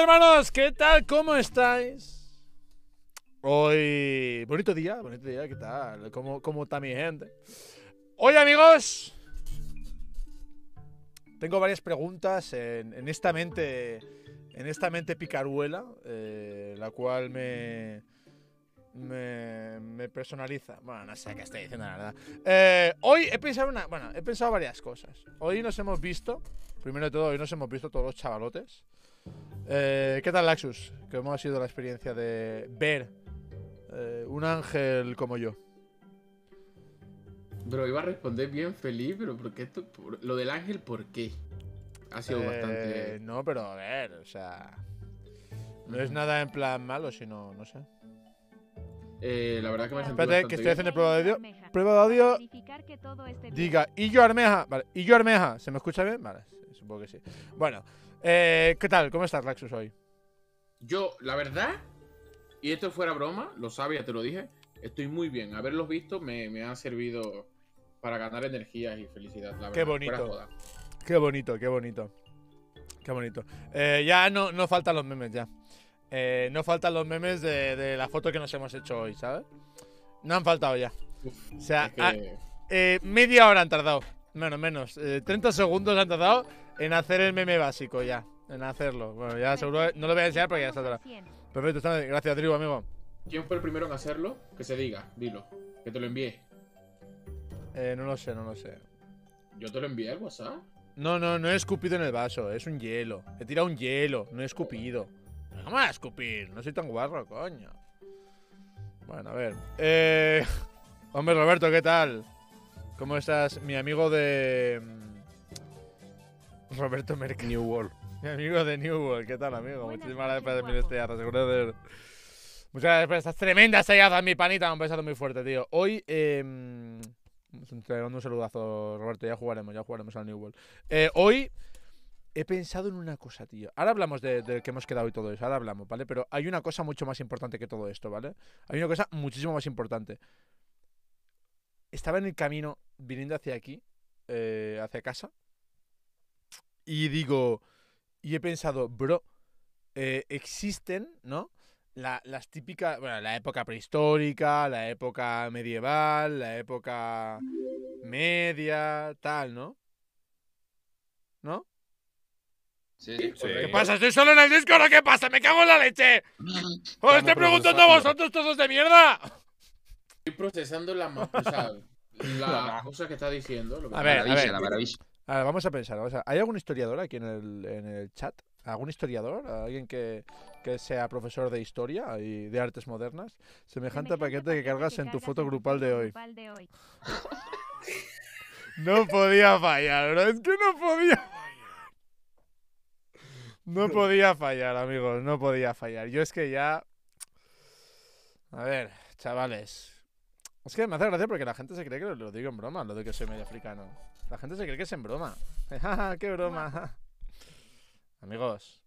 hermanos, ¿qué tal? ¿Cómo estáis? Hoy. Bonito día, bonito día, ¿qué tal? ¿Cómo, cómo está mi gente? Hoy, amigos. Tengo varias preguntas en, esta mente. En esta mente picaruela. Eh, la cual me. Me, personaliza. Bueno, no sé qué estoy diciendo, la verdad. Eh, hoy he pensado una. Bueno, he pensado varias cosas. Hoy nos hemos visto. Primero de todo, hoy nos hemos visto todos los chavalotes. Eh, ¿Qué tal, Laxus? ¿Cómo ha sido la experiencia de ver eh, un ángel como yo? Pero iba a responder bien feliz, pero ¿por qué esto, lo del ángel, por qué? Ha sido bastante. Eh, no, pero a ver, o sea. No es nada en plan malo, sino, no sé. la verdad que me ha sentido Espérate, que estoy haciendo prueba de audio. Prueba de audio. Diga, y yo Armeja. Vale, y yo Armeja. ¿Se me escucha bien? Vale, supongo que sí. Bueno, eh, ¿Qué tal? ¿Cómo estás, Laxus, hoy? Yo, la verdad, y esto fuera broma, lo sabía, te lo dije, estoy muy bien. Haberlos visto me, ha servido para ganar energías y felicidad, la verdad. Qué bonito. Qué bonito, qué bonito. Qué eh, bonito. ya no, no faltan los memes, ya. Eh, no faltan los memes de, la foto que nos hemos hecho hoy, ¿sabes? No han faltado ya. o sea, ah, eh, media hora han tardado. Menos, menos. Eh, 30 segundos han tardado en hacer el meme básico ya. En hacerlo. Bueno, ya seguro. No lo voy a enseñar porque ya está Perfecto, está Gracias, Dribo, amigo. ¿Quién fue el primero en hacerlo? Que se diga, dilo. Que te lo envié. Eh, no lo sé, no lo sé. ¿Yo te lo envié al WhatsApp? No, no, no he escupido en el vaso, es un hielo. He tirado un hielo, no he escupido. No me a escupir, no soy tan guarro, coño. Bueno, a ver. Eh... Hombre, Roberto, ¿qué tal? ¿Cómo estás? Mi amigo de. Mm, Roberto Merck. New World. Mi amigo de New World. ¿Qué tal, amigo? Muchísimas gracias por mi este Seguro Muchas gracias por estas tremendas hallazas, mi panita. Un besado muy fuerte, tío. Hoy. mando em, Un saludazo, Roberto. Ya jugaremos, ya jugaremos al New World. Eh, hoy he pensado en una cosa, tío. Ahora hablamos de, de, que hemos quedado y todo eso, ahora hablamos, ¿vale? Pero hay una cosa mucho más importante que todo esto, ¿vale? Hay una cosa muchísimo más importante. Estaba en el camino viniendo hacia aquí, eh, hacia casa, y digo, y he pensado, bro, eh, existen, ¿no? las típicas, bueno, la época prehistórica, la época medieval, la época media, tal, ¿no? ¿No? Sí, ¿Qué pasa? ¿Estoy solo en el disco, o qué pasa? ¡Me cago en la leche! ¡Os estoy preguntando a vosotros todos de mierda! Estoy procesando la mapa la cosa que está diciendo. Lo que a, ver, a, ver, vamos a pensar. ¿Hay algún historiador aquí en el, chat? ¿Algún historiador? ¿Alguien que, sea profesor de historia y de artes modernas? Semejante, paquete que cargas, en tu foto grupal de hoy. no podía fallar, bro. Es que no podía No podía fallar, amigos. No podía fallar. Yo es que ya... A ver, chavales. Es que me hace gracia porque la gente se cree que lo, digo en broma, lo de que soy medio africano. La gente se cree que es en broma. ¡Qué broma! Amigos.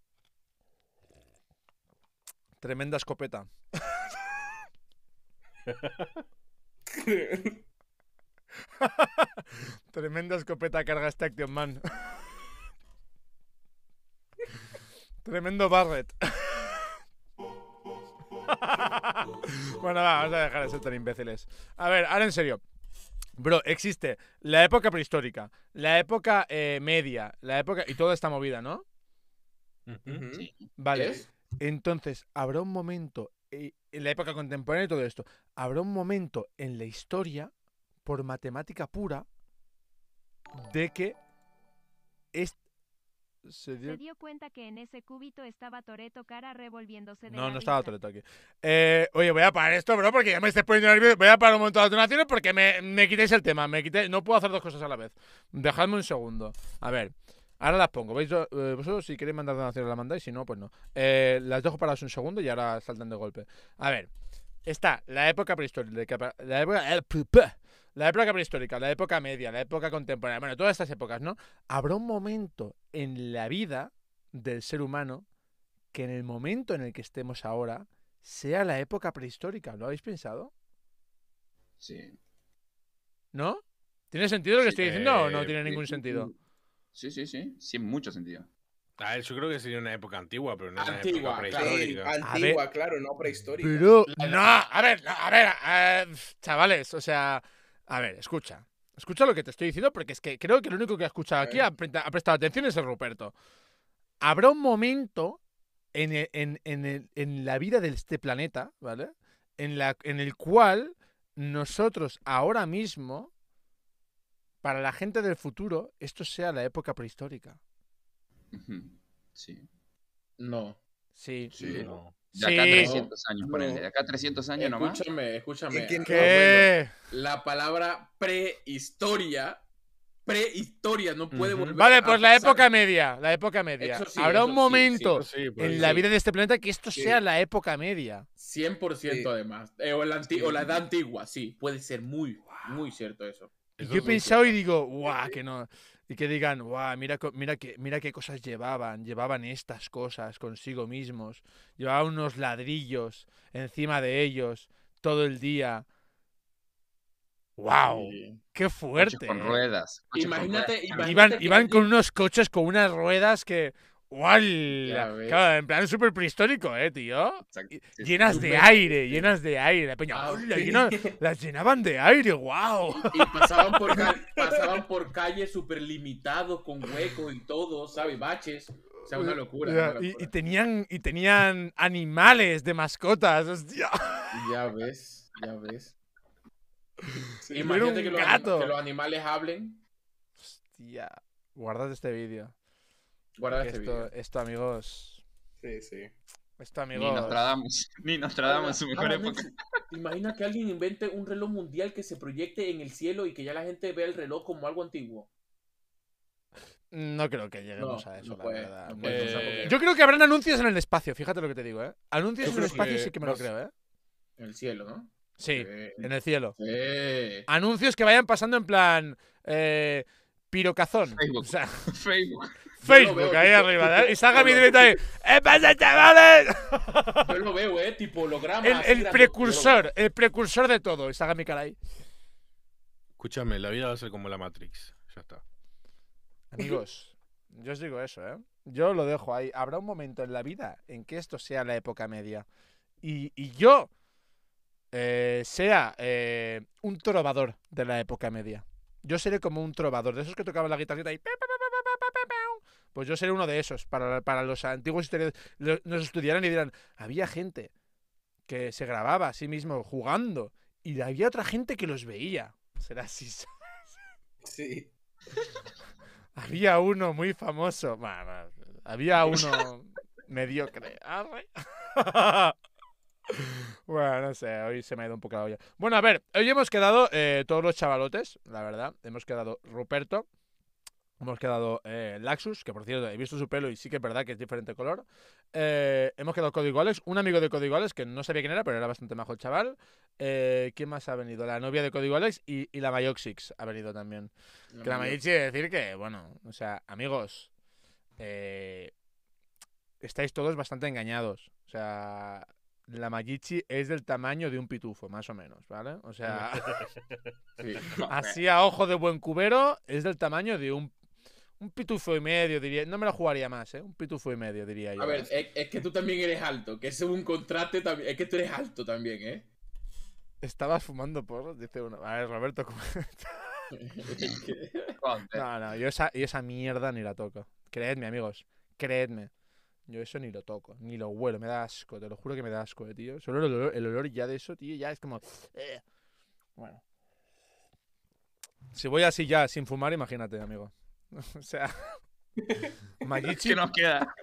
Tremenda escopeta. Tremenda escopeta carga este Action Man. Tremendo Barret. bueno, vamos a dejar de ser tan imbéciles. A ver, ahora en serio. Bro, existe la época prehistórica, la época eh, media, la época. y toda esta movida, ¿no? Vale. Entonces, habrá un momento, eh, en la época contemporánea y todo esto, habrá un momento en la historia, por matemática pura, de que este se dio... cuenta que en ese cúbito estaba Toreto cara revolviéndose de No, no estaba Toreto aquí. Eh, oye, voy a parar esto, bro, porque ya me estáis poniendo nervioso. Voy a parar un momento las donaciones porque me, me quitéis el tema. Me No puedo hacer dos cosas a la vez. Dejadme un segundo. A ver. Ahora las pongo. Eh, vosotros si queréis mandar donaciones las mandáis, si no, pues no. Eh, las dejo paradas un segundo y ahora saltan de golpe. A ver. Está la época prehistórica. La época la época prehistórica, la época media, la época contemporánea, bueno, todas estas épocas, ¿no? Habrá un momento en la vida del ser humano que en el momento en el que estemos ahora sea la época prehistórica, ¿lo habéis pensado? Sí. ¿No? ¿Tiene sentido lo que estoy diciendo o no eh, tiene eh, ningún mm, sentido? Mm. Sí, sí, sí, sí, mucho sentido. A ver, yo creo que sería una época antigua, pero no antigua, una época prehistórica. antigua, claro, no prehistórica. Pero, no, a ver, a ver, eh, chavales, o sea, a ver, escucha. Escucha lo que te estoy diciendo, porque es que creo que lo único que ha escuchado aquí, ha, prestado atención, es el Ruperto. Habrá un momento en, e, la vida de este planeta, ¿vale? En, en el cual nosotros ahora mismo, para la gente del futuro, esto sea la época prehistórica. Sí. No. Sí. sí. No. De acá 300 años, ponele. De acá 300 años escúchame, nomás. Escúchame, escúchame. ¿Qué? La palabra prehistoria prehistoria, no puede volver. Vale, pues la época media, la época media. Habrá un momento en pues la vida de este planeta que esto sea la época media. 100% además. Eh, o, la o, la edad antigua, sí, puede ser muy, muy cierto eso. Yo he pensado y digo, guau, que no y que digan, wow, mira, mira, que, mira qué cosas llevaban, llevaban estas cosas consigo mismos, llevaban unos ladrillos encima de ellos todo el día. ¡Wow! ¡Qué fuerte! con ruedas. imagínate, iban con unos coches con unas ruedas que Claro, en plan súper prehistórico, ¿eh, tío? Llenas de aire, llenas de aire. las llenaban de aire, ¡guau! Y, pasaban, por pasaban por calles súper limitados, con hueco y todo, ¿sabes? Baches. O sea, una locura. Y, tenían, y tenían animales de mascotas, hostia. Ya ves, ya ves. Imagínate que los, animales hablen. Hostia. Guardad este vídeo. Guarda este esto, esto, amigos. Sí, sí. Esto, amigos. Ni Nostradamus. Ni Nostradamus en su mejor ah, época. Imagina que alguien invente un reloj mundial que se proyecte en el cielo y que ya la gente vea el reloj como algo antiguo? No creo que lleguemos a eso, la verdad. Yo creo que habrán anuncios en el espacio, fíjate lo que te digo, ¿eh? Anuncios en el espacio sí que me lo creo, ¿eh? En el cielo, ¿no? Sí, en el cielo. Anuncios que vayan pasando en plan. Eh, pirocazón. Facebook. Facebook, ahí arriba. Y salga mi directa ahí. ¡Eh, de chavales! Yo lo veo, ¿eh? Tipo holograma. El, precursor, el precursor de todo. Y salga mi cara ahí. Escúchame, la vida va a ser como la Matrix. Ya está. Amigos, yo os digo eso, ¿eh? Yo lo dejo ahí. Habrá un momento en la vida en que esto sea la época media. Y, yo eh, sea eh, un trovador de la época media. Yo seré como un trovador, de esos que tocaban la guitarrita y... Pues yo seré uno de esos. Para, los antiguos historiadores nos estudiarán y dirán, había gente que se grababa a sí mismo jugando y había otra gente que los veía. Será así. Sí. había uno muy famoso. había uno mediocre. bueno, no sé, hoy se me ha ido un poco la olla. Bueno, a ver, hoy hemos quedado todos los chavalotes, la verdad. Hemos quedado Ruperto, Hemos quedado eh, Laxus, que por cierto he visto su pelo y sí que es verdad que es diferente color. Eh, hemos quedado Código Alex, un amigo de Código Alex, que no sabía quién era, pero era bastante majo el chaval. Eh, ¿Quién más ha venido? La novia de Código Alex y, la Mayoxix ha venido también. La que la es decir que, bueno, o sea, amigos, estáis todos bastante engañados. O sea, la Magichi es del tamaño de un pitufo, más o menos, ¿vale? O sea, así a ojo de buen cubero, es del tamaño de un un pitufo y medio, diría. No me lo jugaría más, ¿eh? Un pitufo y medio, diría yo. A ver, ¿eh? es, que tú también eres alto, que es un contraste también. Es que tú eres alto también, ¿eh? Estabas fumando por dice uno. A ver, Roberto, ¿cómo No, no, yo esa, mierda ni la toco. Creedme, amigos, creedme. Yo eso ni lo toco, ni lo huelo, me da asco, te lo juro que me da asco, eh, tío. Solo el olor ya de eso, tío, ya es como. Eh. Bueno. Si voy así ya, sin fumar, imagínate, amigo. O sea, Magici, nos queda?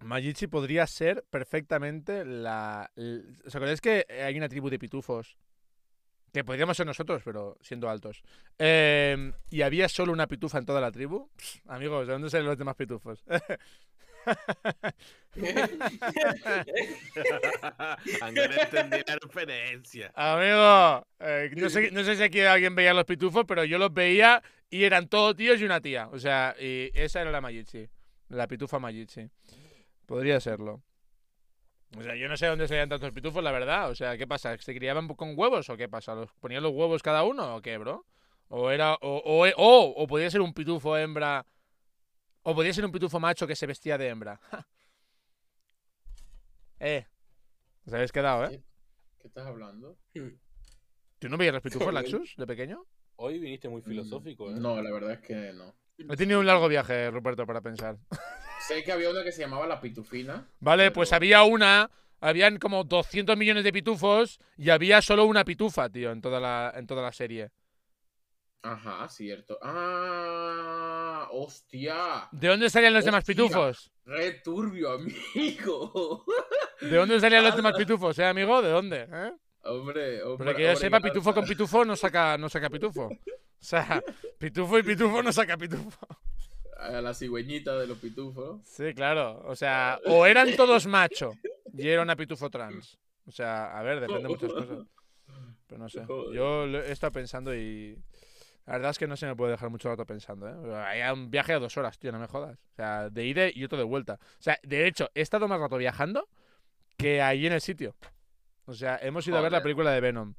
Magici podría ser perfectamente la. ¿Os acordáis que hay una tribu de pitufos? Que podríamos ser nosotros, pero siendo altos. Em, y había solo una pitufa en toda la tribu. amigos, ¿de dónde salen los demás pitufos? Amigo, eh, no, sé, si aquí alguien veía los pitufos, pero yo los veía y eran todos tíos y una tía. O sea, y esa era la Mayichi. La pitufa Mayichi. Podría serlo. O sea, yo no sé dónde salían tantos pitufos, la verdad. O sea, ¿qué pasa? ¿Se criaban con huevos o qué pasa? ¿Los ponían los huevos cada uno o qué, bro? O era o, o, o, o podía ser un pitufo hembra o podría ser un pitufo macho que se vestía de hembra. eh. Os habéis quedado, ¿eh? ¿Qué estás hablando? ¿Tú no veías los pitufos, Laxus, de pequeño? Hoy viniste muy filosófico, mm, ¿eh? No, la verdad es que no. He tenido un largo viaje, Ruperto, para pensar. Sé que había una que se llamaba la pitufina. Vale, pues había una. Habían como 200 millones de pitufos y había solo una pitufa, tío, en toda la, en toda la serie. Ajá, cierto. ¡Ah! ¡Hostia! ¿De dónde salían los demás pitufos? Re turbio, amigo. ¿De dónde salían los demás pitufos, eh, amigo? ¿De dónde? Eh? Hombre, hombre. Porque yo sepa, pitufo con pitufo no saca, no saca pitufo. O sea, pitufo y pitufo no saca pitufo. A la cigüeñita de los pitufos. Sí, claro. O sea, o eran todos macho y eran a pitufo trans. O sea, a ver, depende de muchas cosas. Pero no sé. Yo he estado pensando y. La verdad es que no se me puede dejar mucho rato pensando, ¿eh? Hay un viaje a dos horas, tío, no me jodas. O sea, de ida y otro de vuelta. O sea, de hecho, he estado más rato viajando que ahí en el sitio. O sea, hemos ido a ver la película de Venom.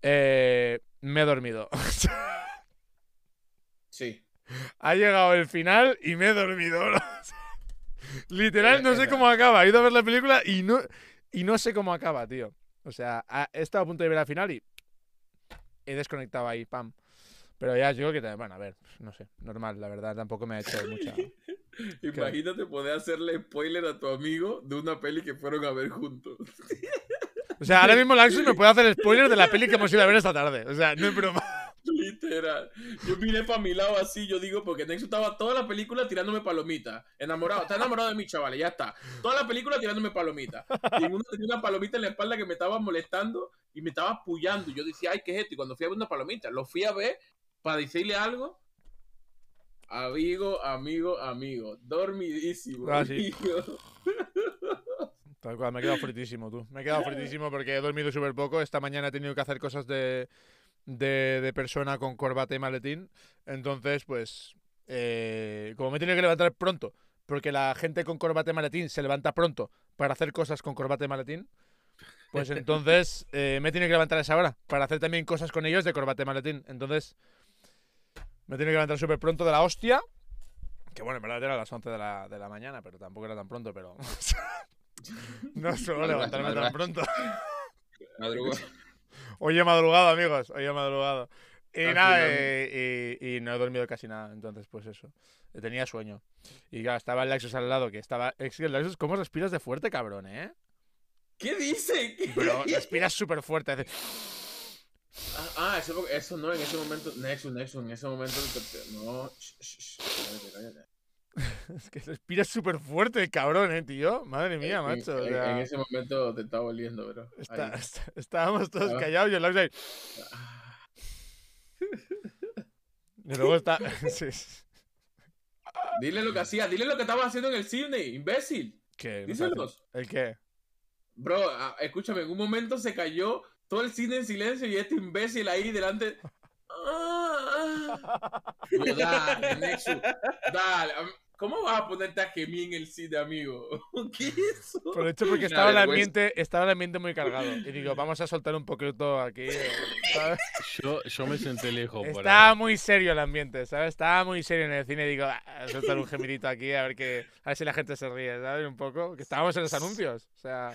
Eh, me he dormido. sí. Ha llegado el final y me he dormido. Literal, eh, no eh, sé cómo acaba. He ido a ver la película y no, y no sé cómo acaba, tío. O sea, he estado a punto de ver la final y he desconectado ahí, pam. Pero ya digo que también, bueno, a ver, pues, no sé, normal, la verdad, tampoco me ha hecho mucha. Imagínate poder hacerle spoiler a tu amigo de una peli que fueron a ver juntos. O sea, ahora mismo Laxus me puede hacer spoiler de la peli que hemos ido a ver esta tarde. O sea, no es broma. Literal. Yo miré para mi lado así, yo digo, porque Nexus estaba toda la película tirándome palomita Enamorado, está enamorado de mí, chavales, ya está. Toda la película tirándome palomita Y uno tenía una palomita en la espalda que me estaba molestando y me estaba pullando. Yo decía, ay, ¿qué es esto? Y cuando fui a ver una palomita, lo fui a ver para decirle algo, amigo, amigo, amigo, dormidísimo. Ah, sí. Tal cual, me he quedado fritísimo, tú. Me he quedado fritísimo porque he dormido súper poco. Esta mañana he tenido que hacer cosas de, de, persona con corbata y maletín. Entonces, pues, eh, como me he tenido que levantar pronto, porque la gente con corbata y maletín se levanta pronto para hacer cosas con corbata y maletín, pues entonces eh, me he tenido que levantar esa hora para hacer también cosas con ellos de corbata y maletín. Entonces, me tiene que levantar súper pronto de la hostia. Que bueno, en verdad era a las 11 de la, mañana, pero tampoco era tan pronto, pero. no suelo levantarme tan pronto. Madrugado. Hoy madrugado, amigos. Hoy madrugado. Y nada, y, no he dormido casi nada, entonces pues eso. Tenía sueño. Y claro, estaba el Lexus al lado, que estaba... Es que el Lexus, ¿cómo respiras de fuerte, cabrón, eh? ¿Qué dice? Bro, respiras súper fuerte. Ah, ah eso no, en ese momento. Nexus, Nexus, en ese momento. No, cállate, es que respira súper fuerte, cabrón, eh, tío. Madre mía, macho. En, ese momento te estaba oliendo, bro. estábamos todos callados y el Oxide. Ah. y luego está. sí. Dile lo que hacía, dile lo que estaba haciendo en el Sydney, imbécil. ¿Qué? Díselos. ¿El qué? Bro, ah, escúchame, en un momento se cayó todo el cine en silencio y este imbécil ahí delante. dale, ¿Cómo vas a ponerte a gemir en el cine, amigo? ¿Qué es eso? Por hecho, porque estaba, el ambiente, estaba el ambiente muy cargado. Y digo, vamos a soltar un poquito aquí. Eh, yo, yo, me senté lejos. Estaba muy serio el ambiente, ¿sabes? Estaba muy serio en el cine. y Digo, ah, a soltar un gemidito aquí, a ver, que, a ver si la gente se ríe, ¿sabes? Un poco. Que estábamos en los anuncios. O sea.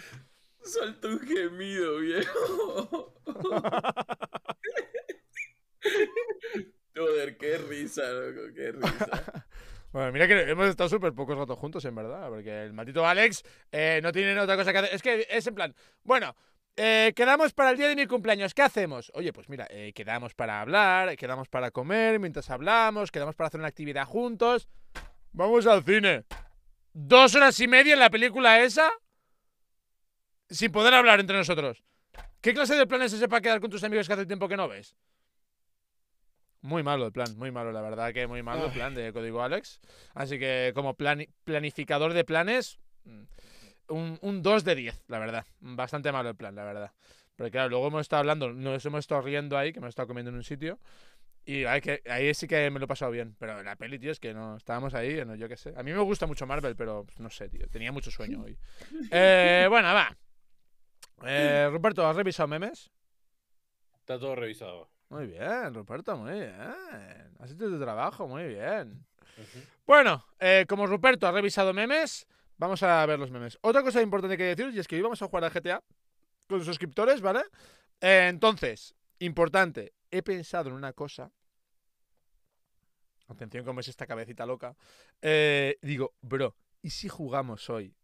Salto un gemido, viejo. Joder, qué risa, loco, qué risa. Bueno, mira que hemos estado súper pocos ratos juntos, en verdad, porque el maldito Alex eh, no tiene otra cosa que hacer. Es que es en plan, bueno, eh, quedamos para el día de mi cumpleaños, ¿qué hacemos? Oye, pues mira, eh, quedamos para hablar, quedamos para comer mientras hablamos, quedamos para hacer una actividad juntos. Vamos al cine. ¿Dos horas y media en la película esa? sin poder hablar entre nosotros. ¿Qué clase de plan es ese para quedar con tus amigos que hace tiempo que no ves? Muy malo el plan, muy malo, la verdad que muy malo el ah. plan de Código Alex. Así que como planificador de planes, mm, un, 2 de 10, la verdad. Bastante malo el plan, la verdad. Porque claro, luego hemos estado hablando, nos hemos estado riendo ahí, que me he estado comiendo en un sitio. Y que, ahí sí que me lo he pasado bien. Pero la peli, tío, es que no. Estábamos ahí, yo qué sé. A mí me gusta mucho Marvel, pero pues, no sé, tío. Tenía mucho sueño hoy. Eh, bueno, va. Eh, Ruperto, ¿has revisado memes? Está todo revisado. Muy bien, Ruperto, muy bien. Has hecho tu trabajo, muy bien. Bueno, eh, como Ruperto ha revisado memes, vamos a ver los memes. Otra cosa importante que deciros y es que hoy vamos a jugar a GTA con suscriptores, ¿vale? Eh, entonces, importante, he pensado en una cosa. Atención, cómo es esta cabecita loca. Eh, digo, bro, ¿y si jugamos hoy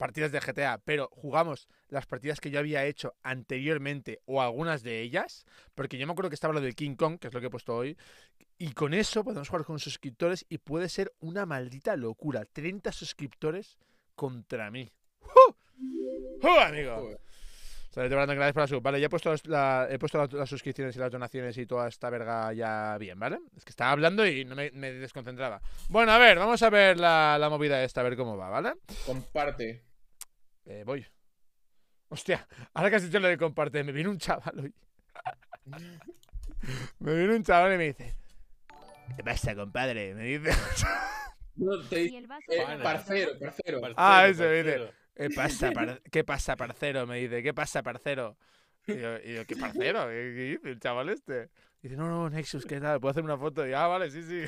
partidas de GTA, pero jugamos las partidas que yo había hecho anteriormente o algunas de ellas, porque yo me acuerdo que estaba lo del King Kong, que es lo que he puesto hoy, y con eso podemos jugar con suscriptores y puede ser una maldita locura. 30 suscriptores contra mí. ¡Uh! ¡Uh, amigo! gracias por la Vale, ya he puesto, he puesto las, suscripciones y las donaciones y toda esta verga ya bien, ¿vale? Es que estaba hablando y no me, desconcentraba. Bueno, a ver, vamos a ver la, la movida esta, a ver cómo va, ¿vale? Comparte. Eh, voy. Hostia, ahora que has dicho lo de compartir, me viene un chaval hoy. me viene un chaval y me dice: ¿Qué pasa, compadre? Me dice. parcero, eh, parcero, parcero, Ah, eso, me dice. ¿Qué pasa, ¿Qué pasa, parcero? Me dice, ¿qué pasa, parcero? Y yo, ¿qué parcero? ¿Qué, dice el chaval este? Y dice, no, no, Nexus, ¿qué tal? ¿Puedo hacer una foto? Y yo, ah, vale, sí, sí.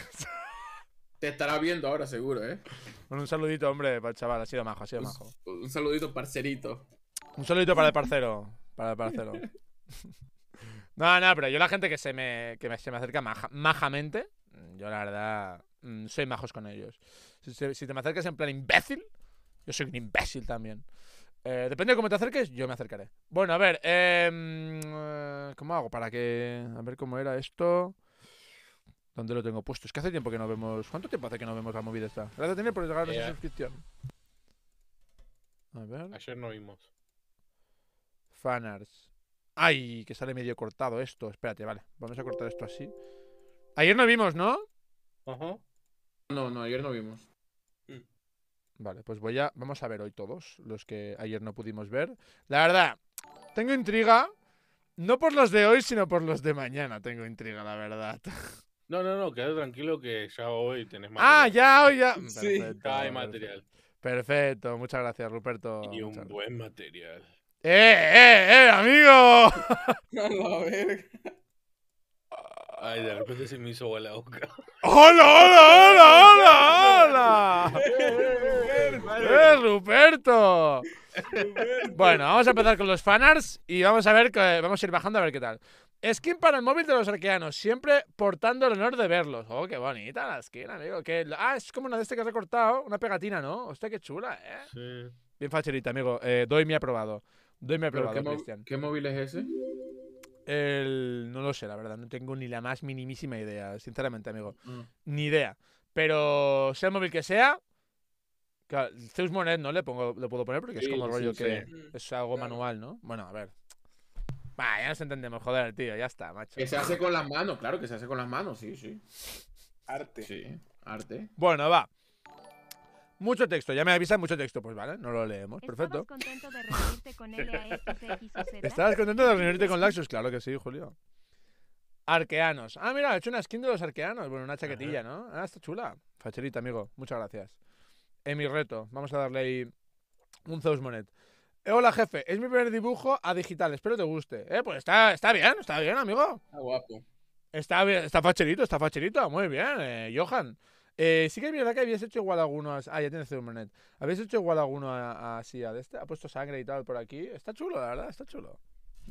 Te estará viendo ahora seguro, ¿eh? un saludito, hombre, para el chaval. Ha sido majo, ha sido majo. Un, saludito, parcerito. Un saludito para el parcero. Para el parcero. no, no, pero yo la gente que se me, que se me acerca majamente, yo la verdad mm, soy majos con ellos. Si, te me acercas en plan imbécil, yo soy un imbécil también. Eh, depende de cómo te acerques, yo me acercaré. Bueno, a ver, em, eh, ¿cómo hago para que... A ver cómo era esto... ¿Dónde lo tengo puesto? Es que hace tiempo que no vemos. ¿Cuánto tiempo hace que no vemos la movida esta? Gracias, tener por a yeah. suscripción. A ver. Ayer no vimos. Fanars. ¡Ay! Que sale medio cortado esto. Espérate, vale. Vamos a cortar esto así. Ayer no vimos, ¿no? Ajá. No, no, ayer no vimos. Mm. Vale, pues voy a. Vamos a ver hoy todos los que ayer no pudimos ver. La verdad, tengo intriga. No por los de hoy, sino por los de mañana tengo intriga, la verdad. No, no, no, quédate tranquilo que ya hoy tenés ah, material. Ah, ya hoy ya. Sí, perfecto, hay material. Perfecto, muchas gracias, Ruperto. Y un buen material. ¡Eh, eh, eh, amigo! verga! Ay, de repente se me hizo agua la boca. ¡Hola, hola, hola, hola, hola! ¡Eh, Ruperto! Bueno, vamos a empezar con los fanarts y vamos a ver, que, vamos a ir bajando a ver qué tal. Skin para el móvil de los arqueanos, siempre portando el honor de verlos. Oh, qué bonita la skin, amigo. Que, ah, es como una de este que has recortado, una pegatina, ¿no? Hostia, qué chula, ¿eh? Sí. Bien facilita, amigo. Eh, doy mi aprobado. Doy mi aprobado, qué Cristian. ¿Qué móvil es ese? No lo sé, la verdad. No tengo ni la más minimísima idea, sinceramente, amigo. Mm. Ni idea. Pero sea el móvil que sea, Zeus Monet no le pongo, le puedo poner porque es como rollo que mm. es algo manual, ¿no? Bueno, a ver, ya nos entendemos, joder, tío, ya está, macho. Que se hace con las manos, claro, que se hace con las manos, sí, sí. Arte. Sí, arte. Bueno, va. Mucho texto, ya me avisan mucho texto, pues vale, no lo leemos, perfecto. estás contento de reunirte con contento de reunirte con Laxus? Claro que sí, Julio. Arqueanos. Ah, mira, he hecho una skin de los arqueanos. Bueno, una chaquetilla, ¿no? Ah, está chula. Facherita, amigo. Muchas gracias. En mi reto, vamos a darle ahí un Zeus Monet. Eh, hola jefe, es mi primer dibujo a digital, espero te guste. Eh, pues está, está bien, está bien, amigo. Está guapo. Está bien, está facherito, está facherito, muy bien, eh, Johan. Eh, sí que es verdad que habías hecho igual algunos. Ah, ya tienes internet. Habías hecho igual alguno así, a, de este. Ha puesto sangre y tal por aquí. Está chulo, la verdad, está chulo.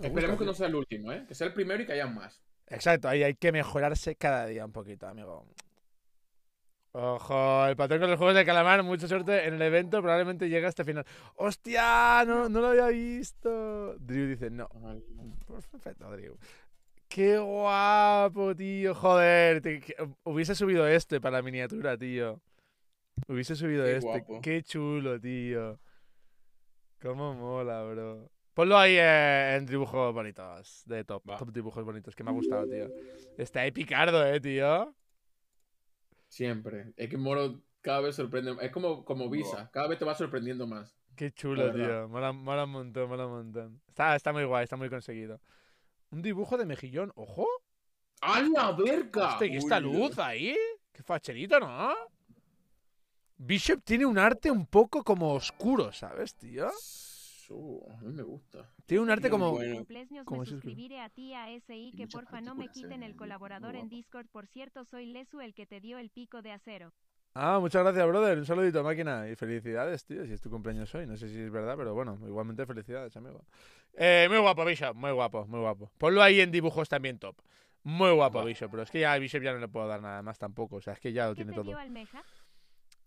Esperemos que no sea el último, ¿eh? Que sea el primero y que haya más. Exacto, ahí hay que mejorarse cada día un poquito, amigo. Ojo, el patrón con los juegos de calamar, mucha suerte en el evento, probablemente llega hasta final. ¡Hostia! No, lo había visto. Drew dice, no. Pues perfecto, Drew. ¡Qué guapo, tío! Joder, hubiese subido este para la miniatura, tío. Hubiese subido este. Qué chulo, tío. Cómo mola, bro. Ponlo ahí eh, en, dibujos bonitos, de top, top dibujos bonitos, que me ha gustado, tío. Está Picardo, eh, tío. Siempre. Es que Moro cada vez sorprende. Es como, como Visa. Cada vez te va sorprendiendo más. Qué chulo, tío. Mola, un montón, mola un montón. Está, está muy guay, está muy conseguido. Un dibujo de mejillón, ojo. ¡A la verga! ¿y esta luz ahí? Qué facherito, ¿no? Bishop tiene un arte un poco como oscuro, ¿sabes, tío? Tiene un arte como. como Ah, muchas gracias, brother. Un saludito, máquina. Y felicidades, tío. Si es tu cumpleaños hoy, no sé si es verdad, pero bueno, igualmente felicidades, amigo. Eh, muy guapo, Bishop. Muy guapo, muy guapo. Ponlo ahí en dibujos también top. Muy guapo, Bishop. Pero es que ya a Bishop ya no le puedo dar nada más tampoco. O sea, es que ya lo tiene todo. ¿Qué te dio Almeja?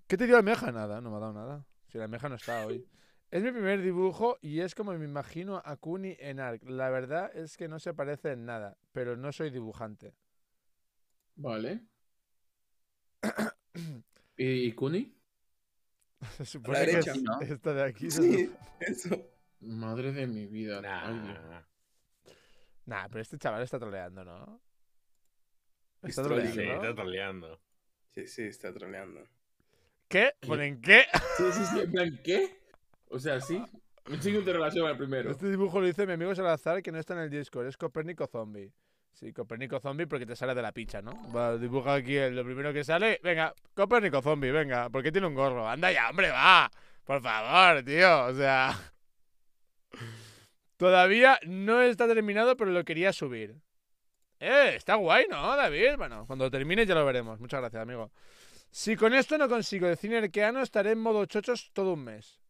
¿Qué te dio Almeja? Nada, no me ha dado nada. Si la Almeja no está hoy. Es mi primer dibujo y es como me imagino a Kuni en Ark. La verdad es que no se parece en nada, pero no soy dibujante. Vale. ¿Y Kuni? Se supone la derecha, ¿no? esta de aquí. Sí, eso. Madre de mi vida. Nah. nah, pero este chaval está troleando, ¿no? Está troleando. Sí, está troleando. Sí, sí, está troleando. ¿Qué? ¿Ponen qué? Sí, sí, sí, en ¿qué? O sea, sí. Un signo de relación al primero. Este dibujo lo dice mi amigo Salazar, que no está en el Discord. Es Copérnico Zombie. Sí, Copérnico Zombie, porque te sale de la picha, ¿no? Va, dibuja aquí el, lo primero que sale. Venga, Copérnico Zombie, venga. ¿Por qué tiene un gorro? Anda ya, hombre, va. Por favor, tío. O sea. Todavía no está terminado, pero lo quería subir. Eh, está guay, ¿no, David? Bueno, cuando termine ya lo veremos. Muchas gracias, amigo. Si con esto no consigo el cine arqueano, estaré en modo chochos todo un mes.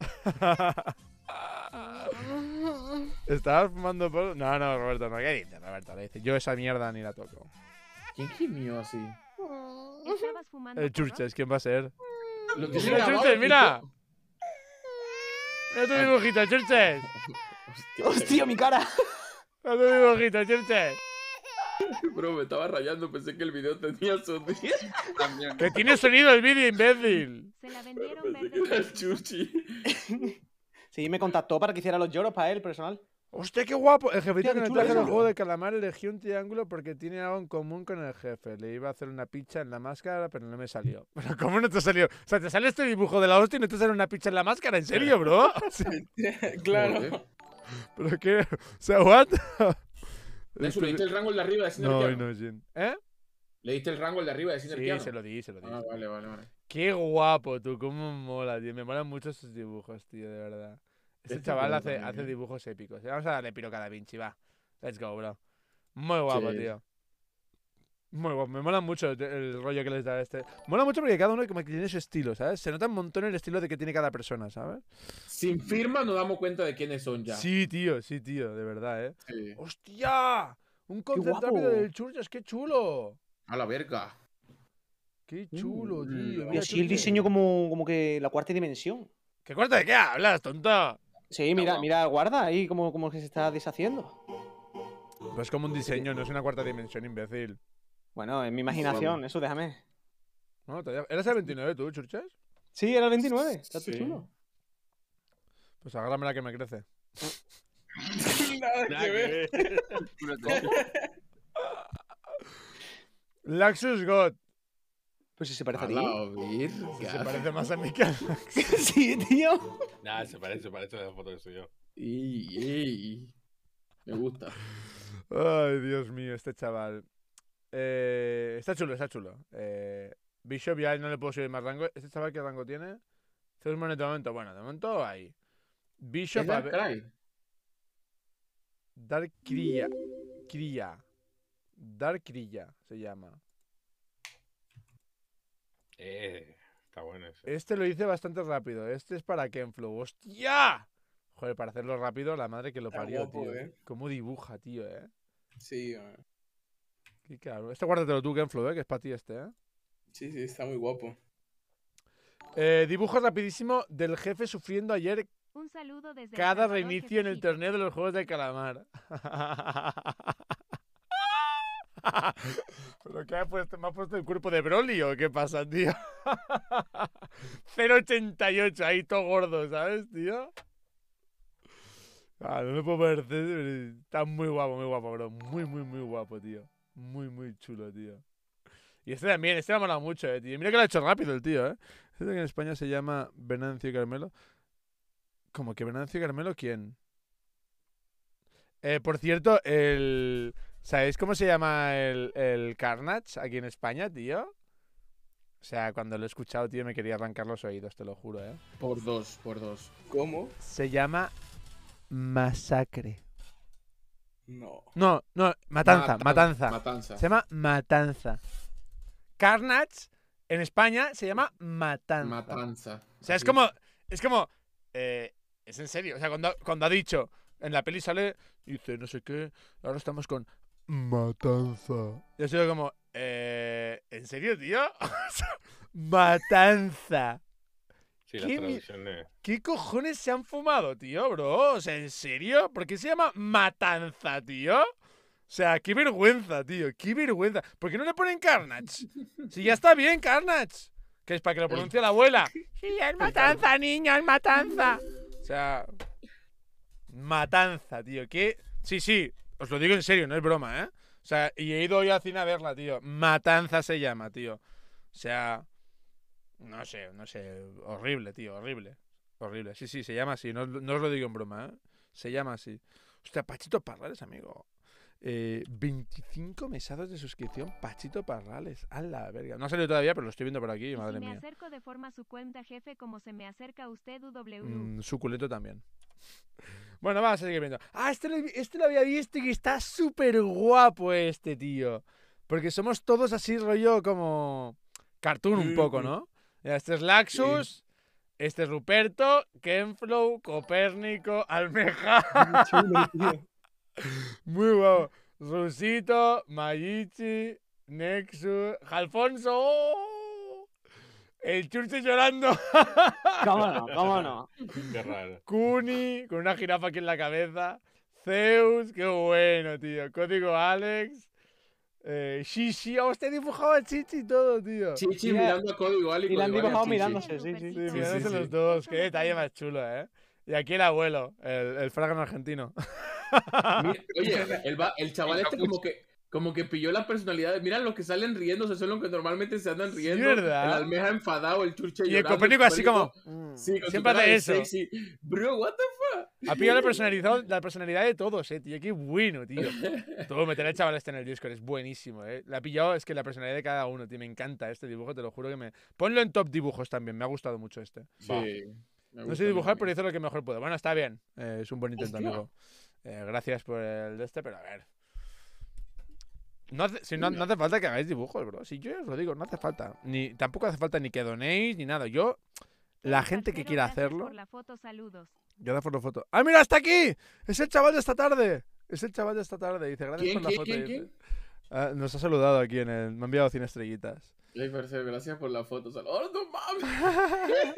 Estabas fumando por. No, no, Roberto, no. ¿Qué dices, Roberto? Le dice, yo esa mierda ni la toco. ¿Quién gimió así? ¿Estabas fumando El eh, Churches, ¿quién va a ser? Lo eh, ¡Mira, Churches, mira! ¡Mira tu dibujito, Churches! ¡Hostia, mi cara! ¡Mira tu dibujito, Churches! Bro, me estaba rayando, pensé que el video tenía sonido. Que tiene sonido el video, imbécil. Se la vendieron pensé chuchi. Sí, me contactó para que hiciera los lloros para él, personal. Hostia, qué guapo. El jefe tiene que traje el juego de calamar Elegí un triángulo porque tiene algo en común con el jefe. Le iba a hacer una picha en la máscara, pero no me salió. Pero ¿cómo no te salió? O sea, te sale este dibujo de la hostia y no te sale una picha en la máscara, ¿en serio, bro? Sí. claro. ¿Pero qué? O sea, what? le diste el rango al de arriba de Cine No, no, Jin. ¿Eh? Le diste el rango al de arriba de Cine Sí, se lo di, se lo di. Ah, vale, vale, vale. Qué guapo, tú, cómo mola, tío. Me molan mucho sus dibujos, tío, de verdad. Este, este chaval hace, eh. dibujos épicos. Vamos a darle piroca a Da Vinci, va. Let's go, bro. Muy guapo, tío me mola mucho el, rollo que les da este. Mola mucho porque cada uno que tiene su estilo, ¿sabes? Se nota un montón el estilo de que tiene cada persona, ¿sabes? Sin firma no damos cuenta de quiénes son ya. Sí, tío, sí, tío, de verdad, ¿eh? ¡Hostia! Un concentrado del es qué chulo. A la verga. Qué chulo, mm. tío. Y así el diseño como, como que la cuarta dimensión. ¿Qué cuarta de qué hablas, tonta? Sí, mira, mira, guarda ahí como, como que se está deshaciendo. Pues es como un diseño, no es una cuarta dimensión, imbécil. Bueno, en mi imaginación, eso déjame. No, el 29 tú, Churches? Sí, era el 29, está chulo. Pues agárrame la que me crece. Nada, que ver. Laxus God. Pues si se parece a, ti. se parece más a mí que a Sí, tío. Nah, se parece, se parece a la foto que soy yo. Me gusta. Ay, Dios mío, este chaval. Eh, está chulo, está chulo. Eh, Bishop ya no le puedo subir más rango. ¿Este chaval qué rango tiene? es de momento. Bueno, de momento hay. Bishop. ¿Es Dark Cría. Cría. se llama. Eh, está bueno ese. Este lo hice bastante rápido. Este es para Kenflow. ¡Hostia! Joder, para hacerlo rápido, la madre que lo parió, tío. Eh. ¿Cómo dibuja, tío, eh? Sí, eh. Qué claro. Este guárdatelo tú, en ¿eh? que es para ti este, ¿eh? Sí, sí, está muy guapo. Eh, dibujo rapidísimo del jefe sufriendo ayer un saludo desde cada reinicio en el torneo de los Juegos de Calamar. ¿Pero qué ha puesto? ¿Me ha puesto el cuerpo de Broly o qué pasa, tío? 0.88, ahí todo gordo, ¿sabes, tío? Ah, no me puedo perder. Está muy guapo, muy guapo, bro. Muy, muy, muy guapo, tío. Muy, muy chulo, tío. Y este también, este me ha molado mucho, eh, tío. Mira que lo ha hecho rápido el tío, eh. Este que en España se llama Venancio Carmelo. ¿Cómo que Venancio Carmelo quién? Eh, por cierto, el. ¿Sabéis cómo se llama el, el Carnage aquí en España, tío? O sea, cuando lo he escuchado, tío, me quería arrancar los oídos, te lo juro, eh. Por dos, por dos. ¿Cómo? Se llama Masacre. No. No, no, Matanza, Matanza. Se llama Matanza. Carnage en España se llama Matanza. Matanza. O sea, es como. Es como. Eh, es en serio. O sea, cuando, ha dicho. En la peli sale. Dice, no sé qué. Ahora estamos con. Matanza. Yo soy como. Eh, ¿En serio, tío? Matanza. Sí, las ¿Qué cojones se han fumado, tío, bro? O sea, ¿en serio? ¿Por qué se llama matanza, tío? O sea, qué vergüenza, tío, qué vergüenza. ¿Por qué no le ponen Carnage? Si ya está bien, Carnage. Que es para que lo pronuncie la abuela. Sí, es matanza, niño, es matanza. O sea, matanza, tío. ¿Qué? Sí, sí, os lo digo en serio, no es broma, ¿eh? O sea, y he ido hoy al cine a verla, tío. Matanza se llama, tío. O sea, no sé, no sé. Horrible, tío, horrible. Horrible. Sí, sí, se llama así. No, os lo digo en broma, ¿eh? Se llama así. Hostia, Pachito Parrales, amigo. Eh, 25 mesados de suscripción, Pachito Parrales. A la verga. No ha salido todavía, pero lo estoy viendo por aquí, madre me acerco de forma cuenta, jefe, como se me acerca usted, W. Mm, su también. Bueno, vamos a seguir viendo. Ah, este, este lo había visto y está súper guapo este tío. Porque somos todos así rollo como cartoon un poco, ¿no? Este es Laxus. Este es Ruperto, Kenflow, Copérnico, Almeja. Muy guapo. Rusito, Mayichi, Nexus, Alfonso. El churche llorando. ¿Cómo no? ¿Cómo Qué con una jirafa aquí en la cabeza. Zeus, qué bueno, tío. Código Alex. Eh, Shishi, oh, este a usted el Chichi y todo, tío. Chichi mirando a código, igual y Y la han dibujado mirándose, sí, sí. Sí, mirándose los dos. Qué detalle más chulo, ¿eh? Y aquí el abuelo, el, el fragano argentino. oye, el, el chaval este como que como que pilló la personalidad. mira los que salen riendo, son los que normalmente se andan riendo. ¿verdad? El almeja enfadado, el churche Y el Copérnico así como. Mm, sí, siempre hace eso. Sexy. Bro, what the fuck. Ha pillado la personalidad, de todos, eh, tío. Qué bueno, tío. Todo meter al chaval este en el Discord es buenísimo, eh. La ha pillado, es que la personalidad de cada uno, tío. Me encanta este dibujo, te lo juro que me. Ponlo en top dibujos también, me ha gustado mucho este. Sí. No sé dibujar, pero hice lo que mejor puedo. Bueno, está bien. Eh, es un buen intento, amigo. Eh, gracias por el de este, pero a ver. No hace, no, falta que hagáis dibujos, bro. Si yo os lo digo, no hace falta. Ni, tampoco hace falta ni que donéis ni nada. Yo, la gente que quiera hacerlo. Por la foto, saludos. Yo da foto, foto. ¡Ah, mira, está aquí! Es el chaval de esta tarde. Es el chaval de esta tarde. Dice, gracias por la foto. ¿quién, quién? Ah, nos ha saludado aquí en el. Me ha enviado 100 estrellitas. Gracias por la foto. ¡Oh, no mames!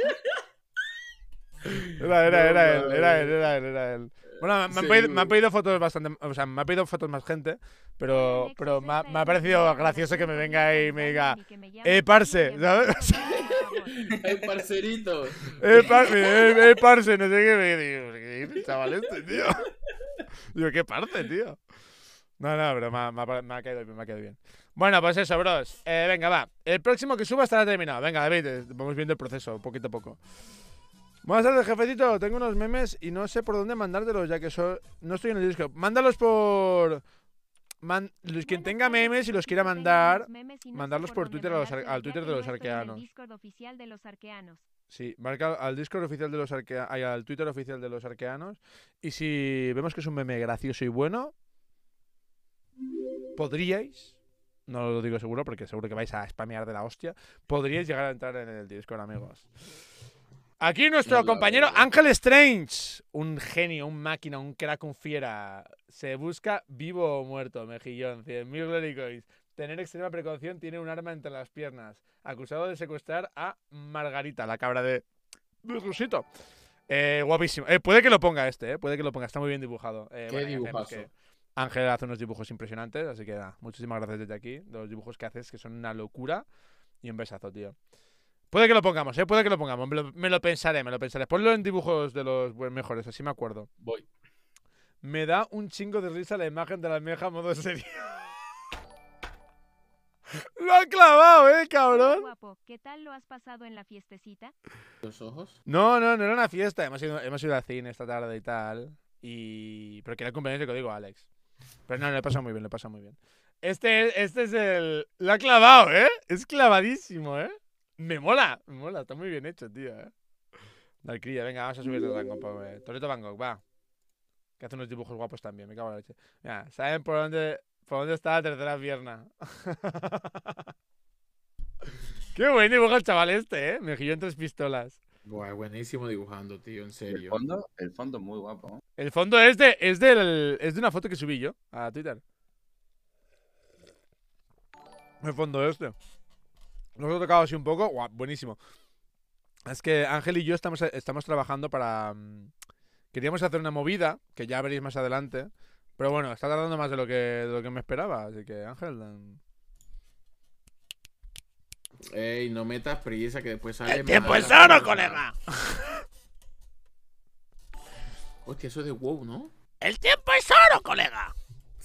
Era, era, era él, era él, era él, Bueno, me, han pedido, fotos bastante, o sea, me han pedido fotos más gente, pero, pero me, ha, parecido gracioso que me venga ahí y me diga, eh, parce, ¿sabes? eh, parcerito. Eh, eh, eh parce, eh, no sé qué me digo, ¿qué este chaval este, tío? Digo, ¿qué parce, tío? No, no, pero me ha, me ha, bien. Bueno, pues eso, bros. Eh, venga, va. El próximo que suba estará terminado. Venga, David, vamos viendo el proceso, poquito a poco. Buenas tardes, jefecito. Tengo unos memes y no sé por dónde mandártelos, ya que no estoy en el disco. Mándalos por. quien tenga memes y los quiera mandar, mandarlos por Twitter a los al Twitter de los arqueanos. Sí, marca al Discord oficial de los arqueanos, al Twitter oficial de los arqueanos. Y si vemos que es un meme gracioso y bueno, podríais, no lo digo seguro porque seguro que vais a spamear de la hostia, podríais llegar a entrar en el Discord, amigos. Aquí nuestro compañero Ángel Strange, un genio, un máquina, un crack, un fiera. Se busca vivo o muerto, mejillón, 100.000 Tener extrema precaución, tiene un arma entre las piernas. Acusado de secuestrar a Margarita, la cabra de... Rusito. Eh, guapísimo. Eh, puede que lo ponga este, eh. puede que lo ponga. Está muy bien dibujado. Eh, Qué bueno, Ángel hace unos dibujos impresionantes, así que muchísimas gracias desde aquí. los dibujos que haces, que son una locura. Y un besazo, tío. Puede que lo pongamos, ¿eh? Puede que lo pongamos. Me lo, pensaré, me lo pensaré. Ponlo en dibujos de los mejores, así me acuerdo. Voy. Me da un chingo de risa la imagen de la almeja modo serio. Lo ha clavado, eh, cabrón. ¿qué tal lo has pasado en la fiestecita? ¿Los ojos? No, no, no era una fiesta. Hemos ido, a cine esta tarde y tal. Y. Pero que era el que lo digo, Alex. Pero no, le pasa muy bien, le pasa muy bien. Este, este es el. Lo ha clavado, eh. Es clavadísimo, eh. Me mola, me mola, está muy bien hecho, tío. ¿eh? venga, vamos a subir el rango. Pobre. Torito Van Gogh, va. Que hace unos dibujos guapos también, me cago en la leche. Mira, ¿saben por dónde, por dónde está la tercera pierna? Qué buen dibujo el chaval este, ¿eh? Me en tres pistolas. Buah, buenísimo dibujando, tío, en serio. El fondo, el fondo es muy guapo. ¿eh? El fondo es de, es, del, es de una foto que subí yo a Twitter. El fondo este. Nosotros ha tocado así un poco. buenísimo. Es que Ángel y yo estamos, estamos trabajando para. Mm, queríamos hacer una movida, que ya veréis más adelante. Pero bueno, está tardando más de lo que, lo que me esperaba. Así que, Ángel. Mm. Ey, no metas prisa que después sale. ¡El tiempo es oro, colega! Hostia, eso es de wow, ¿no? ¡El tiempo es oro, colega!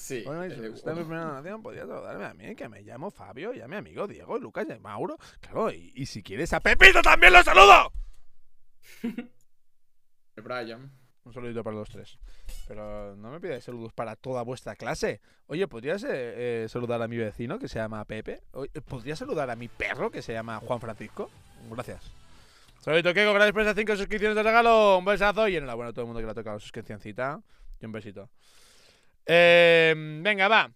Sí. Bueno, si usted mi primera donación, saludarme a mí, que me llamo Fabio, y a mi amigo Diego, Lucas y Mauro. Claro, y, si quieres a Pepito también lo saludo. Un saludito para los tres. Pero no me pidáis saludos para toda vuestra clase. Oye, ¿podrías eh, eh, saludar a mi vecino que se llama Pepe? ¿Podrías saludar a mi perro que se llama Juan Francisco? Gracias. Saludito, Keiko. Gracias por esas 5 suscripciones de regalo. Un besazo y enhorabuena a todo el mundo que le ha tocado la suscripcióncita. Y un besito. Eh, venga, va.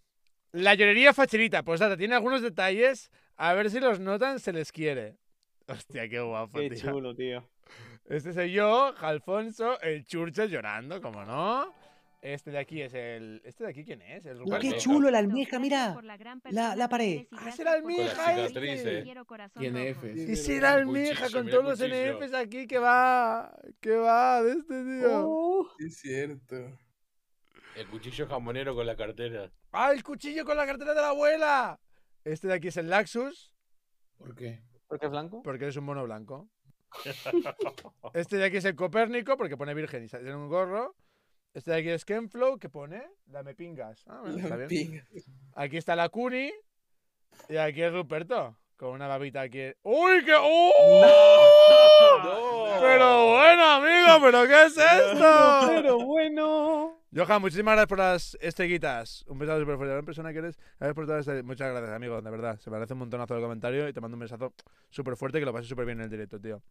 La llorería facherita, pues data, tiene algunos detalles. A ver si los notan, se les quiere. Hostia, qué guapo, qué tío. Qué chulo, tío. Este soy yo, Alfonso, el churcha llorando, como no. Este de aquí es el. ¿Este de aquí quién es? El Uy, ¡Qué chulo, la almija, mira! La, la pared. ¡Ah, es la almija! Este. Eh. Y NFs. Eh. Es la almija con todos los NFs aquí qué va. Qué va de este tío. Oh, es cierto. El cuchillo jamonero con la cartera. ¡Ah, el cuchillo con la cartera de la abuela! Este de aquí es el Laxus. ¿Por qué? ¿Por qué blanco? Porque es un mono blanco. este de aquí es el Copérnico, porque pone virgen y tiene un gorro. Este de aquí es Kenflow, que pone Dame pingas. Ah, aquí está la Kuni. Y aquí es Ruperto, con una babita aquí. ¡Uy, qué! ¡Oh! Pero bueno, amigo, ¿pero qué es esto? pero bueno. Johan, muchísimas gracias por las estrellitas. Un besazo súper fuerte. La persona que eres, gracias por todas Muchas gracias, amigo, de verdad. Se me hace un montonazo el comentario y te mando un besazo súper fuerte que lo pases súper bien en el directo, tío.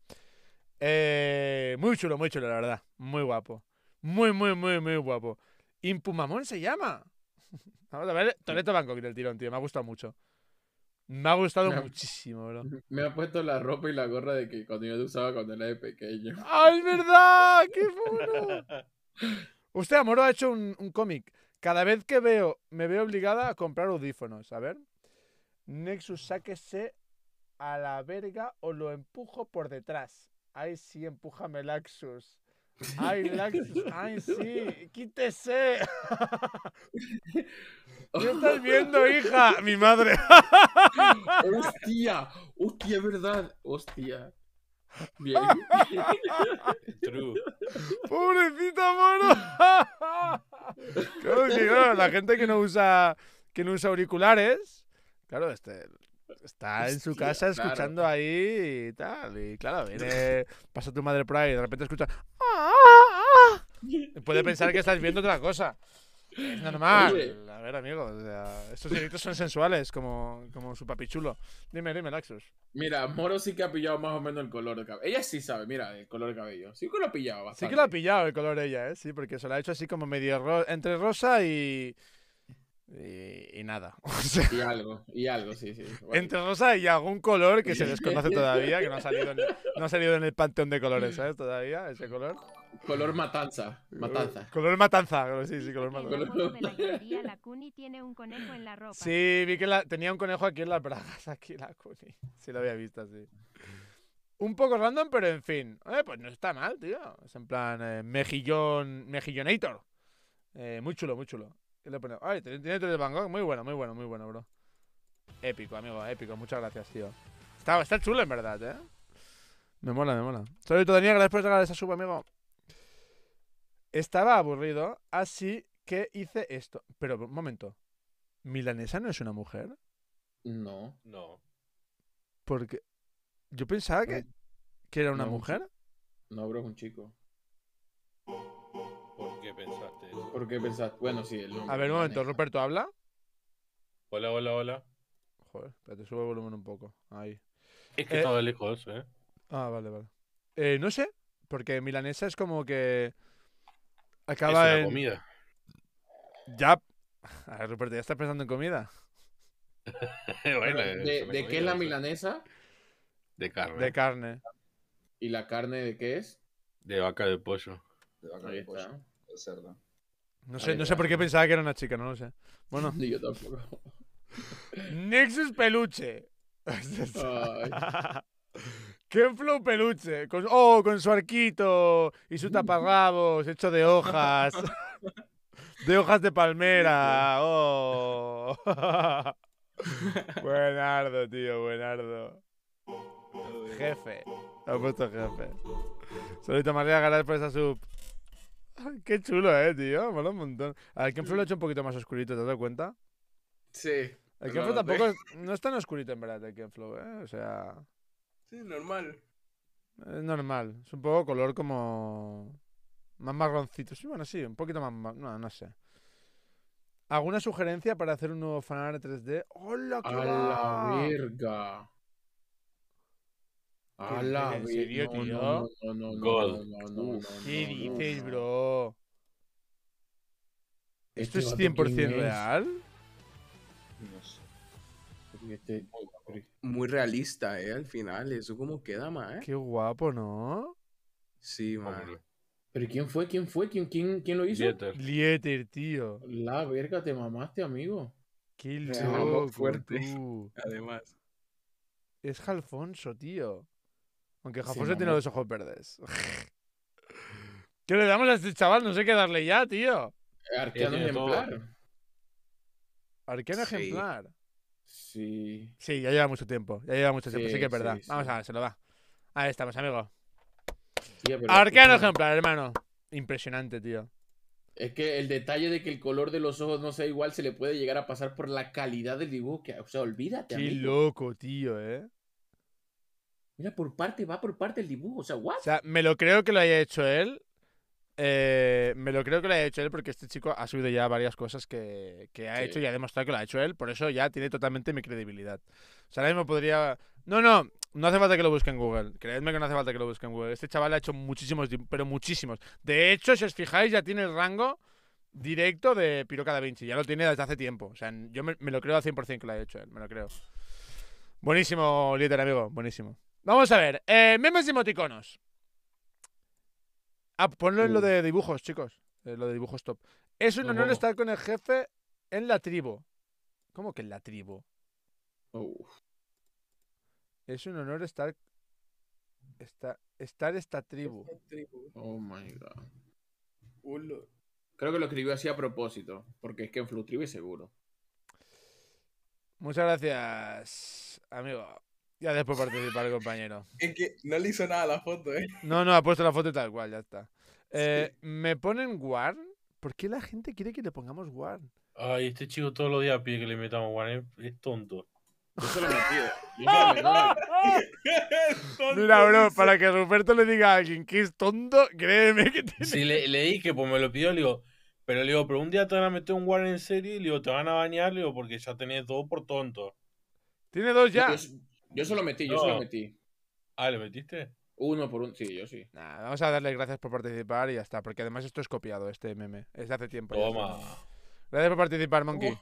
Eh, muy chulo, muy chulo, la verdad. Muy guapo. Muy, muy, muy, muy guapo. Impumamón se llama. Vamos a ver, banco Bangkok el tirón, tío. Me ha gustado mucho. Me ha gustado muchísimo, bro. Me ha puesto la ropa y la gorra de que cuando yo te usaba cuando era de pequeño. ¡Ay, ¡Ah, es verdad! ¡Qué bueno! Usted, amor, ha hecho un, un cómic. Cada vez que veo, me veo obligada a comprar audífonos. A ver. Nexus, sáquese a la verga o lo empujo por detrás. Ay, sí, empújame, Laxus. Ay, Laxus, ay, sí, quítese. ¿Qué estás viendo, hija? Mi madre. hostia, hostia, verdad, hostia. Bien. True. Pobrecita mano. la gente que no usa que no usa auriculares, claro, este, está en su casa escuchando ahí y tal y claro, viene pasa tu madre por y de repente escucha Puede pensar que estás viendo otra cosa. Es normal. A ver, amigo, estos directos son sensuales, como, como su papichulo. Dime, dime, Laxus. Mira, Moro sí que ha pillado más o menos el color de cabello. Ella sí sabe, mira, el color de cabello. Sí que lo ha pillado bastante. Sí que lo ha pillado el color ella, ¿eh? Sí, porque se lo ha hecho así como medio entre rosa y... Y, nada. y algo, y algo, sí, sí. Entre rosa y algún color que se desconoce todavía, que no ha salido en, no ha salido en el panteón de colores, ¿sabes? Todavía ese color. Color matanza. Matanza. Uh, color matanza. Sí, sí, color matanza. La, Cuni tiene un conejo en la ropa. Sí, vi que tenía un conejo aquí en las bragas. Aquí la Cuni. Sí, lo había visto, sí. Un poco random, pero en fin. Eh, pues no está mal, tío. Es en plan eh, mejillón. Mejillonator. Eh, muy chulo, muy chulo. Ay, tiene tres de Bangkok. Muy bueno, muy bueno, muy bueno, bro. Épico, amigo, épico. Muchas gracias, tío. Está, está chulo, en verdad, eh. Me mola, me mola. Saludos, Daniel. Gracias por llegar esa sub, amigo. Estaba aburrido, así que hice esto. Pero, un momento. ¿Milanesa no es una mujer? No. No. Porque yo pensaba que, que era una mujer. No, bro, es un chico. ¿Por qué pensaste ¿Por qué pensaste? Bueno, sí, el nombre. A ver, un momento, Roberto, ¿habla? Hola, hola, hola. Joder, espérate, sube el volumen un poco. Ahí. Es que todo eh, estaba lejos, ¿eh? Ah, vale, vale. Eh, no sé, porque milanesa es como que Acaba de comida. Ya. A ver, Rupert, ¿ya estás pensando en comida? bueno, ¿De, de qué es la milanesa? De carne. De carne. ¿Y la carne de qué es? De vaca de pollo. De vaca de pollo. De cerdo. No sé, no sé por qué pensaba que era una chica, no lo sé. Bueno. Ni yo tampoco. Nexus Peluche. ¡Qué flow peluche! Con, ¡Oh, con su arquito y su taparrabos hecho de hojas! de hojas de palmera. ¡Oh! buenardo, tío, buenardo. Jefe. Ha puesto jefe. Solito María, gracias por esa sub. Qué chulo, eh, tío. Mola un montón. el Kenflow lo he hecho un poquito más oscurito, ¿te has dado cuenta? Sí. El Kenflow tampoco. Es, no es tan oscurito en verdad el Kenflow, eh. O sea. Sí, normal. Es normal. Es un poco color como. Más marroncito. Sí, bueno, sí, un poquito más. Mar... No, no sé. ¿Alguna sugerencia para hacer un nuevo fanart 3D? ¡Hola, ¡A la verga! ¡A la ¿En serio, tío? No, no, no, no, no, ¿Qué dices, bro? ¿Esto este es 100% real? No sé. Este, muy realista, ¿eh? Al final, eso como queda, más. ¿eh? Qué guapo, ¿no? Sí, man. ¿Pero quién fue? ¿Quién fue? ¿Quién, quién, quién lo hizo? Lieter. Lieter, tío. La verga, te mamaste, amigo. Qué loco, fuerte. Además. Es Alfonso, tío. Aunque Alfonso tiene los ojos verdes. ¿Qué le damos a este chaval? No sé qué darle ya, tío. Arqueano ejemplar. Arqueano ejemplar. Sí. Sí, ya lleva mucho tiempo. Ya lleva mucho tiempo, sí, que es verdad. Vamos a ver, se lo va. Ahí estamos, amigo. Arqueano Arcano ejemplar, hermano. Impresionante, tío. Es que el detalle de que el color de los ojos no sea igual se le puede llegar a pasar por la calidad del dibujo. Que, o sea, olvídate. Qué loco, tío, eh. Mira, por parte, va por parte el dibujo. O sea, what? O sea, me lo creo que lo haya hecho él, eh, me lo creo que lo ha hecho él porque este chico ha subido ya varias cosas que, ha hecho y ha demostrado que lo ha hecho él, por eso ya tiene totalmente mi credibilidad. O sea, ahora mismo podría... No, no, no hace falta que lo busque en Google. Creedme que no hace falta que lo busque en Google. Este chaval ha hecho muchísimos, pero muchísimos. De hecho, si os fijáis, ya tiene el rango directo de Piroca da Vinci. Ya lo tiene desde hace tiempo. O sea, yo me, lo creo al 100% que lo ha hecho él, me lo creo. Buenísimo, líder, amigo, buenísimo. Vamos a ver, eh, memes y emoticonos. Ah, ponlo en lo de dibujos, chicos. Eh, lo de dibujos top. Es un honor estar con el jefe en la tribu. ¿Cómo que en la tribu? Es un honor estar. Estar, estar esta tribu. Oh my god. Creo que lo escribió así a propósito. Porque es que en Flutribe seguro. Muchas gracias, amigo. Ya después participar el compañero. Es que no le hizo nada la foto, ¿eh? No, no, ha puesto la foto tal cual, ya está. Eh, ¿Me ponen Warn? ¿Por qué la gente quiere que le pongamos Warn? Ay, este chico todos los días pide que le metamos Warn, es, tonto. ¿eh? Yo se lo metí. Mira, bro, para que Ruperto le diga a alguien que es tonto, créeme que tiene. Si le, le pues me lo pidió, le digo, pero le digo, pero un día te van a meter un guard en serie y le digo, te van a bañar, le digo, porque ya tenés dos por tonto. Tiene dos ya. Yo se lo metí, yo se lo metí. Ah, ¿le metiste? Uno por uno, sí, yo sí. Nah, vamos a darle gracias por participar y ya está, porque además esto es copiado, este meme. Es de hace tiempo. Toma. Gracias por participar, Monkey.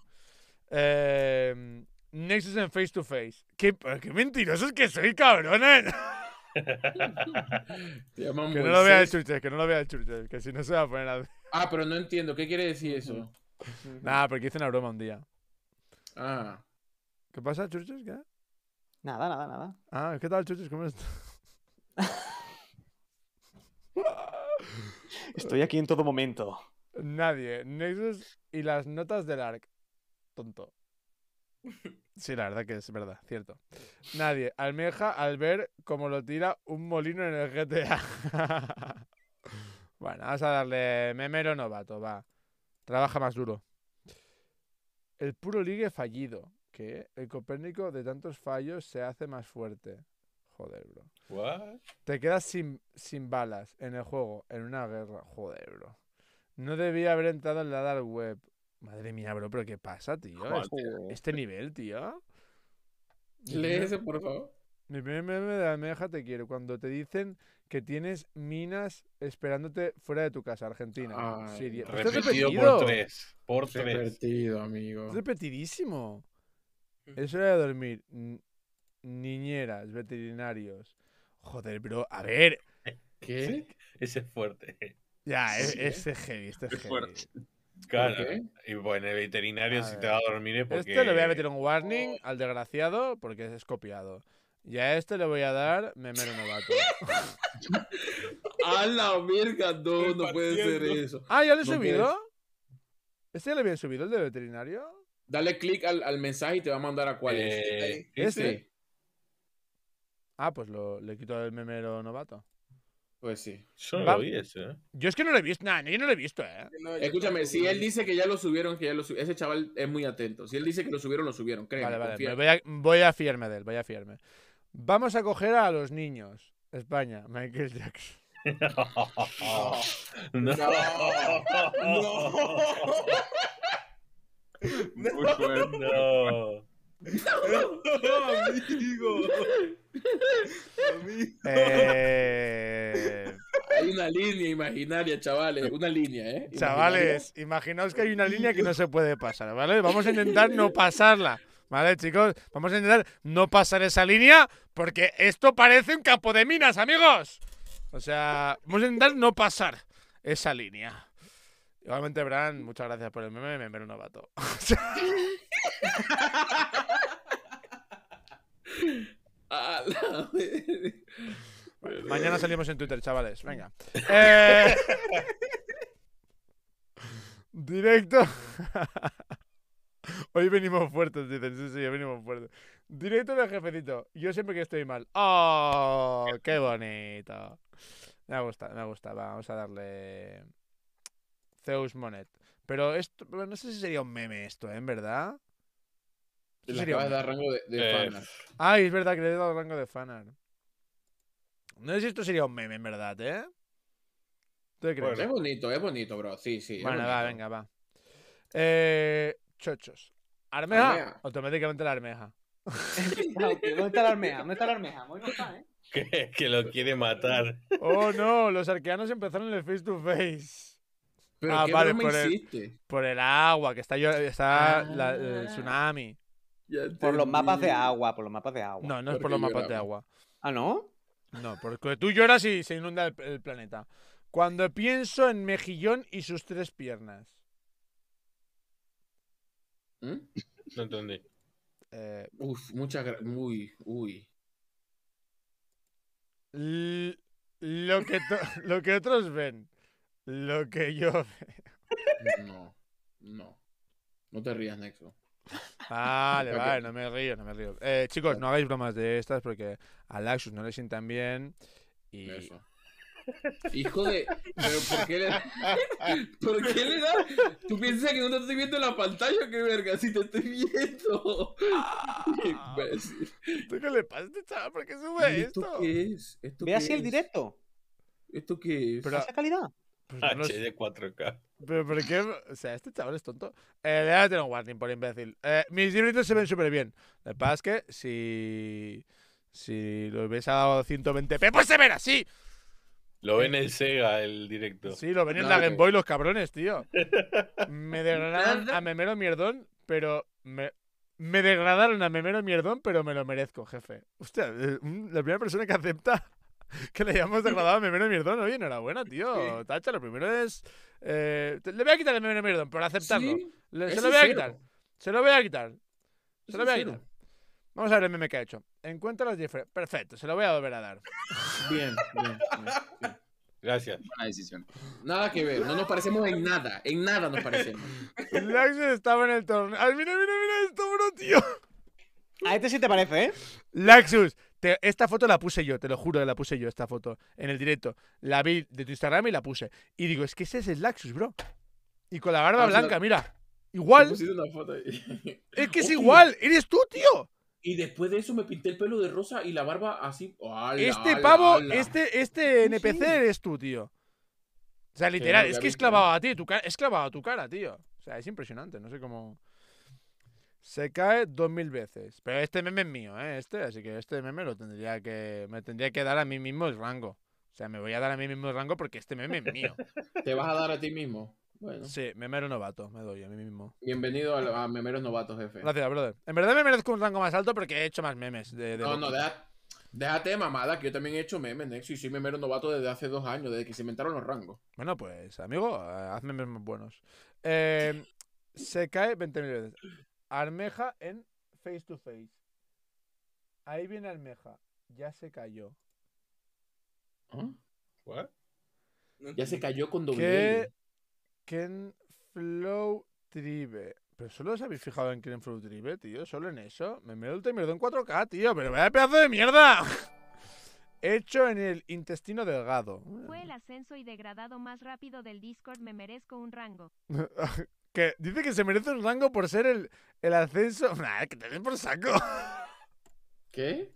Eh, em, Nexus en Face to Face. ¿Qué, qué mentirosos que soy, cabrones. que no lo vea el Churches, que no lo vea el Churches, que si no se va a poner a... Ah, pero no entiendo, ¿qué quiere decir eso? Nada, porque hice una broma un día. Ah. ¿Qué pasa, Churches? ¿Qué? Nada, nada, nada. Ah, ¿qué tal, chuches? ¿Cómo estás? Estoy aquí en todo momento. Nadie. Nexus y las notas del ARC. Tonto. Sí, la verdad que es verdad, cierto. Nadie. Almeja al ver cómo lo tira un molino en el GTA. bueno, vamos a darle memero novato, va. Trabaja más duro. El puro ligue fallido. ¿Qué? El Copérnico de tantos fallos se hace más fuerte. Joder, bro. ¿What? Te quedas sin, balas en el juego, en una guerra. Joder, bro. No debía haber entrado en la dark web. Madre mía, bro, pero ¿qué pasa, tío? Este, este, nivel, tío. Lee ese, por favor. Mi primer meme de almeja te quiero. Cuando te dicen que tienes minas esperándote fuera de tu casa, Argentina. Repetido, por tres. Por tres. Repetido, amigo. repetidísimo. Es hora de dormir. Niñeras, veterinarios. Joder, bro, a ver. ¿Qué? Ese es fuerte. Ya, e-, ¿eh? ese es heavy, este es, heavy. Claro, y bueno, el veterinario si te va a dormir es porque... Este le voy a meter un warning al desgraciado porque es copiado. Y a este le voy a dar memero novato. a la mierda, no, no puede ser eso. Ah, ¿ya lo he subido? ¿Este ya lo había subido, el de veterinario? Dale clic al, mensaje y te va a mandar a cuál es. Eh, ¿Ese? Ah, pues le quito el memero novato. Pues sí. Yo ¿eh? es que no lo he visto, yo no lo he visto, eh. Escúchame, si él dice que ya lo subieron, que ya lo Ese chaval es muy atento. Si él dice que lo subieron, lo subieron, Vale, vale, voy, a, voy a fiarme de él, voy a fiarme. Vamos a coger a los niños. España, Michael Jackson. no. no. no. no. amigo. Eh, hay una línea imaginaria, chavales. Una línea, ¿eh? Chavales, imaginaos que hay una línea que no se puede pasar, ¿vale? Vamos a intentar no pasarla. ¿Vale, chicos? Vamos a intentar no pasar esa línea porque esto parece un campo de minas, amigos. O sea, vamos a intentar no pasar esa línea. Igualmente, Bran, muchas gracias por el meme, me un novato. Mañana salimos en Twitter, chavales. Venga. Eh, directo. Hoy venimos fuertes, dicen. Sí, sí, hoy venimos fuertes. Directo del jefecito. Yo siempre que estoy mal. ¡Oh! ¡Qué bonito! Me gusta, me gusta. vamos a darle. Zeus Monet. Pero esto, no sé si sería un meme esto, ¿eh? ¿En verdad? Le sería acabas de dar rango de, de eh, Ay, es verdad que le he dado rango de fanar. No sé si esto sería un meme, en verdad, ¿eh? Pues es bonito, es bonito, bro. Sí, sí. Bueno, va, venga, va. Eh, chochos. ¿Armeja? Automáticamente la armeja. ¿Dónde está la armeja? ¿Dónde está la armeja? Muy está, ¿eh? Que, lo quiere matar. Oh, no. Los arqueanos empezaron en el face to face. Ah, por El, agua, que está, está el ah. tsunami. Por los mapas de agua, por los mapas de agua. No, no es por los mapas de agua. ¿Ah, no? No, porque tú lloras y se inunda el, planeta. Cuando pienso en Mejillón y sus tres piernas. ¿Mm? No entendí. Eh, Uf, muchas gracias. Uy, uy. Lo que, lo que otros ven. Lo que yo veo. No, no. No te rías, Nexo. Vale, vale, no me río, no me río. Eh, chicos, no hagáis bromas de estas porque a Laxus no le sientan bien. Y... Hijo de. ¿Pero por qué le ¿Por qué le da? ¿Tú piensas que no te estoy viendo en la pantalla? ¿Qué verga? Si te estoy viendo. Ah, ¿Tú qué le pasa a este chaval? ¿Por qué sube esto? ¿Esto qué es? ¿Esto Ve así el directo. ¿Esto qué es? Pero... ¿Esa calidad? Pues HD ah, 4K. Pero ¿por qué? O sea, este chaval es tonto. Eh, le tener un por imbécil. Eh, mis libritos se ven súper bien. Lo que pasa es que si. Si lo hubiese dado 120p, pues se ven así. Lo ven en eh, Sega el directo. Sí, lo ven en la Game Boy los cabrones, tío. Me degradaron a Memero Mierdón, pero. Me, me degradaron a Memero Mierdón, pero me lo merezco, jefe. Hostia, eh, la primera persona que acepta que le hayamos degradado a Memero Mierdón. Oye, enhorabuena, tío. Tacha, lo primero es. Eh, le voy a quitar el Memero Mierdón, pero aceptarlo. se lo voy a quitar. Se lo voy a quitar. Se lo voy a quitar. Vamos a ver el meme que ha hecho. Encuentra las diferencias. Perfecto, se lo voy a volver a dar. Bien, bien. Gracias. Buena decisión. Nada que ver, no nos parecemos en nada. En nada nos parecemos. Laxus estaba en el torneo. ¡Ay, mira, mira, mira esto, bro, tío! A este sí te parece, ¿eh? Laxus, esta foto la puse yo, te lo juro la puse yo, esta foto, en el directo. La vi de tu Instagram y la puse. Y digo, es que ese es el Laxus, bro. Y con la barba ah, blanca, mira. Igual. es que es igual, eres tú, tío. Y después de eso me pinté el pelo de rosa y la barba así. este pavo, este, este NPC eres tú, tío. O sea, literal, es que es clavado a ti, tu cara, es clavado a tu cara, tío. O sea, es impresionante, no sé cómo se cae dos mil veces. Pero este meme es mío, ¿eh? Este, así que este meme lo tendría que. Me tendría que dar a mí mismo el rango. O sea, me voy a dar a mí mismo el rango porque este meme es mío. ¿Te vas a dar a ti mismo? Sí, memero novato, me doy a mí mismo. Bienvenido a, a memeros novatos, jefe. Gracias, brother. En verdad me merezco un rango más alto porque he hecho más memes. no, no, déjate mamada, que yo también he hecho memes, Nexo, y soy memero novato desde hace dos años, desde que se inventaron los rangos. Bueno, pues, amigo, eh, haz memes más buenos. Eh, se cae 20.000 veces. Armeja en face to face. Ahí viene Almeja. Ya se cayó. ¿Ah? What? Ya se cayó con doble. Ken Flow Tribe. Pero solo os habéis fijado en Ken Flow Tribe, tío. Solo en eso. Me meto el temerdo en 4K, tío. Pero vaya pedazo de mierda. Hecho en el intestino delgado. Fue el ascenso y degradado más rápido del Discord. Me merezco un rango. que dice que se merece un rango por ser el, ascenso. que te den por saco. ¿Qué?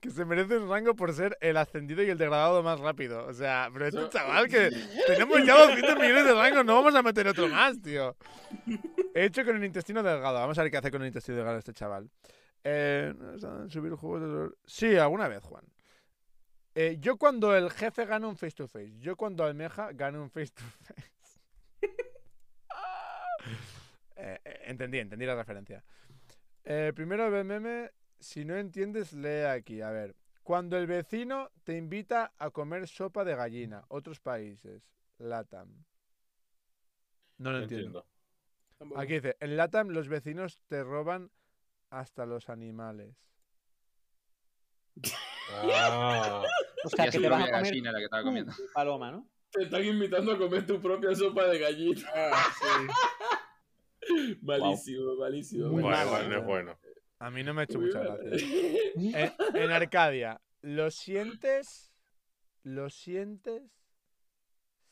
Que se merece un rango por ser el ascendido y el degradado más rápido. O sea, pero es este un chaval que tenemos ya 200 millones de rangos, no vamos a meter otro más, tío. He hecho con el intestino delgado. Vamos a ver qué hace con el intestino delgado este chaval. Eh, subir juegos de... Sí, alguna vez, Juan. Eh, yo cuando el jefe gana un face to face, yo cuando Almeja gana un face to face. entendí, entendí la referencia. Eh, primero BMM, si no entiendes, lee aquí. A ver. Cuando el vecino te invita a comer sopa de gallina, otros países, LATAM. No lo entiendo. Aquí dice, en LATAM los vecinos te roban hasta los animales. Ah. o sea, que te a comer la paloma, ¿no? Te están invitando a comer tu propia sopa de gallina. Ah, Malísimo, malísimo. bueno, no es bueno. A mí no me ha hecho mucha gracia. en, Arcadia, ¿lo sientes? ¿Lo sientes?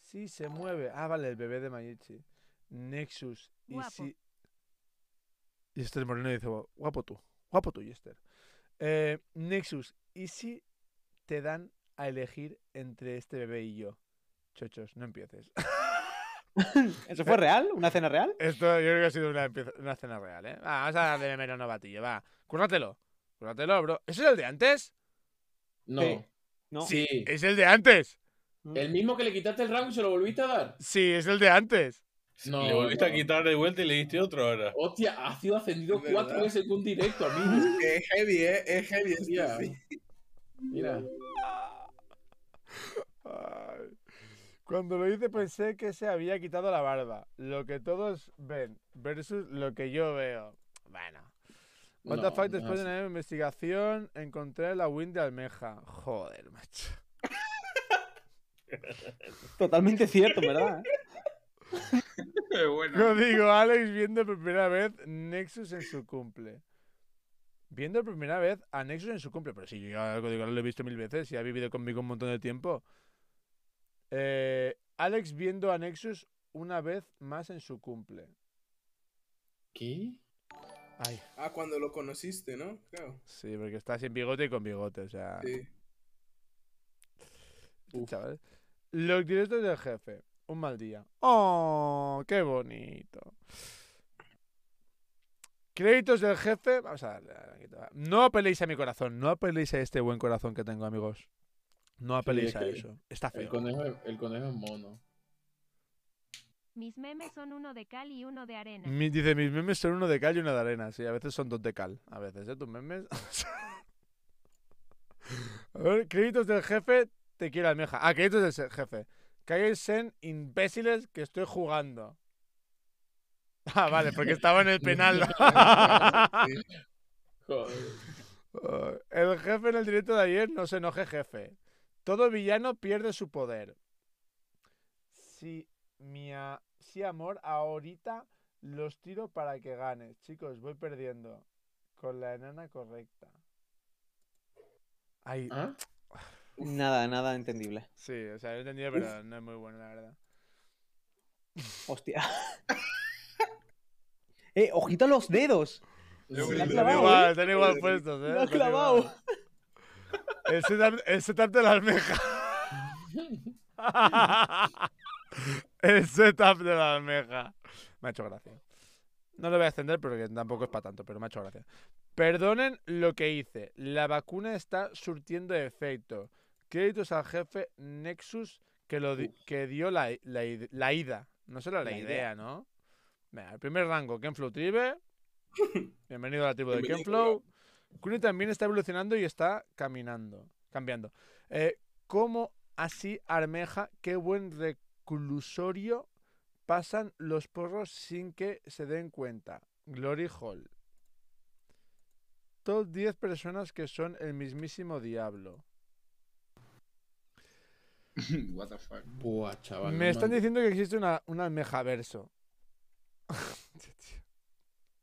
Sí, se mueve. Ah, vale, el bebé de Mayichi. Nexus. Y si... Yester Moreno dice, guapo tú. Guapo tú, Yester. Eh, Nexus, ¿y si te dan a elegir entre este bebé y yo? Chochos, no empieces. ¿Eso fue real? ¿Una cena real? Esto yo creo que ha sido una, una cena real, ¿eh? Va, vamos a darle menos novatillo, va. Cúrratelo. Cúrratelo, bro. ¿Ese es el de antes? No. Sí. no. Es el de antes. Mm. ¿El mismo que le quitaste el rango y se lo volviste a dar? Sí, es el de antes. No, le volviste a quitar de vuelta y le diste otro ahora. Hostia, ha sido ascendido cuatro veces en un directo, mí. es heavy, ¿eh? Es heavy, es Mira. Cuando lo hice pensé que se había quitado la barba. Lo que todos ven versus lo que yo veo. Bueno. What the fuck, después de una investigación encontré la wind de almeja. Joder, macho. Totalmente cierto, ¿verdad? bueno. Lo digo, Alex viendo por primera vez Nexus en su cumple. Viendo por primera vez a Nexus en su cumple. Pero si yo ya lo he visto mil veces y ha vivido conmigo un montón de tiempo. Eh, Alex viendo a Nexus una vez más en su cumple. ¿Qué? Ah, cuando lo conociste, ¿no? Claro. Sí, porque está sin bigote y con bigote, o sea. Sí. Este Los directos del jefe. Un mal día. ¡Oh! ¡Qué bonito! Créditos del jefe. Vamos a darle. No apeléis a mi corazón. No apeléis a este buen corazón que tengo, amigos. No apeléis a eso. Está feo. El conejo, es mono. Mis memes son uno de cal y uno de arena. dice, mis memes son uno de cal y uno de arena. Sí, a veces son dos de cal. A veces, ¿eh? Tus memes. a ver, créditos del jefe, te quiero almeja. Ah, créditos del jefe. Cállense, imbéciles, que estoy jugando. Ah, vale, porque estaba en el penal. El jefe en el directo de ayer, no se enoje, jefe. Todo villano pierde su poder. Sí, mi, amor, ahorita los tiro para que gane. Chicos, voy perdiendo. Con la enana correcta. Ahí. Nada, nada entendible. Sí, o sea, lo entendido, pero no es muy bueno, la verdad. Hostia. eh, ojito a los dedos. ¿eh? están igual, están igual puestos, eh. Lo clavado. El setup, de la almeja. el setup de la almeja. Me ha hecho gracia. No lo voy a extender porque tampoco es para tanto, pero me ha hecho gracia. Perdonen lo que hice. La vacuna está surtiendo efecto. Créditos al jefe Nexus que, lo que dio la, la, ida. No solo la, idea, ¿no? el primer rango, Kenflow Tribe. Bienvenido a la tribu de Kenflow. Clooney también está evolucionando y está caminando, cambiando. Eh, ¿Cómo así Armeja? Qué buen reclusorio pasan los porros sin que se den cuenta. Glory Hall. Todos 10 personas que son el mismísimo diablo. What the fuck. Me están diciendo que existe una, una almeja verso.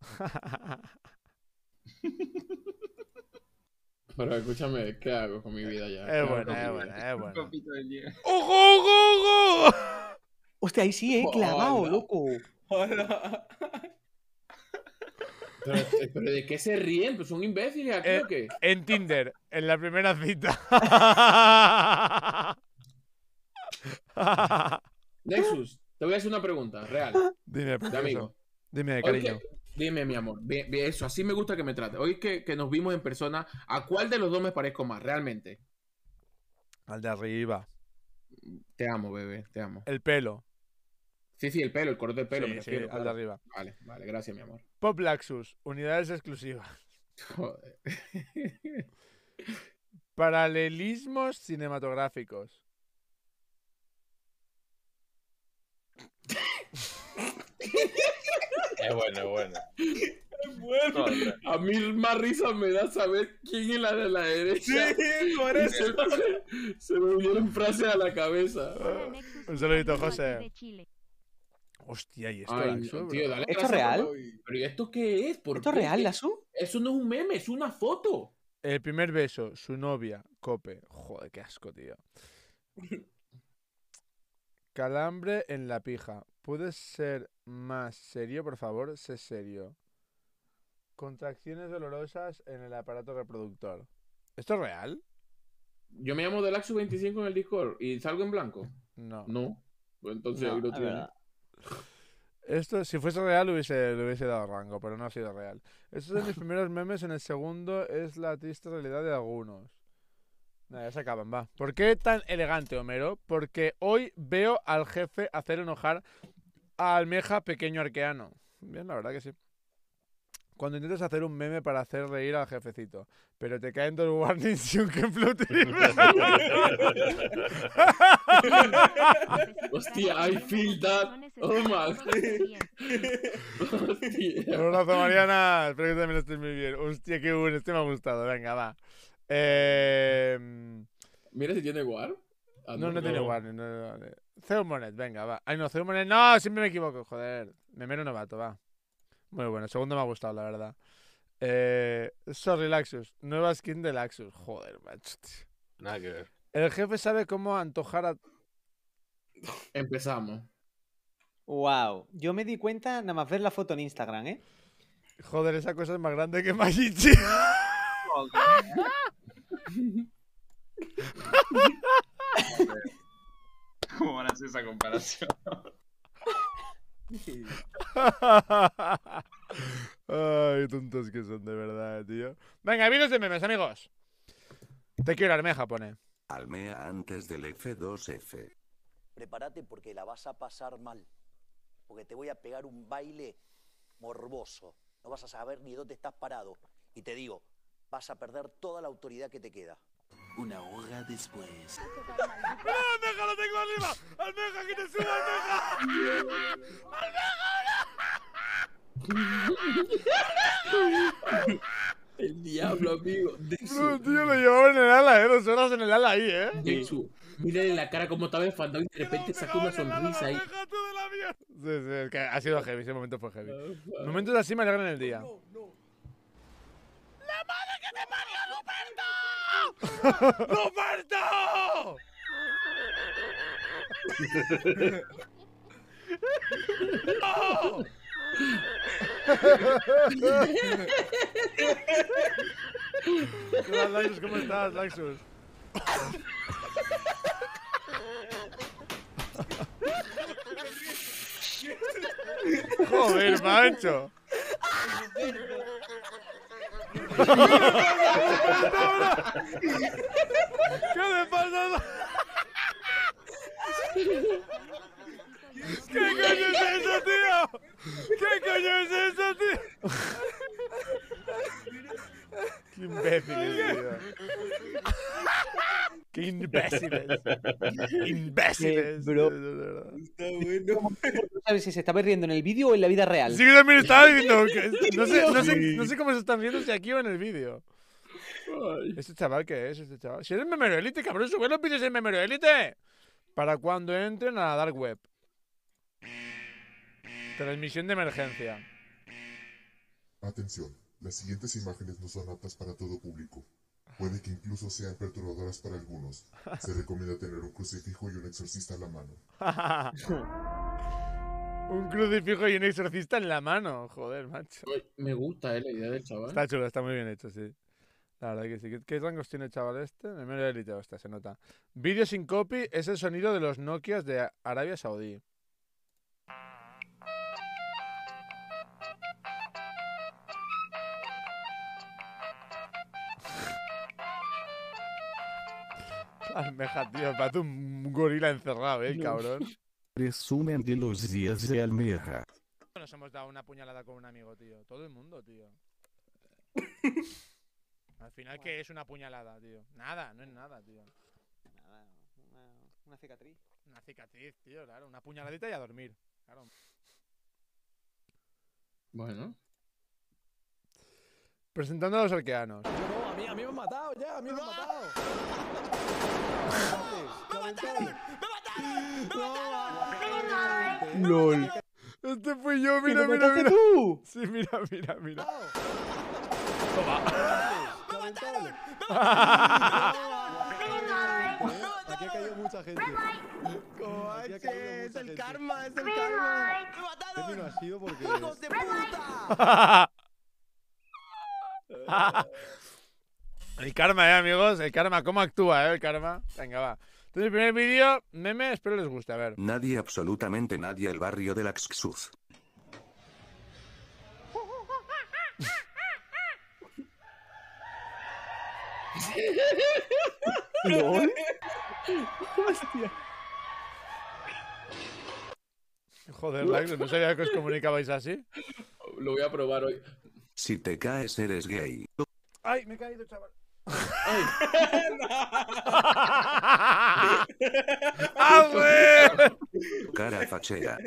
Pero escúchame, ¿qué hago con mi vida ya? Es bueno, es bueno, es bueno. ¡Ojo, ojo, ojo! Hostia, ahí sí, eh, clavado, loco. Pero, de qué se ríen? Pues son imbéciles aquí eh, o qué? En Tinder, en la primera cita. Nexus, te voy a hacer una pregunta, real. Dime, de amigo. Dime, cariño. Dime, mi amor, eso, así me gusta que me trate. Hoy que, nos vimos en persona, ¿a cuál de los dos me parezco más realmente? Al de arriba. Te amo, bebé, te amo. El pelo. Sí, sí, el pelo, el color del pelo, me refiero, al de arriba. Vale, vale, gracias, mi amor. Pop unidades exclusivas. Joder. Paralelismos cinematográficos. Es bueno, es bueno. Es bueno. a mí más risa me da saber quién es la de la derecha. Sí, por eso. Se, me me vinieron frase a la cabeza. Un saludito, José. Hostia, ¿y esto, ¿Esto es real? ¿Pero esto qué es? ¿Esto es real, Lazo? Eso no es un meme, es una foto. El primer beso, su novia, Cope. Joder, qué asco, tío. Calambre en la pija. ¿Puedes ser más serio, por favor? Sé serio. Contracciones dolorosas en el aparato reproductor. ¿Esto es real? Yo me llamo Deluxe 25 en el Discord y salgo en blanco. No. No. Pues entonces Esto, si fuese real, le hubiese dado rango, pero no ha sido real. Estos son mis primeros memes. En el segundo es la triste realidad de algunos ya se acaban, va. ¿Por qué tan elegante, Homero? Porque hoy veo al jefe hacer enojar a Almeja Pequeño Arqueano. Bien, la verdad que sí. Cuando intentas hacer un meme para hacer reír al jefecito, pero te caen dos warnings y un que Hostia, I feel that. Oh, Hostia. Un abrazo, Mariana. Espero que también estés muy bien. Hostia, qué bueno. Este me ha gustado. Venga, va. Eh... Mira si tiene War. Ah, no, no, tiene War. No, Zeumonet, venga, va. Ay, no, Zeumonet, no, siempre me equivoco, joder. Me mero novato, va. Muy bueno, segundo me ha gustado, la verdad. Eh, sorry, Laxus. Nueva skin de Laxus. Joder, macho. Nada que ver. El jefe sabe cómo antojar a. Empezamos. Wow. Yo me di cuenta nada más ver la foto en Instagram, ¿eh? Joder, esa cosa es más grande que Magichi. ¿Cómo van a hacer esa comparación? Ay, tontos que son de verdad, tío. Venga, vídeos de memes, amigos. Te quiero almeja, pone. Almea antes del F2F. Prepárate porque la vas a pasar mal. Porque te voy a pegar un baile morboso. No vas a saber ni dónde estás parado. Y te digo, vas a perder toda la autoridad que te queda. Una hora después. ¡Almeja, lo tengo arriba! ¡Almeja, que te suba, almeja! ¡Almeja, El diablo, amigo. No, tío, lo llevaba en el ala, ¿eh? Dos horas en el ala ahí, ¿eh? mira en la cara como estaba enfadado y de repente sacó una sonrisa ahí. Sí, sí, es que ha sido heavy, ese momento fue heavy. Ah, Momentos así me alegran el día me parió, Luperto! ¡Luperto! ¡No! ¿cómo estás, Joder, macho. ¿Qué me pasa? ¿Qué coño es eso, tío? ¿Qué coño es eso, tío? Qué imbécil, tío. imbéciles! ¡Imbéciles! bro. Está bueno. No sabes si se está perdiendo en el vídeo o en la vida real. Sí, también estaba No sé, no, sé, no sé cómo se están viendo, si aquí o en el vídeo. ¿Este chaval qué es? ¿Este chaval? Si eres élite, cabrón, sube los vídeos en Élite! Para cuando entren a la Dark Web. Transmisión de emergencia. Atención, las siguientes imágenes no son aptas para todo público. Puede que incluso sean perturbadoras para algunos. Se recomienda tener un crucifijo y un exorcista en la mano. un crucifijo y un exorcista en la mano, joder, macho. Me gusta eh, la idea del chaval. Está chulo, está muy bien hecho, sí. La verdad que sí. ¿Qué, rangos tiene el chaval este? Me lo he esta se nota. Vídeo sin copy es el sonido de los Nokias de Arabia Saudí. Almeja, tío, parece un gorila encerrado, eh, cabrón. Resumen de los días de almeja. Nos hemos dado una puñalada con un amigo, tío. Todo el mundo, tío. Al final, ¿qué es una puñalada, tío? Nada, no es nada, tío. Nada, una, cicatriz. Una cicatriz, tío, claro. Una puñaladita y a dormir. Claro. Bueno. Presentando a los arqueanos. No, a mí, a mí me han matado ya, a mí me han ah. matado. ¡Me mataron! ¡Me mataron! ¡Me mataron! ¡Lol! Este fui yo, mira, ¿Qué mira, mira. tú? Sí, mira, mira, mira. Toma. ¡Me mataron! ¡Me mataron! Aquí ha caído mucha gente. Coache, es el karma, es el karma. ¡Me mataron! Este ha sido porque... ¡Hijos de puta! el karma, ¿eh, amigos? El karma, ¿cómo actúa, eh, el karma? Venga, va. Entonces, el primer vídeo, meme, espero les guste, a ver. Nadie, absolutamente nadie, el barrio de la Joder, no sabía que os comunicabais así. Lo voy a probar hoy. Si te caes eres gay. Ay, me he caído, chaval. Ay. ¡Ah, Cara fachera.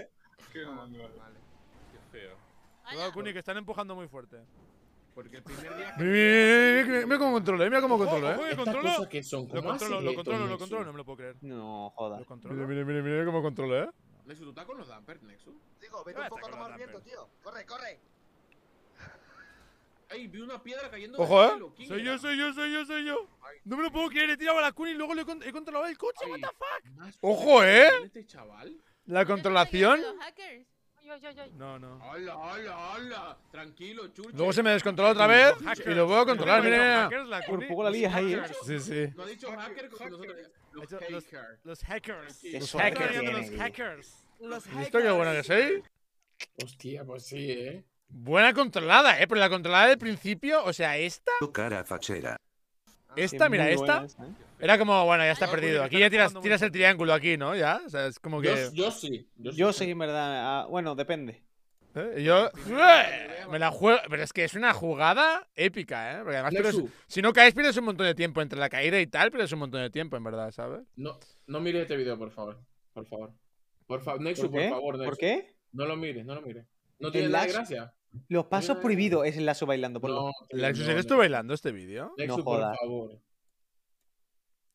Qué manual. Vale. Qué feo. Cuidado, Kuni, que están empujando muy fuerte. Porque el primer día. Mira, cómo controlo, eh, mira cómo controla. eh. que son, lo controlo, lo controlo, lo controlo, no me lo puedo creer. No, joda. Mira, mira, mira, mira cómo controla. eh. Nexus, tú estás con los dampers, Nexus. Digo, vete un poco a tomar viento, tío. Corre, corre. Ay, vi una piedra cayendo. Ojo, eh. soy yo, soy yo, soy yo, soy yo. no me lo puedo creer, he tirado a la cuna y luego le he, controlado el coche. Ay, What the fuck. Ojo, eh. Este chaval? La controlación. No, no. Hola, hola, hola. Tranquilo, churro. Luego se me descontroló otra vez y lo puedo controlar. Mira, mira. Por poco la lías ahí. ¿eh? Sí, sí. No ha dicho hacker nosotros. Los, los hackers. Los hackers. Los hackers. ¿Listo qué bueno que soy? Hostia, pues sí, eh. Buena controlada, ¿eh? Pero la controlada del principio, o sea, esta. Tu cara fachera. Ah, esta, mira, esta. Eh. Era como, bueno, ya está ah, perdido. Aquí ya tiras, el triángulo aquí, ¿no? Ya, o sea, es como que. Yo, sí. Yo, sí, en verdad. Ah, bueno, depende. Eh, yo me la juego, pero es que es una jugada épica, ¿eh? Porque además, si no caes, pierdes un montón de tiempo entre la caída y tal, pierdes un montón de tiempo, en verdad, ¿sabes? No, no mire este video, por favor. Por favor. Por, favor ¿Por, favor, ¿Por qué? No lo mires, no lo mires. No tiene la gracia. Los pasos eh, prohibidos es el lazo bailando. Por no, Laxus, eres tú bailando este vídeo? no jodas. por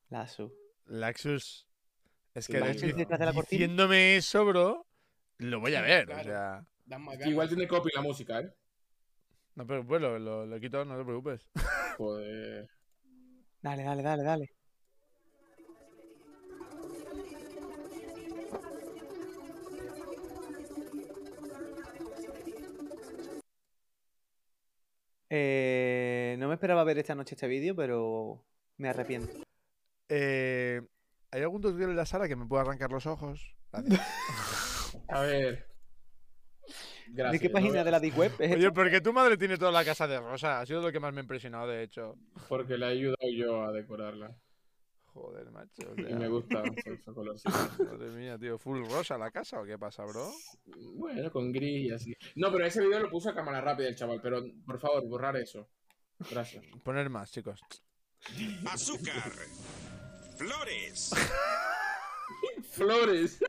Laxus. Laxus. Es que Laxus diciéndome eso, bro, lo voy a ver. O sea... Igual tiene copy la música, ¿eh? No, pero bueno, pues, lo, he lo quito, no te preocupes. Joder. Dale, dale, dale, dale. Eh, no me esperaba ver esta noche este vídeo, pero me arrepiento. Eh, ¿Hay algún tutorial en la sala que me pueda arrancar los ojos? A ver. Gracias, ¿De qué página de la Deep Web? Es Oye, porque tu madre tiene toda la casa de rosa. Ha sido lo que más me ha impresionado, de hecho. Porque le he ayudado yo a decorarla. Joder, macho. me gusta Madre mía, tío. ¿Full rosa la casa o qué pasa, bro? Bueno, con gris y así. No, pero ese video lo puso a cámara rápida el chaval, pero por favor, borrar eso. Gracias. Poner más, chicos. Azúcar. Flores. Flores.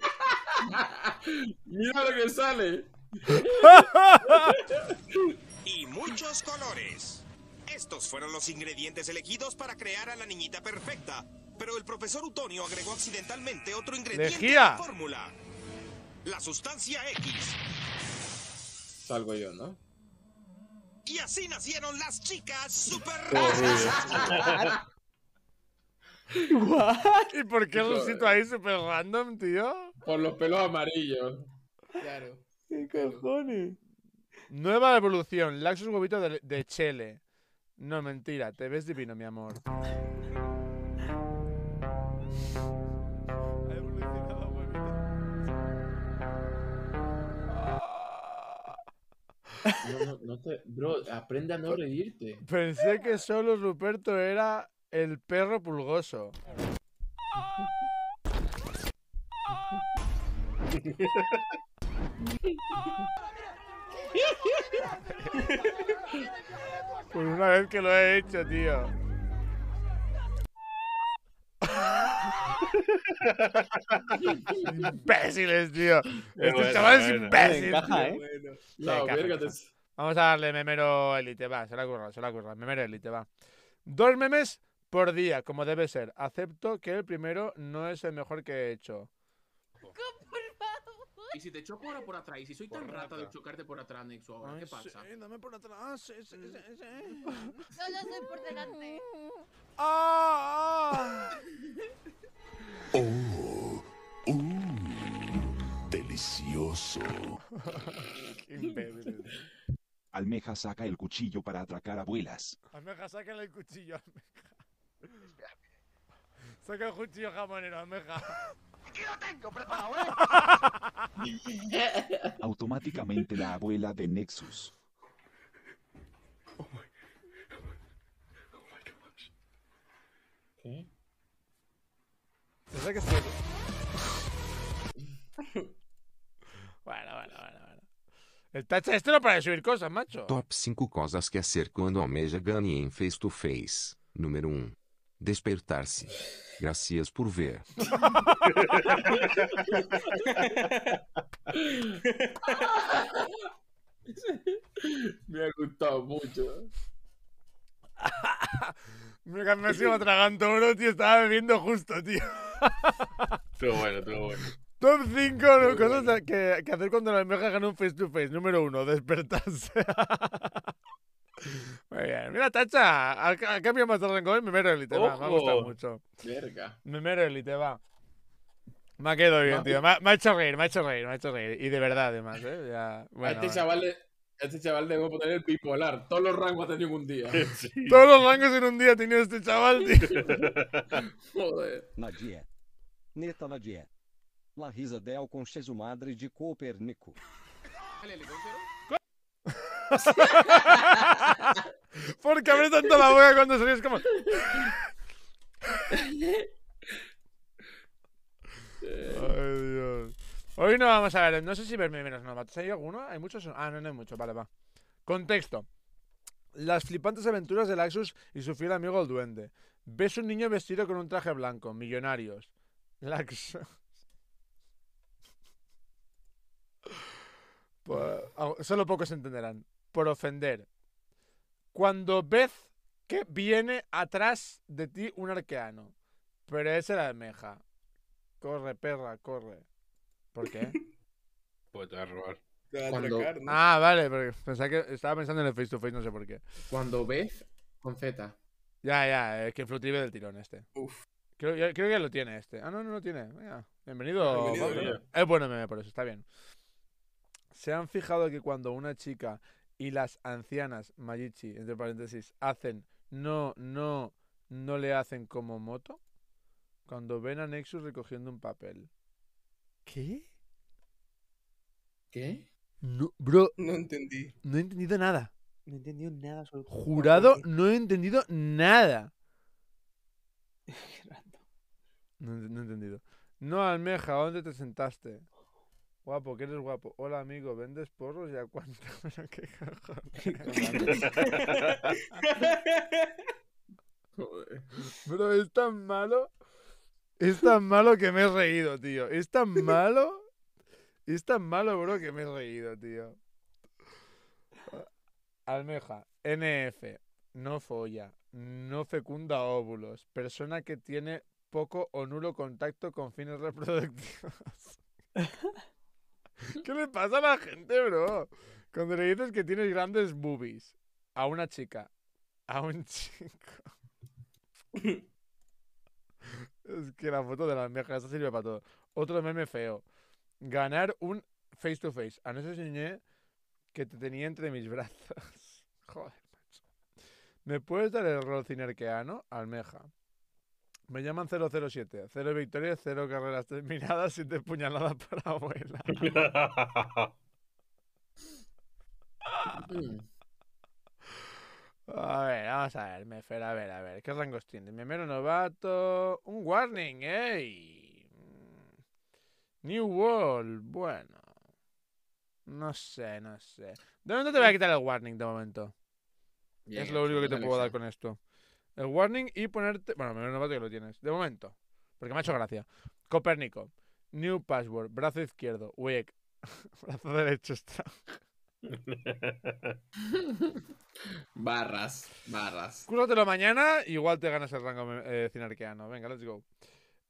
Mira lo que sale. y muchos colores. Estos fueron los ingredientes elegidos para crear a la niñita perfecta, pero el profesor Utonio agregó accidentalmente otro ingrediente la fórmula. La sustancia X. Salgo yo, ¿no? Y así nacieron las chicas super ¿Y por qué Lucito ahí super random, tío? Por los pelos amarillos. Claro. ¿Qué cojones? Nueva evolución, Laxus huevito de, de Chele. No, mentira, te ves divino, mi amor. No, no, te... Bro, aprende a no reírte. Pensé que solo Ruperto era el perro pulgoso. Por una vez que lo he hecho, tío imbéciles, tío. Este bueno, chaval es imbécil. Vamos a darle memero élite, va, se la curra, se la curra. Memero élite, va. Dos memes por día, como debe ser. Acepto que el primero no es el mejor que he hecho. Y si te choco ahora por atrás, y si soy tan rata, de chocarte por atrás, Nexo, ahora, ¿qué pasa? Sí, dame por atrás. Sí, sí, no, no soy por delante. ¡Oh! oh. Mm, ¡Delicioso! Almeja saca el cuchillo para atracar abuelas. Almeja, saca el cuchillo, Almeja. Saca el cuchillo jamonero, Almeja. Aquí lo tengo preparado, ¿eh? Automáticamente la abuela de Nexus Sim. Será que é Bueno, bueno, bueno, bueno. El extra para subir cosas, macho. Top 5 cosas que hacer quando almeja ganhe em face to face. Número 1. Um, Despertar-se. Gracias por ver. Me ha gustado muito. Me carne se tragando uno, tío. Estaba bebiendo justo, tío. Todo bueno, todo bueno. Top 5 ¿no? cosas que, hacer cuando la almeja gana un face to face. Número 1, despertarse. Muy bien. Mira, Tacha, al, cambiado más tarde ¿eh? me mero Elite, te va. Me ha gustado mucho. Verga. mero Elite, va. Me ha quedado bien, tío. Me ha, hecho reír, me ha hecho reír, me ha hecho reír. Y de verdad, además, ¿eh? a este chaval este chaval debe poner el bipolar. Todos los rangos ha tenido en un día. Todos los rangos en un día ha tenido este chaval, tío. Joder. Nadia. Neta nadie. La risa del su madre de ¿Por Porque abrió tanto la boca cuando salís como. Ay, Dios. Hoy no vamos a ver, no sé si verme menos novatos. ¿Hay alguno? ¿Hay muchos? Ah, no, no hay muchos, vale, va. Contexto. Las flipantes aventuras de Laxus y su fiel amigo el duende. Ves un niño vestido con un traje blanco, millonarios. Laxus. Ah, solo pocos entenderán. Por ofender. Cuando ves que viene atrás de ti un arqueano. Pero es la almeja. Corre, perra, corre. ¿Por qué? Pues te a robar. Te Ah, vale, pensaba que estaba pensando en el face to face, no sé por qué. Cuando ves con Z. Ya, ya, es que flotribe del tirón este. Creo, que lo tiene este. Ah, no, no lo tiene. Bienvenido. Es bueno por eso, está bien. ¿Se han fijado que cuando una chica y las ancianas, Mayichi, entre paréntesis, hacen no, no, no le hacen como moto? Cuando ven a Nexus recogiendo un papel. ¿Qué? ¿Qué? No, bro. No entendí. No he entendido nada. No he entendido nada sobre Jurado, no he entendido nada. no, he entendido. No, Almeja, ¿dónde te sentaste? Guapo, que eres guapo. Hola, amigo, ¿vendes porros y a cuánto? qué Joder. Bro, es tan malo. Es tan malo que me he reído, tío. Es tan malo. Es tan malo, bro, que me he reído, tío. Almeja, NF, no folla, no fecunda óvulos, persona que tiene poco o nulo contacto con fines reproductivos. ¿Qué le pasa a la gente, bro? Cuando le dices que tienes grandes boobies a una chica, a un chico. Es que la foto de la almeja, esa sirve para todo. Otro meme feo. Ganar un face to face. A no ser que te tenía entre mis brazos. Joder, macho. ¿Me puedes dar el rol cinerqueano? Almeja. Me llaman 007. Cero victorias, cero carreras terminadas, siete puñaladas para abuela. Mm. A ver, vamos a ver, Mefer, a ver, a ver, ¿qué rangos tiene? Memero novato, un warning, ¡ey! Mm. New World, bueno. No sé, no sé. De momento te voy a quitar el warning, de momento. es lo único que te puedo dar con esto. El warning y ponerte... Bueno, mero novato que lo tienes, de momento. Porque me ha hecho gracia. Copérnico, New Password, brazo izquierdo, Wake, brazo derecho, está barras, barras. Cúratelo mañana, igual te ganas el rango cinarqueano. Eh, Venga, let's go.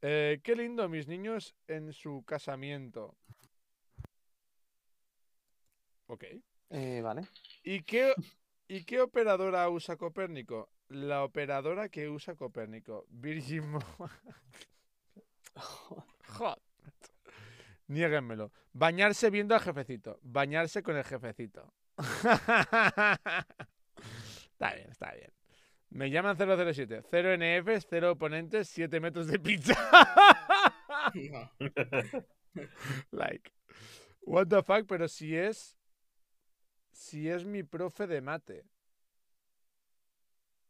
Eh, qué lindo mis niños en su casamiento. Ok. Eh, vale. ¿Y qué, ¿Y qué operadora usa Copérnico? La operadora que usa Copérnico, Virgin Hot. Niéguenmelo. Bañarse viendo al jefecito. Bañarse con el jefecito. está bien, está bien. Me llaman 007. 0 nf 0 oponentes, 7 metros de pizza. like. What the fuck, pero si es. Si es mi profe de mate.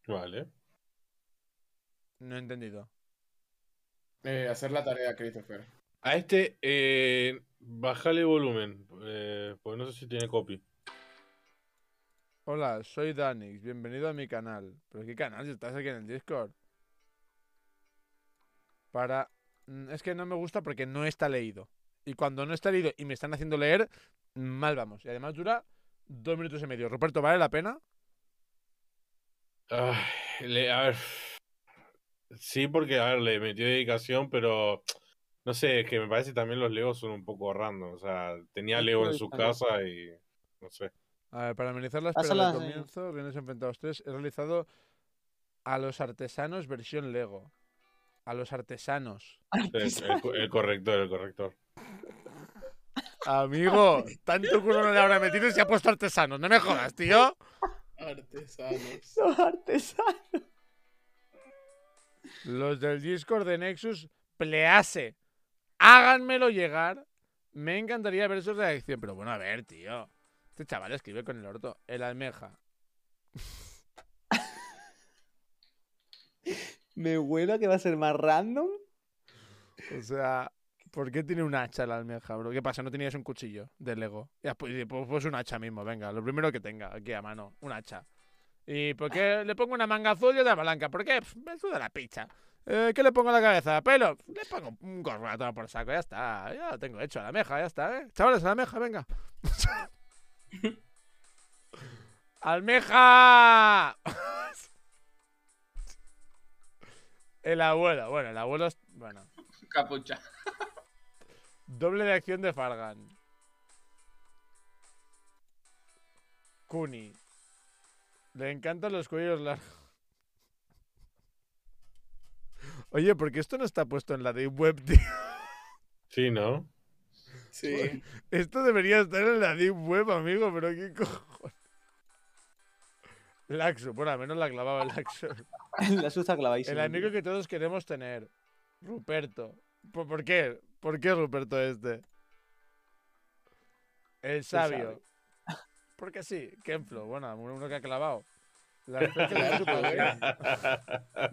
Vale. No he entendido. Eh, hacer la tarea, Christopher. A este, eh, volumen, pues no sé si tiene copy. Hola, soy Danix, bienvenido a mi canal. ¿Pero qué canal? Si estás aquí en el Discord. Para... Mm, es que no me gusta porque no está leído. Y cuando no está leído y me están haciendo leer, mal vamos. Y además dura dos minutos y medio. Roberto, ¿vale la pena? Ay, a ver... Sí, porque, a ver, le metió dedicación, pero... No sé, es que me parece que también los legos son un poco random. O sea, tenía lego en su casa y. No sé. A ver, para amenizar la espera del comienzo, vienes Enfrentados tres he realizado a los artesanos versión Lego. A los artesanos. El, el, corrector, el corrector. Amigo, tanto culo no le habrá metido y se ha puesto artesanos. No me jodas, tío. Artesanos. artesanos. Los del Discord de Nexus, please háganmelo llegar. Me encantaría ver su reacción. Pero bueno, a ver, tío. Este chaval escribe con el orto. El almeja. Me huele que va a ser más random. O sea, ¿por qué tiene un hacha la almeja, bro? ¿Qué pasa? ¿No tenías un cuchillo de Lego? Ya, pues, pues, pues, un hacha mismo, venga. Lo primero que tenga aquí a mano, un hacha. ¿Y por qué le pongo una manga azul y otra palanca? ¿Por qué? me suda la picha. Eh, ¿Qué le pongo a la cabeza? ¿Pelo? Le pongo un gorro a por saco, ya está. Ya lo tengo hecho, a la meja, ya está, ¿eh? Chavales, a la meja, venga. ¡Almeja! el abuelo, bueno, el abuelo es. Bueno. Capucha. Doble de acción de Fargan. Kuni. Le encantan los cuellos largos. Oye, porque esto no está puesto en la de web, tío. Sí, ¿no? Sí. Esto debería estar en la deep web, amigo, pero qué cojones. Laxo, bueno, al menos la clavaba Laxo. la suza claváis. El amigo que todos queremos tener. Ruperto. ¿Por, qué? ¿Por qué Ruperto este? El sabio. Porque sí, Kenflo, bueno, uno que ha clavado. La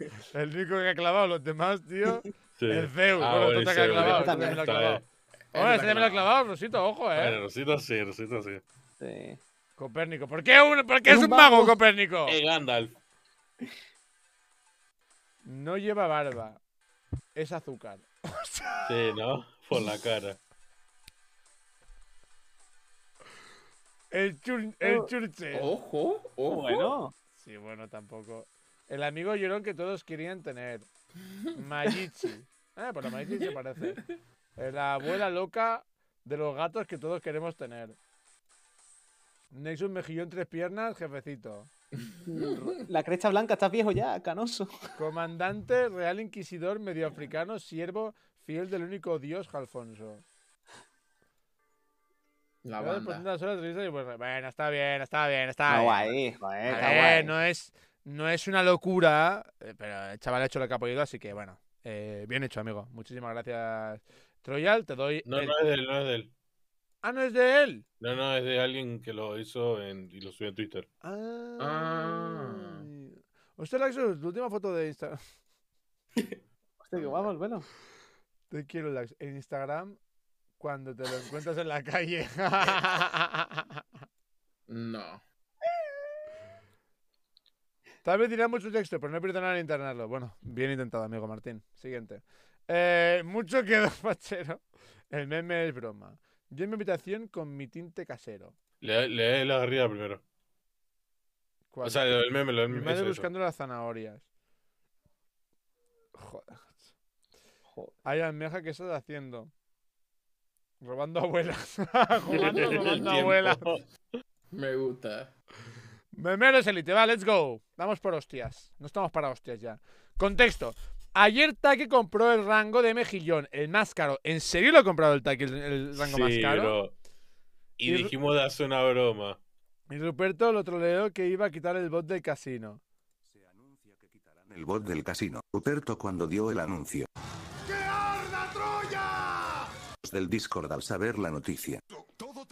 El único que ha clavado, los demás, tío. El Zeus, ah, bueno, este clavado. lo clavado. Hombre, ese también lo ha este este clavado, Rosito, ojo, eh. Rosito sí, Rosito sí. Sí. Copérnico. ¿Por qué, por es un mago, Copérnico? Gandalf. No lleva barba. Es azúcar. sí, ¿no? Por la cara. El, el churche. Ojo, ojo. Bueno. Sí, bueno, tampoco. El amigo llorón que todos querían tener. Mayichi. Eh, ah, pero pues la Mayichi se parece. Eh, la abuela loca de los gatos que todos queremos tener. Nexus mejillón tres piernas, jefecito. La cresta blanca, estás viejo ya, canoso. Comandante, real inquisidor, medio africano, siervo, fiel del único dios, Alfonso. La pues, pues, bueno, está bien, está bien, está bien. está bueno es no es una locura, eh, pero el chaval ha hecho lo que ha podido, así que bueno. Eh, bien hecho, amigo. Muchísimas gracias, Troyal. Te doy. No, no es de él, no es de él. Ah, no es de él. No, no, es de alguien que lo hizo y lo subió a Twitter. Ah. tu última foto de Instagram. Hostia, vamos, bueno. Te quiero, Lax. En Instagram, cuando te lo encuentras en la calle. no. Tal vez dirá mucho texto, pero no he perdido nada en internarlo. Bueno, bien intentado, amigo Martín. Siguiente. Eh, mucho quedó fachero. El meme es broma. Yo en mi habitación con mi tinte casero. Lee, la primero. O sea, el meme, lo es Mi madre buscando las zanahorias. Joder. Ay, almeja, ¿qué estás haciendo? Robando abuelas. robando abuelas. Me gusta. Elite, va, let's go. Vamos por hostias. No estamos para hostias ya. Contexto. Ayer Taque compró el rango de Mejillón, el más caro. ¿En serio lo ha comprado el Taque, el, rango más caro? Sí, Y, dijimos de hacer una broma. Y Ruperto lo troleó que iba a quitar el bot del casino. Se anuncia que quitarán el bot del casino. Ruperto cuando dio el anuncio. ¡Que arda Troya! Del Discord al saber la noticia. Todo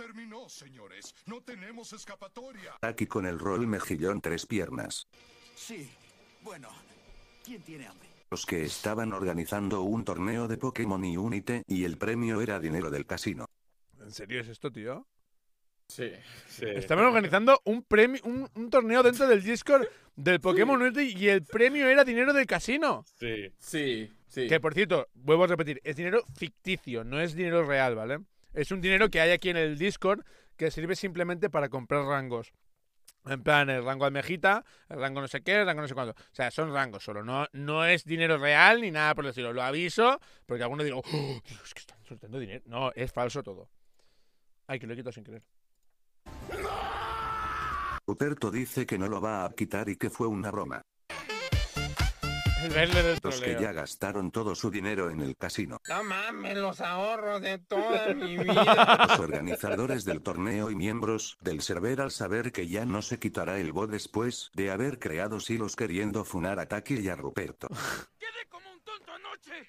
señores. No tenemos escapatoria. Aquí con el rol mejillón tres piernas. Sí. Bueno. ¿Quién tiene hambre? Los que estaban organizando un torneo de Pokémon y Unite y el premio era dinero del casino. ¿En serio es esto, tío? Sí, sí. Estaban organizando un, premio, un, un, torneo dentro del Discord del Pokémon Unite y el premio era dinero del casino. Sí, sí, sí. Que por cierto, vuelvo a repetir, es dinero ficticio, no es dinero real, ¿vale? es un dinero que hay aquí en el Discord que sirve simplemente para comprar rangos. En plan, el rango almejita, el rango no sé qué, el rango no sé cuándo. O sea, son rangos solo. No, no es dinero real ni nada por decirlo. Lo aviso, porque algunos digo, oh, que están soltando dinero. No, es falso todo. Ay, que lo he quitado sin querer. Ruperto dice que no lo va a quitar y que fue una broma. Los que ya gastaron todo su dinero en el casino. los ahorros de toda mi vida. Los organizadores del torneo y miembros del server al saber que ya no se quitará el bot después de haber creado silos queriendo funar a Taki y a Ruperto. Quedé como un tonto anoche.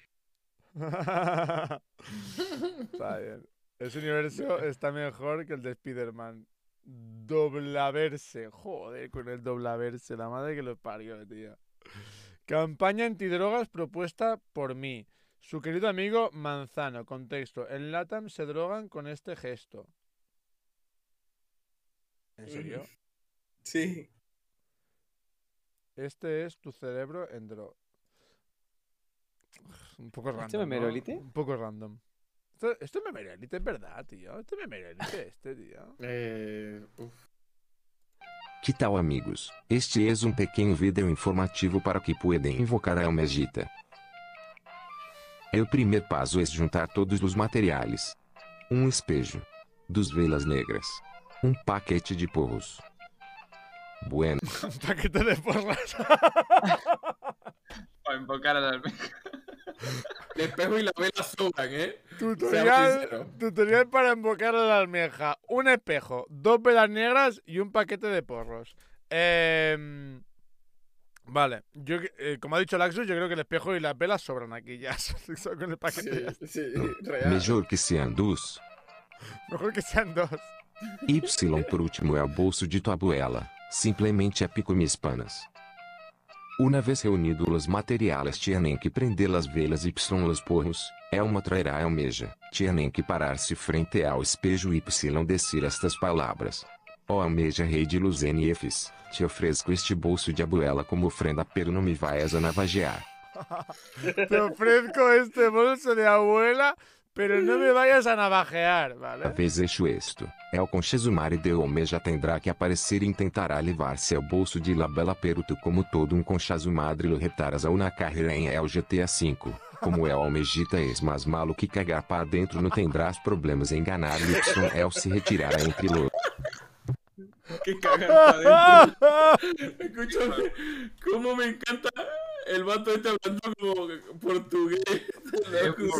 Está bien. Ese universo está mejor que el de Spider-Man. Doblaverse. Joder, con el doblaverse. La madre que lo parió, tío. Campaña antidrogas propuesta por mí. Su querido amigo Manzano. Contexto. En LATAM se drogan con este gesto. ¿En serio? Sí. Este es tu cerebro en dro... Un poco ¿Este random. ¿Este memerolite? ¿no? Un poco random. Esto, es memerolite, es verdad, tío. Este es memerolite, este, tío. Eh, uf. Que tal amigos? Este é um pequeno vídeo informativo para que podem invocar a alma É O primeiro passo é juntar todos os materiais. Um espejo. Dos velas negras. Um paquete de porros. Bueno. Um paquete de porras. Para invocar a la... El espejo y la vela sobran, ¿eh? Tutorial, tutorial para embocar a la almeja. Un espejo, dos velas negras y un paquete de porros. Em, vale, yo, eh, como ha dicho Laxus, yo creo que el espejo y las velas sobran aquí ya. Sí, sí, real. Mejor que sean dos. Mejor que sean dos. Y por último el el bolso de tu abuela. Simplemente apico mis panas. Uma vez reunido os materiales tiernem que prender las velas y los porros, é uma trairá almeja, é tiernem que parar-se frente ao espejo y decir estas palavras. Ó oh, almeja rei de luz NFs, te ofrezco este bolso de abuela como ofrenda pero não me vais a navajear. te ofrezco este bolso de abuela Pero não me vayas a navajear, vale? Talvez eixo isto. É o conchesumar de homem já tendrá que aparecer e tentará levar seu bolso de Labela Peruto como todo um conchazumadre lo retaras a uma carreira em El GTA V. Como é almejita es mas malo que cagar para dentro não tendrás problemas em enganar Lipson El se retirará entre lo... Que cagar para dentro. Escúchame, como me encanta el vato está hablando como portugués.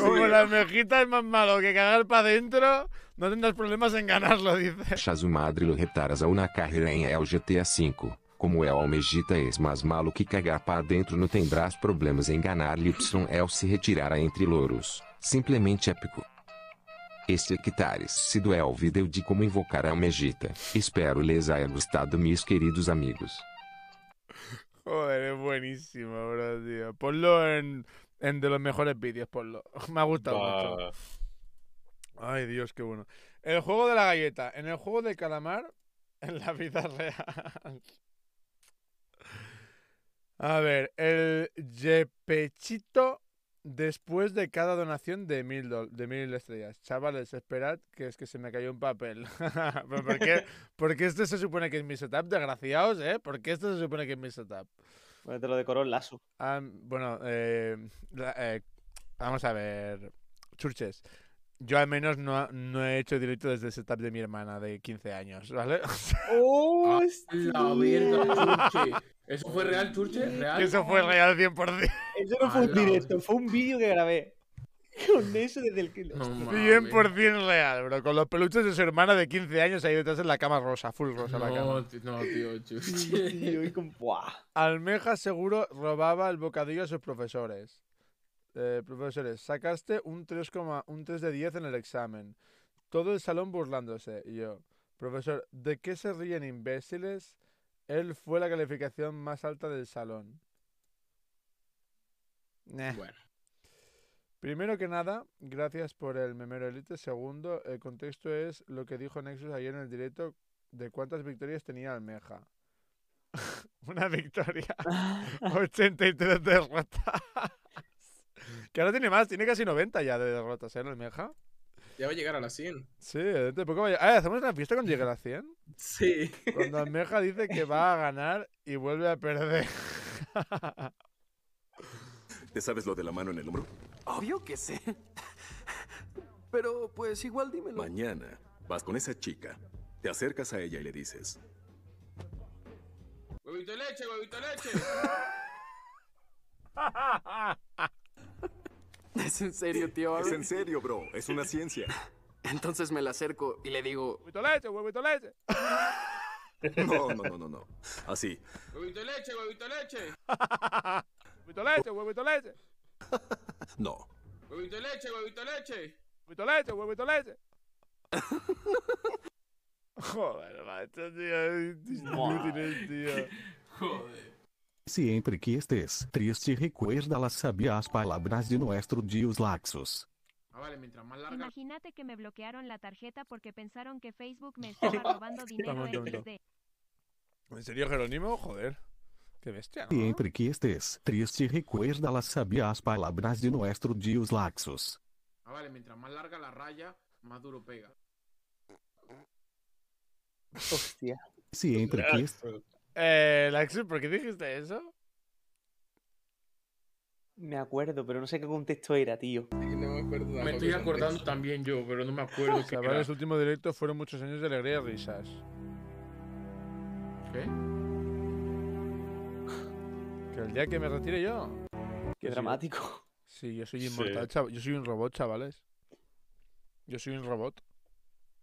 Como las mejitas es más malo que cagar para adentro, no tendrás problemas en ganarlo, dice. Chas o lo retaras a una carreira em El GTA V. Como o almejita es mais malo que cagar para dentro não tendrás problemas em ganar El se retirará entre louros. Simplesmente épico. Este hectares sido El vídeo de como invocar a almejita. Espero lhes haya gostado meus queridos amigos. Joder, es buenísimo, bro, tío. Ponlo en, de los mejores vídeos, ponlo. Me ha gustado mucho. Ay, Dios, qué bueno. El juego de la galleta. En el juego de calamar, en la vida real. A ver, el Yepechito Después de cada donación de mil, de mil estrellas. Chavales, esperad, que es que se me cayó un papel. ¿Pero por, qué? Este se supone que es mi setup? Desgraciados, ¿eh? ¿Por qué este se supone que es mi setup? Pues te lo decoró el lazo. bueno, eh, eh, vamos a ver. Churches. Yo al menos no, no, he hecho directo desde el setup de mi hermana de 15 años, ¿vale? ¡Oh! la Churches. ¿Eso fue real, Churche? ¿Real? Eso fue real 100%. Eso no fue un directo, fue un vídeo que grabé. Con eso desde el que... 100% real, bro. Con los peluches de su hermana de 15 años ahí detrás en la cama rosa, full rosa la cama. No, tío, Churche. y con... Buah. Almeja seguro robaba el bocadillo a sus profesores. Eh, profesores, sacaste un 3, un 3 de 10 en el examen. Todo el salón burlándose. Y yo, profesor, ¿de qué se ríen imbéciles? Él fue la calificación más alta del salón. Bueno. Primero que nada, gracias por el memero Elite. Segundo, el contexto es lo que dijo Nexus ayer en el directo de cuántas victorias tenía Almeja. Una victoria. 83 derrotas. que ahora tiene más, tiene casi 90 ya de derrotas, ¿eh, Almeja? Ya va a llegar a las 100. Sí, de poco va a llegar. ¿Hacemos una fiesta cuando llegue a las 100? Sí. Cuando Almeja dice que va a ganar y vuelve a perder. ¿Te sabes lo de la mano en el hombro? Obvio que sé. Pero pues igual dímelo. Mañana vas con esa chica, te acercas a ella y le dices... ¡Huevito leche, huevito leche! ¿Es en serio, tío Es en serio, bro. Es una ciencia. Entonces me la acerco y le digo... ¡Huevito leche, huevito leche! No, no, no, no, no. Así. ¡Huevito leche, huevito leche! ¡Huevito leche, huevito leche! No. ¡Huevito leche, huevito leche! ¡Huevito leche, huevito leche! Joder, macho, tío. Es inútil, tío. Joder. Sempre que estés triste recuerda las sabias palabras de nuestro Dios Laxos. Ah, Imagínate que me bloquearon la tarjeta porque pensaron que Facebook me estaba robando dinero en ¿En serio, Jerónimo? Joder. Qué bestia. ¿no? Siempre que estés triste recuerda las sabias palabras de nuestro Dios Laxos. Ah, vale, mientras más larga la raya, más duro pega. Hostia. Siempre que estés... Eh, Laxu, ¿por qué dijiste eso? Me acuerdo, pero no sé qué contexto era, tío. me estoy acordando también yo, pero no me acuerdo. O sea, los últimos directos fueron muchos años de alegría y risas. ¿Qué? Que el día que me retire yo. Qué dramático. Sí, yo soy inmortal, chaval. Yo soy un robot, chavales. Yo soy un robot.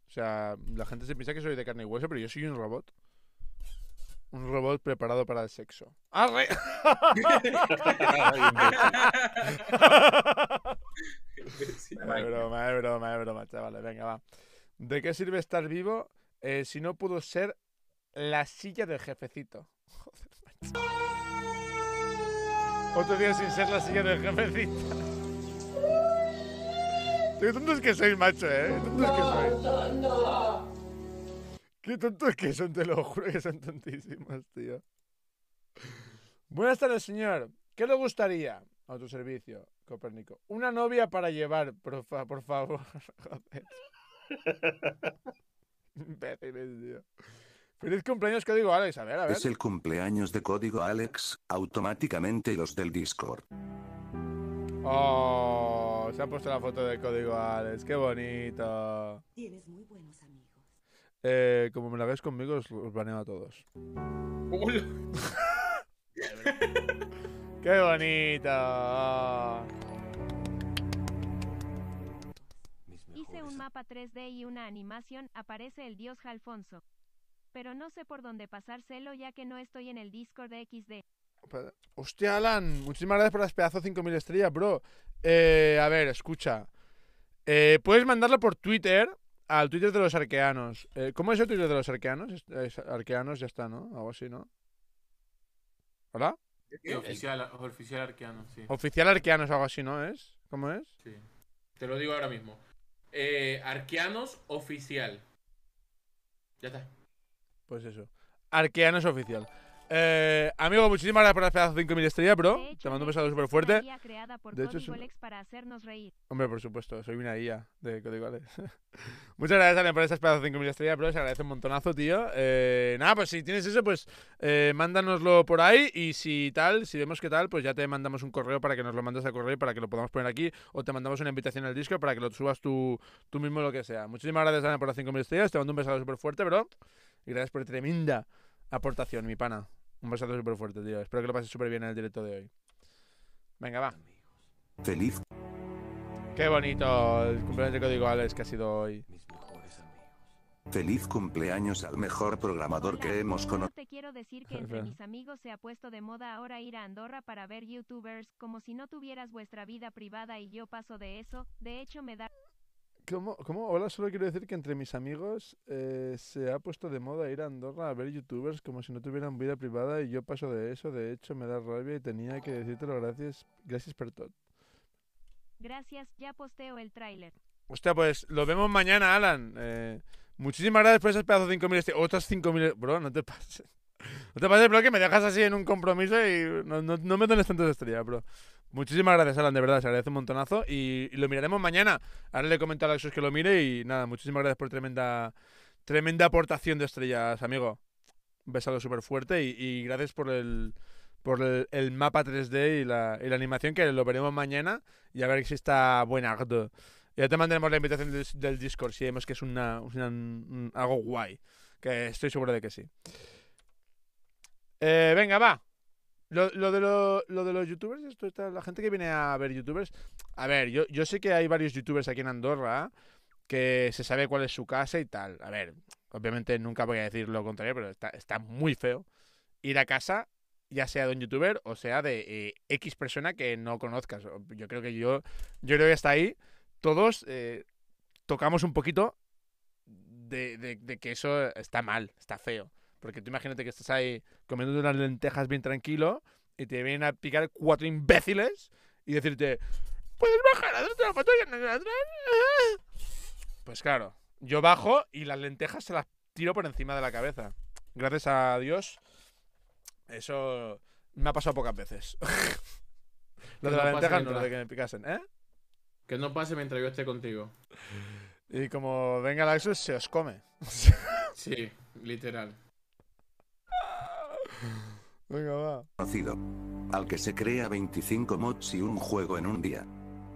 O sea, la gente se piensa que soy de carne y hueso, pero yo soy un robot. Un robot preparado para el sexo. ¡Arre! es broma, es broma, es broma, chavales. Venga, va. ¿De qué sirve estar vivo eh, si no pudo ser la silla del jefecito? Joder, macho. Otro día sin ser la silla del jefecito. Qué tontos que sois, macho, ¿eh? Tontos que sois. Qué tontos que son, te lo juro que son tantísimas tío. Buenas tardes, señor. ¿Qué le gustaría a tu servicio, Copérnico? Una novia para llevar, por favor. tío. Feliz cumpleaños, código Alex. A ver, a ver. Es el cumpleaños de código Alex, automáticamente los del Discord. Oh, se ha puesto la foto de código Alex. Qué bonito. Tienes muy buenos amigos. Eh, como me la veis conmigo, os, planeo a todos. ¡Qué bonita! Hice un mapa 3D y una animación, aparece el dios Alfonso. Pero no sé por dónde pasárselo ya que no estoy en el Discord de XD. Hostia, Alan, muchísimas gracias por las pedazos 5000 estrellas, bro. Eh, a ver, escucha. Eh, puedes mandarlo por Twitter al Twitter de los arqueanos. Eh, ¿Cómo es el Twitter de los arqueanos? arqueanos ya está, ¿no? Algo así, ¿no? ¿Hola? Eh, eh, oficial, arqueanos, sí. Oficial arqueanos, algo así, ¿no? ¿Es? ¿Cómo es? Sí. Te lo digo ahora mismo. arqueanos oficial. Ya está. Pues eso. Arqueanos oficial. Eh, amigo, muchísimas gracias por la pedazos de 5000 estrellas, bro. Te mando un besazo súper fuerte. De hecho, para hacernos reír. Hombre, por supuesto, soy una guía de código Muchas gracias, también por esta de 5000 estrellas, bro. Se agradece un montonazo, tío. Eh, nada, pues si tienes eso, pues eh, mándanoslo por ahí. Y si tal, si vemos que tal, pues ya te mandamos un correo para que nos lo mandes al correo para que lo podamos poner aquí. O te mandamos una invitación al disco para que lo subas tú, tú mismo, lo que sea. Muchísimas gracias, también por las 5.000 estrellas. Te mando un besazo súper fuerte, bro. Y gracias por tremenda aportación, mi pana. Un besazo súper fuerte, tío. Espero que lo pases súper bien en el directo de hoy. Venga, va. Feliz. Qué bonito el cumpleaños de Código Alex que ha sido hoy. Feliz cumpleaños al mejor programador que hemos conocido. Te quiero decir que entre mis amigos se ha puesto de moda ahora ir a Andorra para ver youtubers, como si no tuvieras vuestra vida privada y yo paso de eso, de hecho me da... ¿Cómo, Hola, solo quiero decir que entre mis amigos eh, se ha puesto de moda ir a Andorra a ver youtubers como si no tuvieran vida privada y yo paso de eso, de hecho me da rabia y tenía que decírtelo gracias, gracias por todo. Gracias, ya posteo el tráiler. Hostia, pues lo vemos mañana, Alan. Eh, muchísimas gracias por ese pedazo de 5.000. Este, otras 5.000... Bro, no te pases. No te pases, bro, que me dejas así en un compromiso y no, no, no me dones tantas estrellas, bro. Muchísimas gracias, Alan, de verdad, se agradece un montonazo y, lo miraremos mañana. Ahora le comento a que lo mire y nada, muchísimas gracias por tremenda, tremenda aportación de estrellas, amigo. Un besado súper fuerte y, gracias por el, por el, mapa 3D y la, animación que lo veremos mañana y a ver si está buena. Ya te mandaremos la invitación del, Discord si vemos que es una, algo guay, que estoy seguro de que sí. Eh, venga, va. Lo, de los youtubers, la gente que viene a ver youtubers. A ver, yo, sé que hay varios youtubers aquí en Andorra que se sabe cuál es su casa y tal. A ver, obviamente nunca voy a decir lo contrario, pero está, muy feo ir a casa, ya sea de un youtuber o sea de eh, X persona que no conozcas. Yo creo que yo, yo creo que hasta ahí todos eh, tocamos un poquito de que eso está mal, está feo. Porque tú imagínate que estás ahí comiendo unas lentejas bien tranquilo y te vienen a picar cuatro imbéciles y decirte, ¿puedes bajar la Pues claro, yo bajo y las lentejas se las tiro por encima de la cabeza. Gracias a Dios, eso me ha pasado pocas veces. lo de las lentejas no, lo de que me picasen, ¿eh? Que no pase mientras yo esté contigo. Y como venga la Axel, se os come. sí, literal. Venga, va. Al que se crea 25 mods y un juego en un día.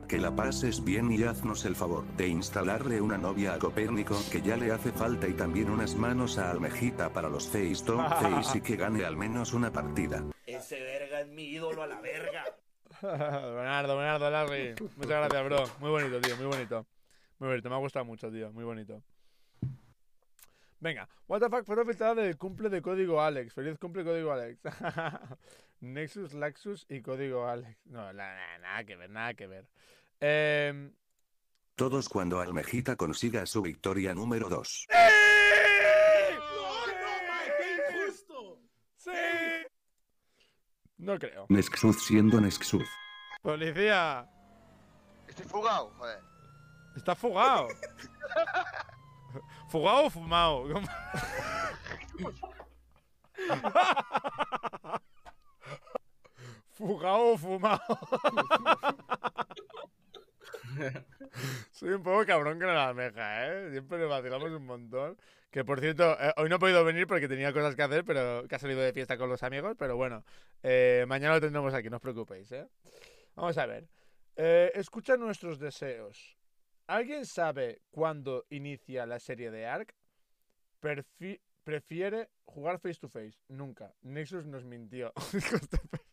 Que la pases bien y haznos el favor de instalarle una novia a Copérnico que ya le hace falta y también unas manos a Almejita para los face Tom Face y que gane al menos una partida. Ese verga es mi ídolo a la verga. Bernardo, Bernardo, Larry. Muchas gracias, bro. Muy bonito, tío, muy bonito. Muy bonito, me ha gustado mucho, tío, muy bonito. Venga, WTF la fiesta del cumple de código Alex. Feliz cumple código Alex. Nexus, Laxus y código Alex. No, nada, nada que ver, nada que ver. Em, Todos cuando Almejita consiga su victoria número 2. ¡Sí! ¡Sí! No creo. Nexus siendo Nexus. ¡Policía! Estoy fugado, joder. Está fugado. ¿Fugado o fumado? ¿Fugado o fumado? Soy un poco cabrón con la almeja, ¿eh? Siempre le vacilamos un montón. Que por cierto, eh, hoy no he podido venir porque tenía cosas que hacer, pero que ha salido de fiesta con los amigos, pero bueno, eh, mañana lo tendremos aquí, no os preocupéis, ¿eh? Vamos a ver. Eh, escucha nuestros deseos. ¿Alguien sabe cuándo inicia la serie de Ark? prefiere jugar face to face. Nunca. Nexus nos mintió.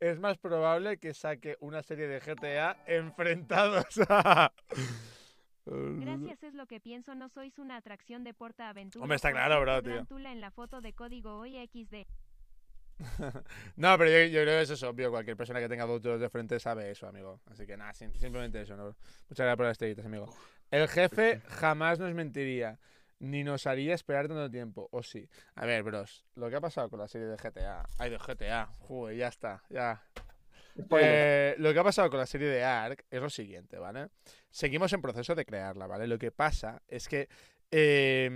Este es más probable que saque una serie de GTA enfrentados a... Gracias, es lo que pienso. No sois una atracción de porta aventura. Hombre, está claro, bro, tío. en la foto de código no, pero yo, creo que eso es obvio. Cualquier persona que tenga dos de frente sabe eso, amigo. Así que nada, simplemente eso. Muchas gracias por las estrellitas, amigo. El jefe jamás nos mentiría, ni nos haría esperar tanto tiempo. O sí. A ver, bros, lo que ha pasado con la serie de GTA. Ay, de GTA. Joder, ya está, ya. Eh, lo que ha pasado con la serie de ARC es lo siguiente, ¿vale? Seguimos en proceso de crearla, ¿vale? Lo que pasa es que. Eh,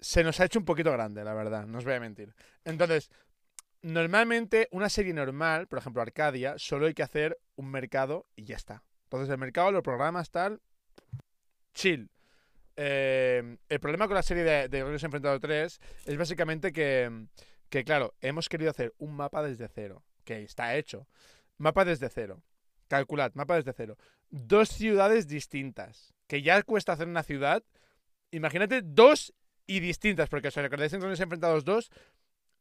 se nos ha hecho un poquito grande, la verdad, no os voy a mentir. Entonces, normalmente una serie normal, por ejemplo Arcadia, solo hay que hacer un mercado y ya está. Entonces el mercado lo programas tal, chill. Eh, el problema con la serie de, de Enfrentado 3 es básicamente que, que, claro, hemos querido hacer un mapa desde cero, que está hecho. Mapa desde cero. Calculad, mapa desde cero. Dos ciudades distintas, que ya cuesta hacer una ciudad. Imagínate dos y distintas, porque os recordáis en Enfrentados dos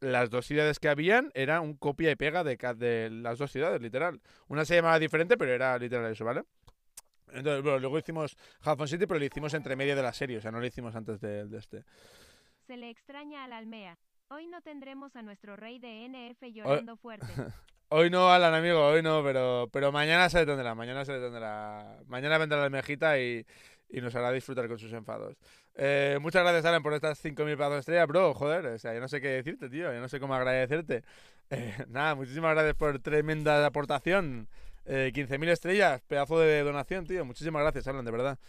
las dos ciudades que habían era un copia y pega de, de las dos ciudades, literal. Una se llamaba diferente, pero era literal eso, ¿vale? Entonces, bueno, luego hicimos Half-On City, pero lo hicimos entre medio de la serie, o sea, no lo hicimos antes de, este. Se le extraña a la Almea. Hoy no tendremos a nuestro rey de NF llorando fuerte. hoy no, Alan, amigo, hoy no, pero, pero mañana se la mañana se detendrá. Mañana vendrá la almejita y y nos hará disfrutar con sus enfados. Eh, muchas gracias, Alan, por estas 5.000 pedazos de estrella, bro. Joder, o sea, yo no sé qué decirte, tío. Yo no sé cómo agradecerte. Eh, nada, muchísimas gracias por tremenda aportación. 15.000 eh, estrellas, pedazo de donación, tío. Muchísimas gracias, Alan, de verdad.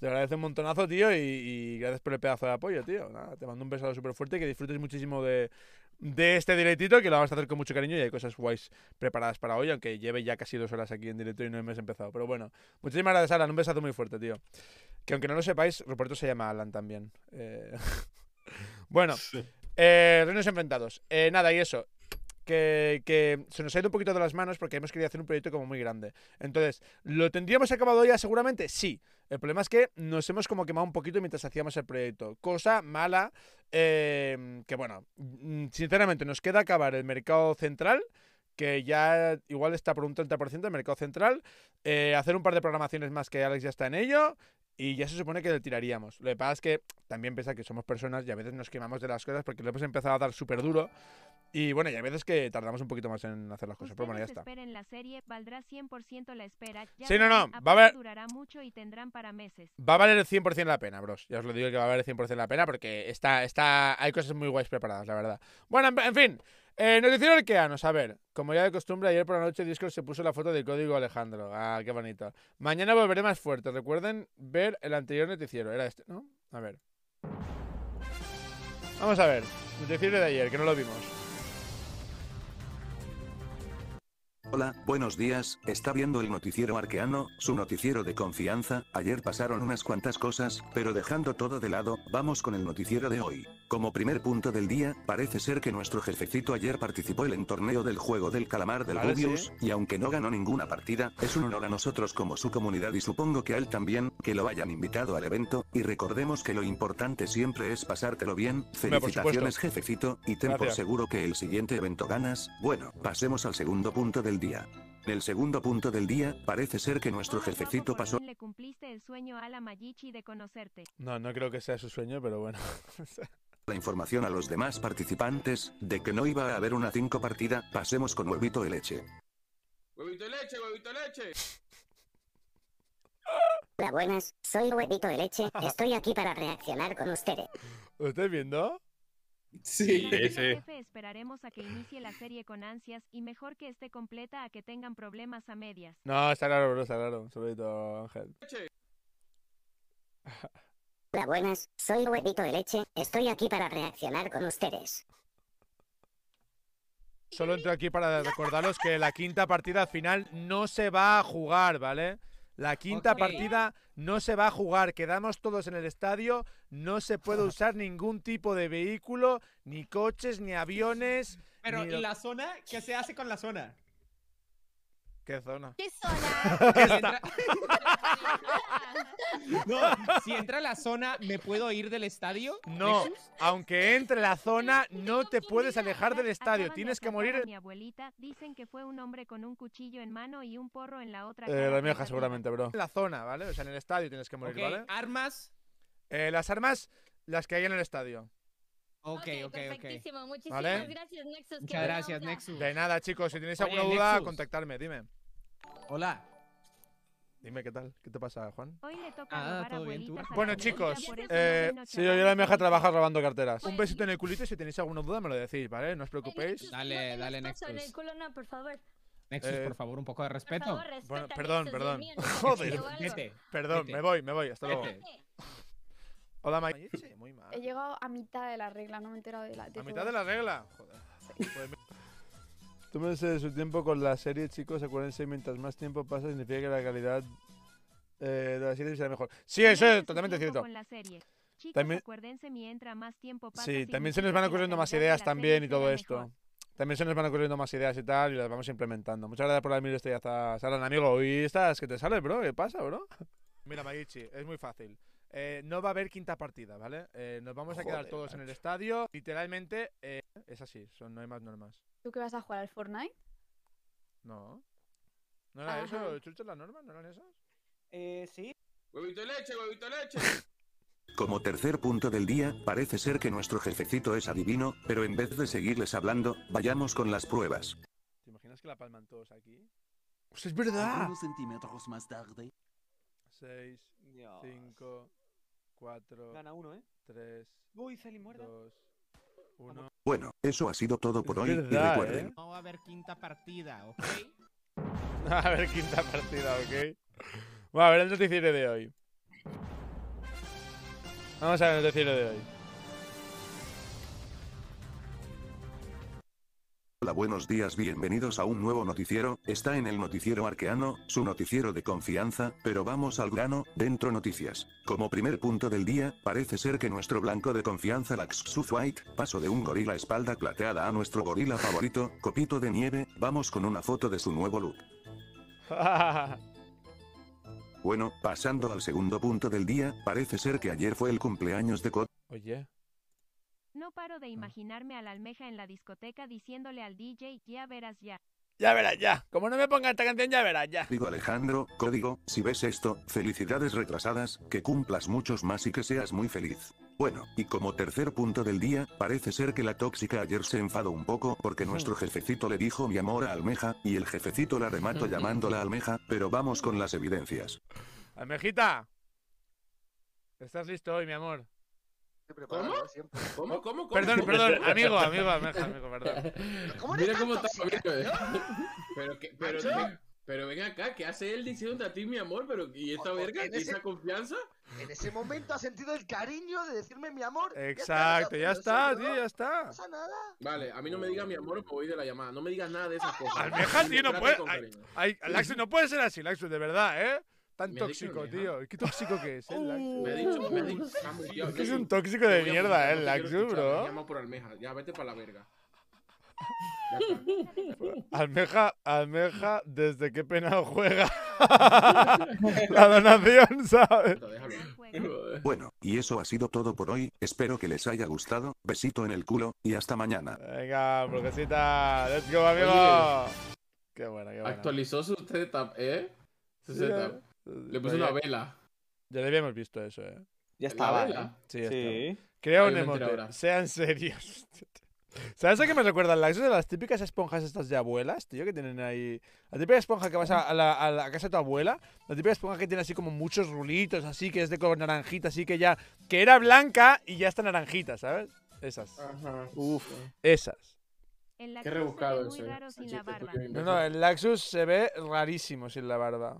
Te agradece un montonazo, tío, y, gracias por el pedazo de apoyo, tío. te mando un beso súper fuerte y que disfrutes muchísimo de de este directito, que lo vamos a hacer con mucho cariño y hay cosas guays preparadas para hoy, aunque lleve ya casi dos horas aquí en directo y no hemos empezado. Pero bueno, muchísimas gracias, Alan. Un besazo muy fuerte, tío. Que aunque no lo sepáis, Roberto se llama Alan también. Eh, bueno, eh, reinos enfrentados. Eh, nada, y eso que, se nos ha ido un poquito de las manos porque hemos querido hacer un proyecto como muy grande. Entonces, ¿lo tendríamos acabado ya seguramente? Sí. El problema es que nos hemos como quemado un poquito mientras hacíamos el proyecto. Cosa mala eh, que, bueno, mm, sinceramente nos queda acabar el mercado central que ya igual está por un 30% el mercado central, eh, hacer un par de programaciones más que Alex ya está en ello y ya se supone que le tiraríamos. Lo que pasa es que también pesa que somos personas y a veces nos quemamos de las cosas porque lo hemos empezado a dar súper duro y bueno, ya hay veces que tardamos un poquito más en hacer las cosas, pero bueno, ya está. sí, no, no, va a valer... mucho y para meses. Va a valer 100% la pena, bros. Ya os lo digo que va a valer 100% la pena porque está, está, hay cosas muy guays preparadas, la verdad. Bueno, en fin, eh, Noticiero noticiero que a ver. Como ya de costumbre, ayer por la noche Discord se puso la foto del código Alejandro. Ah, qué bonito. Mañana volveré más fuerte. Recuerden ver el anterior noticiero. Era este, ¿no? A ver. Vamos a ver. Noticiero de ayer, que no lo vimos. Hola, buenos días, está viendo el noticiero arqueano, su noticiero de confianza, ayer pasaron unas cuantas cosas, pero dejando todo de lado, vamos con el noticiero de hoy. Como primer punto del día, parece ser que nuestro jefecito ayer participó en el torneo del juego del calamar del Rubius, y aunque no ganó ninguna partida, es un honor a nosotros como su comunidad y supongo que a él también, que lo hayan invitado al evento, y recordemos que lo importante siempre es pasártelo bien, felicitaciones jefecito, y ten por seguro que el siguiente evento ganas, bueno, pasemos al segundo punto del día en El segundo punto del día, parece ser que nuestro jefecito pasó... No, no creo que sea su sueño, pero bueno. la información a los demás participantes, de que no iba a haber una 5 partida, pasemos con huevito de leche. ¡Huevito de leche, huevito de leche! Hola, buenas, soy huevito de leche, estoy aquí para reaccionar con ustedes. ¿Lo viendo? Sí, sí, esperaremos a que inicie la serie con ansias y mejor que esté completa a que tengan problemas a medias. No, está claro, bro, está claro. sobre todo. Ángel. Hola, buenas. Soy Huevito de Leche. Estoy aquí para reaccionar con ustedes. Solo entro aquí para recordaros que la quinta partida final no se va a jugar, ¿vale? La quinta partida no se va a jugar, quedamos todos en el estadio, no se puede usar ningún tipo de vehículo, ni coches, ni aviones. Pero ¿y la zona? ¿Qué se hace con la zona? ¿Qué zona? ¿Qué zona? no, si entra la zona, ¿me puedo ir del estadio? No, aunque entre la zona, no te puedes alejar del estadio. Tienes que morir. Mi abuelita dicen que fue un hombre con un cuchillo en mano y un porro en la otra. Eh, la seguramente, bro. En la zona, ¿vale? O sea, en el estadio tienes que morir, ¿vale? Armas. Eh, las armas, las que hay en el estadio. Ok, ok, ok. Muchísimas gracias, Nexus. Muchas gracias, Nexus. De nada, chicos. Si tenéis alguna duda, contactarme, dime. Hola. Dime qué tal, ¿qué te pasa, Juan? Hoy le toca ah, todo bien, ¿tú? Bueno, chicos, eh, si yo la meja trabajar robando carteras. Un pues besito en el culito y si tenéis alguna duda me lo decís, ¿vale? No os preocupéis. Dale, dale, Nexus. En el culo no, por favor. Nexus, por eh, favor, un poco de respeto. bueno, perdón, perdón. Joder. Vete, perdón, me voy, me voy. Hasta luego. Hola, Mayeche. He llegado a mitad de la regla, no me he enterado de la. ¿A mitad de la regla? Joder. Sí. Pues su tiempo con la serie, chicos. Acuérdense, mientras más tiempo pasa, significa que la calidad eh, de la serie será mejor. Sí, eso es totalmente cierto. Con la serie. también, acuérdense, mientras más tiempo pasa, sí, también se nos van ocurriendo más ideas también y todo esto. También se nos van ocurriendo más ideas y tal y las vamos implementando. Muchas gracias por las mil estrellas, Salan, amigo. Y estás, que te sales, bro. ¿Qué pasa, bro? Mira, Maichi, es muy fácil. Eh, no va a haber quinta partida, ¿vale? Eh, nos vamos a quedar todos en el estadio. Literalmente, eh, es así, son, no hay más normas. ¿Tú qué vas a jugar al Fortnite? No. ¿No era eso? es las normas? ¿No eran esas? Eh, sí. ¡Huevito leche, huevito leche! Como tercer punto del día, parece ser que nuestro jefecito es adivino, pero en vez de seguirles hablando, vayamos con las pruebas. ¿Te imaginas que la palman todos aquí? ¡Pues es verdad! Unos centímetros más tarde. 6, 5, 4. Gana uno, ¿eh? 3. Uy, salí muerde. 2. 1. Bueno, eso ha sido todo por es hoy. Verdad, y recuerden. ¿eh? No va a haber quinta partida, ¿ok? no va a haber quinta partida, ¿ok? Vamos a ver el noticiero de hoy. Vamos a ver el noticiero de hoy. Hola buenos días bienvenidos a un nuevo noticiero, está en el noticiero arqueano, su noticiero de confianza, pero vamos al grano, dentro noticias. Como primer punto del día, parece ser que nuestro blanco de confianza su White, paso de un gorila espalda plateada a nuestro gorila favorito, copito de nieve, vamos con una foto de su nuevo look. Bueno, pasando al segundo punto del día, parece ser que ayer fue el cumpleaños de Cod. Oye. No paro de ah. imaginarme a la almeja en la discoteca diciéndole al DJ, ya verás ya. Ya verás ya. Como no me ponga esta canción, ya verás ya. Digo Alejandro, código, si ves esto, felicidades retrasadas, que cumplas muchos más y que seas muy feliz. Bueno, y como tercer punto del día, parece ser que la tóxica ayer se enfadó un poco porque nuestro jefecito le dijo mi amor a Almeja, y el jefecito la remató llamándola Almeja, pero vamos con las evidencias. Almejita. ¿Estás listo hoy, mi amor? ¿Cómo? ¿Cómo? ¿Cómo? ¿Cómo? Perdón, perdón, amigo, amigo, amigo, amigo perdón. Mira cómo está eh. Pero, que, pero, pero venga acá, ¿qué hace él diciendo a ti, mi amor? Pero, ¿Y esta verga? ¿Y esa confianza? En ese momento ha sentido el cariño de decirme mi amor. Exacto, ya está, tío, ya está. No pasa nada. Vale, a mí no me digas mi amor o voy de la llamada. No me digas nada de esas cosas. Almeja, tío, no puede. Laxo, no puede ser así, Laxo, de verdad, ¿eh? Tan tóxico, tío. ¿Qué tóxico que es? El eh, Laxu? Uh. me ha dicho, me ha dicho. Es un tóxico de mierda, eh, el Laxu, me bro. llamo por almeja. Ya vete para la verga. Almeja, almeja, desde qué pena juega. La donación, ¿sabes? Bueno, y eso ha sido todo por hoy, espero que les haya gustado, besito en el culo, y hasta mañana. Venga, burguesita. Let's go, amigo. Qué bueno, qué bueno. Actualizó su setup, ¿eh? Su setup. ¿eh? Le puse una vela. Ya le habíamos visto eso, ¿eh? Ya estaba. vela ¿eh? Sí, ya Creo un emote. Sean serios. ¿Sabes a qué me recuerda? Las, de las típicas esponjas estas de abuelas, tío, que tienen ahí. La típica esponja que vas a, la, casa de tu abuela. La típica esponja que tiene así como muchos rulitos, así, que es de color naranjita, así que ya. Que era blanca y ya está naranjita, ¿sabes? Esas. Ajá. Uf. Esas. Qué rebuscado eso. ¿eh? No, no, el Laxus se ve rarísimo sin la barba.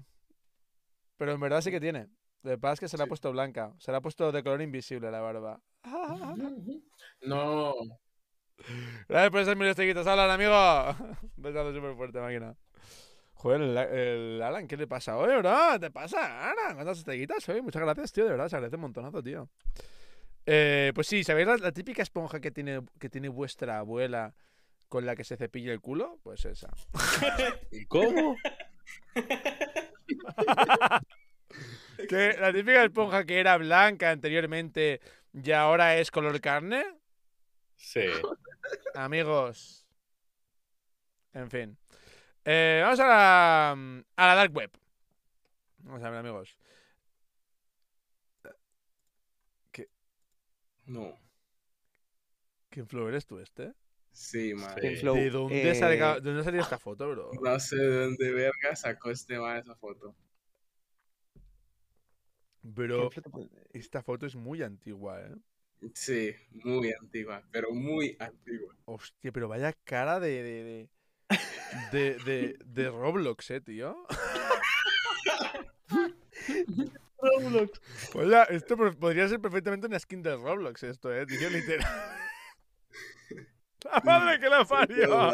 Pero en verdad sí que tiene. De que es que se la ha puesto blanca. Se la ha puesto de color invisible la barba. No. Gracias por esos mil esteguitas Alan, amigo. besazo súper fuerte, máquina. Joder, el, Alan, ¿qué le pasa hoy, bro? ¿Te pasa, Alan? ¿Cuántas esteguitas hoy? Muchas gracias, tío. De verdad, se agradece un montonazo, tío. Eh, pues sí, ¿sabéis la, típica esponja que tiene, que tiene vuestra abuela con la que se cepilla el culo? Pues esa. ¿Y cómo? la típica esponja que era blanca anteriormente y ahora es color carne. Sí. Amigos. En fin. Eh, vamos a la, dark web. Vamos a ver, amigos. ¿Qué? No. ¿Qué flow eres tú este? Sí, madre. ¿De dónde, eh, salió esta foto, bro? No sé de dónde verga sacó este man esa foto. Bro, esta foto es muy antigua, ¿eh? Sí, muy antigua, pero muy antigua. Hostia, pero vaya cara de. de. de, de, Roblox, eh, tío. Roblox. Hola, esto podría ser perfectamente una skin de Roblox, esto, eh, tío, literal. La madre que la parió.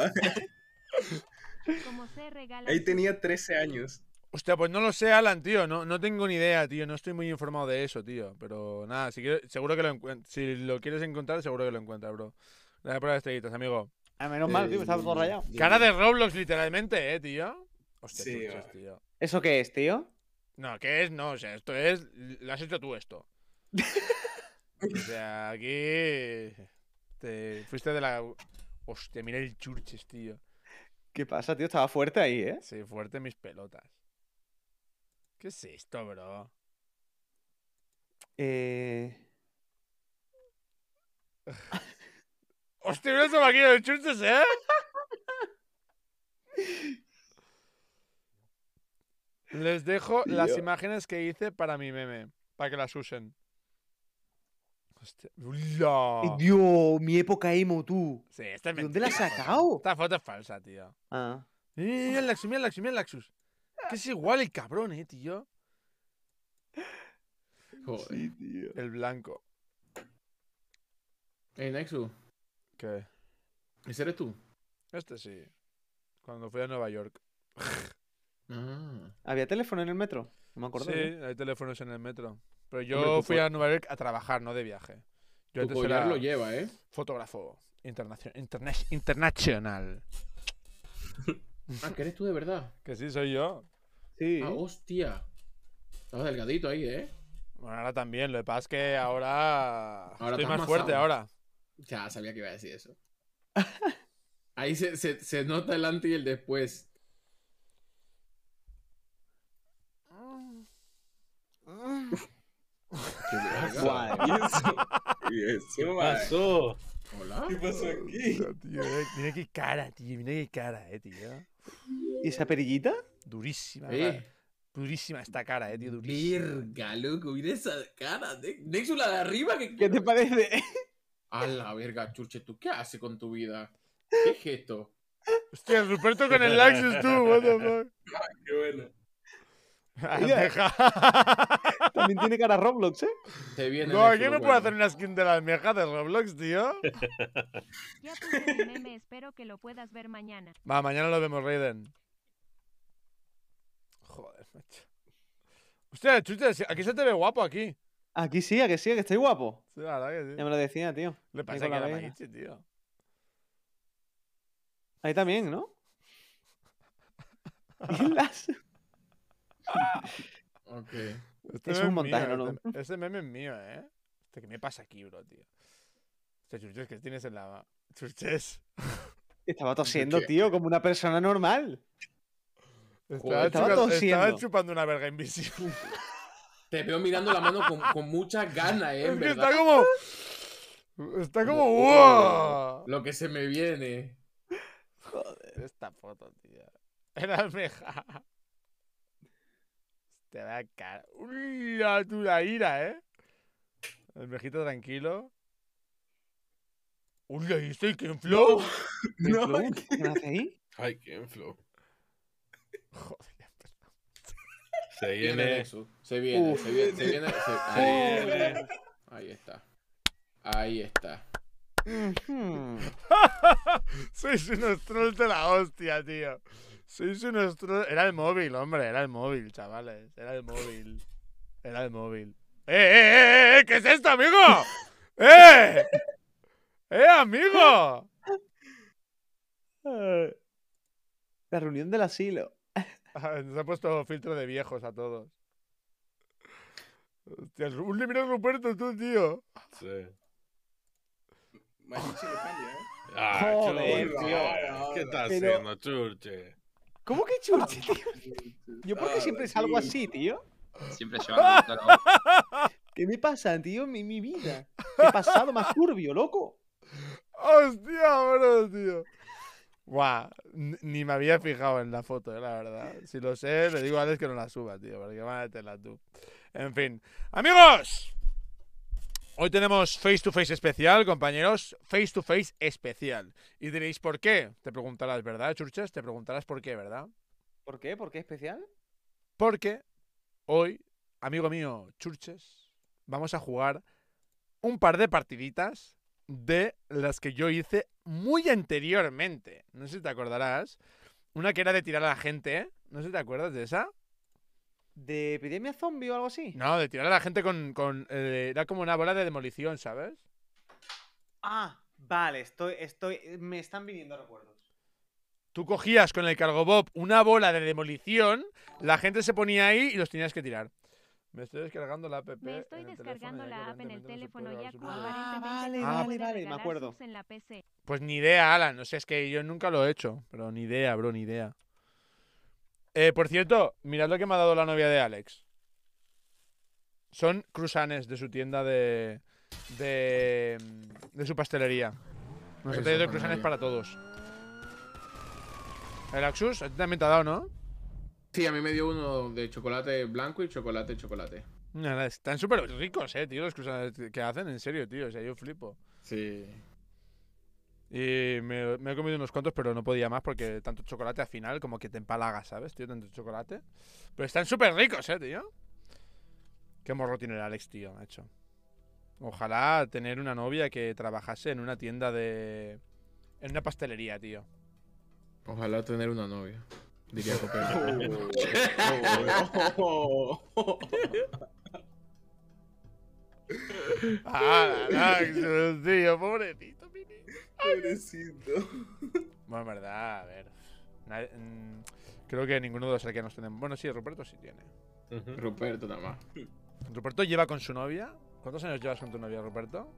Ahí tenía 13 años. Hostia, pues no lo sé, Alan, tío. No, no tengo ni idea, tío. No estoy muy informado de eso, tío. Pero nada, si seguro que lo Si lo quieres encontrar, seguro que lo encuentras, bro. Gracias por las estrellitas, amigo. Ah, menos mal, tío, eh, todo rayado. Cara de Roblox, literalmente, eh, tío. Hostia, tío. ¿Eso qué es, tío? No, ¿qué es? No, o sea, esto es. Lo has hecho tú esto. o sea, aquí. Este, fuiste de la. Hostia, mira el churches, tío. ¿Qué pasa, tío? Estaba fuerte ahí, ¿eh? Sí, fuerte mis pelotas. ¿Qué es esto, bro? Eh. Hostia, mira esa máquina de churches, ¿eh? Les dejo las imágenes que hice para mi meme, para que las usen. Hostia. Dios, eh, mi época emo, tú. ¿Dónde la has sacado? Esta foto es falsa, tío. Ah. Mira el Laxus, mira el Laxus, mira Laxus. Que es igual el cabrón, eh, tío. Joder. tío. El blanco. ¡Ey, eh, Nexus? ¿Qué? ¿Ese eres tú? Este sí. Cuando fui a Nueva York. ah. ¿Había teléfono en el metro? No me acuerdo. Sí, hay teléfonos en el metro. Pero yo fui a Nueva York a trabajar, no de viaje. Yo lo lleva, ¿eh? Fotógrafo internacional. ah, que eres tú de verdad. Que sí, soy yo. Sí. Ah, hostia. Estás delgadito ahí, ¿eh? Bueno, ahora también. Lo que pasa es que ahora, ahora estoy más fuerte ahora. Ya, sabía que iba a decir eso. ahí se, se nota el antes y el después. ¿Qué, ¿Y eso? ¿Qué pasó? ¿Hola? ¿Qué pasó aquí? tío, mira qué cara, tío. Mira qué cara, eh, tío. ¿Y esa perillita? Durísima, eh. Durísima esta cara, eh, tío. Durísima. Verga, loco. Mira esa cara. Nexus, la de arriba. ¿Qué te parece? A la verga, churche, ¿tú qué haces con tu vida? ¿Qué es esto? Hostia, Ruperto con el Laxus, tú, what the fuck. qué bueno. También tiene cara Roblox, ¿eh? no, yo no puedo hacer una skin de la almeja de Roblox, tío. Ya meme, espero que lo puedas ver mañana. Va, mañana lo vemos, Raiden. Joder, macho. Hostia, chucha, aquí se te ve guapo aquí. Aquí sí, aquí sí, que estoy guapo. Sí, la verdad que sí. Ya me lo decía, tío. Le pasa que a la tío. Ahí también, ¿no? ¿Y las ok. Este es un no este, este meme es mío, ¿eh? Este, ¿Qué me pasa aquí, bro, tío? Este chuches que tienes en la... Chuches. Estaba tosiendo, tío, como una persona normal. Estaba, chupando, tosiendo. estaba chupando una verga invisible. Te veo mirando la mano con, mucha gana, ¿eh? Es que está como... Está como... Lo que se me viene. Joder, esta foto, tío. Era almeja. Te va a caer. ¡Uy! La ira, ¿eh? El viejito tranquilo. ¡Uy! Ahí está el Ken Flow. No, no, ahí? Ay, Ken Flow. Joder. Se viene. Se viene, se viene, se viene. Se viene. Ahí está. Ahí está. Sois unos trolls de la hostia, tío sí nuestro Era el móvil, hombre, era el móvil, chavales. Era el móvil. Era el móvil. ¡Eh, eh, eh! eh, eh, eh! qué es esto, amigo? ¡Eh! ¡Eh, amigo! La reunión del asilo. Nos ha puesto filtro de viejos a todos. Hostia, un libre Ruperto tú, tío. Sí. Más de lo ¿eh? Ah, chulo, tío. ¿Qué estás haciendo, churche? ¿Cómo que churchi, tío? Yo qué ah, siempre salgo así, tío. Siempre llevando ¿Qué me pasa, tío? Mi, mi vida. ¿Qué ha pasado más turbio, loco? Hostia, bro, tío. Buah. ni me había fijado en la foto, la verdad. Si lo sé, le digo a Alex que no la suba, tío, porque van a meterla tú. En fin. Amigos, Hoy tenemos face to face especial, compañeros, face to face especial. Y diréis, ¿por qué? Te preguntarás, ¿verdad, Churches? Te preguntarás por qué, ¿verdad? ¿Por qué? ¿Por qué especial? Porque hoy, amigo mío, Churches, vamos a jugar un par de partiditas de las que yo hice muy anteriormente. No sé si te acordarás. Una que era de tirar a la gente, ¿eh? ¿No sé si te acuerdas de esa? ¿De epidemia zombie o algo así? No, de tirar a la gente con. Eh, era como una bola de demolición, ¿sabes? Ah, vale, estoy, estoy. Me están viniendo recuerdos. Tú cogías con el cargobob una bola de demolición, la gente se ponía ahí y los tenías que tirar. Me estoy descargando la app. Me estoy descargando la app en el teléfono ya. Ah, vale, vale, vale, me acuerdo. Pues ni idea, Alan. No sé, es que yo nunca lo he hecho, pero ni idea, bro, ni idea. Eh, por cierto, mirad lo que me ha dado la novia de Alex. Son cruzanes de su tienda de. de. de su pastelería. Nos ha cruzanes para todos. El Axus, también te ha dado, ¿no? Sí, a mí me dio uno de chocolate blanco y chocolate chocolate. están súper ricos, eh, tío, los cruzanes que hacen, en serio, tío. O sea, yo flipo. Sí. Y me, he comido unos cuantos, pero no podía más porque tanto chocolate al final como que te empalaga, ¿sabes, tío? Tanto chocolate. Pero están súper ricos, ¿eh, tío? Qué morro tiene el Alex, tío, hecho. Ojalá tener una novia que trabajase en una tienda de... En una pastelería, tío. Ojalá tener una novia. Diría ¡Oh! ah, Alex, tío, pobrecito, mi niño. Pobrecito. Bueno, en verdad, a ver. Mm, creo que ninguno de los nos tiene. Bueno, sí, Ruperto sí tiene. Roberto Ruperto nada más. Ruperto lleva con su novia. ¿Cuántos años llevas con tu novia, Ruperto?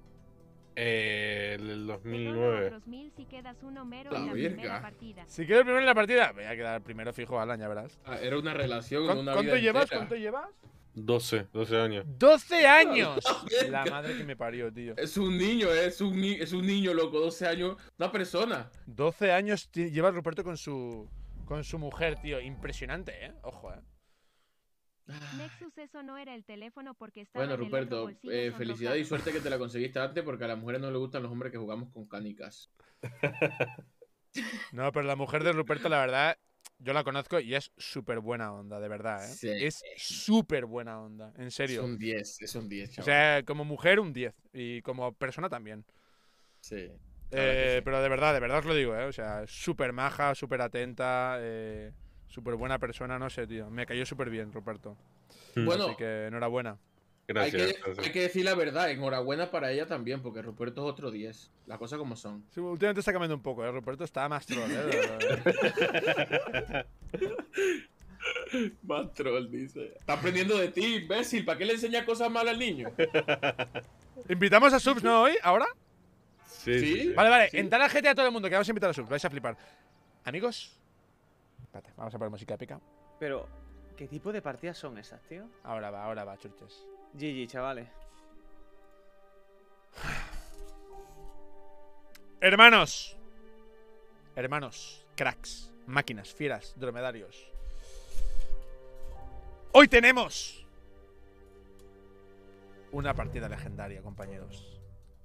Eh, el 2009. si quedas uno mero la en partida. Si quedas primero en la partida, voy a quedar primero fijo al año, verás. Ah, era una relación. con una ¿cuánto llevas? ¿Cuánto llevas? 12, 12 años. ¡12 años! La madre que me parió, tío. Es un niño, eh, es un, es un niño, loco, 12 años, una persona. 12 años lleva Ruperto con su, con su mujer, tío. Impresionante, ¿eh? Ojo, ¿eh? Nexus, eso no era el teléfono porque estaba Bueno, Ruperto, eh, felicidad y suerte que te la conseguiste antes porque a las mujeres no les gustan los hombres que jugamos con canicas. no, pero la mujer de Ruperto, la verdad, yo la conozco y es súper buena onda, de verdad. ¿eh? Es súper buena onda, en serio. Es un 10, es un 10. O sea, como mujer un 10 y como persona también. Eh, sí. Pero de verdad, de verdad os lo digo, ¿eh? O sea, súper maja, súper atenta, eh, súper buena persona, no sé, tío. Me cayó súper bien, Roberto. Hmm. Bueno. Así que enhorabuena. Gracias, hay, que, decir la verdad, enhorabuena para ella también, porque Ruperto es otro 10. Las cosas como son. Sí, últimamente está cambiando un poco, ¿eh? Ruperto está más troll, ¿eh? ¿eh? más troll, dice. Está aprendiendo de ti, imbécil. ¿Para qué le enseñas cosas malas al niño? ¿Invitamos a subs, no hoy? ¿Ahora? Sí. vale, vale. entra a gente a todo el mundo, que vamos a invitar a subs. Vais a flipar. Amigos. Espérate, vamos a poner música épica. Pero, ¿qué tipo de partidas son esas, tío? Ahora va, ahora va, churches. GG, chavales. Hermanos. Hermanos, cracks, máquinas, fieras, dromedarios. Hoy tenemos una partida legendaria, compañeros.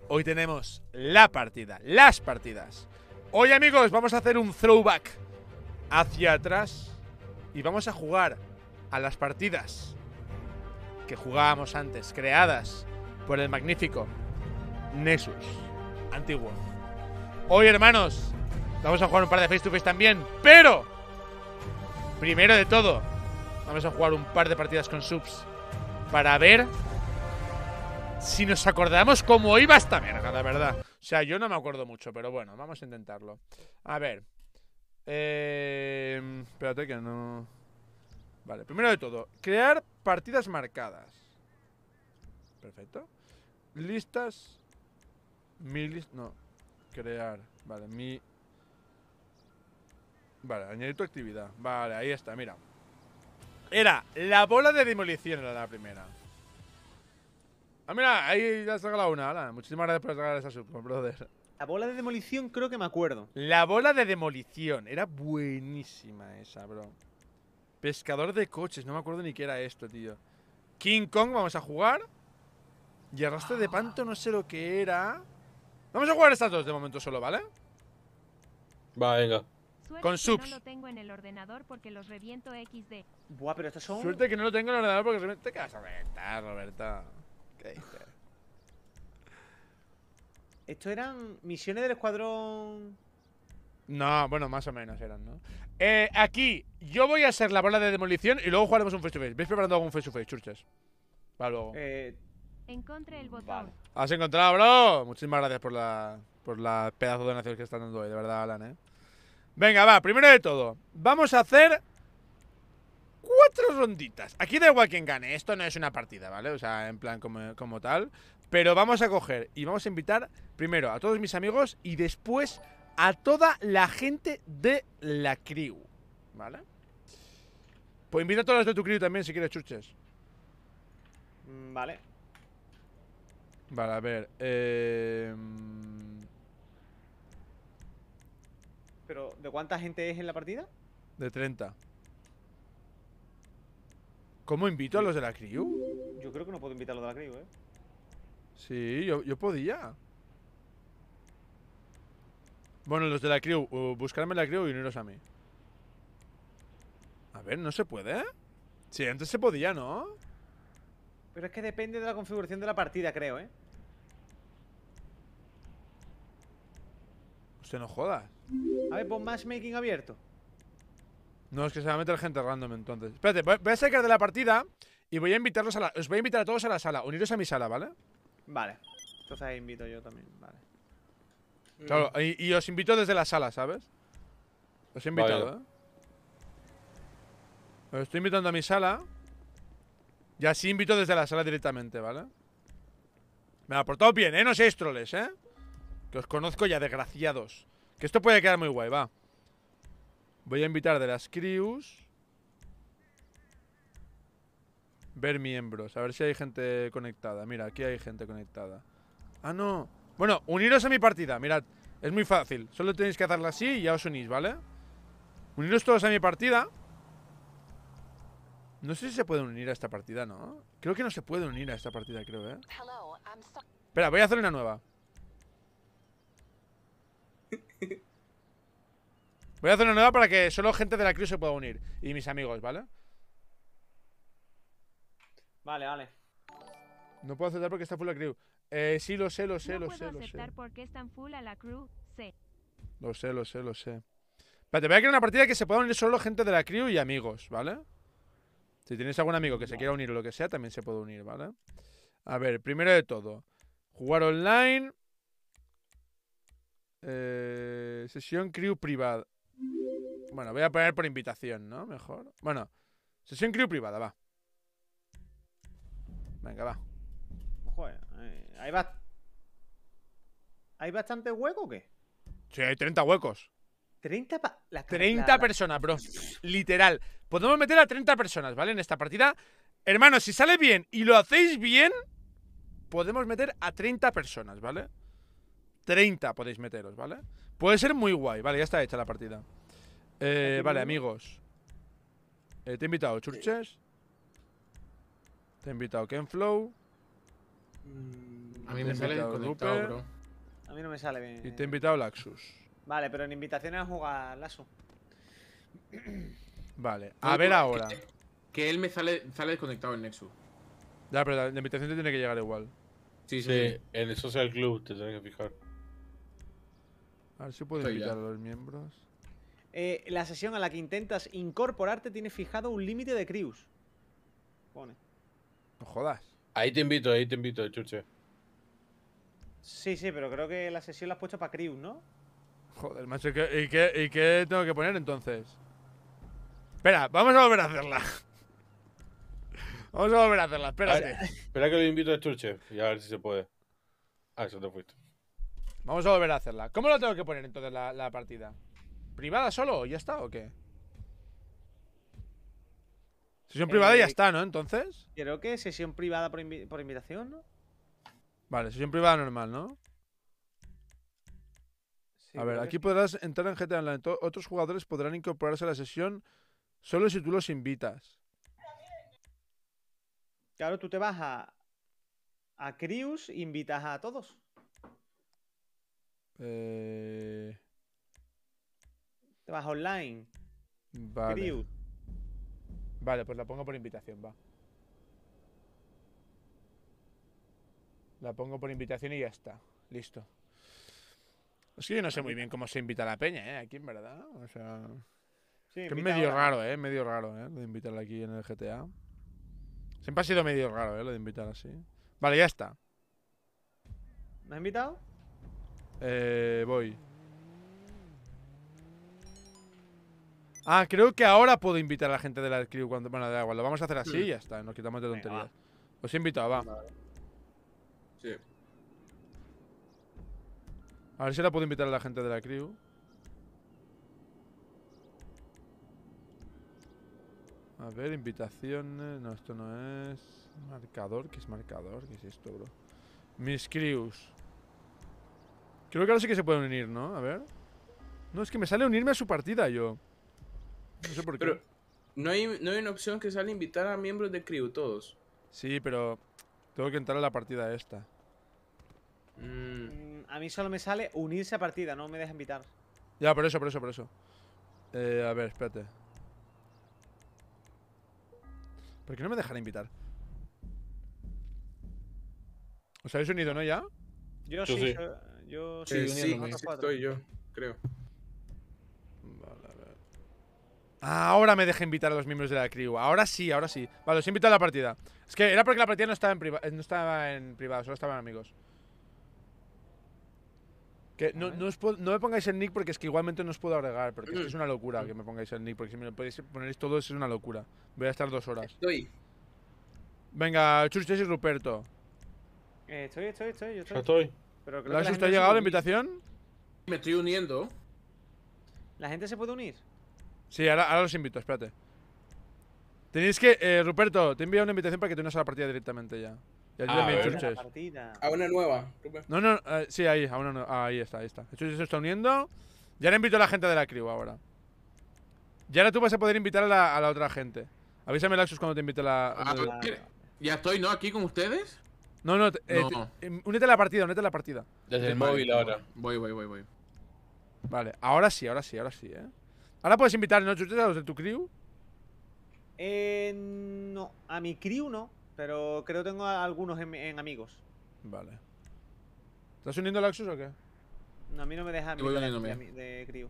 Hoy tenemos la partida, las partidas. Hoy, amigos, vamos a hacer un throwback hacia atrás y vamos a jugar a las partidas que jugábamos antes, creadas por el magnífico Nexus antiguo. Hoy, hermanos, vamos a jugar un par de face to face también, pero primero de todo, vamos a jugar un par de partidas con subs para ver si nos acordamos cómo iba esta mierda, la verdad. O sea, yo no me acuerdo mucho, pero bueno, vamos a intentarlo. A ver. Eh, espérate que no. Vale, primero de todo, crear Partidas marcadas. Perfecto. Listas. Mi No. Crear. Vale, mi. Vale, añadir tu actividad. Vale, ahí está, mira. Era la bola de demolición, era la primera. Ah, mira, ahí ya has la una, Muchísimas gracias por sacar esa sub, brother. La bola de demolición creo que me acuerdo. La bola de demolición. Era buenísima esa, bro. Pescador de coches, no me acuerdo ni qué era esto, tío. King Kong, vamos a jugar. Y arrastre de panto, no sé lo que era. Vamos a jugar estas dos de momento solo, ¿vale? venga. Con subs. no lo tengo en el ordenador porque los reviento XD. Buah, pero estas son. Suerte que no lo tengo en el ordenador porque reviento. Te vas a Roberta. ¿Qué dices? Esto eran misiones del escuadrón. No, bueno, más o menos eran, ¿no? Eh, aquí, yo voy a hacer la bola de demolición y luego jugaremos un face to face. ¿Veis preparando algún face to face, churches? Para luego. Eh, el botón. Has encontrado, bro. Muchísimas gracias por la, por la pedazo de donación que están dando hoy, de verdad, Alan, ¿eh? Venga, va, primero de todo, vamos a hacer cuatro ronditas. Aquí da igual quien gane, esto no es una partida, ¿vale? O sea, en plan como, como tal. Pero vamos a coger y vamos a invitar primero a todos mis amigos y después a toda la gente de la CRIU ¿Vale? Pues invita a todos las de tu CRIU también si quieres chuches. Mm, vale. Vale, a ver. Em, ¿Pero de cuánta gente es en la partida? De 30. ¿Cómo invito a los de la CRIU? Yo creo que no puedo invitar a los de la CRIU ¿eh? Sí, yo, yo podía. Bueno, los de la crew. buscarme la crew y uniros a mí. A ver, ¿no se puede? Sí, antes se podía, ¿no? Pero es que depende de la configuración de la partida, creo, ¿eh? Usted no joda. A ver, pon matchmaking abierto. No, es que se va a meter gente random entonces. Espérate, voy a sacar de la partida y voy a invitarlos a la... Os voy a invitar a todos a la sala. Uniros a mi sala, ¿vale? Vale. Entonces invito yo también, vale. Claro, mm. y, os invito desde la sala, ¿sabes? Os he invitado, ¿eh? Os estoy invitando a mi sala. Y así invito desde la sala directamente, ¿vale? Me ha portado bien, ¿eh? No seáis troles, ¿eh? Que os conozco ya, desgraciados. Que esto puede quedar muy guay, va. Voy a invitar de las crews. Ver miembros. A ver si hay gente conectada. Mira, aquí hay gente conectada. Ah, no. Bueno, uniros a mi partida, mirad. Es muy fácil. Solo tenéis que hacerla así y ya os unís, ¿vale? Uniros todos a mi partida. No sé si se pueden unir a esta partida, ¿no? Creo que no se puede unir a esta partida, creo, ¿eh? Espera, voy a hacer una nueva. Voy a hacer una nueva para que solo gente de la crew se pueda unir. Y mis amigos, ¿vale? Vale, vale. No puedo aceptar porque está full la crew. Eh, sí, lo sé, lo sé, lo sé. Lo sé. Lo sé, lo sé, lo sé. Espérate, voy a crear una partida que se pueda unir solo gente de la crew y amigos, ¿vale? Si tienes algún amigo que se quiera unir o lo que sea, también se puede unir, ¿vale? A ver, primero de todo, jugar online. Eh, sesión crew privada. Bueno, voy a poner por invitación, ¿no? Mejor. Bueno, sesión crew privada, va. Venga, va. Eh. ¿Hay, bastante hueco o qué? Sí, hay 30 huecos. 30, personas, bro. Literal. Podemos meter a 30 personas, ¿vale? En esta partida. Hermanos, si sale bien y lo hacéis bien, podemos meter a 30 personas, ¿vale? 30 podéis meteros, ¿vale? Puede ser muy guay. Vale, ya está hecha la partida. Eh, vale, amigos. Eh, te he invitado Churches. Te he invitado Kenflow. Mmm a mí me sale desconectado, bro. A mí no me sale bien. Y te he invitado Laxus. Vale, pero en invitaciones a jugar Laxus. Vale, a ver ahora. Que, él me sale, sale desconectado en Nexus. Ya, pero la, la, invitación te tiene que llegar igual. Sí, sí. En el Social Club te tienes que fijar. A ver si puedo invitar a los miembros. Eh, la sesión a la que intentas incorporarte tiene fijado un límite de crews. Pone. No jodas. Ahí te invito, ahí te invito, chuche. Sí, sí, pero creo que la sesión la has puesto para Crew, ¿no? Joder, macho, ¿y qué, tengo que poner entonces? Espera, vamos a volver a hacerla. Vamos a volver a hacerla, espérate. espera que lo invito a Sturchev y a ver si se puede. Ah, eso te fuiste. Vamos a volver a hacerla. ¿Cómo lo tengo que poner entonces la, partida? ¿Privada solo? ¿Ya está o qué? Sesión privada ya eh, está, ¿no? Entonces. Creo que sesión privada por, por invitación, ¿no? Vale, sesión siempre normal, ¿no? a ver, aquí podrás entrar en GTA Online. Otros jugadores podrán incorporarse a la sesión solo si tú los invitas. Claro, tú te vas a, a Crius, invitas a todos. Eh... Te vas online. Vale. Vale, pues la pongo por invitación, va. La pongo por invitación y ya está. Listo. Es que yo no sé muy bien cómo se invita a la peña, ¿eh? Aquí, en verdad. O sea. es medio raro, ¿eh? Medio raro, ¿eh? Lo de invitarla aquí en el GTA. Siempre ha sido medio raro, ¿eh? Lo de invitar así. Vale, ya está. ¿Me ha invitado? Eh. Voy. Ah, creo que ahora puedo invitar a la gente de la crew cuando. Bueno, lo vamos a hacer así mm. y ya está, nos quitamos de tonterías. Os he invitado, va. A ver si la puedo invitar a la gente de la crew. A ver, invitaciones. No, esto no es. Marcador, ¿qué es marcador? ¿Qué es esto, bro? Mis crews. Creo que ahora sí que se pueden unir, ¿no? A ver. No, es que me sale unirme a su partida yo. No sé por qué. ¿no hay, no hay una opción que sale invitar a miembros de crew todos. Sí, pero tengo que entrar a la partida esta. Mm, a mí solo me sale unirse a partida, no me deja invitar. Ya, por eso, por eso, por eso. Eh, a ver, espérate. ¿Por qué no me dejan invitar? ¿Os habéis unido, no, ya? Yo, yo sí, Yo, yo sí, sí, sí estoy yo, creo. Ahora me deja invitar a los miembros de la crew. Ahora sí, ahora sí. Vale, os he invitado a la partida. Es que era porque la partida no estaba en, eh, no estaba en privado, solo estaban amigos. Que no, me pongáis el nick porque es que igualmente no os puedo agregar, porque es, una locura mm. que me pongáis el nick, porque si me lo podéis ponéis todos es una locura. Voy a estar dos horas. Estoy. Venga, Chus, este y Ruperto. Eh, estoy, estoy, estoy, yo estoy. has llegado la invitación? Me estoy uniendo. ¿La gente se puede unir? Sí, ahora, los invito, espérate. Tenéis que, eh, Ruperto, te envío una invitación para que te unas a la partida directamente ya. Ah, a, ver. a, una nueva, Rupert. No, no, eh, sí, ahí, a ahí está, ahí está. se está uniendo. Ya le invito a la gente de la criba ahora. Ya ahora tú vas a poder invitar a la, otra gente. Avísame, Laxus, cuando te invite la. Ah, ¿Ya estoy, no? ¿Aquí con ustedes? No, no, eh, em, únete a la partida, únete a la partida. Desde el móvil ahora. Voy, voy, voy, voy. Vale, ahora sí, ahora sí, ahora sí, eh. ¿Ahora puedes invitar a los de tu crew? Eh, no, a mi crew no, pero creo que tengo algunos en, amigos. Vale. ¿Estás uniendo a Axus o qué? No, a mí no me deja voy de, de crew.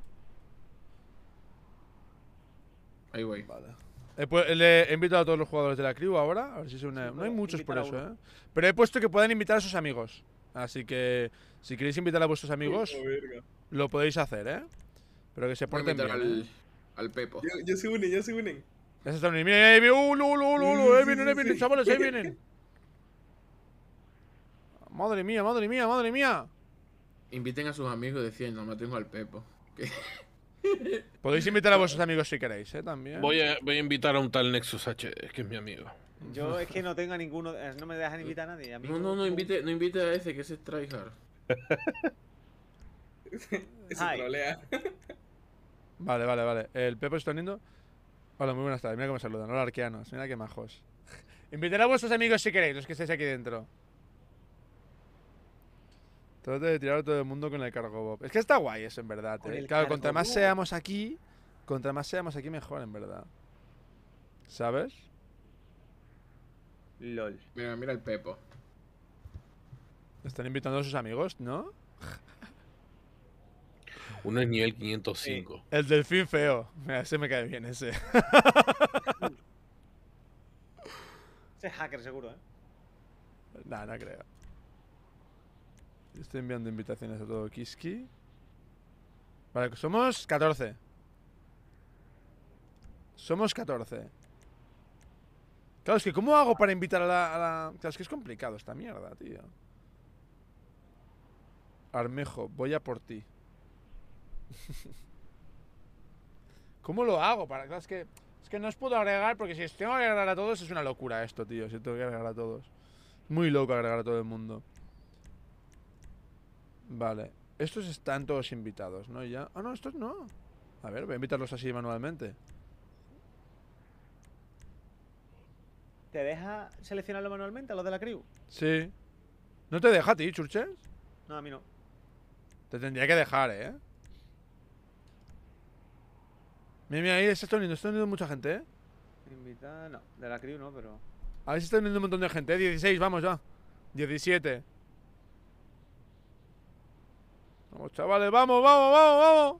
Ahí voy. Vale. le he invitado a todos los jugadores de la crew ahora, a ver si se une. no hay muchos por eso, ¿eh? Pero he puesto que pueden invitar a sus amigos. Así que si queréis invitar a vuestros amigos, lo podéis hacer, ¿eh? Pero que se porten bien. Al, ¿eh? al Pepo. Ya, ya, se unen, ya se unen. Ya se están unen. ahí uh, vienen. ¡Ahí vienen, ahí vienen! ¡Chavales, ahí vienen! Madre mía, madre mía, madre mía. Inviten a sus amigos diciendo, no tengo al Pepo. Podéis invitar a vuestros amigos si queréis, ¿eh? También. Voy a, voy a invitar a un tal Nexus H, que es mi amigo. Yo es que no tengo a ninguno, eh, no me dejan invitar a nadie. No, no, no invite, no invite a ese, que ese es tryhard. ese trolea. Vale, vale, vale. El Pepo está uniendo. Hola, muy buenas tardes. Mira cómo saludan. Hola, arqueanos. Mira qué majos. Invitar a vuestros amigos si queréis, los que estáis aquí dentro. Trata de tirar a todo el mundo con el cargo Bob. Es que está guay eso, en verdad. Eh. Claro, contra más seamos aquí, contra más seamos aquí, mejor, en verdad. ¿Sabes? LOL. Mira, mira el Pepo. Están invitando a sus amigos, ¿no? Uno es nivel 505. El delfín feo. ese me cae bien, ese. ese es hacker seguro, ¿eh? Nah, no creo. Estoy enviando invitaciones a todo Kiski. Vale, somos 14. Somos 14. Claro, es que ¿cómo hago para invitar a a la, Claro, es que es complicado esta mierda, tío. Armejo, voy a por ti. ¿Cómo lo hago? es, que, es que no os puedo agregar porque si tengo que agregar a todos es una locura esto, tío. Si tengo que agregar a todos. Muy loco agregar a todo el mundo. Vale. Estos están todos invitados, ¿no? Ya. Ah, no, estos no. A ver, voy a invitarlos así manualmente. ¿Te deja seleccionarlo manualmente a los de la crew? Sí. ¿No te deja a ti, churches? No, a mí no. Te tendría que dejar, ¿eh? Mira, mira, ahí se está uniendo, se está uniendo mucha gente, ¿eh? No, de la crew no, pero... A ver, se está uniendo un montón de gente, ¿eh? 16, vamos ya. 17. Vamos, chavales, vamos, vamos, vamos,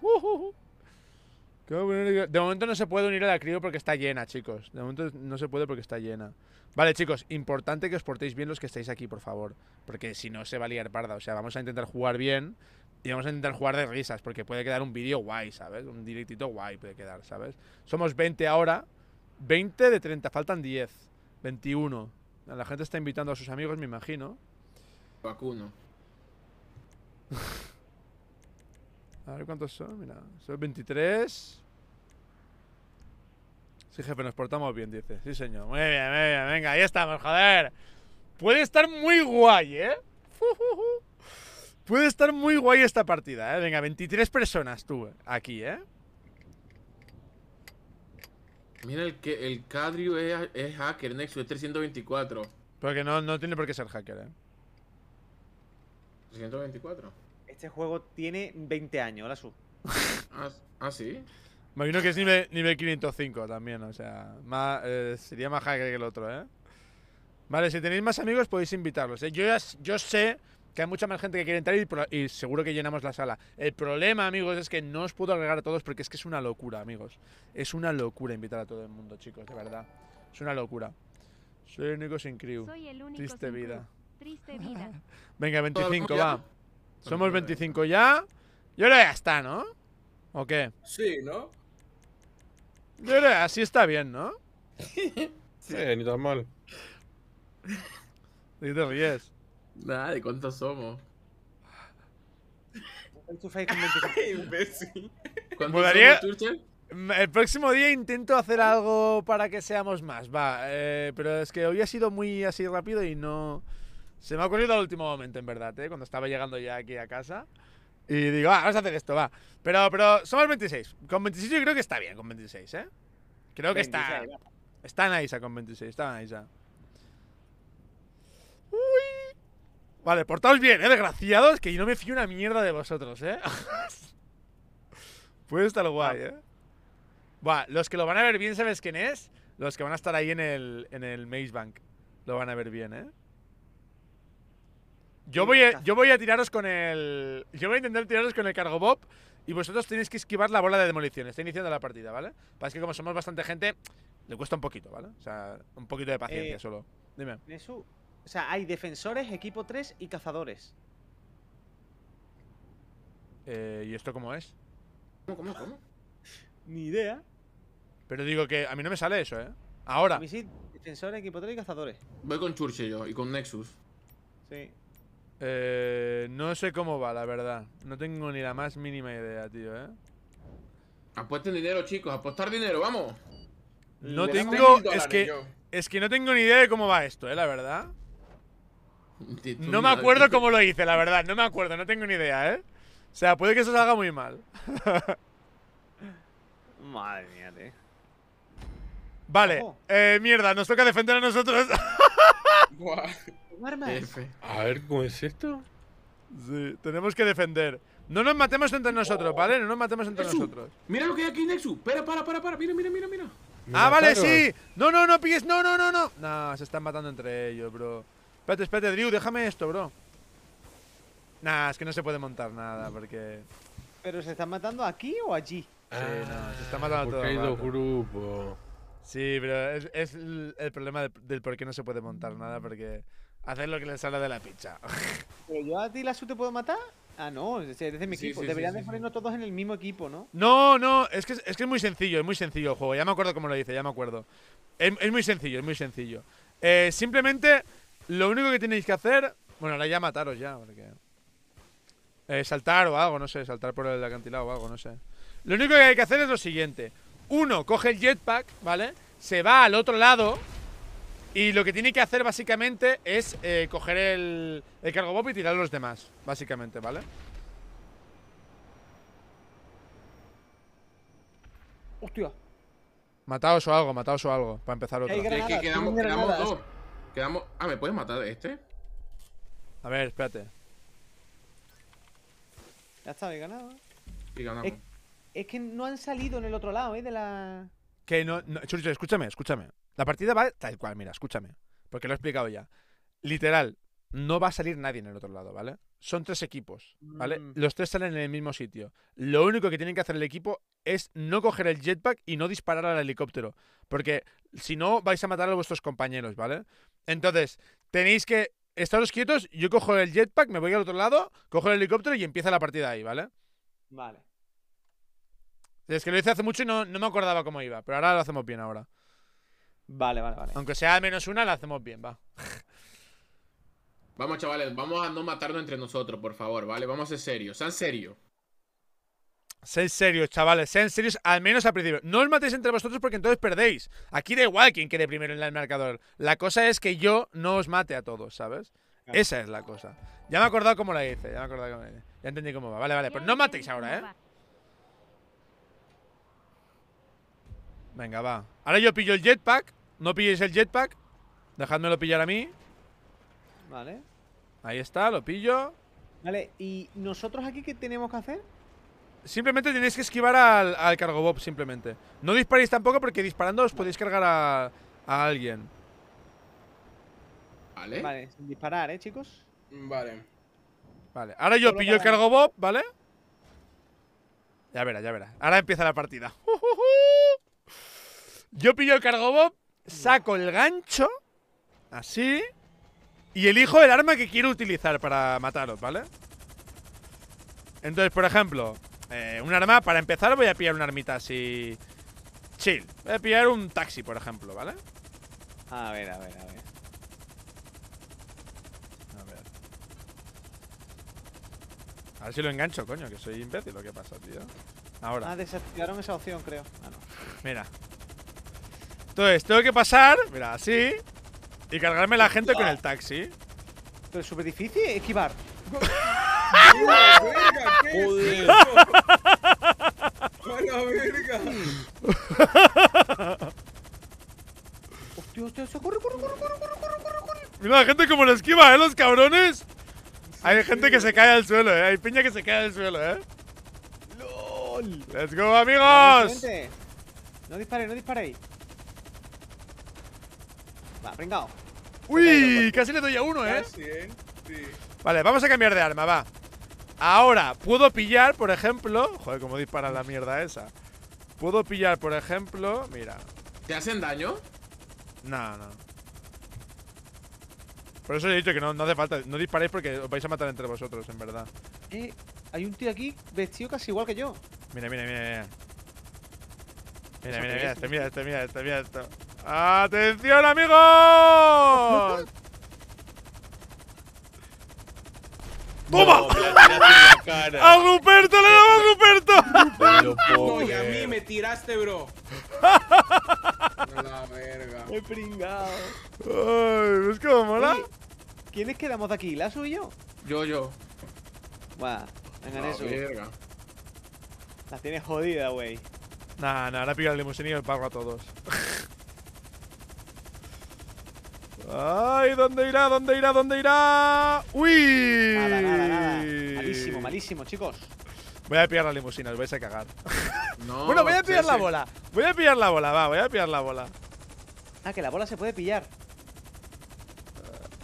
vamos. Uh, uh, uh. De momento no se puede unir a la crew porque está llena, chicos. De momento no se puede porque está llena. Vale, chicos, importante que os portéis bien los que estáis aquí, por favor. Porque si no, se va a liar parda. O sea, vamos a intentar jugar bien y vamos a intentar jugar de risas, porque puede quedar un vídeo guay, ¿sabes? Un directito guay puede quedar, ¿sabes? Somos 20 ahora, 20 de 30, faltan 10, 21. La gente está invitando a sus amigos, me imagino. Vacuno. a ver cuántos son, mira. Son 23. Sí, jefe, nos portamos bien, dice. Sí, señor. Muy bien, muy bien. Venga, ahí estamos, joder. Puede estar muy guay, ¿eh? Puede estar muy guay esta partida, ¿eh? Venga, 23 personas tú aquí, ¿eh? Mira, el que el Cadrio es, hacker, Nexus, es 324. Porque no, no tiene por qué ser hacker, ¿eh? 324. Este juego tiene 20 años, la sub. Ah, ¿Ah, sí? Me imagino que es nivel, 505 también, o sea, eh, sería más hacker que el otro, ¿eh? Vale, si tenéis más amigos podéis invitarlos, ¿eh? Yo, ya, yo sé que hay mucha más gente que quiere entrar y, seguro que llenamos la sala. El problema, amigos, es que no os puedo agregar a todos porque es que es una locura, amigos. Es una locura invitar a todo el mundo, chicos, de verdad. Es una locura. Soy el único sin crew. Triste vida. Venga, 25, va. Somos 25 ya. Yo ahora ya está, ¿no? ¿O qué? Sí, ¿no? Yo así está bien, ¿no? sí, ni tan mal. ¿Y te ríes? Nada, ¿de cuántos somos? El próximo día intento hacer algo para que seamos más, va. Eh, pero es que hoy ha sido muy así rápido y no... Se me ha ocurrido al último momento, en verdad, eh, cuando estaba llegando ya aquí a casa. Y digo, ah, vamos a hacer esto, va. Pero, pero somos 26. Con 26 yo creo que está bien, con 26, ¿eh? Creo que está... Está Está Naisa con 26, está Naisa. Uy. Vale, portaos bien, ¿eh, desgraciados? Que yo no me fío una mierda de vosotros, ¿eh? Puede estar guay, ah. ¿eh? Va, los que lo van a ver bien, ¿sabes quién es? Los que van a estar ahí en el, en Maze Bank. Lo van a ver bien, ¿eh? Yo voy, a, yo voy a tiraros con el... Yo voy a intentar tiraros con el cargo Bob y vosotros tenéis que esquivar la bola de demolición. Está iniciando la partida, ¿vale? para que como somos bastante gente, le cuesta un poquito, ¿vale? O sea, un poquito de paciencia eh, solo. Dime. O sea, hay defensores, equipo 3 y cazadores. Eh, ¿Y esto cómo es? ¿Cómo, cómo, cómo? Ni idea. Pero digo que a mí no me sale eso, ¿eh? Ahora. sí, defensores, equipo 3 y cazadores. Voy con Churche yo y con Nexus. Sí. Eh, no sé cómo va, la verdad. No tengo ni la más mínima idea, tío, ¿eh? Apuesten dinero, chicos. Apostar dinero, vamos. No tengo... Es que, es que no tengo ni idea de cómo va esto, ¿eh? La verdad. No me acuerdo cómo lo hice, la verdad. No me acuerdo, no tengo ni idea, ¿eh? O sea, puede que eso salga muy mal. Madre mía, eh. Vale, eh, mierda, nos toca defender a nosotros. A ver, ¿cómo es esto? Sí, tenemos que defender. No nos matemos entre oh. nosotros, ¿vale? No nos matemos entre nosotros. Mira lo que hay aquí, Nexu. para, para, para. Mira, mira, mira, Ah, vale, sí. No, no, no, pilles. No, no, no, no. No, se están matando entre ellos, bro. Espérate, espérate, Drew, déjame esto, bro. Nah, es que no se puede montar nada, porque... ¿Pero se están matando aquí o allí? Sí, no, se están matando ah, porque todos. hay dos grupos. Sí, pero es, el, problema del, por qué no se puede montar nada, porque hacer lo que les sale de la picha. ¿Pero yo a ti la su te puedo matar? Ah, no, es de mi equipo. Deberían de ponernos todos en el mismo equipo, ¿no? No, no, es que, es que muy sencillo, es muy sencillo el juego. Ya me acuerdo cómo lo dice, ya me acuerdo. Es, es muy sencillo, es muy sencillo. Eh, simplemente lo único que tenéis que hacer... Bueno, ahora ya mataros ya, porque... Eh, saltar o algo, no sé, saltar por el acantilado o algo, no sé. Lo único que hay que hacer es lo siguiente. Uno, coge el jetpack, ¿vale? Se va al otro lado y lo que tiene que hacer básicamente es eh, coger el, el cargo y tirar a los demás, básicamente, ¿vale? Hostia. Mataos o algo, mataos o algo, para empezar otro. Hay que Ah, ¿me puedes matar este? A ver, espérate. Ya está, he ganado. ¿eh? Y ganamos. Es, que no han salido en el otro lado, ¿eh? De la... Que no... no escúchame, escúchame. La partida va tal cual, mira, escúchame. Porque lo he explicado ya. Literal, no va a salir nadie en el otro lado, ¿vale? Son tres equipos, ¿vale? Mm. Los tres salen en el mismo sitio. Lo único que tienen que hacer el equipo es no coger el jetpack y no disparar al helicóptero. Porque si no, vais a matar a vuestros compañeros, ¿vale? Entonces, tenéis que estaros quietos, yo cojo el jetpack, me voy al otro lado, cojo el helicóptero y empieza la partida ahí, ¿vale? Vale. Es que lo hice hace mucho y no, me acordaba cómo iba, pero ahora lo hacemos bien ahora. Vale, vale, vale. Aunque sea menos una, la hacemos bien, va. Vamos, chavales, vamos a no matarnos entre nosotros, por favor, ¿vale? Vamos a ser serios, sean serios. Sed serios, chavales, en serios al menos al principio. No os matéis entre vosotros porque entonces perdéis. Aquí da igual quién quede primero en el marcador. La cosa es que yo no os mate a todos, ¿sabes? Esa es la cosa. Ya me he acordado cómo la hice, ya me he acordado Ya entendí cómo va. Vale, vale, pues no matéis ahora, ¿eh? Venga, va. Ahora yo pillo el jetpack. No pilléis el jetpack. Dejadmelo pillar a mí. Vale. Ahí está, lo pillo. Vale, ¿y nosotros aquí qué tenemos que hacer? Simplemente tenéis que esquivar al, al cargo bob, simplemente. No disparéis tampoco porque disparando os podéis cargar a, alguien. Vale. Vale, sin disparar, ¿eh, chicos? Vale. Vale, ahora yo pillo el cargo bob, ¿vale? Ya verá, ya verá. Ahora empieza la partida. Yo pillo el cargo bob, saco el gancho, así, y elijo el arma que quiero utilizar para mataros, ¿vale? Entonces, por ejemplo, eh, un arma, para empezar voy a pillar una armita así... Chill. Voy a pillar un taxi, por ejemplo, ¿vale? A ver, a ver, a ver. A ver. A ver si lo engancho, coño, que soy imbécil lo que pasa, tío. Ahora. Ah, desactivaron esa opción, creo. Ah, no. Mira. Entonces, tengo que pasar, mira, así. Y cargarme la gente con el taxi. Entonces, es súper difícil esquivar. verga! ¿Qué es eso? la verga! ¡Hostia, hostia! ¡Corre, corre, corre, corre, corre, corre, corre! Mira la gente como la esquiva, ¿eh? Los cabrones. Hay gente que se cae al suelo, ¿eh? Hay piña que se cae al suelo, ¿eh? ¡Lol! ¡Let's go, amigos! No disparéis, no disparéis. Va, pringao. ¡Uy! Casi le doy a uno, ¿eh? Casi, ¿eh? Vale, vamos a cambiar de arma, va. Ahora, puedo pillar, por ejemplo. Joder, cómo dispara la mierda esa. Puedo pillar, por ejemplo. Mira. ¿Te hacen daño? No, no. Por eso he dicho que no, hace falta. No disparéis porque os vais a matar entre vosotros, en verdad. Eh, hay un tío aquí vestido casi igual que yo. Mira, mira, mira, mira. Mira, mira, mira, este, mira, este, mira, este, mira, esto. ¡Atención, amigos! ¡Toma! ¡A Ruperto le damos a Ruperto! No, y a mí me tiraste, bro. La verga. he pringado. Ay, ¿Ves cómo mola? ¿Quiénes quedamos de aquí? ¿La y yo? Yo, yo. Buah, vengan eso. Verga. La tienes jodida, güey. Nah, nah, ahora pido el limusino y el pago a todos. ¡Ay! ¿Dónde irá? ¿Dónde irá? ¿Dónde irá? ¡Uy! Malísimo, malísimo, chicos. Voy a pillar la limusina, os vais a cagar. bueno, voy a pillar la bola. Voy a pillar la bola, va, voy a pillar la bola. Ah, que la bola se puede pillar.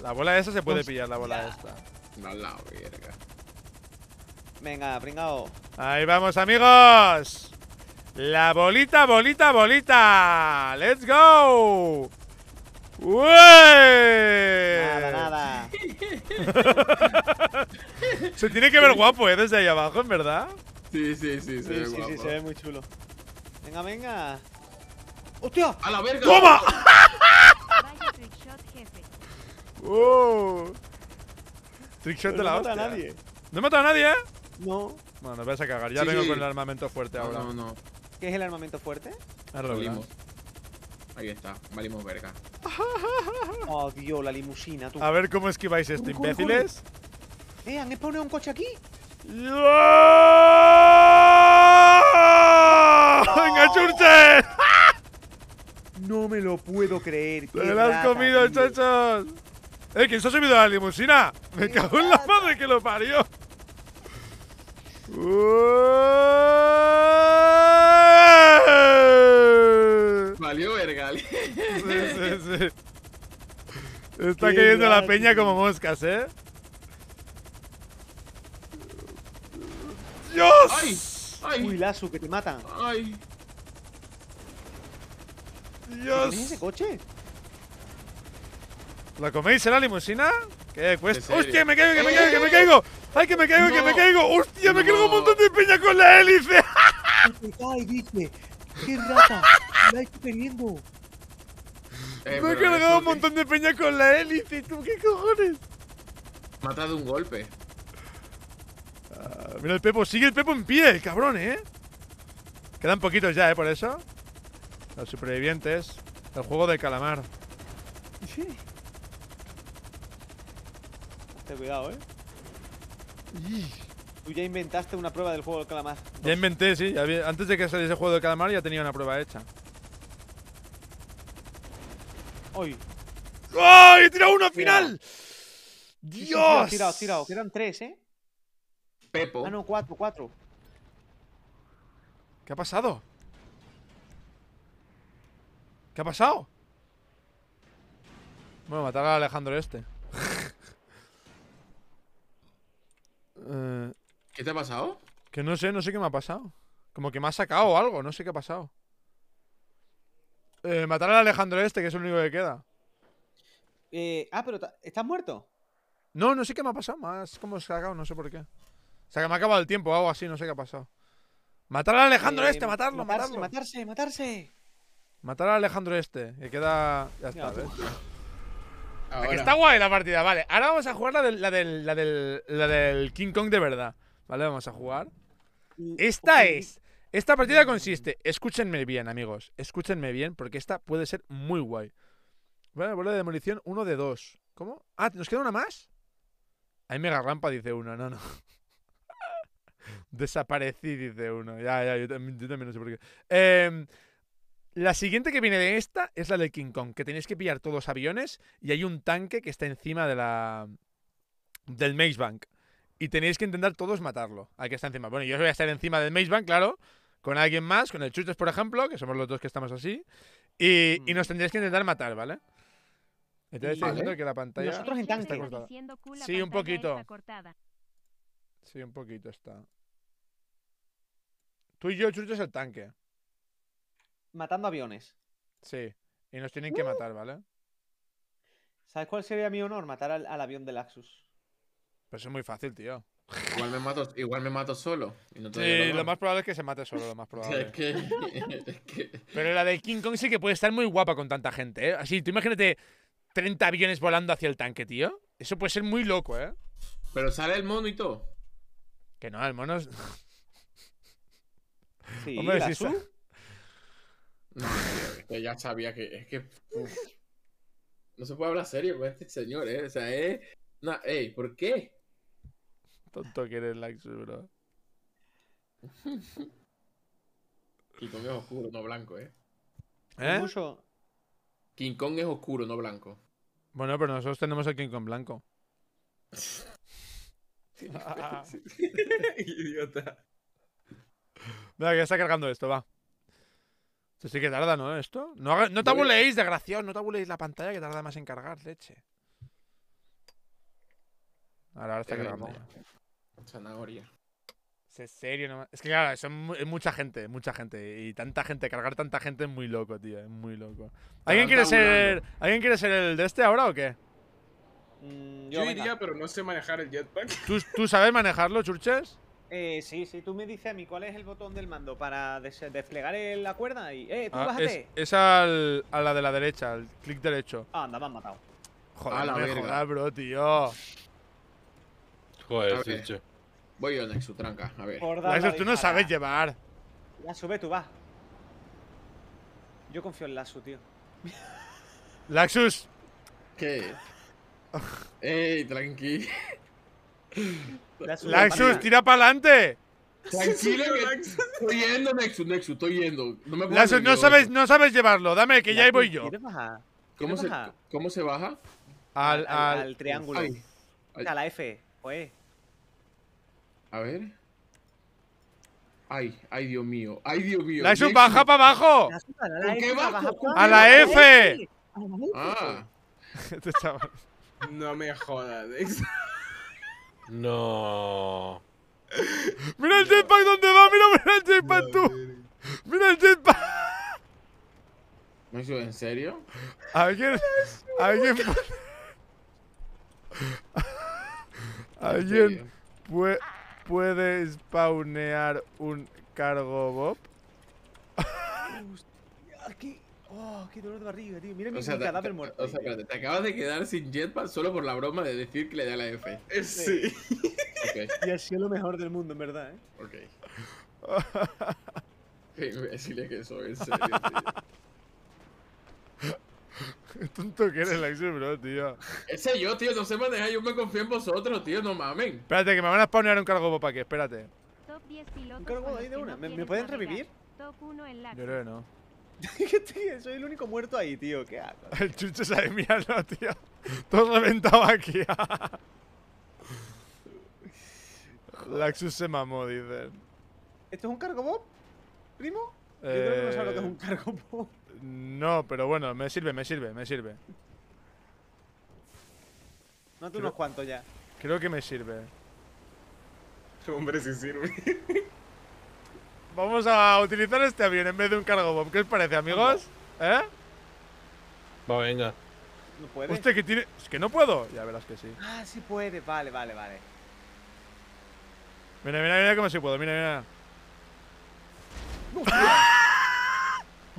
La bola esa se puede pillar, la bola esta. No la verga. Venga, pringao. Ahí vamos, amigos. La bolita, bolita, bolita. Let's go. ¡Uy! Nada, nada. se tiene que ver guapo, eh, Desde ahí abajo, en verdad. Sí, sí, sí, se ve guapo. Sí, se ve muy chulo. Venga, venga. ¡Hostia! ¡A la verga! ¡Toma! ¡Oh! Trickshot de la no hostia. No he matado a nadie. ¿No he matado a nadie, eh? No. Bueno, vas a cagar. Ya vengo con el armamento fuerte ahora. No, no. ¿Qué es el armamento fuerte? Arreglamos. Ahí está, valimos verga. Oh, ah, Dios, la limusina, A ver cómo esquiváis esto, imbéciles. Eh, ¿han pone un coche aquí? ¡Venga, No me lo puedo creer. ¡Te has comido, chachos! ¡Eh, quién se ha subido la limusina! ¡Me cago en la madre que lo parió! Valió verga. sí, Está cayendo la peña como moscas, ¿eh? ¡Dios! ¡Ay! ¡Ay! Uy, Lazo, que te mata! ¡Ay! ¡Dios! ¿Qué ese coche? ¿La coméis en la limusina? ¿Qué cuesta? ¡Hostia, me caigo, que me caigo, que me caigo! ¡Ay, que me caigo, que me caigo! ¡Hostia, me caigo un montón de peña con la hélice! ¡Ay, dice! ¡Qué rata! ¡La estoy eh, Me he cargado un montón de peña con la hélice. ¿Tú qué cojones? Matado de un golpe. Ah, mira el Pepo. Sigue el Pepo en pie, el cabrón, ¿eh? Quedan poquitos ya, ¿eh? Por eso. Los supervivientes. El juego de calamar. Sí. Ten cuidado, ¿eh? Tú ya inventaste una prueba del juego del calamar. Ya inventé, sí. antes de que saliese el juego del calamar ya tenía una prueba hecha. ¡Ay! ¡Ay! ¡He tirado uno al final! ¡Dios! He tirado, tirado. Quedan tres, ¿eh? Pepo. Ah, no, cuatro, cuatro. ¿Qué ha pasado? ¿Qué ha pasado? Bueno, matar a Alejandro este. Eh... ¿Qué te ha pasado? Que no sé, no sé qué me ha pasado. Como que me ha sacado algo, no sé qué ha pasado. Eh, matar al Alejandro este, que es el único que queda. Eh, ah, pero ¿estás muerto? No, no sé qué me ha pasado. Más como sacado, no sé por qué. O sea, que me ha acabado el tiempo o algo así, no sé qué ha pasado. Matar al Alejandro eh, este, matarlo, matarse, Matarse, matarse. Matar al Alejandro este, que queda. Ya está, ¿ves? Ahora. está guay la partida, vale. Ahora vamos a jugar la del King Kong de verdad. ¿Vale? Vamos a jugar. Esta es. Esta partida consiste. Escúchenme bien, amigos. Escúchenme bien, porque esta puede ser muy guay. Vale, bola de demolición, uno de dos. ¿Cómo? Ah, ¿nos queda una más? Hay mega rampa, dice uno. No, no. Desaparecí, dice uno. Ya, ya, yo, también, no sé por qué. Em, la siguiente que viene de esta es la del King Kong, que tenéis que pillar todos los aviones y hay un tanque que está encima de la. del Maze Bank y tenéis que intentar todos matarlo hay que está encima. Bueno, yo voy a estar encima del Maze Bank, claro, con alguien más, con el Chutes, por ejemplo, que somos los dos que estamos así, y, nos mm. tendréis que intentar matar, ¿vale? Entonces estoy que la pantalla está cortada. sí, un poquito. Sí, un poquito está. Tú y yo, Chucho, es el tanque. Matando aviones. Sí. Y nos tienen que uh. matar, ¿vale? ¿Sabes cuál sería mi honor? Matar al, al avión de Laxus. Pero eso es muy fácil, tío. Igual me mato, igual me mato solo. sí, lo más probable es que se mate solo, lo más probable. Pero la de King Kong sí que puede estar muy guapa con tanta gente, ¿eh? Así, tú imagínate 30 aviones volando hacia el tanque, tío. Eso puede ser muy loco, ¿eh? Pero sale el mono y todo. Que no, el mono es... sí, Hombre, ¿la No, tío, ya sabía que... Es que... No se puede hablar serio con este señor, ¿eh? O sea, ¿eh? No, ey, ¿por qué? Tonto que eres, Laxus, bro. King Kong es oscuro, no blanco, ¿eh? ¿Eh? King Kong es oscuro, no blanco. Bueno, pero nosotros tenemos el King Kong blanco. Idiota. Mira, que ya está cargando esto, va. Esto sí que tarda, ¿no? Esto. No, haga... no tabuleéis, desgraciados. No tabuleéis la pantalla que tarda más en cargar, leche. Ahora, ahora está eh, cargando. Zanahoria. Es serio, que claro, son es mucha gente, mucha gente. Y tanta gente, cargar tanta gente es muy loco, tío. Es muy loco. ¿Alguien quiere ser. ¿Alguien quiere ser el de este ahora o qué? Mm, yo, iría, pero no sé manejar el jetpack. ¿Tú, sabes manejarlo, churches? Eh, sí, sí, tú me dices a mí cuál es el botón del mando para desplegar la cuerda y. ¡Eh, tú ah, bájate! Es, al, a la de la derecha, al clic derecho. Ah, anda, me han matado. Joder, bro, tío. Joder, Voy yo, Nexus tranca, a ver. Laxus, tú no sabes llevar. La sube, tú va. Yo confío en Laxu, tío. Laxus. ¿Qué? Ey, tranqui. Laxus, tira para adelante. Tranquilo, que estoy yendo, Nexus, Nexus, estoy yendo. No me Laxus, no sabes, no sabes llevarlo, dame, que ya ahí voy yo. ¿Cómo se, ¿Cómo se baja? Al, al, triángulo. A la F, oe. A ver. Ay, ay, Dios mío. Ay, Dios mío. La sub baja para abajo. qué A la F. Ah. no me jodas, Dex. No. Mira el jetpack donde va, mira, mira el jetpack tú. Mira el jetpack. hecho en serio? Alguien. Alguien. Alguien. Puede puede spawnear un cargo bob? Aquí. Oh, qué dolor de barriga, tío. Mira mi, cadáver muerto. O sea, te acabas de quedar sin jetpack solo por la broma de decir que le da la F. Eh, sí. Y así es lo mejor del mundo, en verdad, ¿eh? Ok. qué imbécil que soy, Tonto que eres, Laxus, bro, tío. Ese yo, tío, no sé manejar. Yo me confío en vosotros, tío, no mamen. Espérate, que me van a spawnear un cargo para aquí, espérate. Top 10 ¿Un cargo ahí de una? ¿Me, pueden revivir? Top 1 en Yo creo que no. soy el único muerto ahí, tío. ¿Qué hago? El chucho sabe mirarlo, tío. Todo reventado aquí. Laxus se mamó, dicen. ¿Esto es un cargo primo? Yo creo que no sabe que es un eh, cargo no, pero bueno, me sirve, me sirve, me sirve. No, tú unos cuantos ya. Creo que me sirve. Hombre, si sirve. Vamos a utilizar este avión en vez de un cargo ¿Qué os parece, amigos? ¿Eh? Va, venga. No puede. Usted que tiene. Es que no puedo. Ya verás que sí. Ah, sí puede. Vale, vale, vale. Mira, mira, mira cómo se puedo. Mira, mira.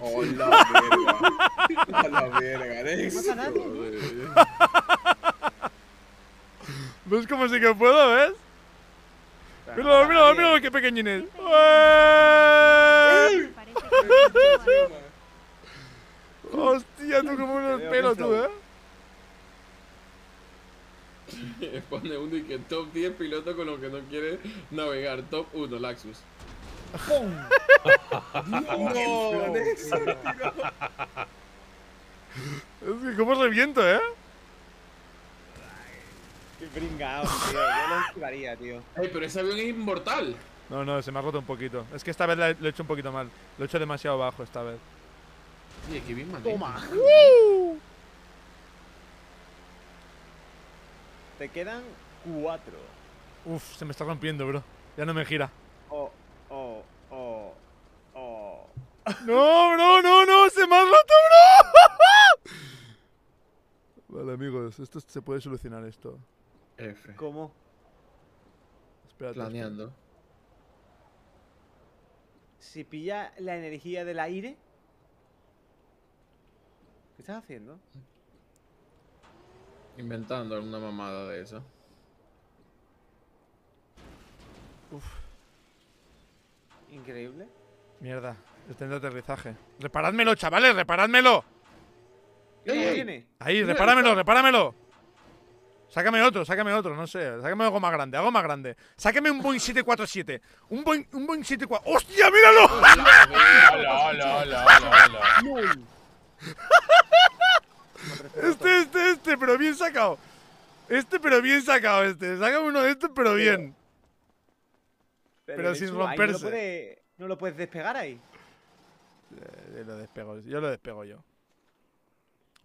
Oh, la verga. la verga, Alex. ¿Ves como si que puedo, ves? Mira, mira, mira qué pequeñín es. Hostia, tú como un pelo tú, eh. Pone uno y que top 10 piloto con lo que no quiere navegar. Top 1, Laxus. ¡Pum! ¡No! es que cómo reviento, ¿eh? Qué pringao, tío. Yo lo esquivaría, tío. Ay, pero ese avión es inmortal. No, no, se me ha roto un poquito. Es que esta vez lo he hecho un poquito mal. Lo he hecho demasiado bajo esta vez. Toma. Te quedan cuatro. Uf, se me está rompiendo, bro. Ya no me gira. No, bro, no, no, se me ha roto, bro. Vale, amigos, esto se puede solucionar esto. ¿Cómo? Espérate. Planeando. Si pilla la energía del aire. ¿Qué estás haciendo? Inventando alguna mamada de eso Uf. Increíble. Mierda. El de aterrizaje. ¡Reparádmelo, chavales! ¡Reparádmelo! Ahí, ahí repáramelo, repáramelo. Sácame otro, sácame otro, no sé. Sácame algo más grande, algo más grande. Sácame un Boeing 747. Un Boeing, un Boeing 747. ¡Hostia, míralo! ¡Hala, hala, hala! Este, este, este, pero bien sacado. Este, pero bien sacado, este. Sácame uno de estos, pero bien. Pero, sin romperse. no lo puedes despegar ahí. Eh, lo despego. Yo lo despego yo.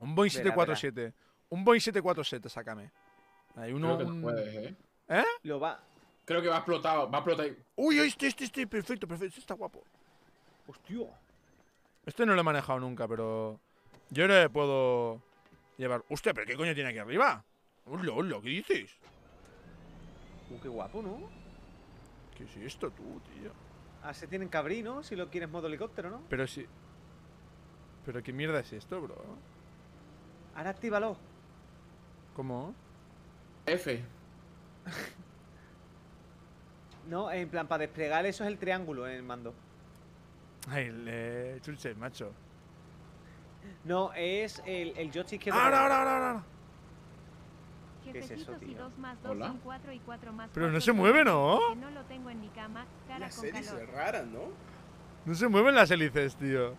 Un Boeing 747. Un Boeing 747, sácame. Hay uno. ¿eh? ¿eh? Lo va. Creo que va a explotar. Va a explotar. Uy, este, este, este. Perfecto, perfecto. Este está guapo. Hostia. Este no lo he manejado nunca, pero. Yo le puedo llevar. Hostia, pero ¿qué coño tiene aquí arriba? Hola, hola, ¿qué dices? Uh, qué guapo, ¿no? ¿Qué es esto tú, tío? Ah, se tienen cabrino si lo quieres modo helicóptero, ¿no? Pero si... Pero qué mierda es esto, bro. Ahora actívalo. ¿Cómo? F. no, en plan, para desplegar eso es el triángulo en el mando. Ay, el chulche, macho. No, es el, el joystick que... ¡Ahora, ahora, ahora! ahora. ¿Qué es eso, tío? ¿Hola? Pero no se mueve, ¿no? Las hélices raras, ¿no? No se mueven las hélices, tío.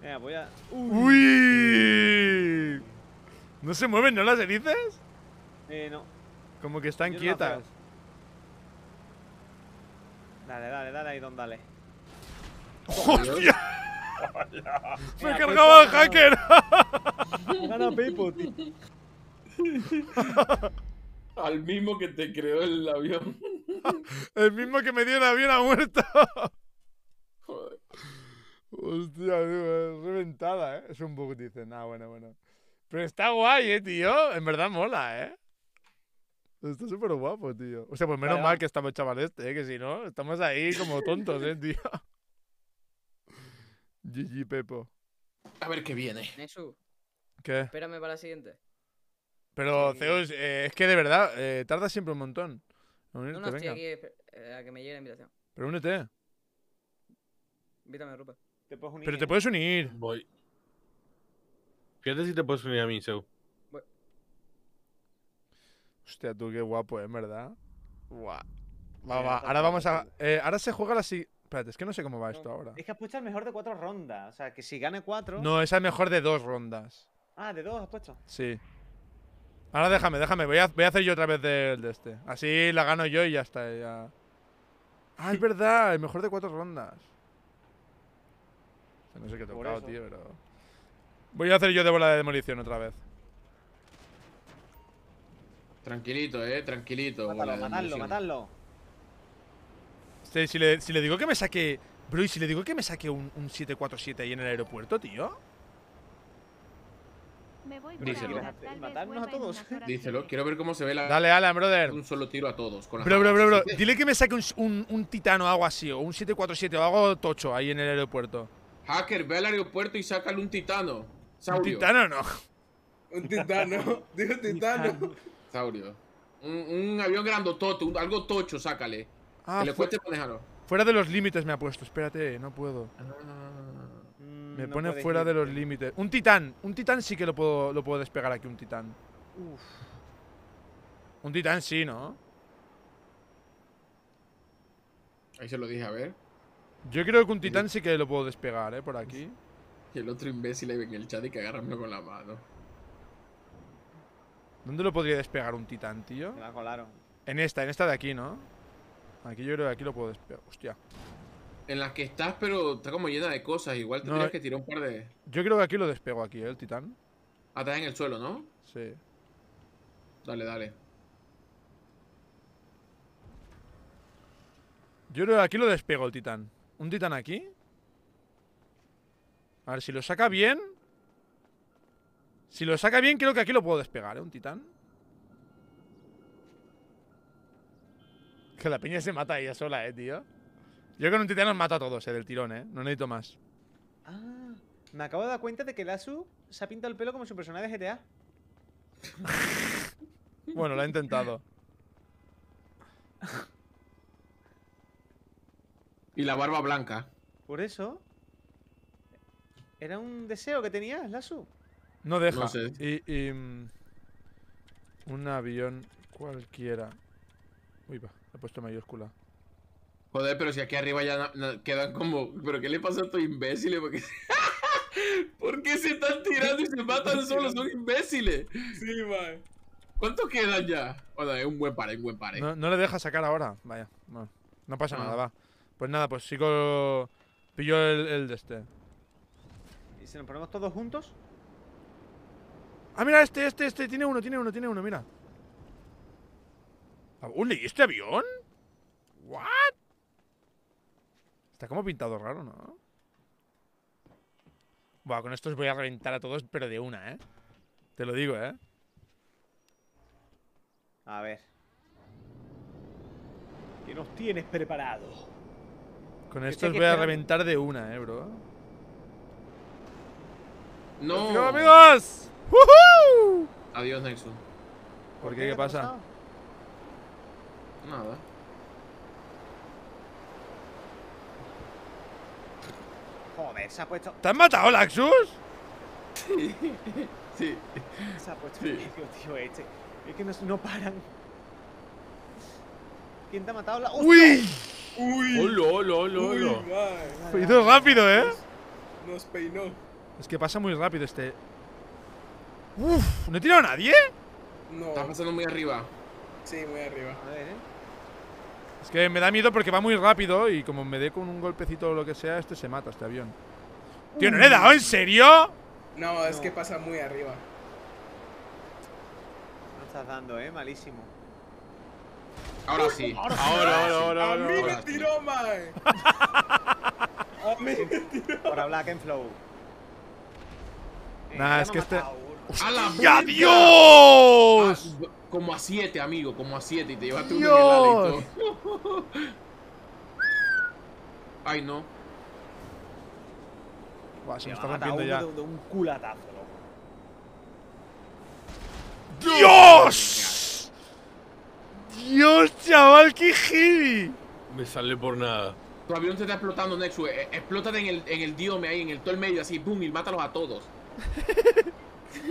Mira, voy a... ¡Uy! ¿No se mueven, no las hélices? Eh, no. Como que están quietas. dale, dale, dale, ahí don, dale. ¡Hostia! ¡Me cargaba el pues, hacker! Gana Al mismo que te creó el avión. el mismo que me dio el avión a muerto Hostia, es reventada, ¿eh? Es un bug, dicen. Ah, bueno, bueno. Pero está guay, ¿eh, tío? En verdad mola, ¿eh? Está súper guapo, tío. O sea, pues menos mal que estamos chaval este, ¿eh? Que si no, estamos ahí como tontos, ¿eh, tío? GG Pepo. A ver qué viene. ¿Qué? Espérame para la siguiente. Pero, Zeus, eh, es que de verdad, eh, tarda siempre un montón. no, estoy aquí eh, a que me llegue la invitación. Pero únete. Invítame, Rupert. ¿Te puedes unir? Pero te puedes unir. Voy. Fíjate si te puedes unir a mí, Zeus. Voy. Hostia, tú qué guapo, ¿eh? ¿Verdad? Guau. Va, va. Ahora vamos a. ahora se juega la siguiente. Espérate, es que no sé cómo va esto ahora. Es que has puesto el mejor de cuatro rondas. O sea, que si gane cuatro. No, es el mejor de dos rondas. Ah, de dos has puesto. Sí. Ahora déjame, déjame. Voy a, voy a hacer yo otra vez del de este. Así la gano yo y ya está. Ya. Ah, es verdad, el mejor de cuatro rondas. Este no sé qué he tocado, tío, pero. Voy a hacer yo de bola de demolición otra vez. Tranquilito, eh, tranquilito. matarlo matadlo, matadlo. Este, si le, digo que me saque... Bro, ¿y si le digo que me saque un, 747 ahí en el aeropuerto, tío? Me voy Díselo. Matarnos a todos. Díselo. Quiero ver cómo se ve la. Dale, Alan, brother. Un solo tiro a todos. bro, bro, bro, bro. Dile que me saque un, titano o algo así. O un 747 o algo tocho ahí en el aeropuerto. Hacker, ve al aeropuerto y sácale un titano. Un titano no. un titano. Digo titano. Saurio. Un, avión grandotote. algo tocho, sácale. Ah, fuera de los límites me ha puesto, espérate, no puedo. Ah. Mm, me pone fuera de los límites. Un titán, un titán sí que lo puedo, lo puedo despegar aquí, un titán. Un titán sí, ¿no? Ahí se lo dije, a ver. Yo creo que un titán sí que lo puedo despegar, ¿eh? Por aquí. Y el otro imbécil ahí en el chat y que agárramelo con la mano. ¿Dónde lo podría despegar un titán, tío? la colaron. En esta, en esta de aquí, ¿no? Aquí yo creo que aquí lo puedo despegar. Hostia. En las que estás, pero está como llena de cosas. Igual tendrías eh, que tirar un par de. Yo creo que aquí lo despego aquí, eh, el titán. Ah, en el suelo, ¿no? Sí. Dale, dale. Yo creo que aquí lo despego el titán. Un titán aquí. A ver, si lo saca bien. Si lo saca bien, creo que aquí lo puedo despegar, ¿eh? Un titán. que la peña se mata ella sola, eh, tío. Yo con un titán nos mato a todos, eh, del tirón, eh. No necesito más. Ah, me acabo de dar cuenta de que Lasu se ha pintado el pelo como su personaje de GTA. bueno, lo ha intentado. y la barba blanca. Por eso. Era un deseo que tenías, Lasu. No deja. y, mm, un avión cualquiera. Uy, va. He puesto mayúscula. Joder, pero si aquí arriba ya quedan como... ¿Pero qué le pasa a estos imbéciles? Porque... ¿Por qué se están tirando y se matan solos? Son imbéciles. Sí, man. ¿Cuántos quedan ya? es un buen par, un buen par. Eh. No, le deja sacar ahora. Vaya, no, pasa ah. nada, va. Pues nada, pues sigo. Pillo el, el, de este. ¿Y si nos ponemos todos juntos? Ah, mira, este, este, este. Tiene uno, tiene uno, tiene uno, mira. ¿Y este avión? ¿What? Está como pintado raro, ¿no? Buah, con os voy a reventar a todos, pero de una, ¿eh? Te lo digo, ¿eh? A ver. ¿Qué nos tienes preparado? Con estos voy a reventar de una, ¿eh, bro? ¡No! ¡No, amigos! ¡Woohoo! Adiós, Nexus. ¿Por, qué? ¿Qué pasa? Nada. Joder, se ha puesto. ¿Te has matado, Laxus? Sí. Sí. Se ha puesto sí. medio, tío, este. Es que no, paran. ¿Quién te ha matado? La... ¡Uy! ¡Uy! ¡Holo, holo, holo! Se Hizo rápido, ¿eh? Nos peinó. Es que pasa muy rápido este. ¡Uf! ¿No he tirado a nadie? No. Está pasando muy arriba. Sí, muy arriba. A ver, ¿eh? Es que me da miedo porque va muy rápido y como me dé con un golpecito o lo que sea, este se mata, este avión. Tío, ¿no le he dado? ¿En serio? No, es que pasa muy arriba. No estás dando, eh, malísimo. Ahora sí. Ahora, ahora, ahora, ahora. A mí me tiró, mae! A mí me tiró. Por Black and Flow. Nah, eh, es que este. ¡A la ¡Dios! Ah, como a 7, amigo, como a 7, y te llevaste un nivel Ay, no. Buah, se me está rompiendo ya. un culatazo, ¡Dios! ¡Dios, chaval, qué heavy! Me sale por nada. Tu avión se está explotando, Nexus. E, explótate en el, en el diome ahí, en el todo el medio, así, boom, y mátalos a todos.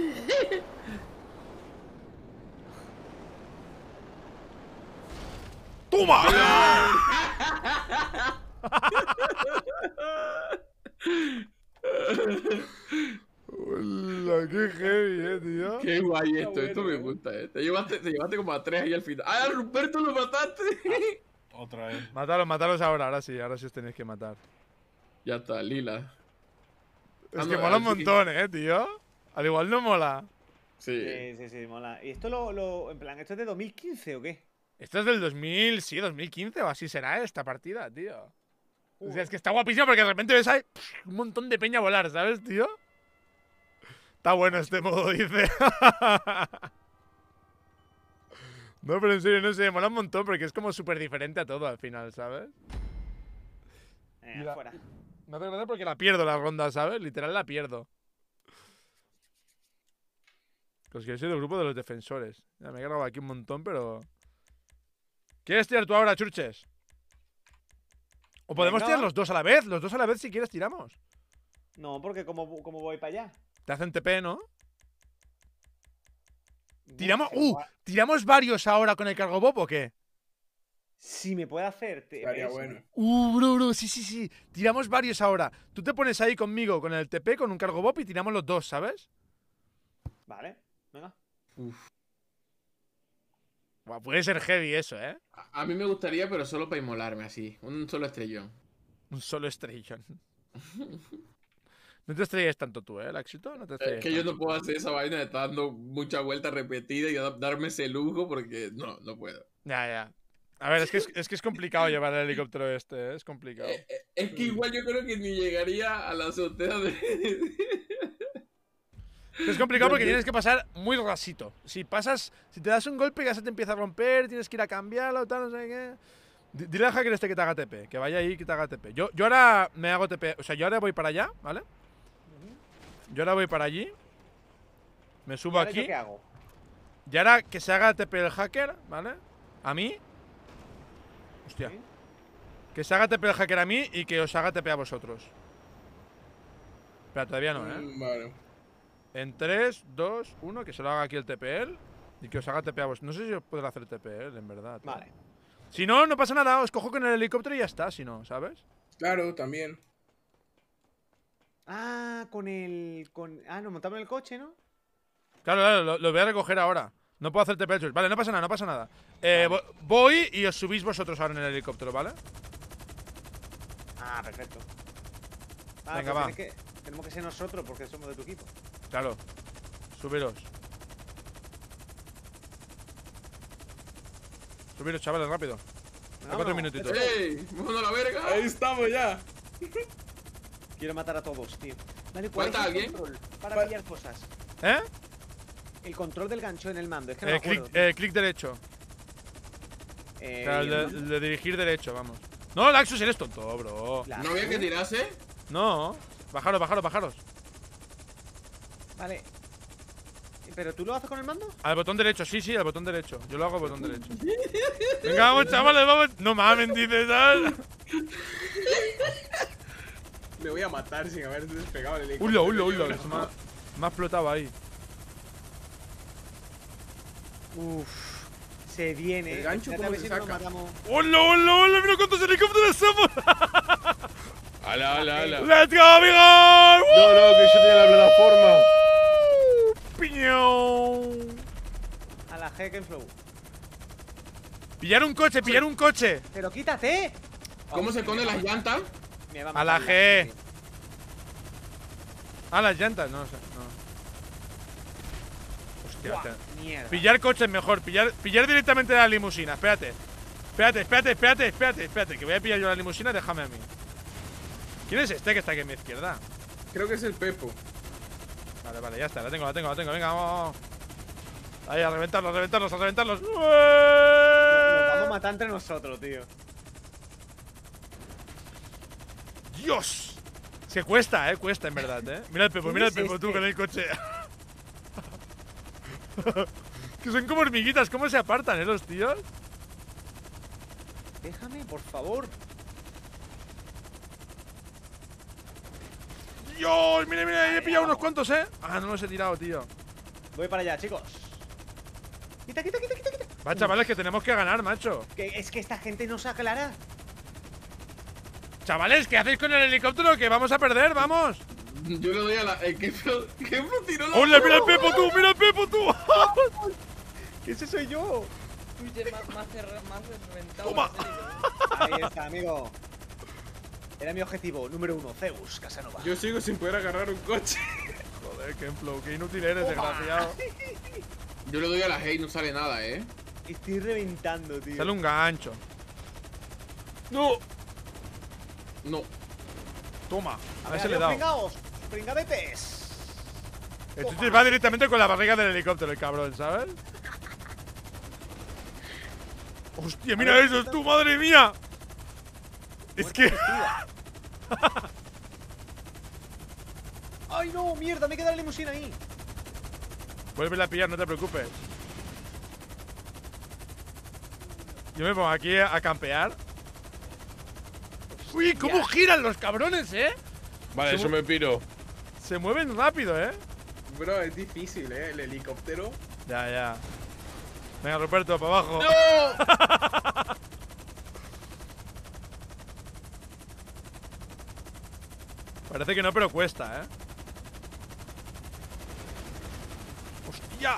¡Toma! Hola, qué heavy, eh, tío. Qué guay esto, esto me eh. gusta, eh. Te llevaste, como a tres ahí al final. ¡Ah, Ruperto lo mataste! Ah, otra vez. Mátalos, mataros ahora, ahora sí, ahora sí os tenéis que matar. Ya está, lila. Es que mola un montón, eh, tío. Al igual no mola. Sí. sí, sí, sí, mola. ¿Y esto lo, en plan, esto es de 2015 o qué? Esto es del 2000, sí, 2015 o así será esta partida, tío. O sea, es que está guapísimo porque de repente ves ahí un montón de peña volar, ¿sabes, tío? Está bueno este modo, dice. no, pero en serio, no sé, mola un montón porque es como súper diferente a todo al final, ¿sabes? Eh, fuera. Me porque la pierdo la ronda, ¿sabes? Literal la pierdo. Pues que soy del grupo de los defensores. Ya me he grabado aquí un montón, pero... ¿Quieres tirar tú ahora, Churches? ¿O podemos tirar los dos a la vez? Los dos a la vez si quieres tiramos. No, porque como, voy para allá. Te hacen TP, ¿no? tiramos. ¡Uh! ¿Tiramos varios ahora con el cargo Bob o qué? Si me puede hacer. Te bueno. Uh, bro, bro, sí, sí, sí. Tiramos varios ahora. Tú te pones ahí conmigo, con el TP, con un cargo Bob y tiramos los dos, ¿sabes? Vale, venga. Uf puede ser heavy eso, ¿eh? A, mí me gustaría, pero solo para inmolarme así. Un solo estrellón. Un solo estrellón. no te estrellas tanto tú, ¿eh, éxito es que yo no puedo hacer esa vaina de estar dando muchas vueltas repetidas y darme ese lujo porque no, no puedo. Ya, ya. A ver, es que es, complicado llevar el helicóptero este, ¿eh? es complicado. Eh, eh, es, que igual yo creo que ni llegaría a la azotea de, es complicado porque tienes que pasar muy rasito. Si pasas, si te das un golpe ya se te empieza a romper, tienes que ir a cambiarlo, tal, no sé qué. Dile al hacker este que te haga TP, que vaya ahí y que te haga TP. Yo, yo ahora me hago TP, o sea, yo ahora voy para allá, ¿vale? Yo ahora voy para allí. Me subo aquí. ¿Qué hago? Y ahora que se haga TP el hacker, ¿vale? A mí. Hostia. Que se haga TP el hacker a mí y que os haga TP a vosotros. Pero todavía no, ¿eh? Mm, vale. En 3, 2, 1, que se lo haga aquí el TPL y que os haga TP a vos. No sé si os podrá hacer TPL, en verdad. Vale. Si no, no pasa nada, os cojo con el helicóptero y ya está, si no, ¿sabes? Claro, también. Ah, con el. Con... Ah, nos montamos en el coche, ¿no? Claro, claro, lo, voy a recoger ahora. No puedo hacer TPL. Vale, no pasa nada, no pasa nada. Eh, voy y os subís vosotros ahora en el helicóptero, ¿vale? Ah, perfecto. Ah, Venga, pues va. Que, tenemos que ser nosotros porque somos de tu equipo. Claro. subiros, subiros chavales, rápido. A cuatro minutitos. ¡Ey! ¡Vamos a la verga! Ahí estamos ya. Quiero matar a todos, tío. Dale, cuenta. alguien? Para pillar cosas. ¿Eh? El control del gancho en el mando, es que no eh, me clic, eh, derecho. Eh, el de, dirigir derecho, vamos. No, Laxus, eres tonto, bro. ¿No había que tirarse? No. Bajaros, bajaros, bajaros. Vale. ¿Pero tú lo haces con el mando? Al botón derecho, sí, sí, al botón derecho. Yo lo hago al botón derecho. Venga, vamos, chavales, vamos. No mames, dices, Me voy a matar sin haber despegado el helicóptero. Ulo, me, ha, explotado ahí. Uf. Se viene. El gancho como se saca. ¡Hola, hola, hola! ¡Mira cuántos helicópteros somos! ¡Hala, hala, hala! ¡Let's go, amigos! No, no, que yo tenía la plataforma. A la G Flow. Pillar un coche, pillar un coche. Pero quítate. ¿Cómo se ponen las llantas? A la G. A ah, las llantas, no, no. Hostia, mierda. Pillar coches mejor, pillar, pillar directamente la limusina, espérate. Espérate, espérate, espérate, espérate, espérate, que voy a pillar yo la limusina, déjame a mí. ¿Quién es este que está aquí a mi izquierda? Creo que es el Pepo. Vale, ya está, la tengo, la tengo, la tengo, venga, vamos. Ahí, a reventarlos, a reventarlos, a reventarlos. Nos vamos a matar entre nosotros, tío. ¡Dios! Se cuesta, eh, cuesta en verdad, eh. Mira el Pepo, mira el Pepo tú con el coche. que son como hormiguitas, ¿cómo se apartan, eh, los tíos? Déjame, por favor. Dios, mira, mira, he pillado unos cuantos, ¿eh? Ah, no los he tirado, tío. Voy para allá, chicos. Quita, quita, quita, quita. quita. Va, chavales, que tenemos que ganar, macho. es que esta gente no se aclara. Chavales, ¿qué hacéis con el helicóptero? Que vamos a perder, vamos. Yo le doy a la. ¿Qué Kefro, lo tiró la. mira el Pepo tú! ¡Mira el Pepo tú! ¿Qué ese soy yo? Más, más Toma. Ahí está, amigo. Era mi objetivo, número uno, Zeus, Casanova. Yo sigo sin poder agarrar un coche. Joder, qué flow, qué inútil eres, desgraciado. Yo le doy a la hate, no sale nada, eh. Estoy reventando, tío. Sale un gancho. ¡No! No. Toma, a, ver si le da. dado. ¡Pringaos! ¡Pringadetes! El va directamente con la barriga del helicóptero, el cabrón, ¿sabes? ¡Hostia, mira eso! ¡Es tu madre mía! Es que. ¡Ay, no! ¡Mierda! Me queda la limusina ahí. Vuelve a pillar, no te preocupes. Yo me pongo aquí a, campear. ¡Uy! ¿Cómo giran los cabrones, eh? Vale, yo me piro. Se mueven rápido, eh. Bro, es difícil, eh, el helicóptero. Ya, ya. Venga, Roberto, para abajo. ¡No! Parece que no, pero cuesta, ¿eh? ¡Hostia!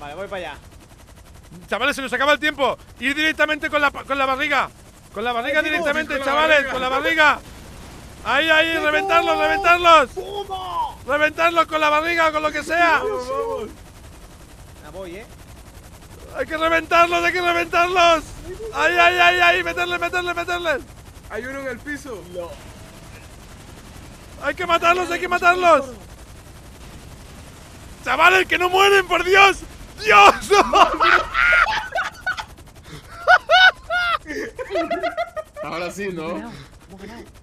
Vale, voy para allá. Chavales, se nos acaba el tiempo. Ir directamente con la, barriga. Con la barriga directamente, chavales, con la barriga. Ahí, ahí, reventarlos, reventarlos. Reventarlos con la barriga con lo que sea. La voy, eh. Hay que reventarlos, hay que reventarlos. Ahí, ahí, ahí, ahí, meterle, meterle, meterle. Hay uno en el piso. No. ¡Hay que matarlos! ¡Hay que matarlos! ¡Chavales, que no mueren, por Dios! ¡Dios! Ahora sí, ¿no?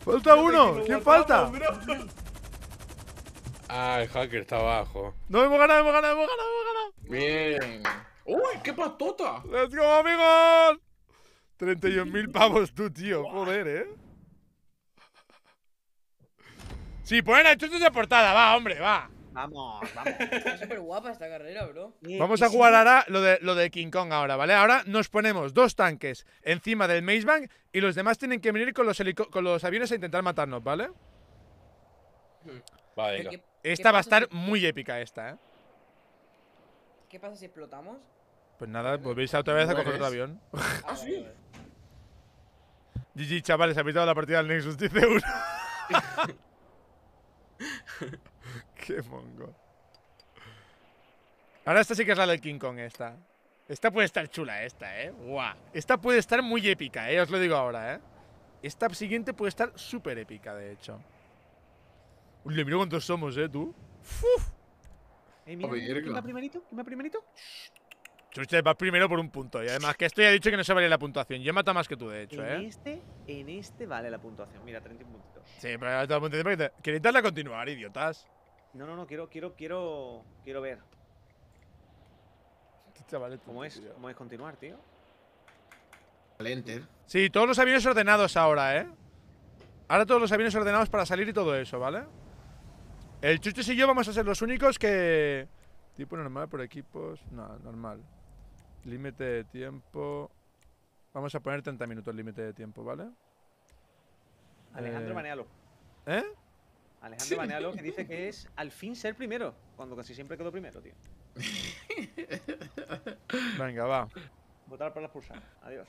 Falta uno. ¿Quién falta? Ah, el hacker está abajo. No, hemos ganado, hemos ganado, hemos ganado, hemos ganado. Bien. ¡Uy, qué patota! ¡Let's go, amigos! 31.000 pavos tú, tío. Joder, ¿eh? Sí, ponen a Chuchus de portada, va, hombre, va. Vamos, vamos. Está súper guapa esta carrera, bro. Vamos a jugar ahora lo de, lo de King Kong ahora, ¿vale? Ahora nos ponemos dos tanques encima del Maze Bank y los demás tienen que venir con los, con aviones a intentar matarnos, ¿vale? Vale. venga. esta va a estar muy épica esta, ¿eh? ¿Qué pasa si explotamos? Pues nada, volvéis otra vez a coger otro avión. ¿Ah, sí? GG, chavales, habéis dado la partida al Nexus, dice uno. Qué mongo. Ahora esta sí que es la del King Kong, esta. Esta puede estar chula, esta, ¿eh? Esta puede estar muy épica, ¿eh? Os lo digo ahora, ¿eh? Esta siguiente puede estar súper épica, de hecho. Uy, mira cuántos somos, ¿eh? ¿Tú? ¡Fuf! ¿quién primerito? ¿Quién va primerito? Usted va primero por un punto. Y además que esto ya ha dicho que no se vale la puntuación. Yo mata más que tú, de hecho, en ¿eh? Este, en este vale la puntuación. Mira, 31 puntitos. Sí, pero la puntuación te... Quiero continuar, idiotas. No, no, no, quiero, quiero, quiero. Quiero ver. Este ¿Cómo es, ¿Cómo es continuar, tío? enter. Sí, todos los aviones ordenados ahora, ¿eh? Ahora todos los aviones ordenados para salir y todo eso, ¿vale? El Chuches y yo vamos a ser los únicos que... Tipo normal por equipos... No, normal. Límite de tiempo. Vamos a poner 30 minutos límite de tiempo, ¿vale? Alejandro, eh, banealo. ¿Eh? Alejandro Banealo que dice que es al fin ser primero, cuando casi siempre quedó primero, tío. Venga, va. Votar por las pulsar. Adiós.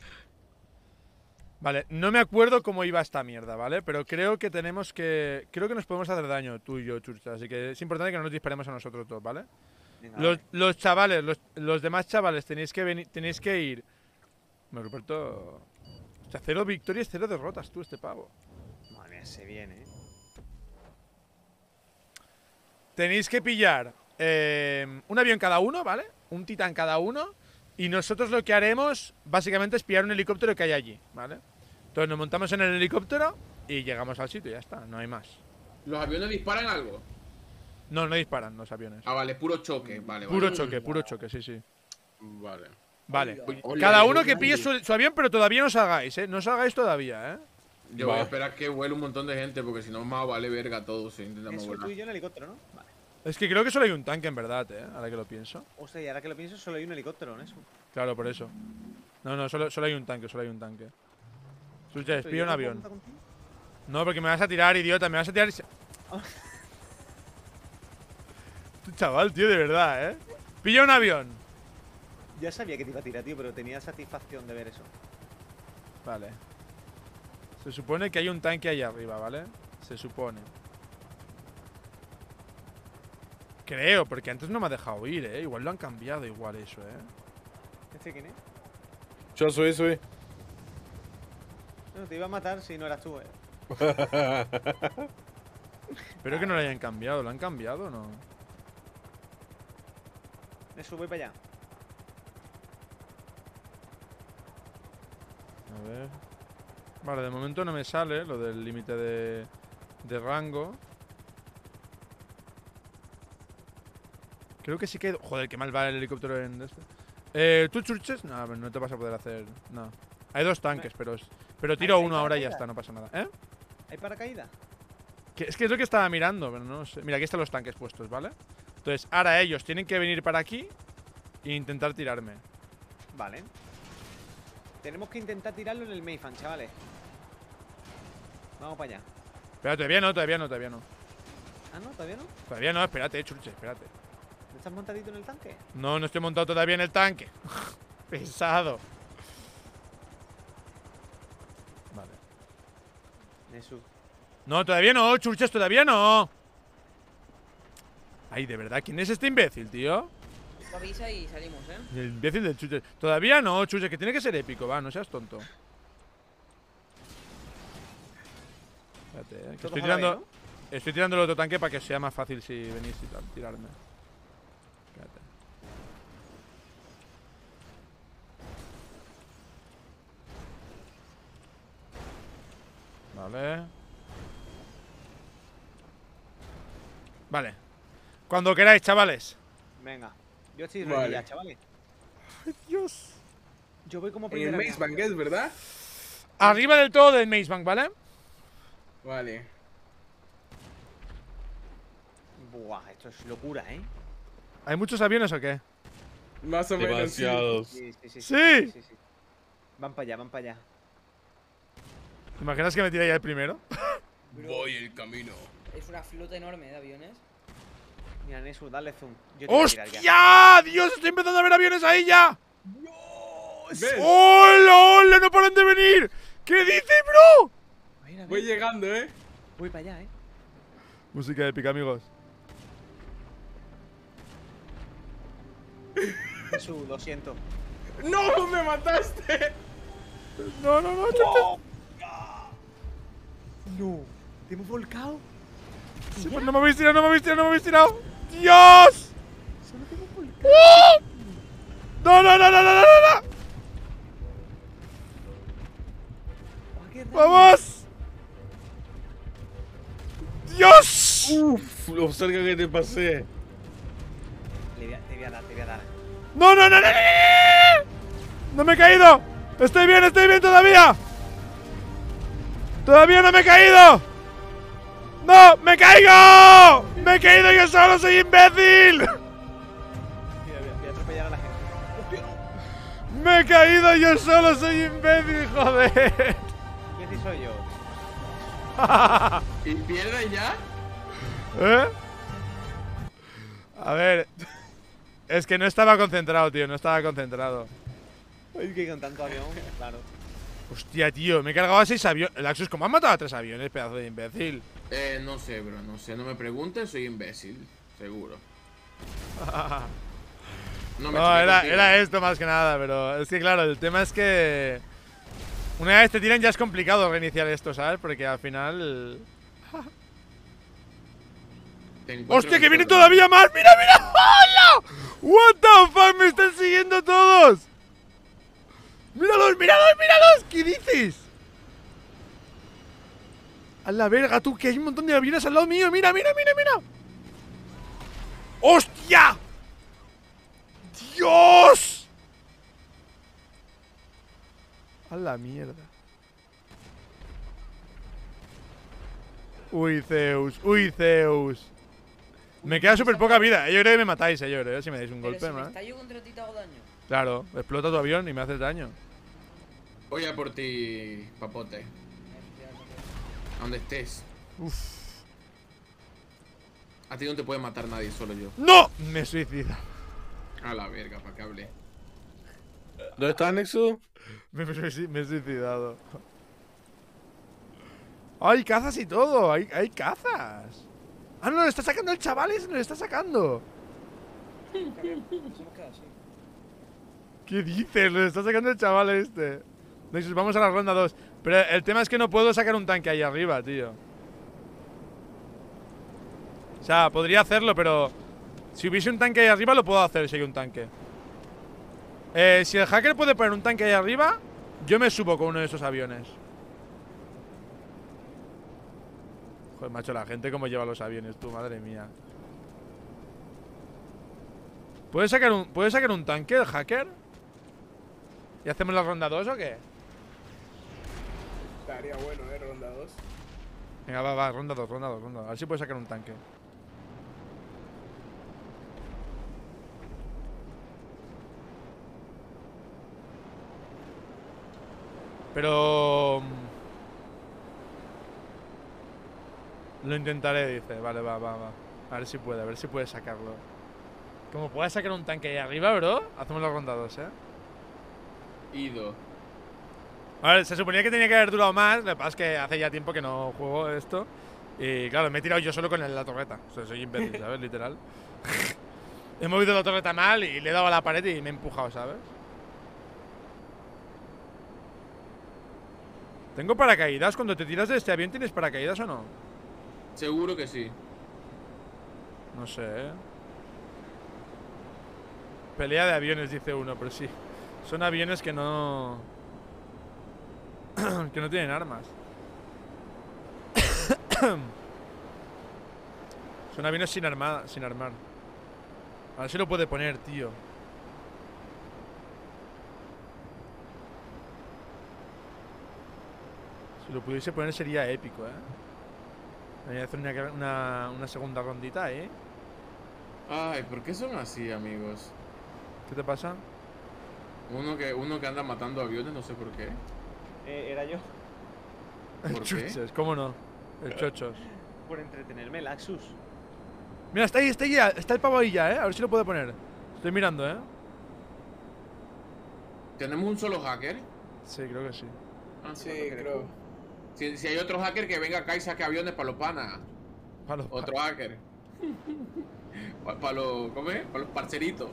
Vale, no me acuerdo cómo iba esta mierda, ¿vale? Pero creo que tenemos que. Creo que nos podemos hacer daño, tú y yo, Churcha. Así que es importante que no nos disparemos a nosotros todos. ¿vale? Los, chavales, los, demás chavales, tenéis que venir, tenéis que ir. Me Ruperto. O sea, cero victorias, cero derrotas, tú, este pavo. Madre se viene, ¿eh? Tenéis que pillar eh, un avión cada uno, ¿vale? Un titán cada uno. Y nosotros lo que haremos, básicamente, es pillar un helicóptero que hay allí, ¿vale? Entonces nos montamos en el helicóptero y llegamos al sitio, ya está, no hay más. ¿Los aviones disparan algo? No, no disparan los aviones. Ah, vale, puro choque, vale. Puro choque, puro choque, sí, sí. Vale. Vale. Cada uno que pille su, avión, pero todavía no salgáis, ¿eh? No salgáis todavía, ¿eh? Yo voy a esperar que vuele un montón de gente, porque si no, más vale verga todo si intentamos volar. tú y yo en helicóptero, ¿no? Vale. Es que creo que solo hay un tanque, en verdad, ¿eh? Ahora que lo pienso. O sea, ahora que lo pienso, solo hay un helicóptero en eso. Claro, por eso. No, no, solo, solo hay un tanque, solo hay un tanque. Sucha, espía un avión. No, porque me vas a tirar, idiota, me vas a tirar... Este chaval, tío, de verdad, ¿eh? Pilla un avión. Ya sabía que te iba a tirar, tío, pero tenía satisfacción de ver eso. Vale. Se supone que hay un tanque ahí arriba, ¿vale? Se supone. Creo, porque antes no me ha dejado ir, ¿eh? Igual lo han cambiado, igual eso, ¿eh? ¿Este quién es? Yo soy, soy. No, te iba a matar si no eras tú, ¿eh? Espero que no lo hayan cambiado. ¿Lo han cambiado o no? Me subo y para allá. A ver. Vale, de momento no me sale lo del límite de, de rango. Creo que sí que... Joder, qué mal va el helicóptero en este. Eh, ¿Tú churches? No, no te vas a poder hacer... No. Hay dos tanques, pero... Pero tiro uno ahora y ya está, no pasa nada. ¿Eh? ¿Hay paracaídas? es que es lo que estaba mirando, pero no sé. Mira, aquí están los tanques puestos, ¿vale? vale entonces, ahora ellos tienen que venir para aquí e intentar tirarme. Vale. Tenemos que intentar tirarlo en el Mayfan, chavales. Vamos para allá. Espera, todavía no, todavía no, todavía no. Ah, no, todavía no. Todavía no, espérate, churche, espérate. estás montadito en el tanque? No, no estoy montado todavía en el tanque. Pesado. Vale. Nesu. No, todavía no, churches, todavía no. Ay, de verdad, ¿quién es este imbécil, tío? avisa y salimos, ¿eh? El imbécil del Chuche. Todavía no, Chuche, que tiene que ser épico, va, no seas tonto. Espérate, eh, estoy tirando. Estoy tirando el otro tanque para que sea más fácil si venís y tal, tirarme. Espérate. Vale. Vale, cuando queráis, chavales. Venga. Yo estoy vale. ya, chavales. Ay, Dios. Yo voy como primero. En el Maze Bank es, ¿verdad? Arriba del todo del Maze Bank, ¿vale? Vale. Buah, esto es locura, ¿eh? ¿Hay muchos aviones o qué? Más o menos. Sí. Sí sí, sí, sí, sí. Van para allá, van para allá. ¿Te imaginas que me tiraría ya el primero? Voy el camino. Es una flota enorme de aviones. Mira, Nesu, dale zoom. ¡Hostia! ¡Dios! Estoy empezando a ver aviones ahí ya. ¡Dios! ¡Hola, hola! ¡No paran de venir! ¿Qué dices, bro? Voy llegando, eh. Voy para allá, eh. Música épica, amigos. Nesu, lo siento. ¡No! ¡Me mataste! No, no, no. No. ¿Te hemos volcado? no me habéis tirado, no me habéis tirado, no me habéis tirado. ¡Dios! no, no, no, no, no, no! ¡Vamos! ¡Dios! Uf, lo cerca que te pasé. Le voy a, te dar, te voy a dar. ¡No, no, no, no, no! ¡No me he caído! ¡Estoy bien, estoy bien todavía! ¡Todavía no me he caído! ¡No! ¡Me caigo! ¡Me he caído yo solo! ¡Soy imbécil! ¡Me he caído yo solo! ¡Soy imbécil, joder! ¿Qué si soy yo? ¿Y pierdes ya? ¿Eh? A ver. Es que no estaba concentrado, tío. No estaba concentrado. Es que con tanto avión, claro. Hostia, tío, me he cargado a seis aviones. Laxus, ¿cómo han matado a tres aviones, pedazo de imbécil? Eh, no sé, bro, no sé. No me preguntes, soy imbécil. Seguro. no, me no era, esto más que nada, pero es que claro, el tema es que... Una vez te tiran ya es complicado reiniciar esto, ¿sabes? Porque al final... ¡Hostia, que viene todavía más! ¡Mira, mira! ¡Hola! ¡What the fuck! ¡Me están siguiendo todos! ¡Míralos, míralos, míralos! ¿Qué dices? A la verga, tú, que hay un montón de aviones al lado mío. ¡Mira, mira, mira, mira! ¡Hostia! ¡Dios! A la mierda. Uy, Zeus, uy, Zeus. Me queda súper poca vida. Yo creo que me matáis, eh, yo creo, si me dais un golpe, si ¿no? Está yo daño. Claro, explota tu avión y me haces daño. Voy a por ti, papote. A donde estés. Uf. A ti no te puede matar nadie, solo yo. ¡No! Me suicida. A la verga, pa' que hable. ¿Dónde está Nexu? Me, he suicidado. ¡Hay cazas y todo! ¡Hay, cazas! ¡Ah, no! ¡Lo está sacando el chaval ese! lo está sacando! ¿Qué dices? ¡Lo está sacando el chaval este! vamos a la ronda 2. Pero el tema es que no puedo sacar un tanque ahí arriba, tío. O sea, podría hacerlo, pero... Si hubiese un tanque ahí arriba, lo puedo hacer si hay un tanque. Eh, si el hacker puede poner un tanque ahí arriba, yo me subo con uno de esos aviones. Joder, macho, la gente cómo lleva los aviones, tú, madre mía. ¿Puede sacar un, puede sacar un tanque el hacker? ¿Y hacemos la ronda 2 o qué? Estaría bueno, eh, ronda 2. Venga, va, va, ronda 2, ronda 2, ronda 2. A ver si puede sacar un tanque. Pero... Mm, lo intentaré, dice. Vale, va, va, va. A ver si puede, a ver si puede sacarlo. Como pueda sacar un tanque ahí arriba, bro, hacemos la ronda 2, ¿eh? Ido. A se suponía que tenía que haber durado más, lo que pasa es que hace ya tiempo que no juego esto. Y claro, me he tirado yo solo con la torreta. O sea, soy imbécil, ¿sabes? Literal. he movido la torreta mal y le he dado a la pared y me he empujado, ¿sabes? ¿Tengo paracaídas? Cuando te tiras de este avión, ¿tienes paracaídas o no? Seguro que sí. No sé. ¿eh? Pelea de aviones, dice uno, pero sí. Son aviones que no... que no tienen armas. Son aviones sin, armada, sin armar. A ver si lo puede poner, tío. Si lo pudiese poner sería épico, ¿eh? Voy a hacer una, segunda rondita, ¿eh? Ay, ¿por qué son así, amigos? ¿Qué te pasa? Uno que, uno que anda matando aviones, no sé por qué. Eh, era yo. ¿Por ¿cómo no? El eh. chochos. Por entretenerme, Laxus. Mira, está ahí, está ahí ya. Está el pavo ahí ya, ¿eh? A ver si lo puedo poner. Estoy mirando, ¿eh? ¿Tenemos un solo hacker? Sí, creo que sí. Ah, sí, creo. Si, hay otro hacker que venga acá y saque aviones para los panas. Para los Otro hacker. para los. ¿Cómo es? Para los parceritos.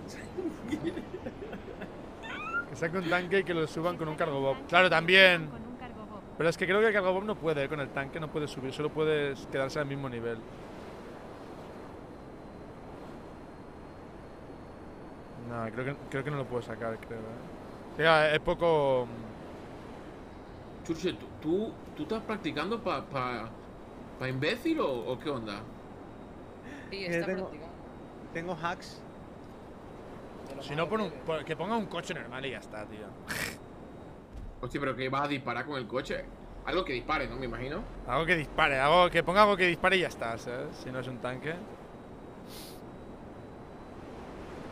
Saca un tanque y que lo suban con un cargo bob. Claro, también. Pero es que creo que el cargo bob no puede, con el tanque no puede subir, solo puedes quedarse al mismo nivel. No, creo que, creo que no lo puedo sacar, creo. ¿eh? Mira, es poco... Mm. Churche, ¿tú, tú, estás practicando para para imbécil o, qué onda? Sí, eh, está practicando. Tengo hacks si no, por un, que ponga un coche normal y ya está, tío. Hostia, pero que vas a disparar con el coche. Algo que dispare, ¿no? Me imagino. Algo que dispare, algo que ponga algo que dispare y ya está, Si no es un tanque.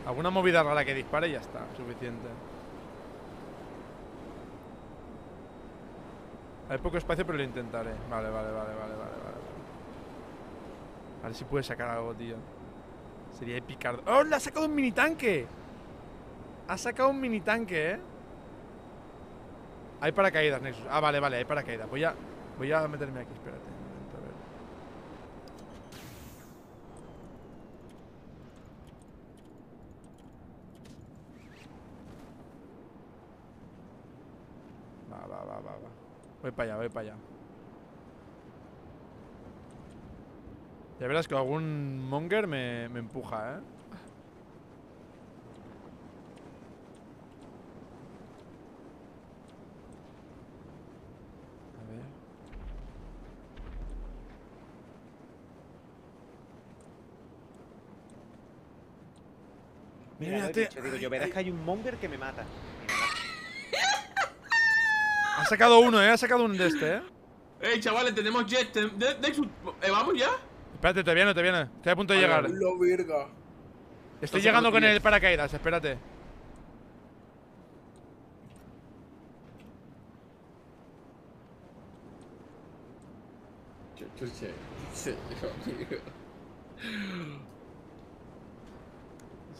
Alguna movida rara que dispare y ya está, suficiente. Hay poco espacio, pero lo intentaré. Vale, vale, vale, vale, vale, vale. A ver si puede sacar algo, tío. Sería epicardo. ¡Oh! ¡Le ha sacado un mini tanque! Ha sacado un mini tanque, ¿eh? Hay paracaídas, Nexus. Ah, vale, vale, hay paracaídas. Voy a, voy a meterme aquí, espérate. a ver. Va, va, va, va, va. Voy para allá, voy para allá. Ya verás que algún monger me, me empuja, ¿eh? Mira, te... digo, yo verás que hay un monger que me mata. Ha sacado uno, eh. Ha sacado un de este, eh. Ey, chavales, tenemos jet. Eh, ¿vamos ya? Espérate, te viene, te viene. Estoy a punto de llegar. Lo Estoy llegando con el paracaídas, espérate. Yo, yo, yo,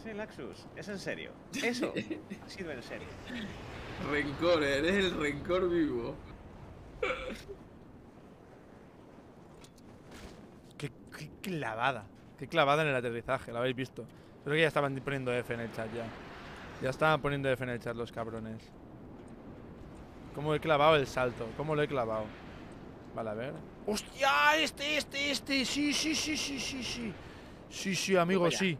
Sí, Laxus, es en serio. Eso ha sido en serio. Rencor, eh, eres el rencor vivo. Qué, clavada. Qué clavada en el aterrizaje, lo habéis visto. Creo que ya estaban poniendo F en el chat ya. Ya estaban poniendo F en el chat los cabrones. ¿Cómo he clavado el salto? ¿Cómo lo he clavado? Vale, a ver. ¡Hostia! Este, este, este. Sí, sí, sí, sí, sí, sí. Sí, sí, amigo, sí.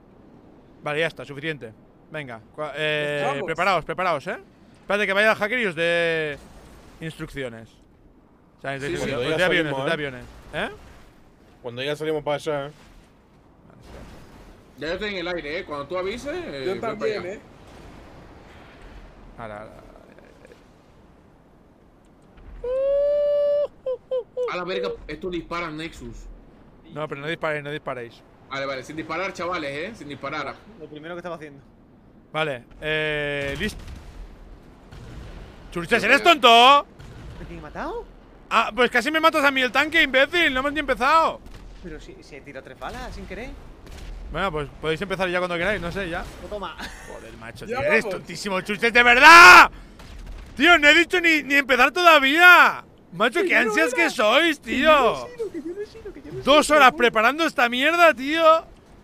Vale, ya está, suficiente. Venga, eh, preparaos, preparaos, ¿eh? Espérate que vaya a hacker y os dé instrucciones. O sea, sí, sí, ¿eh? aviones, ¿Eh? Cuando ya salimos para allá. ¿eh? Ya estoy en el aire, ¿eh? Cuando tú avises. Eh, Yo también, ¿eh? A la verga, esto dispara Nexus. No, pero no disparéis, no disparéis. Vale, vale, sin disparar, chavales, eh. Sin disparar. Lo primero que estaba haciendo. Vale, eh. Listo. Churches, ¿eres tonto? ¿Me he matado? Ah, pues casi me matas a mí el tanque, imbécil. No hemos ni empezado. Pero si, si he tirado tres balas sin querer. Bueno, pues podéis empezar ya cuando queráis, no sé, ya. Pues toma. Joder, macho, tío, eres tontísimo, Churches, de verdad. Tío, no he dicho ni empezar todavía. Macho, qué ansias que sois, tío. Dos horas preparando esta mierda, tío.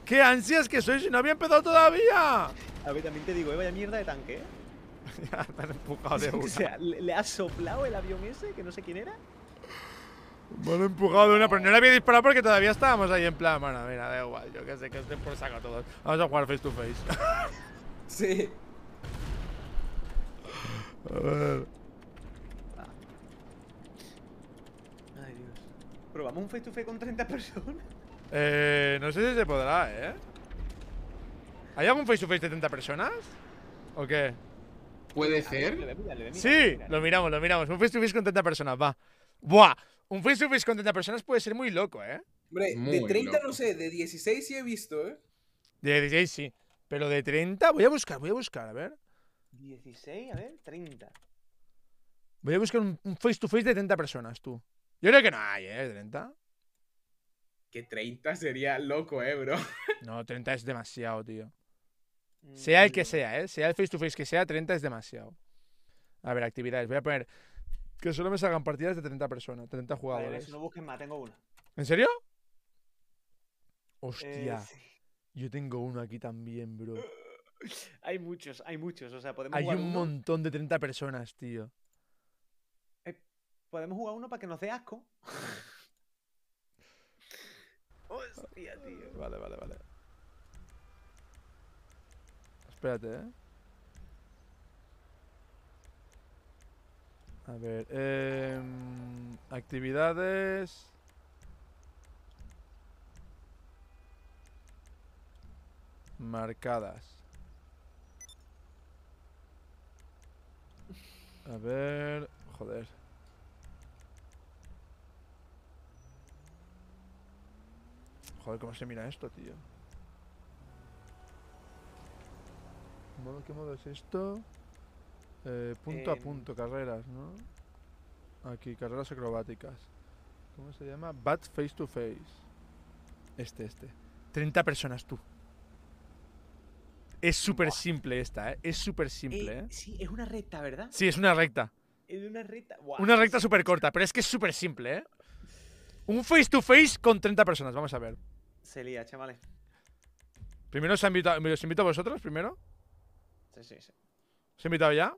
Qué ansias que sois y no había empezado todavía. A ver, también te digo, ¿eh? vaya mierda de tanque. ¿eh? ya han empujado de una. o sea, ¿le, ha soplado el avión ese, que no sé quién era. Me han empujado de una, pero no le había disparado porque todavía estábamos ahí en plan, mano, mira, da igual, yo que sé, que estén por saco todos. Vamos a jugar face to face. sí. a ver. ¿Probamos un face to face con 30 personas? Eh, no sé si se podrá, ¿eh? ¿Hay algún face to face de 30 personas? ¿O qué? ¿Puede ser? sí, lo miramos, lo miramos. Un face to face con 30 personas, va. Buah, un face to face con 30 personas puede ser muy loco, ¿eh? Hombre, de 30 no sé, de 16 sí he visto, ¿eh? De 16 sí, pero de 30 voy a buscar, voy a buscar, a ver. 16, a ver, 30. Voy a buscar un face to face de 30 personas, tú. Yo creo que no hay, ¿eh? 30. Que 30 sería loco, ¿eh, bro? No, 30 es demasiado, tío. Mm, sea el que sea, ¿eh? Sea el face to face que sea, 30 es demasiado. A ver, actividades. Voy a poner que solo me salgan partidas de 30 personas, 30 jugadores. ver, si no busquen más, tengo uno. ¿En serio? Eh, Hostia. Yo tengo uno aquí también, bro. Hay muchos, hay muchos. O sea, podemos. Hay un montón de 30 personas, tío. Podemos jugar uno para que nos dé asco. Hostia, tío. Vale, vale, vale. Espérate, eh. A ver, eh, actividades. Marcadas. A ver, joder. Joder, ¿cómo se mira esto, tío? ¿Qué modo es esto? Eh, punto a em. punto, carreras, ¿no? Aquí, carreras acrobáticas. ¿Cómo se llama? Bat face to face. Este, este. 30 personas, tú. Es súper simple esta, ¿eh? Es súper simple, eh, eh, Sí, es una recta, ¿verdad? Sí, es una recta. Es una recta. Una recta súper corta, pero es que es súper simple, ¿eh? Un face to face con 30 personas, vamos a ver se lía, chavales. Primero se ha invitado. ¿Me los invito a vosotros primero? Sí, sí, sí. ¿Se ha invitado ya?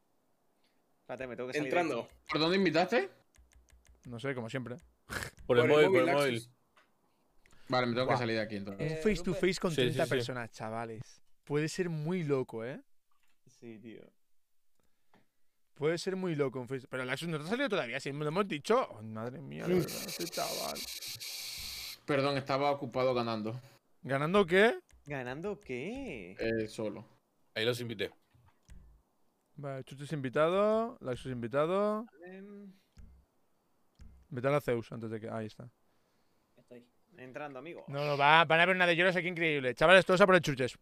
Espérate, me tengo que salir. Entrando. ¿Por dónde invitaste? No sé, como siempre. Por, el, móvil, por el móvil. Vale, me tengo que salir de aquí entonces. Un eh, face to face con 30 personas, chavales. Puede ser muy loco, ¿eh? Sí, tío. Puede ser muy loco un face. Pero la no te ha salido todavía, si me lo hemos dicho. madre mía, ese chaval. Perdón, estaba ocupado ganando. ¿Ganando qué? ¿Ganando qué? Eh, solo. Ahí los invité. Vale, chuches invitado, Laxo invitado. Vete a la Zeus antes de que. Ahí está. Estoy entrando, amigo. No, no, va, van a ver una de lloros aquí increíble. Chavales, todos a por el chuches.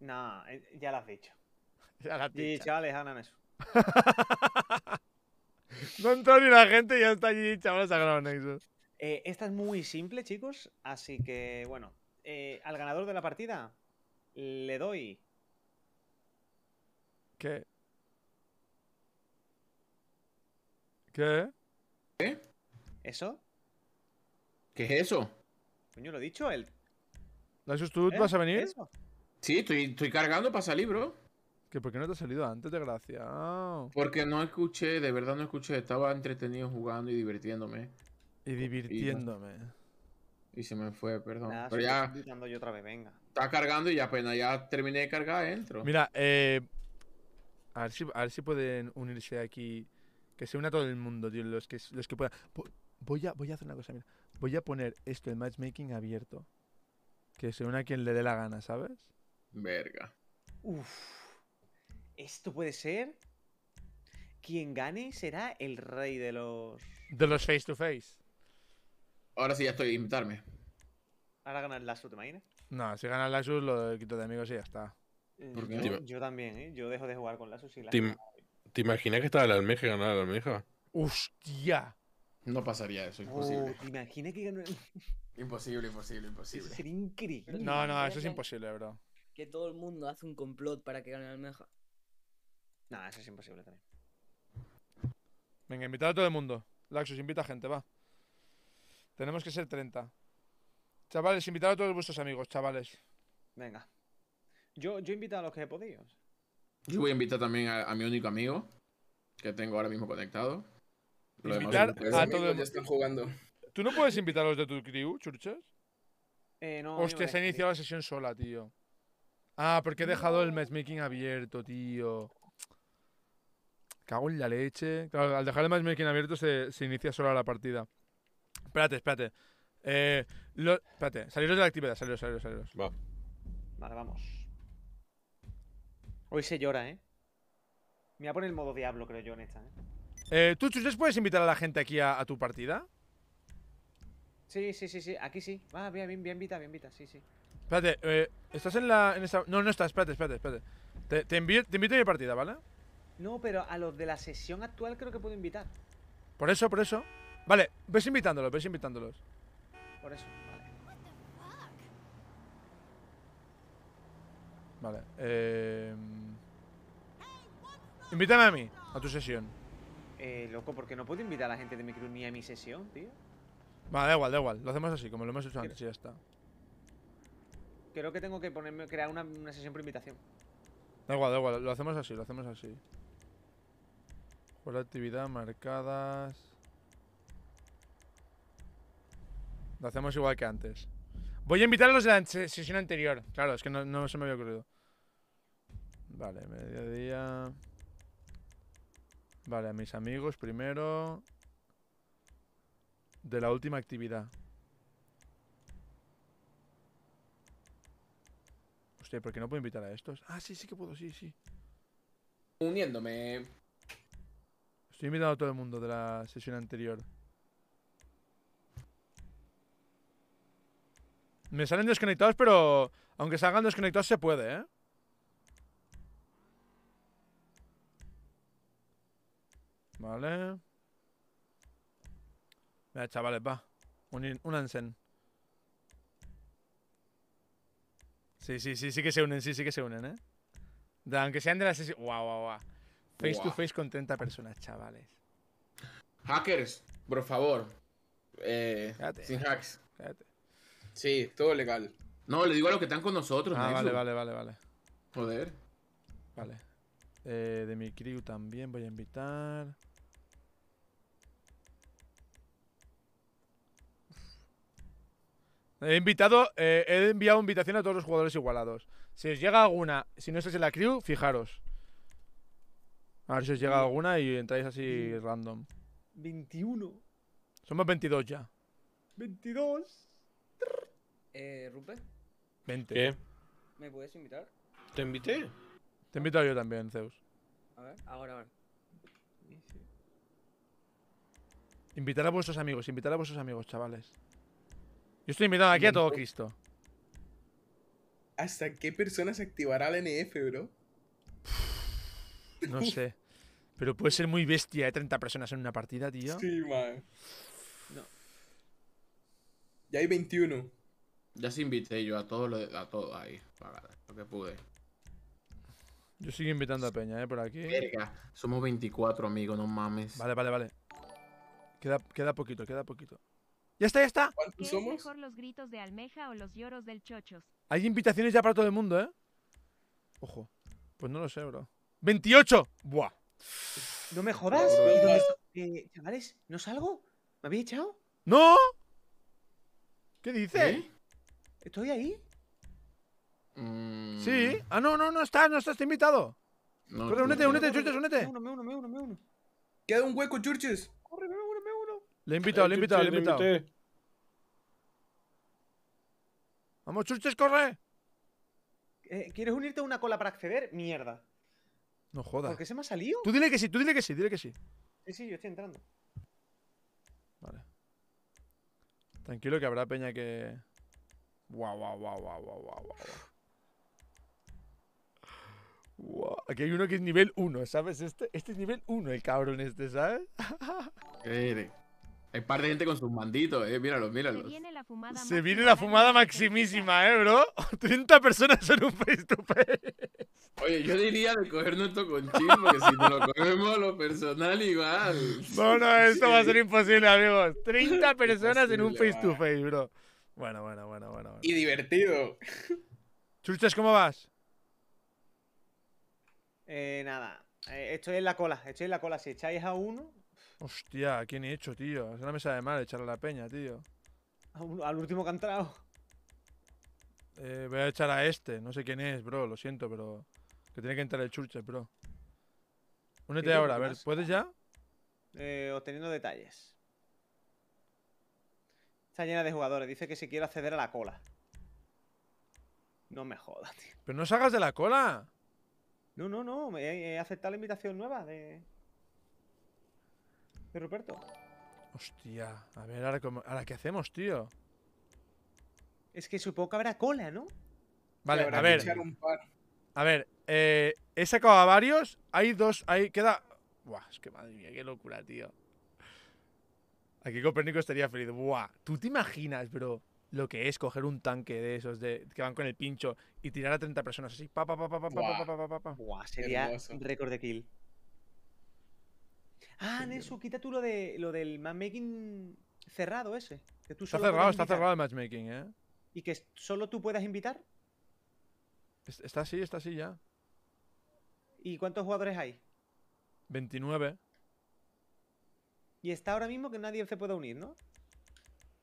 Nah, eh, ya lo has dicho. Ya lo has Y chavales, ganan eso. no entró ni la gente y ya está allí, chavales, a ganado Nexus. Eh, esta es muy simple, chicos. Así que, bueno, eh, al ganador de la partida le doy. ¿Qué? ¿Qué? ¿Qué? ¿Eso? ¿Qué es eso? Coño, lo he dicho, él. ¿Nasus, tú ¿Eh? vas a venir? Sí, estoy, cargando para salir, bro. ¿Que ¿Por qué no te ha salido antes, de gracia? Porque no escuché, de verdad no escuché. Estaba entretenido jugando y divirtiéndome. Y divirtiéndome. Y, se me fue, perdón. Pero ya. yo otra vez, venga. Está cargando y apenas ya terminé de cargar, eh, entro. Mira, eh, a, ver si, pueden unirse aquí. Que se una todo el mundo, tío. Los que, los que puedan. Voy a, voy a hacer una cosa, mira. Voy a poner esto, el matchmaking abierto. Que se una quien le dé la gana, ¿sabes? Verga. Uf. Esto puede ser. Quien gane será el rey de los. De los face to face. Ahora sí ya estoy, invitarme. Ahora gana el Lasso, ¿te imaginas? No, si gana el Laxus lo quito de amigos y ya está. Eh, yo, también, ¿eh? Yo dejo de jugar con Laxus y la ¿Te, imaginé imaginas que estaba el almeja y el el almeja? ¡Hostia! No pasaría eso, oh, imposible. ¿Te imaginas que ganó Imposible, imposible, imposible. Sería increíble. No, no, eso es imposible, bro. Que todo el mundo hace un complot para que gane el almeja. No, eso es imposible también. Venga, invita a todo el mundo. Laxus, invita a gente, va. Tenemos que ser 30. Chavales, invitar a todos vuestros amigos, chavales. Venga. Yo, yo invito a los que he podido. Yo voy a invitar también a, mi único amigo, que tengo ahora mismo conectado. Lo invitar a todos. los que están jugando. ¿Tú no puedes invitar a los de tu crew, churches? Eh, no, Hostia, se ha eh, iniciado la sesión sola, tío. Ah, porque he dejado el matchmaking abierto, tío. Cago en la leche. Claro, al dejar el matchmaking abierto se inicia sola la partida. Espérate, espérate. Eh, lo, espérate, saliros de la actividad, saliros, saliros, saliros. Va. Vale, vamos. Hoy se llora, ¿eh? Me voy a poner el modo diablo, creo yo, en esta, ¿eh? eh tú, Chuches, puedes invitar a la gente aquí a, tu partida? Sí, sí, sí, sí, aquí sí. Va, bien, bien, bien, invita, bien, invita, sí, sí. Espérate, eh, ¿estás en la. En esa... No, no estás, espérate, espérate, espérate. Te, te, invito, te invito a mi partida, ¿vale? No, pero a los de la sesión actual creo que puedo invitar. Por eso, por eso. Vale, ves invitándolos, ves invitándolos. Por eso, vale. Vale, eh... Invítame a mí, a tu sesión. Eh, loco, porque no puedo invitar a la gente de mi crew ni a mi sesión, tío. Vale, da igual, da igual. Lo hacemos así, como lo hemos hecho antes y ya está. Creo que tengo que ponerme, crear una, sesión por invitación. Da igual, da igual. Lo hacemos así, lo hacemos así. Por la actividad, marcadas... Lo hacemos igual que antes. Voy a invitar a los de la sesión anterior. Claro, es que no, se me había ocurrido. Vale, mediodía. Vale, a mis amigos primero. De la última actividad. Hostia, ¿por qué no puedo invitar a estos? Ah, sí, sí que puedo, sí, sí. Uniéndome. Estoy invitando a todo el mundo de la sesión anterior. Me salen desconectados, pero aunque salgan desconectados se puede, ¿eh? Vale. Mira, chavales, va. Un, Sí, sí, sí, sí que se unen, sí, sí que se unen, ¿eh? aunque sean de la sesión. Guau, guau, guau. Face to face con 30 personas, chavales. Hackers, por favor. Eh, sin eh. hacks. Sí, todo legal. No, le digo a los que están con nosotros. Ah, vale, vale, vale, vale. Joder. Vale. Eh, de mi crew también voy a invitar. He invitado, eh, he enviado invitación a todos los jugadores igualados. Si os llega alguna, si no estáis en la crew, fijaros. A ver si os llega alguna y entráis así random. 21. Somos 22 ya. 22. Eh, Rupert. 20. ¿Qué? ¿Me puedes invitar? ¿Te invité? Te invito yo también, Zeus. A ver, ahora, ahora. Invitar a vuestros amigos, invitar a vuestros amigos, chavales. Yo estoy invitado aquí a todo Cristo. ¿Hasta qué personas activará el NF, bro? No sé. Pero puede ser muy bestia, de eh, 30 personas en una partida, tío. Sí, man. No. Ya hay 21. Ya se invité yo a todos a todo ahí, lo que pude. Yo sigo invitando a Peña, eh, por aquí. somos 24, amigos, no mames. Vale, vale, vale. Queda, queda poquito, queda poquito. ¡Ya está, ya está! ¿Cuántos mejor los gritos de almeja o los lloros del chochos? Hay invitaciones ya para todo el mundo, ¿eh? Ojo. Pues no lo sé, bro. ¡28! ¡Buah! No me jodas. ¿Y dónde eh, chavales, ¿no salgo? ¿Me habéis echado? ¡No! ¿Qué dices? ¿Eh? ¿Estoy ahí? Mm. Sí. Ah, no, no, no estás, no estás, te invitado. Corre, únete, únete, Churches, únete. uno, me uno, me uno, me uno. Queda un hueco, Churches. Corre, me uno, me uno. Le he invitado, le he invitado, le he invitado. Vamos, Churches, corre. Eh, ¿Quieres unirte a una cola para acceder? Mierda. No jodas. ¿Por qué se me ha salido? Tú dile que sí, tú dile que sí, dile que sí. Sí, sí, yo estoy entrando. Vale. Tranquilo que habrá peña que. Wow, wow, wow, wow, wow, wow, Aquí hay uno que es nivel 1, ¿sabes? Este, este es nivel 1, el cabrón este, ¿sabes? Hay par de gente con sus manditos, eh. Míralos, míralos. Se viene la fumada, maximísima, eh, bro. 30 personas en un face to face. Oye, yo diría de cogernos esto con chill, porque si nos lo cogemos lo personal igual. No, no, esto va a ser imposible, amigos. 30 personas en un face to face, bro. Bueno, bueno, bueno, bueno. Y divertido. Chuches, ¿cómo vas? Eh, nada. Eh, Esto es la cola, estoy la cola. Si echáis a uno. Hostia, quién he hecho, tío? Es una mesa de mal echarle a la peña, tío. al último que ha entrado. Eh, voy a echar a este, no sé quién es, bro, lo siento, pero. Que tiene que entrar el Churches, bro. Únete ahora, a ver, ¿puedes ya? Eh, obteniendo detalles. Está llena de jugadores. Dice que si quiero acceder a la cola. No me jodas, tío. Pero no salgas de la cola. No, no, no. He, aceptado la invitación nueva de... De Ruperto. Hostia. A ver, ahora, qué hacemos, tío. Es que supongo que habrá cola, ¿no? Vale, a ver. A ver, eh, he sacado a varios. Hay dos, ahí queda... Buah, es que madre mía, qué locura, tío. Aquí Copérnico estaría feliz. Buah, ¿tú te imaginas, bro, lo que es coger un tanque de esos que van con el pincho y tirar a 30 personas así? Buah. sería récord de kill. Ah, Nesu, quita tú lo, de, lo del matchmaking cerrado ese. está cerrado, está cerrado el matchmaking, ¿eh? ¿Y que solo tú puedas invitar? Está así, está así ya. ¿Y cuántos jugadores hay? 29. Y está ahora mismo que nadie se puede unir, ¿no?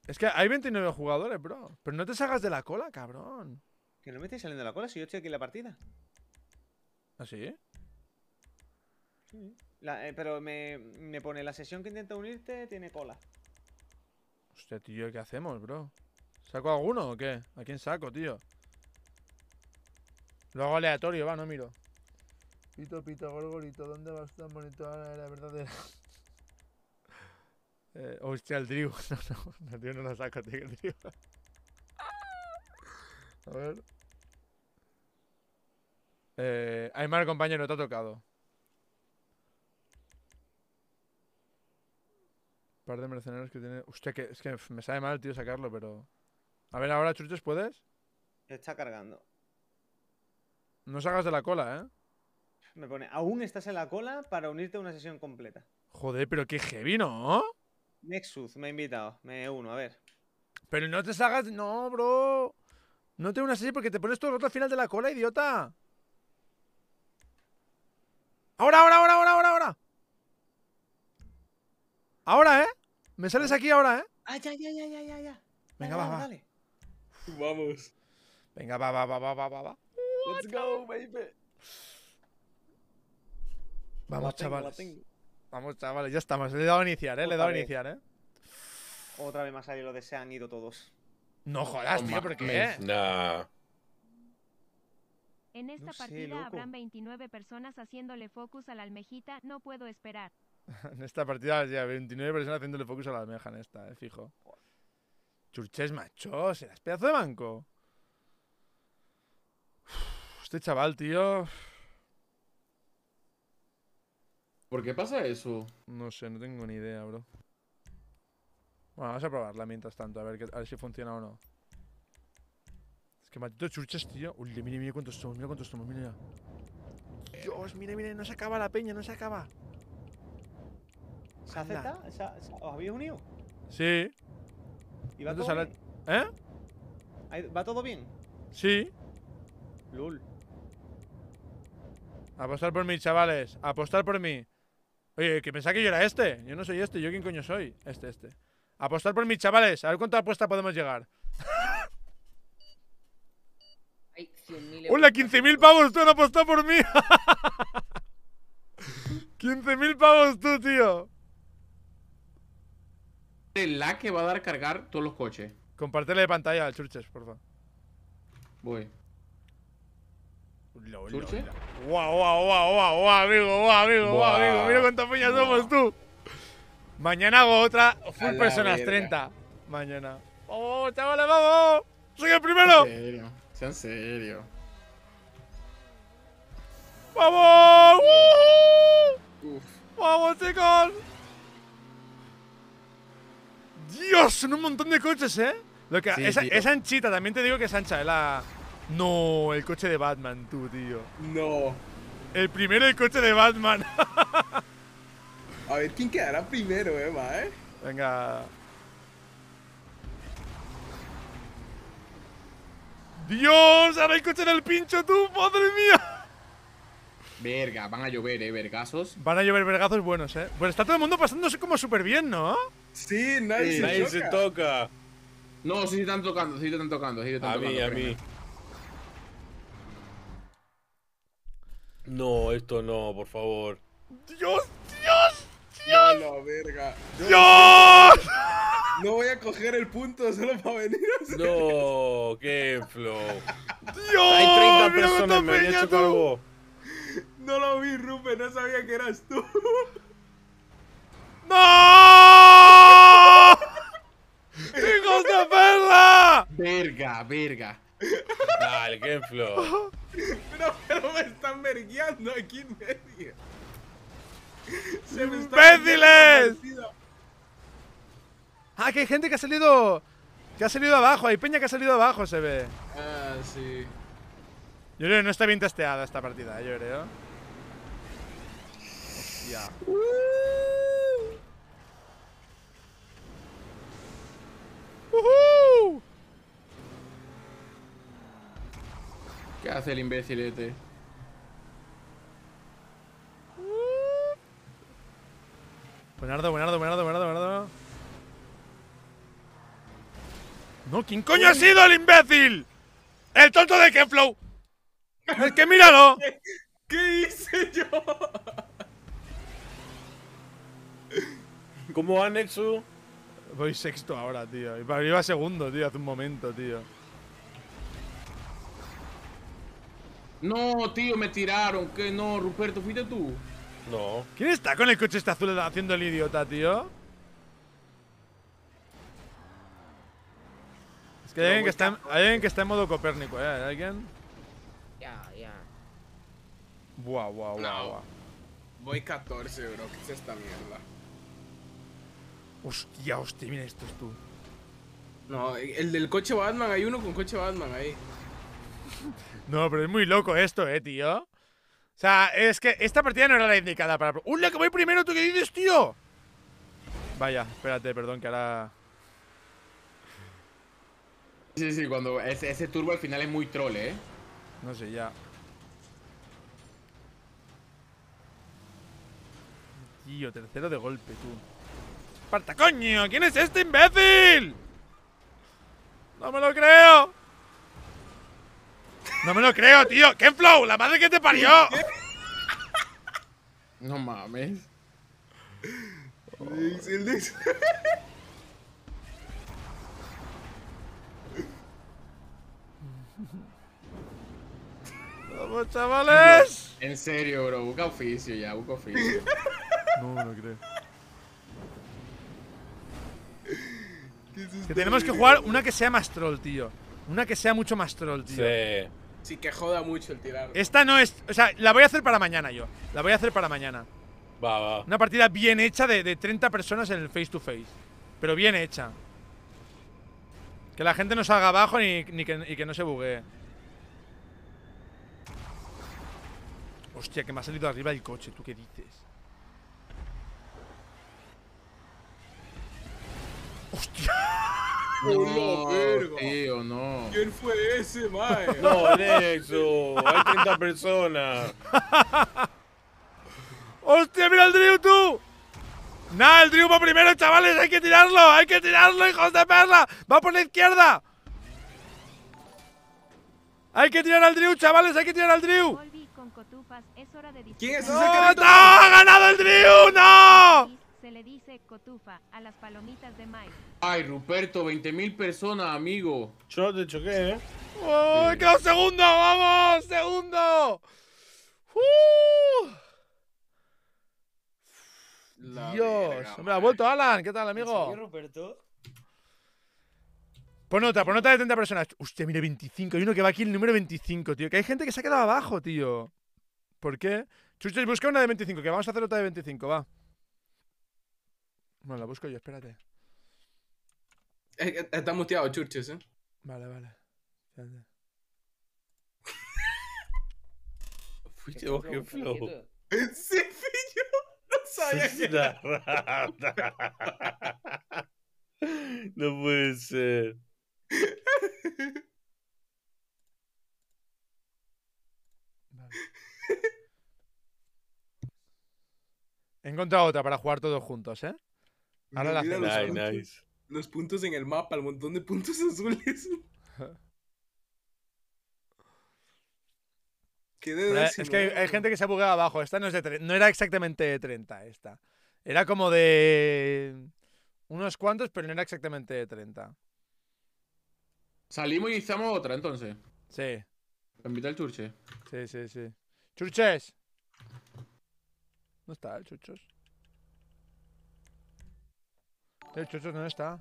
Es que hay 29 jugadores, bro. Pero no te salgas de la cola, cabrón. Que no me estoy saliendo de la cola si yo estoy aquí en la partida. ¿Ah, sí? Eh, pero me, pone la sesión que intenta unirte tiene cola. Hostia, tío, ¿qué hacemos, bro? ¿Saco alguno o qué? ¿A quién saco, tío? Lo hago aleatorio, va, no miro. Pito, pito, gorgorito, ¿dónde vas bonito bonito? la es eh, oh, hostia, el Drew. No, no, el Drew no lo saca, tío, el Drew. A ver. Eh, Aymar, compañero, te ha tocado. Un par de mercenarios que tiene. Hostia, que, es que me sabe mal, tío, sacarlo, pero. A ver, ahora, chuches, ¿puedes? Está cargando. No salgas de la cola, ¿eh? Me pone, aún estás en la cola para unirte a una sesión completa. Joder, pero qué heavy, ¿no? Nexus me ha invitado, me uno, a ver. Pero no te salgas, no, bro. No te unas así porque te pones todo el al final de la cola, idiota. Ahora, ahora, ahora, ahora, ahora, ahora. Ahora, ¿eh? Me sales aquí ahora, ¿eh? Ah, ya, ya, ya, ya, ya, ya. Venga, va, Vamos. Venga, va, va, va, va, va, va. Let's go, baby. Vamos, Vamos, chavales, ya estamos. Le he dado a iniciar, eh. Le he a iniciar, eh. Otra vez más alguien lo han ido todos. No jodas, oh, tío, ¿por qué? Nah. En esta partida habrán 29 personas haciéndole focus a la almejita, no puedo esperar. en esta partida ya 29 personas haciéndole focus a la almeja en esta, eh, fijo. Churches, macho, serás pedazo de banco. este chaval, tío. ¿Por qué pasa eso? No sé, no tengo ni idea, bro. Bueno, vamos a probarla mientras tanto, a ver, que, a ver si funciona o no. Es que maldito churches, tío. Uy, mira, mira cuántos somos, mira cuántos somos, mira ya. Dios, mira, mira, no se acaba la peña, no se acaba. ¿Se acepta? ¿Os habéis unido? Sí. ¿Y va todo ¿Eh? ¿Va todo bien? Sí. Lul. Apostar por mí, chavales. Apostar por mí. Oye, que pensaba que yo era este. Yo no soy este. ¿Yo quién coño soy? Este, este. Apostar por mis chavales. A ver cuánta apuesta podemos llegar. Hay ¡Hola, 15.000 pavos! ¡Tú ¡No apostado por mí! ¡15.000 pavos tú, tío! La que va a dar cargar todos los coches. Compártele de pantalla al Churches, por favor. Voy. Lo, Guau, guau, guau, guau, amigo, guau, amigo, guau, amigo. Mira cuántas puñas somos tú. Mañana hago otra full personas 30. Mañana. ¡Oh, chavales, vamos! ¡Soy el primero! En serio, sean serio. ¡Vamos! Uf. ¡Vamos, chicos! ¡Dios! Son un montón de coches, ¿eh? Lo que, esa, es anchita, también te digo que es ancha, la... No, el coche de Batman, tú, tío. No. El primero el coche de Batman. A ver quién quedará primero, Eva, eh, eh. Venga. Dios, ahora el coche en el pincho tú, madre mía. Verga, van a llover, eh, vergazos. Van a llover vergazos buenos, eh. Bueno, pues está todo el mundo pasándose como súper bien, ¿no? Sí, nice. Nice se, toca. se, toca. No, sí, están tocando, sí, están tocando, sí, están tocando. a mí, a mí. No, esto no, por favor. Dios, Dios, Dios. No, verga. Dios. No voy a coger el punto solo para venir a hacer No, qué flow. Dios. Hay 30 personas, me hecho algo. No lo vi, Rupe, no sabía que eras tú. ¡No! ¡Hijos de perra! Verga, verga. Dale, qué flow. Pero, pero me están vergueando aquí en medio. Se Ah, que hay gente que ha salido. Que ha salido abajo, hay peña que ha salido abajo, se ve. Ah, sí. Yo creo que no está bien testeada esta partida, ¿eh? yo creo. Hostia. Uh. Uh ¿Qué hace el imbécil este? Buenardo, buenardo, buenardo, buenardo, buenardo. No, ¿quién coño ha sido el imbécil? El tonto de Keflow! ¡El que míralo. ¿Qué, hice yo? ¿Cómo va Voy sexto ahora, tío. Iba segundo, tío, hace un momento, tío. No, tío, me tiraron. Que no, Ruperto, fuiste tú. No. ¿Quién está con el coche este azul haciendo el idiota, tío? Es que hay alguien que, está en, alguien que está en modo Copérnico, ¿eh? alguien? Ya, ya. Buah, buah, buah, Voy 14, bro. ¿Qué es esta mierda? Hostia, hostia, mira esto es tú. No, el del coche Batman, hay uno con coche Batman ahí. No, pero es muy loco esto, eh, tío. O sea, es que esta partida no era la indicada para... ¡Hola, que voy primero! ¿Tú qué dices, tío? Vaya, espérate, perdón, que ahora... Sí, sí, cuando ese, turbo al final es muy troll, ¿eh? No sé, ya. Tío, tercero de golpe, tú. ¡Parta, coño! ¿Quién es este imbécil? ¡No me lo creo! No me lo creo, tío. ¿Qué flow? La madre que te parió. No mames. ¿Cómo Vamos, chavales. En serio, bro. Busca oficio ya, busca oficio. No, lo creo. Que tenemos que jugar una que sea más troll, tío. Una que sea mucho más troll, tío. Sí. Sí, que joda mucho el tirar. Esta no es. O sea, la voy a hacer para mañana yo. La voy a hacer para mañana. Va, va. Una partida bien hecha de, 30 personas en el face to face. Pero bien hecha. Que la gente no salga abajo ni, que, y que no se buguee. Hostia, que me ha salido arriba el coche, ¿tú qué dices? ¡Hostia! No, tío, no. ¿Quién fue ese, mae? No, Nexo, hay 30 personas. ¡Hostia, mira el Drew, tú! ¡Nah, el Drew va primero, chavales! ¡Hay que tirarlo! ¡Hay que tirarlo, hijos de perla! ¡Va por la izquierda! ¡Hay que tirar al Drew, chavales! ¡Hay que tirar al Drew! ¿Quién es ese ¡No, no! ¡Ha ganado el Drew! ¡No! Se le dice cotufa a las palomitas de maíz. Ay, Ruperto, 20.000 personas, amigo. Yo te choqué, ¿eh? ¡Oh, ¡Qué segundo! ¡Vamos! ¡Segundo! Dios. Hombre, ha vuelto Alan. ¿Qué tal, amigo? Ruperto? Pon nota, pon nota de 30 personas. Usted, mire, 25. Hay uno que va aquí el número 25, tío. Que hay gente que se ha quedado abajo, tío. ¿Por qué? Chuches, busca una de 25, que vamos a hacer otra de 25, va. Bueno, la busco yo, espérate. Eh, eh, está muteado, Churches, ¿eh? Vale, vale. Fuiste vos que flow. Sí, fui yo. No sabía que no puede ser. Vale. He encontrado otra para jugar todos juntos, ¿eh? Ahora la hacemos. Nice, nice los puntos en el mapa, el montón de puntos azules. de es que hay, gente que se ha bugueado abajo. Esta no es de No era exactamente de 30, esta. Era como de. Unos cuantos, pero no era exactamente de 30. Salimos y hicimos otra, entonces. Sí. Invita al churche. Sí, sí, sí. ¡Churches! ¿Dónde está el Chuchos? El chocho no está.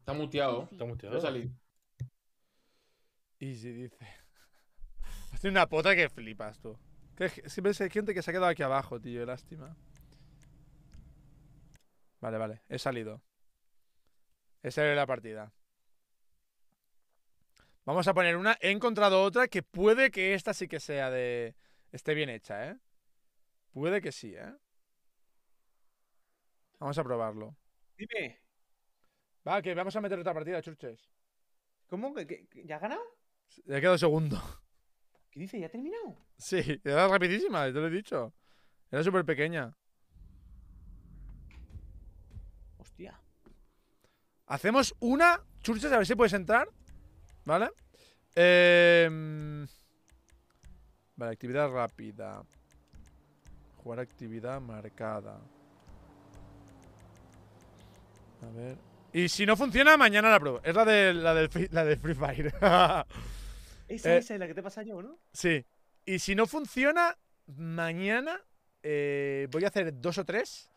Está muteado. Está muteado. Y Easy dice. Hace una pota que flipas tú. siempre hay gente que se ha quedado aquí abajo, tío. Lástima. Vale, vale. He salido. He salido la partida. Vamos a poner una. He encontrado otra que puede que esta sí que sea de... Esté bien hecha, ¿eh? Puede que sí, ¿eh? Vamos a probarlo. Dime. Va, que vamos a meter otra partida, churches. ¿Cómo? ya ha ganado? Ya quedado segundo. ¿Qué dice? ¿Ya ha terminado? Sí, era rapidísima, te lo he dicho. Era súper pequeña. Hostia. Hacemos una, churches, a ver si puedes entrar. ¿Vale? Em, vale, actividad rápida. Jugar actividad marcada. Y si no funciona, mañana la pruebo. Es la, de, la, del, free, Fire. esa, eh, es la que te pasa yo, ¿no? Sí. Y si no funciona, mañana eh, voy a hacer dos o tres.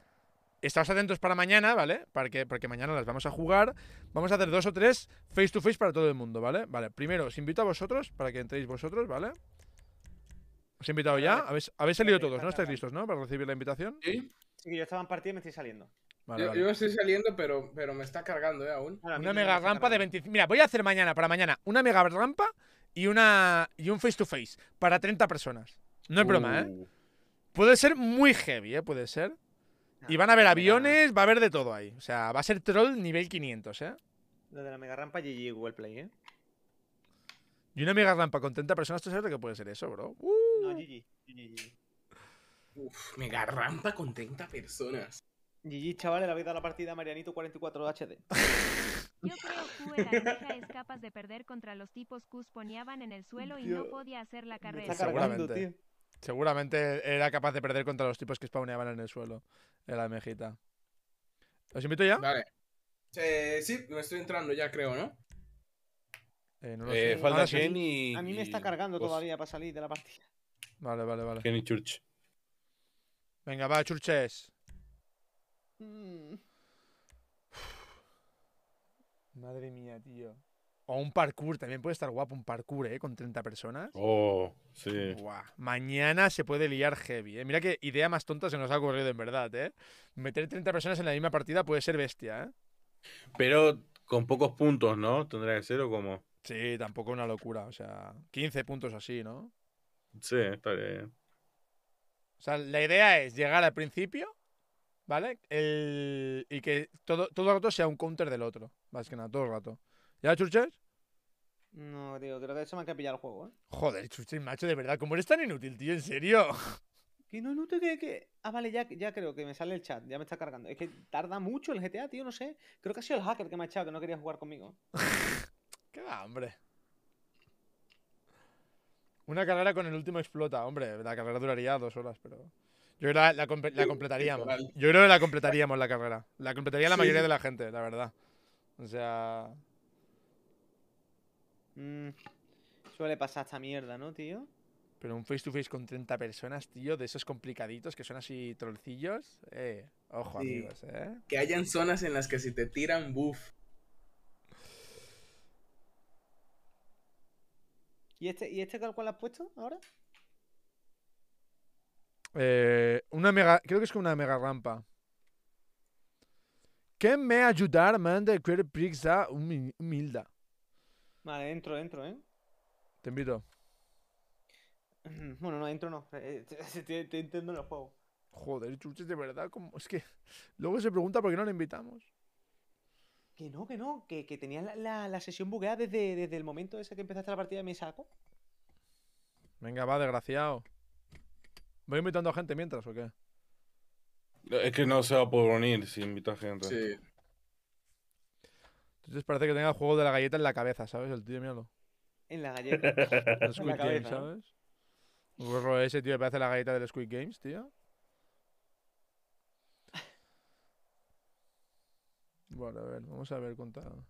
Estáos atentos para mañana, ¿vale? Porque, porque mañana las vamos a jugar. Vamos a hacer dos o tres face to face para todo el mundo, ¿vale? Vale, primero os invito a vosotros para que entréis vosotros, ¿vale? Os he invitado ya. Habéis, habéis salido eh, todos, ¿no? Estáis listos, ¿no? Para recibir la invitación. Sí. Sí, yo estaba en partida y me estoy saliendo yo, estoy saliendo, pero, pero me está cargando, ¿eh? Aún. una mega rampa de 25. Mira, voy a hacer mañana, para mañana, una mega rampa y, una, y un face to face para 30 personas. No es problema, uh. broma, ¿eh? Puede ser muy heavy, ¿eh? Puede ser. Y ah, van a haber aviones, va a haber de todo ahí. O sea, va a ser troll nivel 500, ¿eh? Lo de la mega rampa GG Google Play, ¿eh? Y una mega rampa con 30 personas, ¿tú sabes de que puede ser eso, bro? No, GG. Uh. mega rampa con 30 personas. GG, chavales, la vida de la partida, Marianito 44 HD. Yo creo que era es capaz de perder contra los tipos que spawneaban en el suelo y no podía hacer la carrera. Seguramente, era capaz de perder contra los tipos que spawneaban en el suelo. En la mejita. ¿Os invito ya? Vale. Eh, sí, me estoy entrando ya, creo, ¿no? Eh, eh, falta Kenny. A mí me está cargando todavía para salir de la partida. Vale, vale, vale. Kenny Church. Venga, va, Churches. Mm. Madre mía, tío. O un parkour, también puede estar guapo un parkour, ¿eh? Con 30 personas. Oh, sí. Mañana se puede liar heavy, ¿eh? Mira qué idea más tonta se nos ha ocurrido en verdad, ¿eh? Meter 30 personas en la misma partida puede ser bestia, ¿eh? Pero con pocos puntos, ¿no? Tendrá que ser o como. Sí, tampoco una locura, o sea, 15 puntos así, ¿no? Sí, está O sea, la idea es llegar al principio ¿vale? El, y que todo, todo el rato sea un counter del otro, más que nada, todo el rato. ¿Ya, Churches? No, tío, creo que eso me ha que pillar el juego, ¿eh? Joder, Churches, macho, de verdad, ¿cómo eres tan inútil, tío? ¿En serio? Que no, no te que, que. Ah, vale, ya, creo que me sale el chat, ya me está cargando. Es que tarda mucho el GTA, tío, no sé. Creo que ha sido el hacker que me ha echado, que no quería jugar conmigo. Qué hambre hombre. Una carrera con el último explota, hombre. La carrera duraría dos horas, pero. Yo creo que la, completaríamos. Yo creo que la completaríamos la carrera. La completaría la mayoría de la gente, la verdad. O sea. Mm, suele pasar esta mierda, ¿no, tío? Pero un face to face con 30 personas, tío, de esos complicaditos que son así trollcillos... Eh, ojo, amigos, ¿eh? Que hayan zonas en las que si te tiran, buff. ¿Y este, ¿Y este cual has puesto ahora? Eh, una mega, creo que es como una mega rampa. ¿Qué me ayudar, man, de Creative Prix a humilda? Vale, entro, entro, ¿eh? Te invito. Bueno, no, entro no. Eh, eh, te, entiendo en el juego. Joder, chuches, de verdad, como... Es que luego se pregunta por qué no le invitamos. Que no, que no, que, tenía la, la, sesión bugueada desde, el momento ese que empezaste la partida Me saco Venga, va, desgraciado. ¿Voy invitando a gente mientras o qué? Es que no se va a poder unir si invita gente. Sí. Entonces parece que tenga el juego de la galleta en la cabeza, ¿sabes? El tío, míralo. En la galleta. El la Game, ¿sabes? Gorro ese, tío, que parece la galleta del Squid Games, tío. Bueno, a ver, vamos a ver contado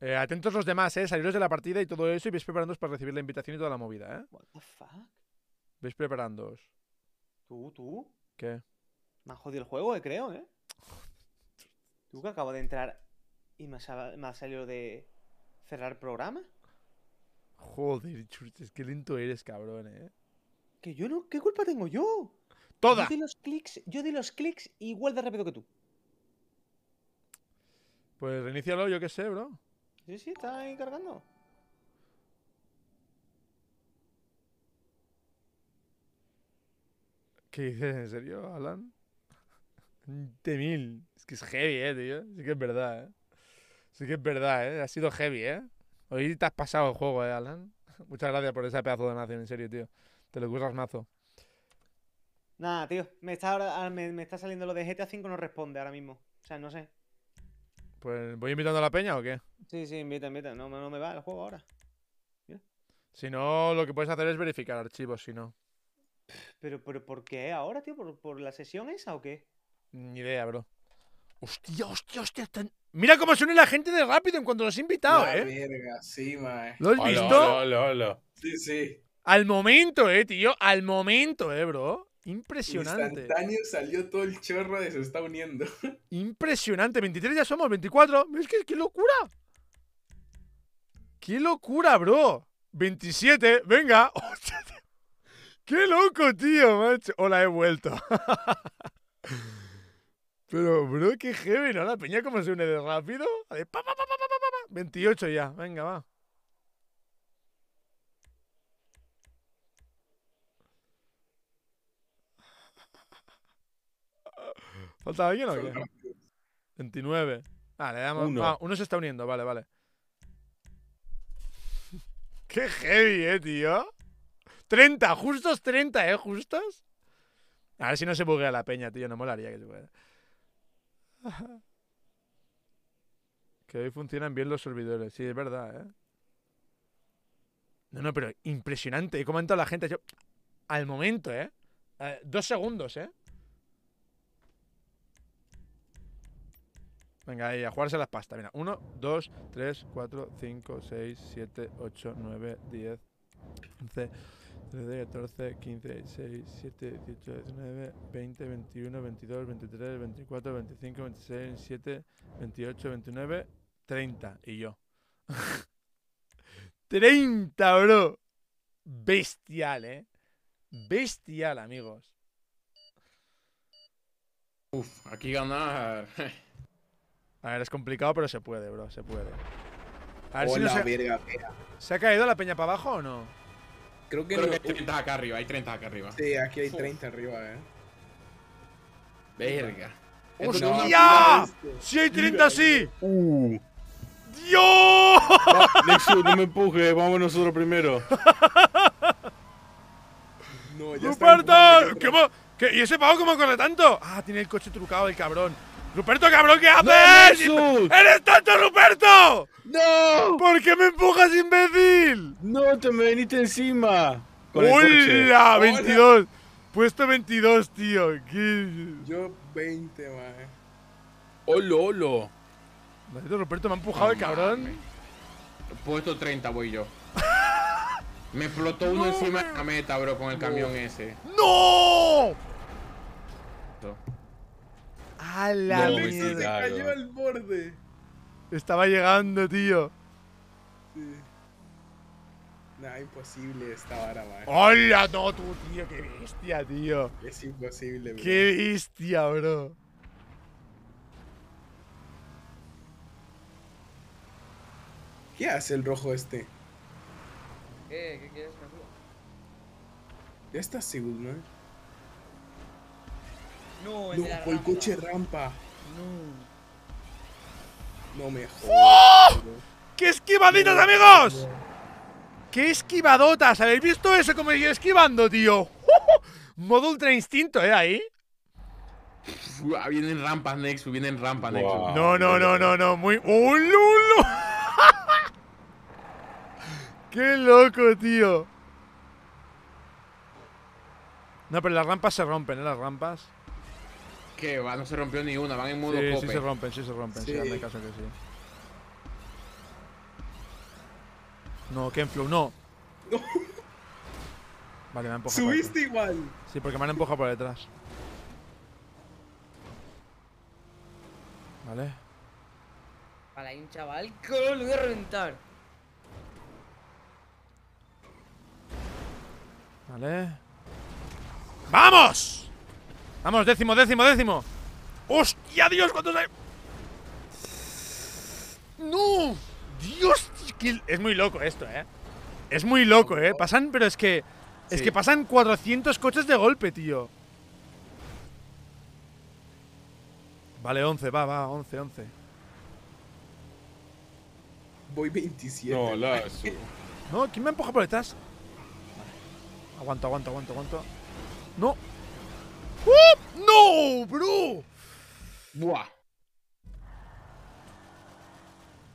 eh, atentos los demás, eh. Saliros de la partida y todo eso y vais preparándoos para recibir la invitación y toda la movida, eh. What the fuck? ¿Veis preparándoos? ¿Tú, tú? ¿Qué? Me ha jodido el juego, eh, creo, ¿eh? Tú que acabo de entrar y me has salido de cerrar programa. Joder, es qué lento eres, cabrón, eh. Que yo no, ¿qué culpa tengo yo? Toda. Yo di los clics, yo di los clics igual de rápido que tú. Pues reinícialo, yo qué sé, bro. Sí, sí, está ahí cargando. ¿Qué dices? ¿En serio, Alan? de mil, Es que es heavy, eh, tío. Sí que es verdad, eh. Sí que es verdad, eh. Ha sido heavy, eh. Hoy te has pasado el juego, eh, Alan. Muchas gracias por ese pedazo de nación, en serio, tío. Te lo curras mazo. Nada, tío. Me está, ah, saliendo lo de GTA V, no responde ahora mismo. O sea, no sé. Pues, ¿voy invitando a la peña o qué? Sí, sí, invita, invita. No, no me va el juego ahora. Si no, lo que puedes hacer es verificar archivos, si no. Pero, pero, ¿por qué ahora, tío? ¿Por, por la sesión esa o qué? Mm, ni idea, bro. Hostia, hostia, hostia. Mira cómo se une la gente de rápido en cuanto los he invitado, La ¿eh? verga, sí, mae. ¿Lo has visto? lo, Sí, sí. Al momento, eh, tío. Al momento, eh, bro. Impresionante. Instantáneo salió todo el chorro de se está uniendo. Impresionante. 23 ya somos, 24. Es que, qué locura. Qué locura, bro. 27, venga. Hostia, ¡Qué loco, tío, macho! Hola, he vuelto. Pero, bro, qué heavy, ¿no? La peña como se une de rápido. A 28 ya, venga, va. ¿Falta alguien o qué? 29. Ah, le damos. Uno. uno se está uniendo, vale, vale. qué heavy, eh, tío. 30, justos 30, ¿eh? Justos. A ver si no se buguea la peña, tío. No molaría que se pueda. Que hoy funcionan bien los servidores. Sí, es verdad, ¿eh? No, no, pero impresionante. He comentado a la gente. Yo, al momento, ¿eh? Dos segundos, ¿eh? Venga, ahí, a jugarse las pastas. Mira, 1, 2, 3, 4, 5, 6, 7, 8, 9, 10, 11. 13, 14, 15, 6, 7, 18, 19, 20, 21, 22, 23, 24, 25, 26, 27, 28, 29, 30. Y yo. 30, bro. Bestial, ¿eh? Bestial, amigos. Uf, aquí ganar. A ver, es complicado, pero se puede, bro. Se puede. A ver si no se... se... ha caído la peña para abajo o no? Creo que, no. hay 30 acá arriba, hay 30 acá arriba. Sí, aquí hay 30 arriba, eh. Verga. ¡Hostia! ¡Sí hay 30 sí! ¡Uh! ¡Dios! Nexu, no me empuje, vamos nosotros primero. no, ya ¡Ruperto! ¿Qué, ¿Y ese pavo cómo corre tanto? Ah, tiene el coche trucado el cabrón. Ruperto, cabrón, ¿qué haces? ¡Eres tanto Ruperto! ¡No! ¿Por qué me empujas, imbécil? No, te me veniste encima. ¡Hola! 22. Puesto 22, tío. Yo 20, man. ¡Holo, holo! Ruperto, me ha empujado el cabrón. Puesto 30 voy yo. me flotó uno encima de la meta, bro, con el camión ese. ¡No! ¡A no, Se cayó al borde. Estaba llegando, tío. Nah, imposible esta vara, man. ¡Hola, no, tú, tío! ¡Qué bestia, tío! Es imposible, bro. ¡Qué bestia, bro! ¿Qué hace el rojo este? ¿Qué? ¿Qué quieres, Carlos? Ya estás seguro, ¿no? No, el, el coche rampa. No. No me jodas. ¡Qué esquivaditas, amigos! ¡Qué esquivadotas! ¿Habéis visto eso como yo esquivando, tío? Modo ultra instinto, ¿eh? Ahí. vienen rampas, Nexus, vienen rampas, Nexus. No, no, no, no, no, muy. ¡Oh, ¡Qué loco, tío! No, pero las rampas se rompen, ¿eh? Las rampas que va, no se rompió ni una, van en modo sí, Sí, se rompen, sí se rompen, sí, sí caso que sí. No, Kenflow, no. No. Vale, me han empujado. Subiste igual. Sí, porque me han empujado por detrás. Vale. Vale, hay un chaval que lo voy a reventar. Vale. ¡Vamos! Vamos, décimo, décimo, décimo. ¡Hostia, Dios! ¿Cuántos hay? ¡No! ¡Dios! Es muy loco esto, ¿eh? Es muy loco, ¿eh? Pasan, pero es que... Es que pasan 400 coches de golpe, tío. Vale, 11, va, va, 11, 11. Voy 27. No, ¿quién me empuja por detrás? Aguanto, aguanto, aguanto, aguanto. No, ¡No, bro! Buah.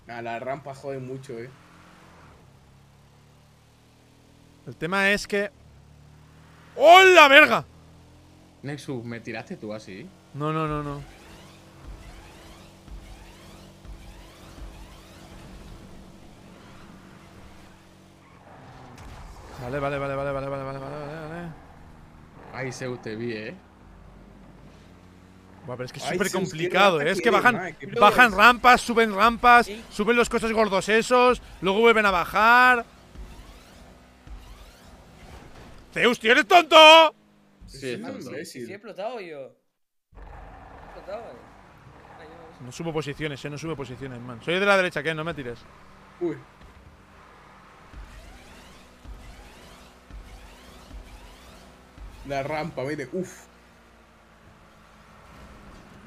Ah, la rampa jode mucho, eh. El tema es que. ¡Hola, verga! Nexus, ¿me tiraste tú así? No, no, no, no. Vale, vale, vale, vale, vale, vale, vale, vale, vale. Ahí se usted vi, eh. Bueno, pero es que es súper complicado, ¿eh? es que bajan, bajan rampas, suben rampas, suben los costos gordos esos, luego vuelven a bajar. Zeus, tío, eres tonto. Sí, he explotado yo. Eh. No subo posiciones, eh, no subo posiciones, man. Soy de la derecha, que no me tires. Uy. La rampa, mire, uff.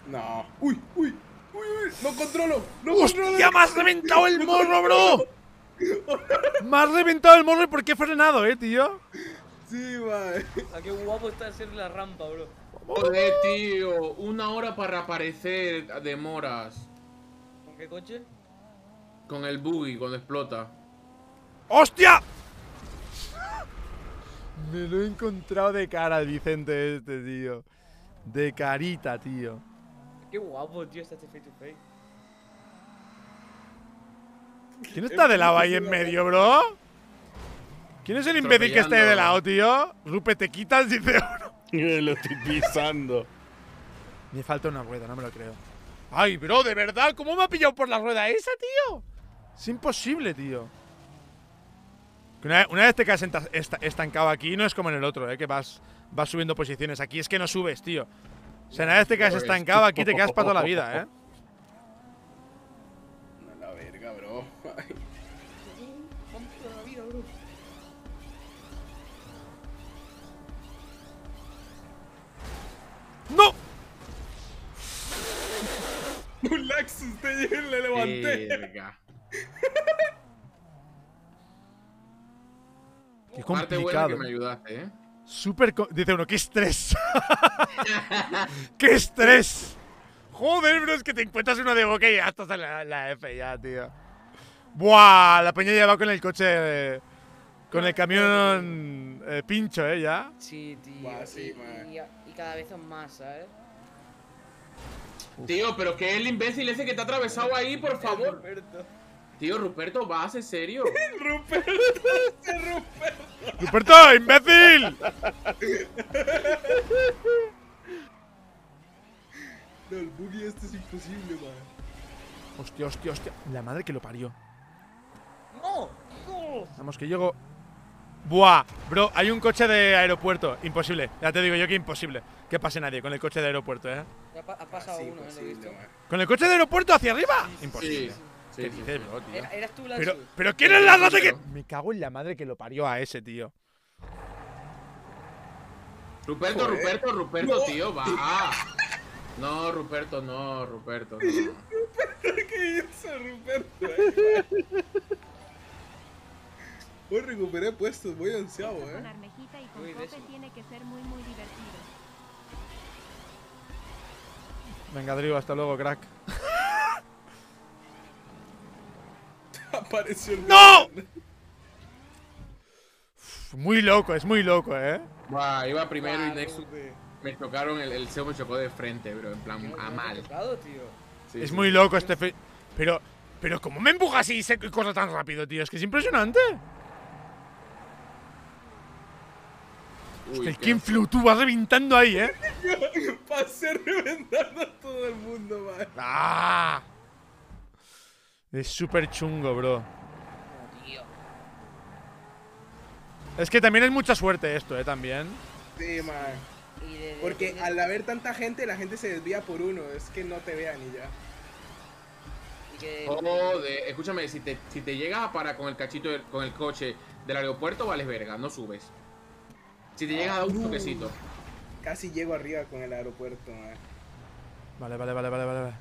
No. Uy, uy, uy, uy. No controlo. No ¡Hostia, controlo. me has reventado el morro, bro! me has reventado el morro y por qué he frenado, eh, tío. Sí, vaya. A qué guapo está hacer la rampa, bro. Joder, tío. Una hora para aparecer demoras. ¿Con qué coche? Con el buggy, cuando explota. ¡Hostia! Me lo he encontrado de cara al Vicente este, tío. De carita, tío. Qué guapo, tío, está este face to face. ¿Quién está de lado ahí en medio, bro? ¿Quién es el imbécil que está de lado, tío? Rupe, te quitas, dice uno. Lo estoy pisando. Me falta una rueda, no me lo creo. Ay, bro, de verdad, ¿cómo me ha pillado por la rueda esa, tío? Es imposible, tío. Una, vez te quedas estancado aquí, no es como en el otro, ¿eh? que vas, vas subiendo posiciones. Aquí es que no subes, tío. O sea, nada, este que has estancado aquí te quedas para toda la vida, ¿eh? A la verga, bro. ¡No! Un laxus te le levanté. Verga. Qué complicado. que me ayudaste, ¿eh? Súper. Dice uno, ¡qué estrés! ¡Qué estrés! Joder, bro, es que te encuentras uno de boca y ya estás la, la, F ya, tío. Buah, la peña ya va con el coche. con el camión eh, pincho, ¿eh? Ya. Sí, tío. sí, y, y, cada vez son más, ¿sabes? Tío, pero que el imbécil ese que te ha atravesado ahí, por favor. Tío, Ruperto, vas, en serio. Ruperto, Ruperto. Ruperto, imbécil. No, el buggy este es imposible, man. Hostia, hostia, hostia. La madre que lo parió. No, no. Vamos, que llego. Buah, bro, hay un coche de aeropuerto. Imposible. Ya te digo yo que imposible que pase nadie con el coche de aeropuerto, eh. Ya ha pasado ah, uno, ¿eh? Con el coche de aeropuerto hacia arriba. imposible tío? eras tú la pero, pero ¿quién es la rata que.? Me cago en la madre que lo parió a ese, tío. Ruperto, Ruperto, Ruperto, tío, va. No, Ruperto, no, Ruperto. ¿Ruperto qué hizo, Ruperto? Voy a recuperar puestos, voy ansiado, eh. muy, Venga, Drigo, hasta luego, crack. ¡No! Muy loco, es muy loco, ¿eh? Buah, iba primero y Nexus me chocaron, el, el me chocó de frente, bro, en plan, a mal. tío? es muy loco este... Pero, pero ¿cómo me empuja así y corre tan rápido, tío? Es que es impresionante. Uy, Hostia, ¿quién reventando ahí, eh? Pasé reventando a todo el mundo, man. ¡Ah! Es súper chungo, bro. Es que también es mucha suerte esto, ¿eh? También. Sí, man. Porque al haber tanta gente, la gente se desvía por uno. Es que no te vean y ya. Joder, escúchame, si te, si te llegas con el cachito, con el coche del aeropuerto, vales verga, no subes. Si te llegas a un uh. toquecito. Casi llego arriba con el aeropuerto, man. Vale, vale, vale, vale, vale.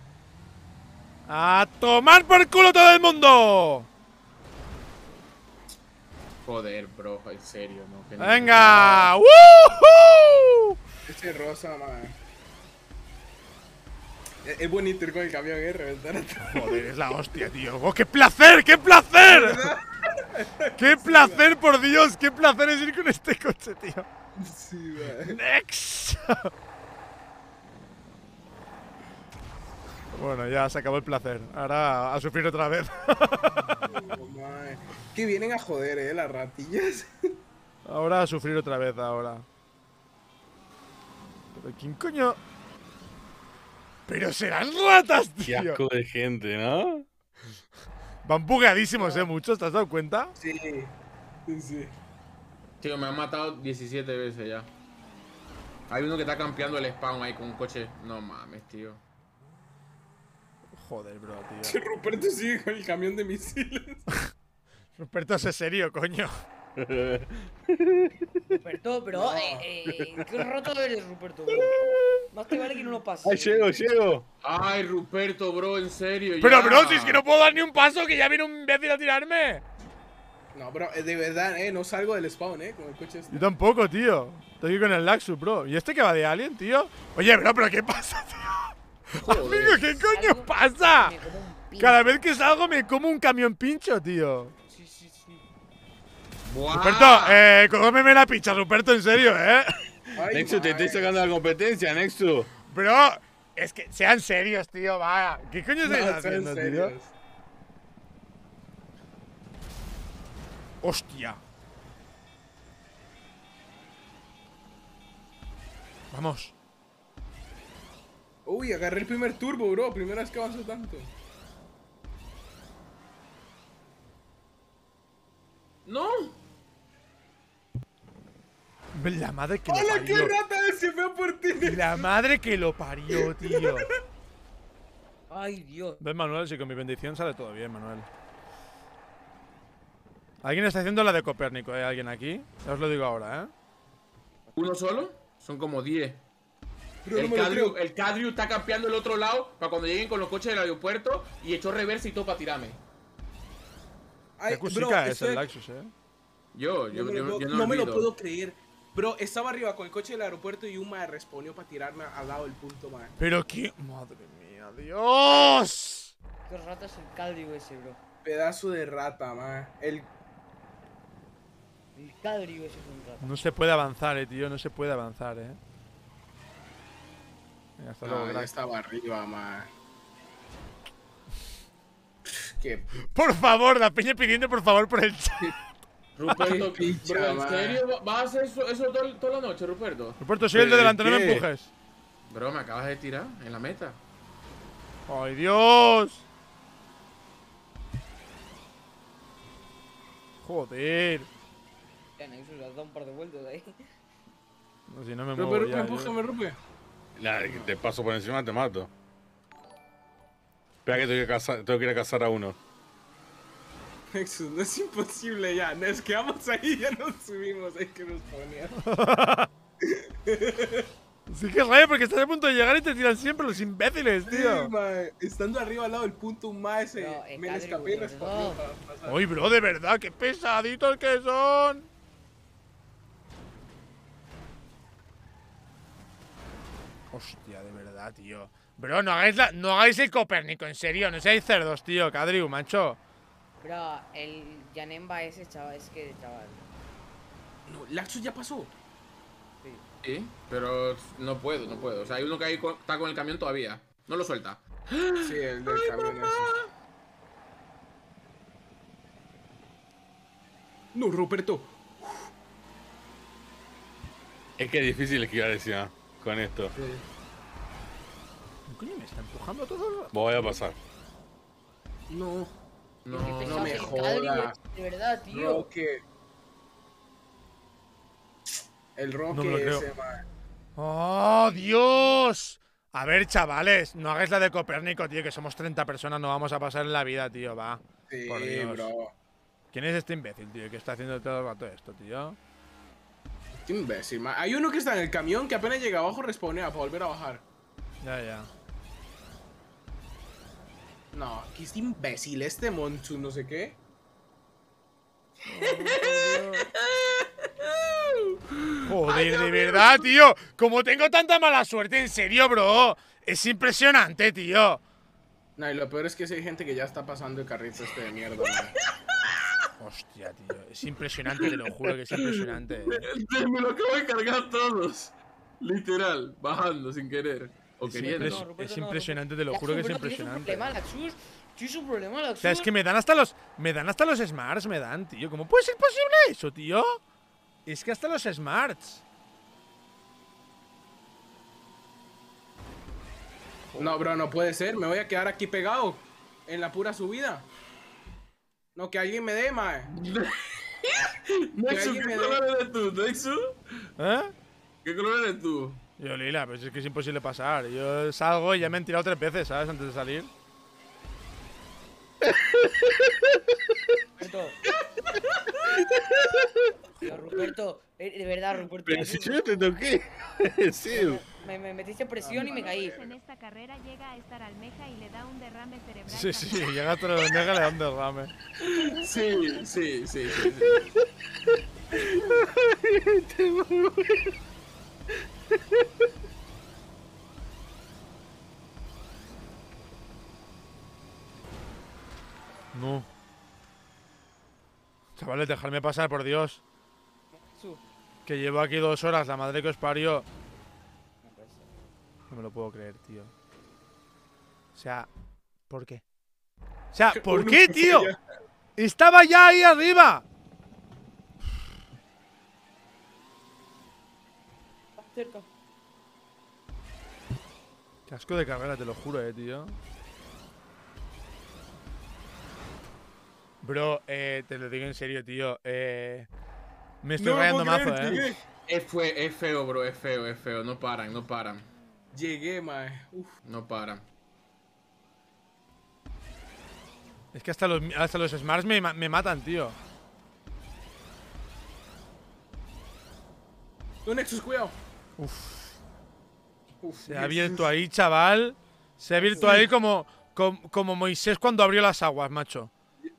¡A tomar por culo todo el mundo! Joder, bro, en serio, no. ¡Venga! ¡woo ¡Woohoo! Ese rosa, man. Es bonito ir con el camión, eh, reventar Joder, es la hostia, tío. Oh, ¡Qué placer! ¡Qué placer! ¡Qué placer, por Dios! ¡Qué placer es ir con este coche, tío! Sí, wey. ¡Next! Bueno, ya se acabó el placer. Ahora a sufrir otra vez. que vienen a joder, eh, las ratillas. ahora a sufrir otra vez, ahora. Pero ¿quién coño? Pero serán ratas, tío. Qué asco de gente, ¿no? Van bugadísimos, eh, muchos, ¿te has dado cuenta? Sí. Sí. Tío, me han matado 17 veces ya. Hay uno que está campeando el spawn ahí con un coche. No mames, tío. Joder, bro, tío. Ruperto sigue con el camión de misiles. Ruperto, sé serio, coño. Ruperto, bro, eh, eh, qué roto eres, Ruperto. Más te vale que no lo pase. Ay, llego, llego. Ay, Ruperto, bro, en serio. Pero, bro, si es que no puedo dar ni un paso, que ya viene un imbécil a tirarme. No, bro, eh, de verdad, eh, no salgo del spawn, eh, con el coche este. Yo tampoco, tío. Estoy con el Laxus, bro. ¿Y este que va de alien, tío? Oye, bro, pero ¿qué pasa, tío? Amigo, ¿qué coño pasa? Cada vez que salgo me como un camión pincho, tío. Sí, sí, sí. Buah. Ruperto, eh, la pincha, Ruperto, en serio, ¿eh? Nexo, te estoy sacando la competencia, Nexu. Bro, es que sean serios, tío, vaya. ¿Qué coño estáis no, haciendo, tío? Hostia. Vamos. Uy, agarré el primer turbo, bro. Primera vez que avanzo tanto. ¡No! La madre que lo parió. qué rata por ti! La madre que lo parió, tío. Ay, Dios. Ven Manuel, si con mi bendición sale todo bien, Manuel. Alguien está haciendo la de Copérnico, ¿hay ¿eh? alguien aquí? Ya os lo digo ahora, ¿eh? ¿Uno solo? Son como 10 el, no está campeando el otro lado para cuando lleguen con los coches del aeropuerto y echó reversa y todo para tirarme. Ay, bro, es el Lexus, eh? Yo, yo, no, me lo puedo creer. Bro, estaba arriba con el coche del aeropuerto y un me respondió para tirarme al lado del punto más. Pero qué. Madre mía, Dios. Qué rata es el Cadrio ese, bro. Pedazo de rata, man. El. El ese es un rata. No se puede avanzar, eh, tío. No se puede avanzar, eh estaba arriba, man. Por favor, la piña pidiendo por favor por el chat. Ruperto, ¿en serio vas a hacer eso, toda la noche, Ruperto? Ruperto, soy el de delante, no me empujes. Bro, me acabas de tirar en la meta. ¡Ay, Dios! Joder. Ya, Nexus, has dado un par de vueltas ahí. ¿eh? No, si no me No muevo Rupe, me empújame, Rupe. La, te paso por encima, te mato. Espera que tengo que, ir a cazar a uno. no es imposible ya. Nos quedamos ahí, ya nos subimos. Hay que nos poner. sí que raya, porque estás a punto de llegar y te tiran siempre los imbéciles, tío. Estando arriba al lado del punto más, no, me escapé y bro, de verdad, qué pesaditos que son. Hostia, de verdad, tío. Bro, no hagáis, no hagáis el Copérnico, en serio. No seáis cerdos, tío. Cadriu, macho. Bro, el Yanemba ese, chaval, es que, chaval. No, Laxus ya pasó. Sí. Sí, pero no puedo, no puedo. O sea, hay uno que ahí está con el camión todavía. No lo suelta. Sí, el del Ay, camión mamá. No, Roberto. Es que es difícil esquivar encima con esto. me está empujando todo. Voy a pasar. No. No, no, me jodas. De verdad, tío. El Roque ese, ¡Oh, Dios! A ver, chavales, no hagáis la de Copérnico, tío, que somos 30 personas, no vamos a pasar en la vida, tío, va. Por Dios. ¿Quién es este imbécil, tío, que está haciendo todo esto, tío? Qué imbécil, Hay uno que está en el camión que apenas llega abajo responde a volver a bajar. Ya, ya. No, qué es imbécil este Monchu, no sé qué. Joder, de verdad, tío. Como tengo tanta mala suerte, en serio, bro. Es impresionante, tío. No, y lo peor es que hay gente que ya está pasando el carrito este de mierda. Hostia, tío. Es impresionante, te lo juro que es impresionante. Este, me lo acabo de cargar todos. Literal, bajando sin querer. es impresionante, te lo juro que es impresionante. Es un problema, la O sea, es que me dan hasta los. Me dan hasta los smarts, me dan, tío. ¿Cómo puede ser posible eso, tío? Es que hasta los smarts. No, bro, no puede ser. Me voy a quedar aquí pegado. En la pura subida. No, que alguien me dé, mae. ¿qué color eres tú, ¿Eh? ¿Qué color eres tú? Yo, Lila, pero es que es imposible pasar. Yo salgo y ya me han tirado tres veces, ¿sabes? Antes de salir. Roberto. Ruperto, eh, de verdad, Ruperto. Pero si yo te toqué. sí. Me, metiste presión y me caí. En esta carrera llega a estar almeja y le da un derrame cerebral. Sí, sí, llega a estar almeja y le da un derrame. Sí, sí, sí. sí, No. Chavales, dejadme pasar, por Dios. Que llevo aquí dos horas, la madre que os parió me lo puedo creer, tío. O sea, ¿por qué? O sea, ¿por qué, tío? Estaba ya ahí arriba. Cerca. Qué asco de carrera, te lo juro, eh, tío. Bro, eh, te lo digo en serio, tío. Eh, me estoy rayando mazo, eh. es feo, bro, es feo, es feo. No paran, no paran. Llegué, mae. Uf. No para. Es que hasta los, hasta los Smarts me, matan, tío. Tú, Nexus, cuidado. Uf. se ha abierto ahí, chaval. Se ha abierto ahí como, como, como, Moisés cuando abrió las aguas, macho.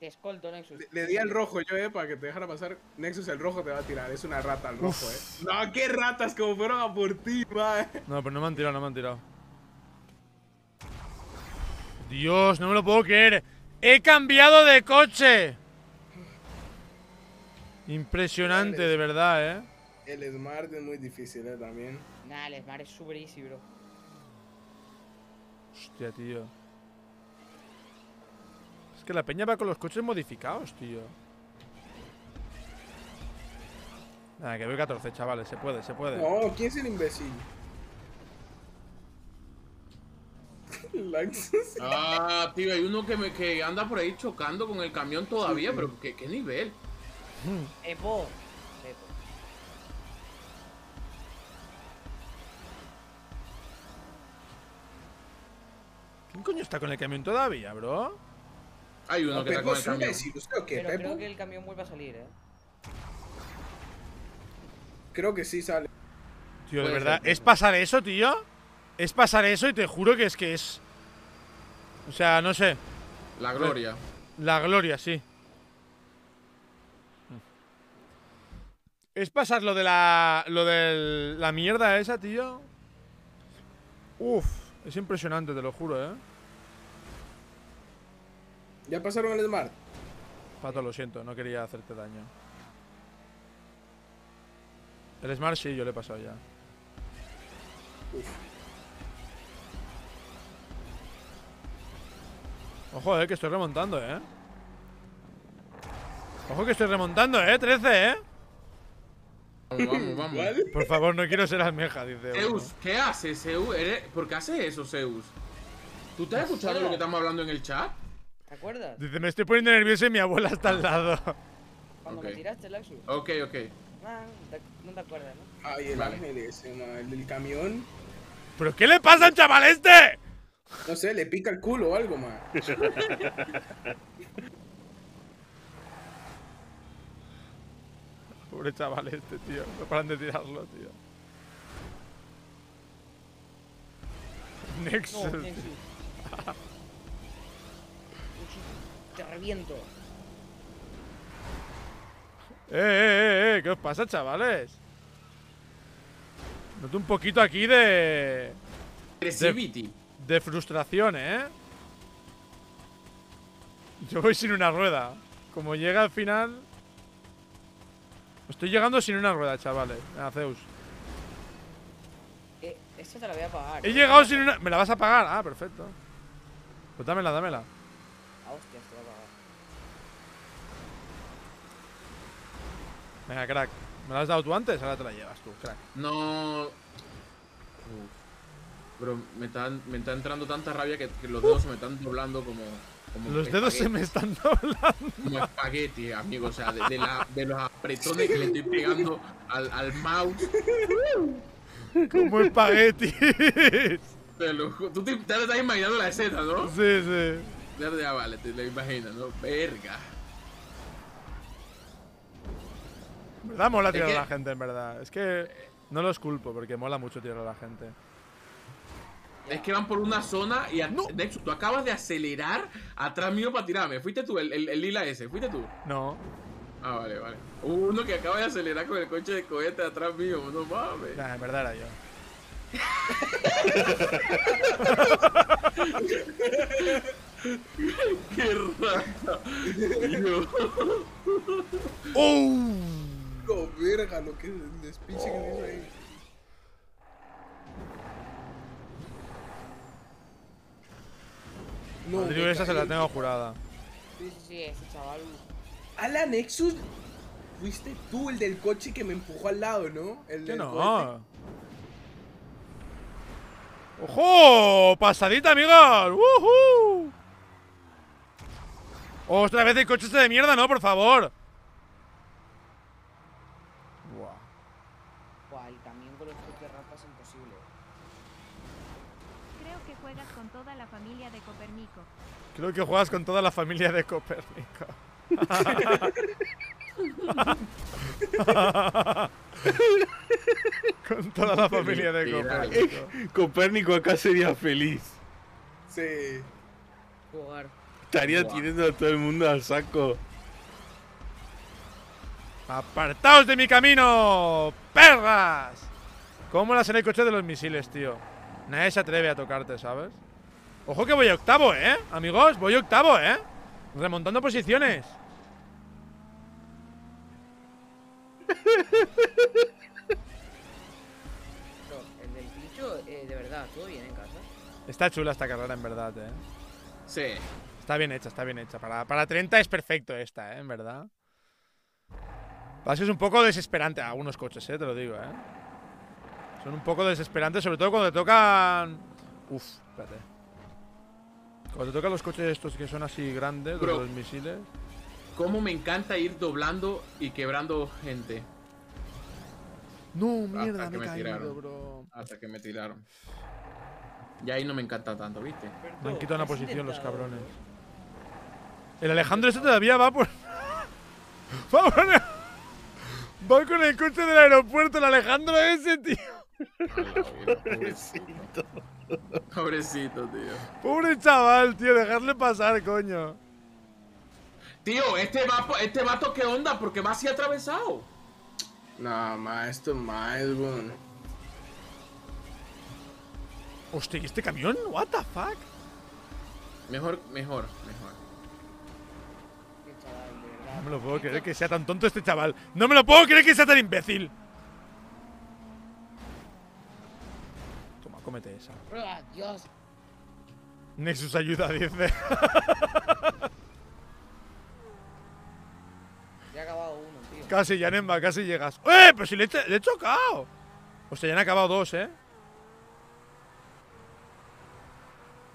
Escolto, Nexus. Le, di al rojo yo, eh, para que te dejara pasar. Nexus, el rojo te va a tirar. Es una rata el rojo, eh. No, qué ratas, como fueron a por ti, eh. No, pero no me han tirado, no me han tirado. Dios, no me lo puedo creer. He cambiado de coche. Impresionante, de verdad, eh. El Smart es muy difícil, eh, también. Nah, el Smart es super easy, bro. Hostia, tío que la peña va con los coches modificados, tío. Nada, que veo 14, chavales. Se puede, se puede. No, ¿quién es el imbécil? ah, tío, hay uno que, me, anda por ahí chocando con el camión todavía, pero ¿qué, ¿qué, nivel? Mm. Epo. ¿Quién coño está con el camión todavía, bro? Hay uno que está con el camión. Creo que, creo que el camión vuelve a salir, eh. Creo que sí sale. Tío, de verdad, ¿es pasar eso, tío? Es pasar eso y te juro que es que es. O sea, no sé. La gloria. La gloria, sí. Es pasar lo de la. Lo de la mierda esa, tío. Uf, es impresionante, te lo juro, eh. ¿Ya pasaron el Smart? Pato, lo siento, no quería hacerte daño. El Smart sí, yo le he pasado ya. Ojo, eh, que estoy remontando, eh. Ojo que estoy remontando, eh. 13, eh. Vamos, vamos, vamos. Por favor, no quiero ser almeja, dice. Zeus, ¿qué haces, Zeus? ¿Por qué haces eso, Zeus? ¿Tú te has pues escuchado lo que estamos hablando en el chat? ¿Te acuerdas? Dice, me estoy poniendo nervioso y mi abuela está al lado. Cuando me tiraste, Laxus. Ok, ok. Ah, no te acuerdas, ¿no? Ay, el ángel ese, el del camión. ¿Pero qué le pasa al chaval este? No sé, le pica el culo o algo, man. Pobre chaval este, tío. No paran de tirarlo, tío. Nexus. Nexus. te reviento. Eh, ¡Eh, eh, eh! ¿Qué os pasa, chavales? Noto un poquito aquí de... De, frustración, ¿eh? Yo voy sin una rueda. Como llega al final... Estoy llegando sin una rueda, chavales. A Zeus. Eh, esto te la voy a pagar. He eh. llegado sin una... ¿Me la vas a pagar? Ah, perfecto. Pues dámela, dámela. Venga, crack. Me la has dado tú antes, ahora te la llevas tú, crack. No. Bro, me está, me está entrando tanta rabia que, los dedos se me están doblando como. como los dedos se me están doblando. Como espagueti, amigo. O sea, de, la, de los apretones que le estoy pegando al, mouse. Como espagueti. Te tú te, estás imaginando la escena, ¿no? Sí, sí. Ya, vale, te lo imaginas, ¿no? Verga. da mola tirar a la gente, en verdad. Es que no los culpo, porque mola mucho tirar a la gente. Es que van por una zona y... No. De tú acabas de acelerar atrás mío para tirarme. Fuiste tú, el, lila ese. Fuiste tú. No. Ah, vale, vale. uno que acaba de acelerar con el coche de cohete atrás mío. No mames. Nah, en verdad era yo. ¡Qué rata! ¡Oh! Lo verga lo que despiche que dice ahí. No, la esa se la tengo jurada. Sí, sí, sí, ese chaval. ¿Ala Nexus, fuiste tú el del coche que me empujó al lado, ¿no? El del no? ¡Ojo! ¡Pasadita, amigos! ¡Woohoo! a vez el coche este de mierda, no, por favor! Creo que juegas con toda la familia de Copérnico. con toda la familia de Copérnico. Copérnico acá sería feliz. Sí. Jugar. Estaría tirando a todo el mundo al saco. ¡Apartaos de mi camino! ¡Perras! ¿Cómo las en el coche de los misiles, tío? Nadie se atreve a tocarte, ¿sabes? Ojo que voy octavo, ¿eh? Amigos, voy octavo, ¿eh? Remontando posiciones. el del eh, de verdad, todo bien en casa. Está chula esta carrera, en verdad, ¿eh? Sí. Está bien hecha, está bien hecha. Para, para 30 es perfecto esta, ¿eh? En verdad. Pasa es un poco desesperante ah, algunos coches, ¿eh? Te lo digo, ¿eh? Son un poco desesperantes, sobre todo cuando te tocan... Uf, espérate. Cuando toca los coches estos que son así grandes, los misiles. Cómo me encanta ir doblando y quebrando gente. No, mierda, me, me tiraron, bro. Hasta que me tiraron. Y ahí no me encanta tanto, ¿viste? Me han quitado la posición los cabrones. El Alejandro ese todavía va por... va por... Va con el coche del aeropuerto, el Alejandro ese, tío. Pobrecito. Pobrecito, tío. Pobre chaval, tío, dejarle pasar, coño. Tío, este vato, este vato qué onda, porque va así atravesado. nada más esto más, Hostia, ¿y este camión? What the fuck? Mejor, mejor, mejor. No me lo puedo creer que sea tan tonto este chaval. No me lo puedo creer que sea tan imbécil. comete esa. Dios. Nexus ayuda, dice. Ya ha acabado uno, tío. Casi, Nemba, casi llegas. ¡Eh! Pero si le, he, chocado. O sea, ya han acabado dos, ¿eh?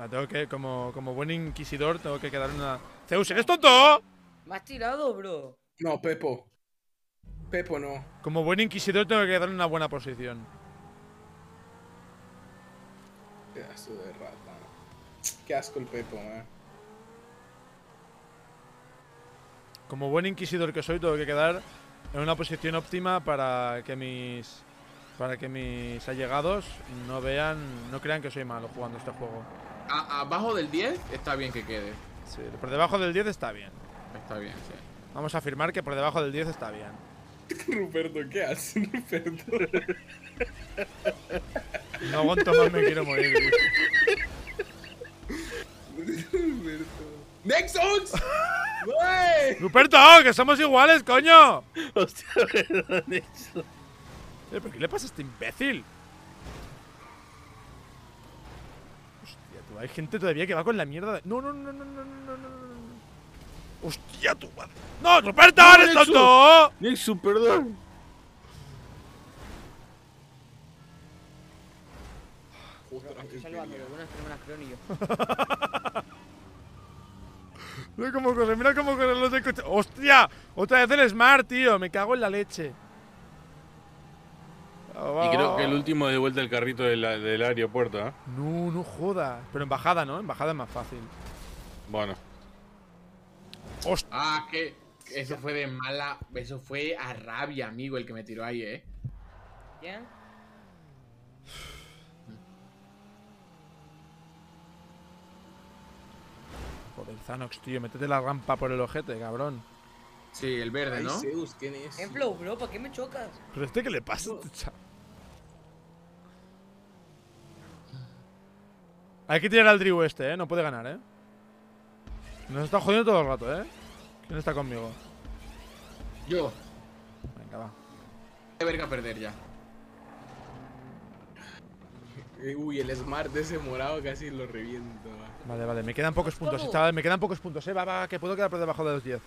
tengo que, como, como buen inquisidor, tengo que quedar una. ¡Zeus, eres tonto! Me has tirado, bro. No, Pepo. Pepo no. Como buen inquisidor, tengo que quedar en una buena posición. Pedazo de rata. Qué asco el Pepo, eh. Como buen inquisidor que soy, tengo que quedar en una posición óptima para que mis para que mis allegados no vean, no crean que soy malo jugando este juego. abajo del 10 está bien que quede. Sí, por debajo del 10 está bien. Está bien, sí. Vamos a afirmar que por debajo del 10 está bien. Ruperto, ¿qué haces, Ruperto? No aguanto más, me quiero morir. Ruperto. ¡Nexons! ¡Ruperto, que somos iguales, coño! Hostia, perdón, ¿Pero qué le pasa a este imbécil? Hostia, tú, hay gente todavía que va con la mierda de... No, no, no, no, no, no, no, no. ¡Hostia, tu madre! ¡No, Ruperto, no, eres tonto! Nexu, perdón. Justo mira cómo corre, mira cómo corre los de ¡Hostia! Otra vez el Smart, tío. Me cago en la leche. y oh, creo oh, que el oh. último de vuelta el carrito del, del aeropuerto, ¿eh? No, no joda. Pero en bajada, ¿no? En bajada es más fácil. Bueno. ¡Hostia! ah, que eso fue de mala. Eso fue a rabia, amigo, el que me tiró ahí, ¿eh? Bien. Joder, Zanox, tío, métete la rampa por el ojete, cabrón. Sí, el verde, ¿no? Ay, Zeus, ¿quién es? En flow, bro, ¿para qué me chocas? ¿Pero este qué le pasa? Este Hay que tirar al Drew este, ¿eh? No puede ganar, ¿eh? Nos está jodiendo todo el rato, ¿eh? ¿Quién está conmigo? Yo. Venga, va. De verga perder ya. Uy, el Smart de ese morado casi lo reviento. Vale, vale, me quedan pocos puntos, chaval, me quedan pocos puntos, eh. Va, va, que puedo quedar por debajo de los 10.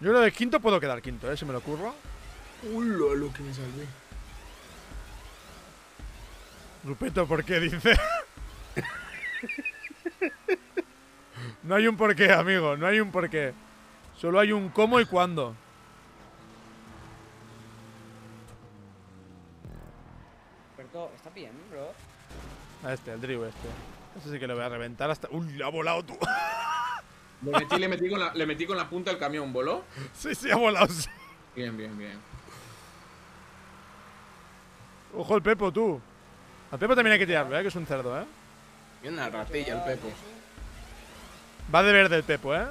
Yo lo de quinto puedo quedar quinto, eh, si me lo ocurro. Uy, lo, que me salvé. Rupeto, ¿por qué dice? No hay un porqué, amigo, no hay un porqué. Solo hay un cómo y cuándo. ¿está bien, bro? A este, el drive este. Ese sí que lo voy a reventar hasta. ¡Uy, ha volado tú! Le metí, con la, punta al camión, ¿voló? Sí, sí, ha volado. sí Bien, bien, bien. Ojo al Pepo, tú. Al Pepo también hay que tirarlo, ¿eh? que es un cerdo, ¿eh? Y una ratilla el Pepo. Va de verde el Pepo, ¿eh?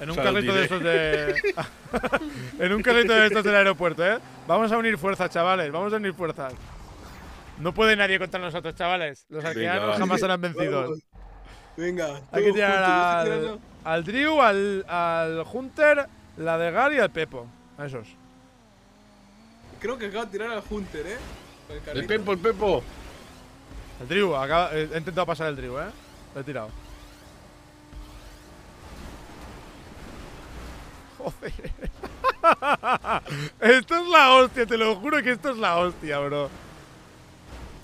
En un carrito de estos de. en un carrito de estos del aeropuerto, ¿eh? Vamos a unir fuerzas, chavales. Vamos a unir fuerzas. No puede nadie contra nosotros, chavales. Los arqueanos jamás serán vencidos. Venga. Hay que tirar al, al Drew, al, al Hunter, la de Gar y al Pepo. A esos. Creo que acaba de tirar al Hunter, ¿eh? el Pepo, el Pepo. El tribu, eh, he intentado pasar el tribu, ¿eh? Lo he tirado. Joder. esto es la hostia, te lo juro que esto es la hostia, bro.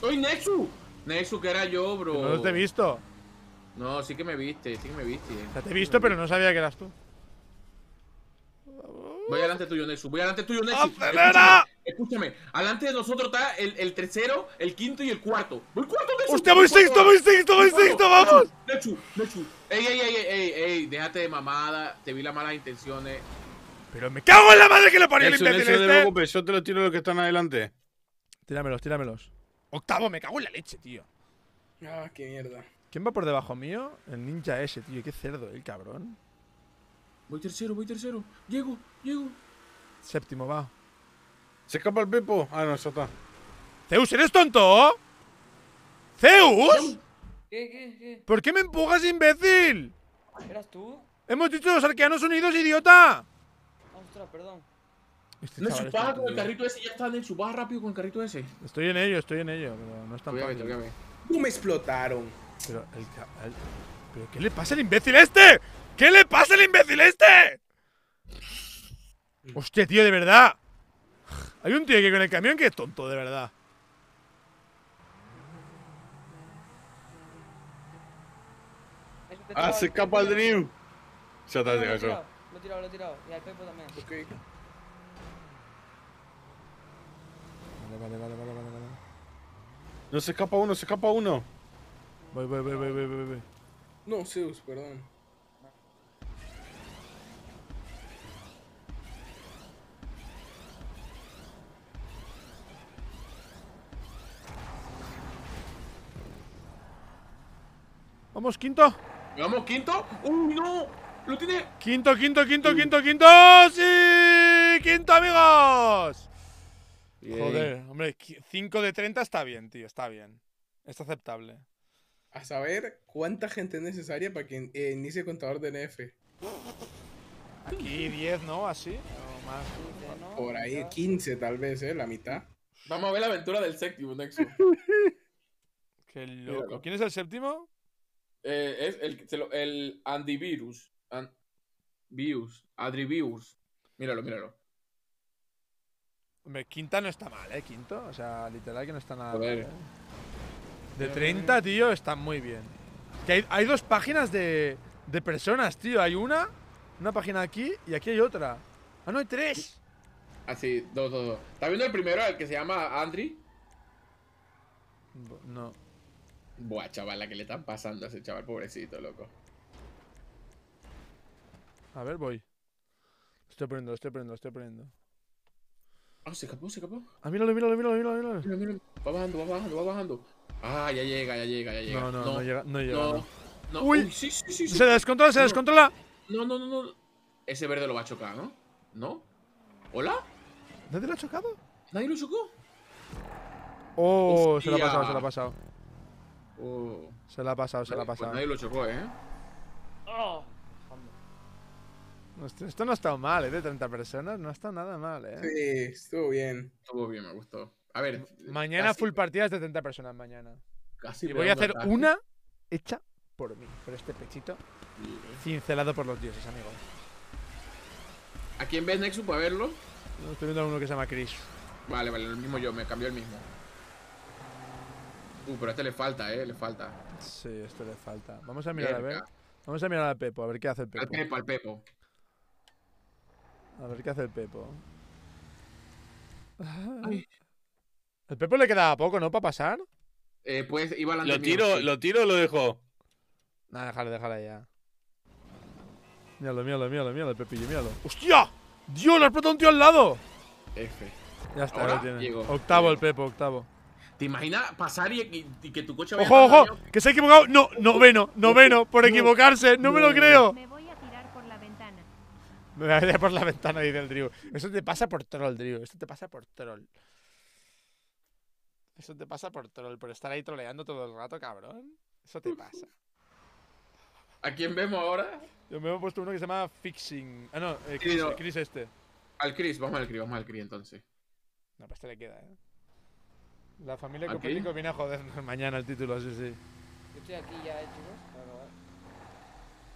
¡Soy Nexu! Nexu, que era yo, bro. no te he visto. No, sí que me viste, sí que me viste. O sea, te he visto, pero no sabía que eras tú. Voy adelante tuyo, Nexu. Voy adelante tuyo, Nexu. ¡Acelera! Escúchame, adelante de nosotros está el, el, tercero, el quinto y el cuarto. Voy cuarto, Nechu. Usted voy sexto, voy sexto, voy sexto, vamos. Nechu, Nechu. Ey, ey, ey, ey, ey, déjate de mamada. Te vi las malas intenciones. Eh. Pero me cago en la madre que le parió el imbécil este. No te yo te lo tiro los que están adelante. Tíramelos, tíramelos. Octavo, me cago en la leche, tío. Ah, qué mierda. ¿Quién va por debajo mío? El ninja ese, tío. Qué cerdo, el cabrón. Voy tercero, voy tercero. Llego, llego. Séptimo, va. ¿Se escapa el Pepo? Ah, no, eso está. ¡Zeus, eres tonto! ¡Zeus! ¿Qué, qué, qué? ¿Por qué me empujas, imbécil? ¿Eras tú? Hemos dicho los arqueanos unidos, idiota. Ostras, perdón. Este no con el carrito ese, ya está su rápido con el carrito ese. Estoy en ello, estoy en ello, pero no está tan ¡Tú me explotaron! Pero ¿Pero qué le pasa al imbécil este? ¿Qué le pasa al imbécil este? Hostia, tío, de verdad. Hay un tío aquí con el camión que es tonto, de verdad. Ah, se escapa el Drew. Ya está, Lo he tirado, lo he tirado. Y al Pepo también. Ok. Vale, vale, vale, vale, vale, No se escapa uno, se escapa uno. Voy, voy, voy, voy, voy, voy. No, Zeus, perdón. Vamos, quinto. Vamos, quinto. ¡Uy, no! Lo tiene. Quinto, quinto, quinto, quinto, quinto. ¡Sí! ¡Quinto, amigos! Joder, hombre, 5 de 30 está bien, tío, está bien. Está aceptable. A saber cuánta gente es necesaria para que eh, inicie contador de NF. Aquí 10, ¿no? Así. más, por, por ahí 15 tal vez, ¿eh? La mitad. Vamos a ver la aventura del séptimo, Nexo. Qué loco. ¿Quién es el séptimo? Eh, es el, el antivirus. antivirus Adrivirus. Míralo, míralo. quinta no está mal, ¿eh? Quinto. O sea, literal que no está nada mal. ¿eh? De 30, tío, está muy bien. Que hay, dos páginas de, de personas, tío. Hay una, una página aquí y aquí hay otra. Ah, no, hay tres. Así, ah, sí. dos, dos, dos. ¿Estás viendo el primero, el que se llama Andri? No. Buah, chaval, la que le están pasando a ese chaval, pobrecito, loco. A ver, voy. Estoy prendiendo, estoy prendiendo, estoy prendiendo. Ah, se escapó, se escapó. Ah, míralo, míralo, míralo, míralo, míralo. Va bajando, va bajando, va bajando. Ah, ya llega, ya llega, ya llega. No, no, no, llega, no llega. No, no. Uy, sí, sí, sí, sí, Se descontrola, se descontrola. No, no, no, no. Ese verde lo va a chocar, ¿no? ¿No? ¿Hola? ¿Nadie lo ha chocado? ¿Nadie lo chocó? Oh, se lo ha pasado, se lo ha pasado. Uh, se la ha pasado, se la ha pues pasado. nadie lo chocó, ¿eh? Oh. Esto no ha estado mal, ¿eh? De 30 personas, no ha estado nada mal, ¿eh? Sí, estuvo bien. Estuvo bien, me gustó. A ver. Mañana full partidas de 30 personas mañana. Casi. Y voy a hacer una hecha por mí, por este pechito. Cincelado por los dioses, amigos. ¿A quién ves Nexus para verlo? No, estoy viendo a uno que se llama Chris. Vale, vale, el mismo yo, me cambió el mismo. Uh, pero a este le falta, eh, le falta. Sí, este le falta. Vamos a mirar a ver. Vamos a mirar al Pepo, a ver qué hace el Pepo. Al Pepo, al Pepo. A ver qué hace el Pepo. El Pepo le quedaba poco, ¿no? Para pasar. Eh, pues iba a Lo tiro, lo tiro o lo dejo. Nada, déjalo, déjalo ya. Míralo, míralo, míralo, míralo, el Pepillo, míralo. ¡Hostia! ¡Dios, lo ha explotado un tío al lado! F. Ya está, lo tiene. Octavo el Pepo, octavo. ¿Te imaginas pasar y, que tu coche vaya ¡Ojo, ojo! ¡Que se ha equivocado! No, noveno, noveno, por equivocarse. No, me lo creo. Me voy a tirar por la ventana. Me voy a tirar por la ventana, dice el Drew. Eso te pasa por troll, Drew. Eso te pasa por troll. Eso te pasa por troll, por estar ahí troleando todo el rato, cabrón. Eso te pasa. ¿A quién vemos ahora? Yo me he puesto uno que se llama Fixing. Ah, no, eh, Chris, Chris, este. Al Chris, vamos al Chris, vamos al Chris entonces. No, pues este le queda, ¿eh? La familia que viene a jodernos mañana el título, sí, sí. Yo estoy aquí ya, ¿eh, chicos?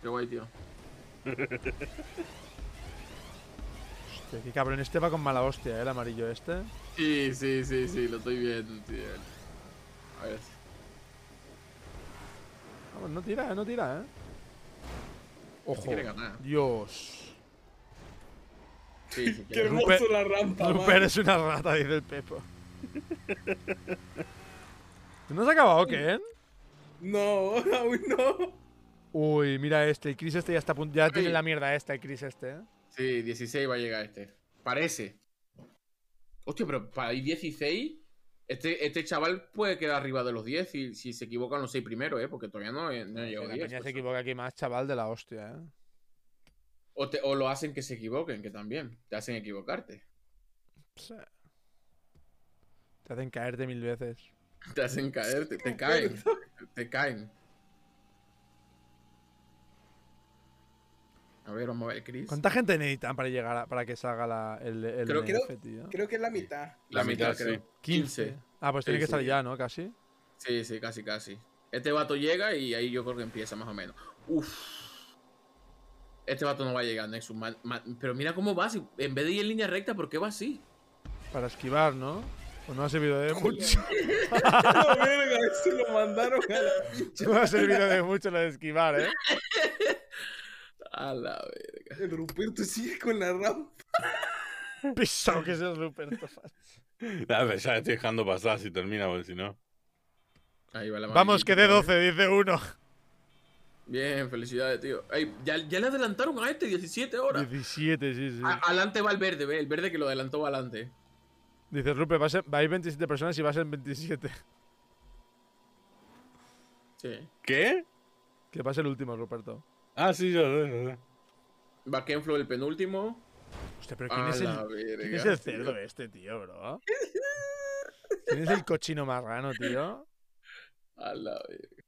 Qué guay, tío. Hostia, qué cabrón. Este va con mala hostia, ¿eh? El amarillo este. Sí, sí, sí, sí. Lo estoy viendo, tío. A ver. Vamos, no tira, ¿eh? No tira, ¿eh? Ojo. Dios. Sí, qué hermoso la rampa, Rupert eres es una rata, dice el Pepo. ¿Tú no has acabado, Ken? No, aún no. Uy, mira este. El Chris este ya está a ya tiene la mierda esta, el Chris este. ¿eh? Sí, 16 va a llegar este. Parece. Hostia, pero para ir 16, este, este chaval puede quedar arriba de los 10 Y si se equivocan los 6 primero, ¿eh? Porque todavía no, no llegó a 10. se pues, equivoca aquí más, chaval de la hostia, ¿eh? O, o lo hacen que se equivoquen, que también. Te hacen equivocarte. Te hacen caerte mil veces. Te hacen caerte, te caen. Te caen. A ver, vamos a ver, Chris. ¿Cuánta gente necesitan para llegar para que salga el, el Creo, tío? creo que es la mitad. La mitad, creo. 15. Ah, pues tiene que estar ya, ¿no? Casi. Sí, sí, casi, casi. Este vato llega y ahí yo creo que empieza más o menos. Uf. Este vato no va a llegar, Nexus. pero mira cómo va. en vez de ir en línea recta, ¿por qué va así? Para esquivar, ¿no? Pues no ha servido de mucho. no, verga, se lo mandaron a la pinche. No ha servido de mucho la de esquivar, ¿eh? A la verga. El Ruperto sigue con la rampa. Pesado que seas super. Ruperto. Dale, ah, ya estoy dejando pasar si termina, pues si no. Ahí va la Vamos, que de 12, dice uno. Bien, felicidades, tío. ya, ya, le adelantaron a este 17 horas. 17, sí, sí. adelante va el verde, ve. El verde que lo adelantó va adelante. Dices, Lupe, va a, ir 27 personas y vas en 27. Sí. ¿Qué? Que va el último, Ruperto. Ah, sí, yo lo sé. el penúltimo. Hostia, pero ¿quién, es el, ¿quién es el cerdo este, tío, bro? ¿Quién es el cochino marrano, tío? A la verga.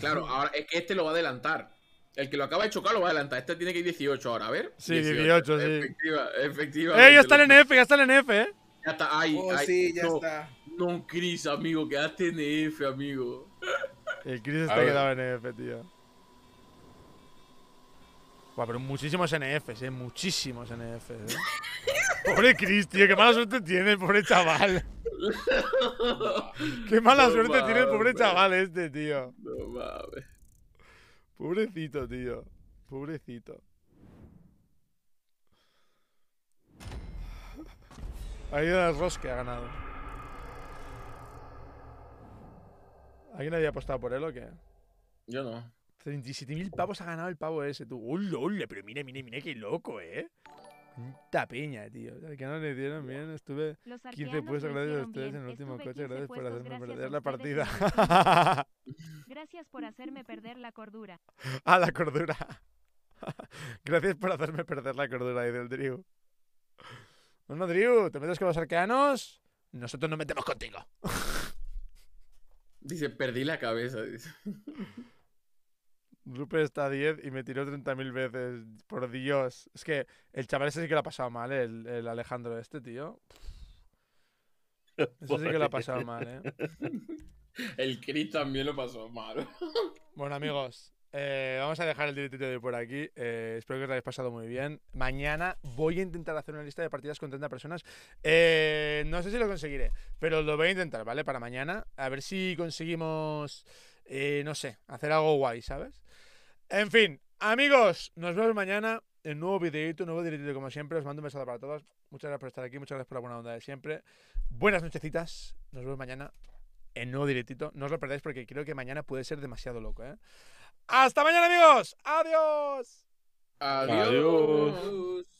Claro, ahora es que este lo va a adelantar. El que lo acaba de chocar lo va a adelantar. Este tiene que ir 18 ahora, a ver. Sí, 18, sí. Efectiva, efectiva. ¡Eh, ya está el NF, ya está el NF, eh! Ya está, ahí. Oh, sí, ya no, está. No, Chris, amigo, quedaste NF, amigo. El Chris está quedado en NF, tío. Buah, pero muchísimos NFs, eh. Muchísimos NFs, eh. Pobre Chris, tío, qué mala suerte tiene el pobre chaval. qué mala suerte tiene el pobre chaval este, tío. No mames. Pobrecito, tío. Pobrecito. Hay un arroz que ha ganado. ¿Alguien había apostado por él o qué? Yo no. 37.000 pavos ha ganado el pavo ese, tú. ¡Uy, lola! Pero mire, mire, mire, qué loco, ¿eh? Tapiña piña, tío. Que no le dieron bien. Estuve 15 puestos, gracias a ustedes en el último coche. Gracias por hacerme perder la partida. gracias por hacerme perder la cordura. Ah, la cordura. gracias por hacerme perder la cordura, dice el Drew. Bueno, Drew, ¿te metes con los arcanos? Nosotros nos metemos contigo. dice, perdí la cabeza. Dice. Rupert está a 10 y me tiró 30.000 veces. Por Dios. Es que el chaval ese sí que lo ha pasado mal, ¿eh? el, Alejandro este, tío. Ese sí que lo ha pasado mal, ¿eh? El Chris también lo pasó mal. Bueno, amigos, eh, vamos a dejar el directo de por aquí. Eh, espero que os lo hayáis pasado muy bien. Mañana voy a intentar hacer una lista de partidas con 30 personas. no sé si lo conseguiré, pero lo voy a intentar, ¿vale? Para mañana. A ver si conseguimos, no sé, hacer algo guay, ¿sabes? En fin, amigos, nos vemos mañana en nuevo videito, nuevo directito como siempre. Os mando un besado para todos. Muchas gracias por estar aquí, muchas gracias por la buena onda de siempre. Buenas nochecitas, nos vemos mañana en nuevo directito. No os lo perdáis porque creo que mañana puede ser demasiado loco, ¿eh? ¡Hasta mañana, amigos! ¡Adiós! ¡Adiós! adiós adiós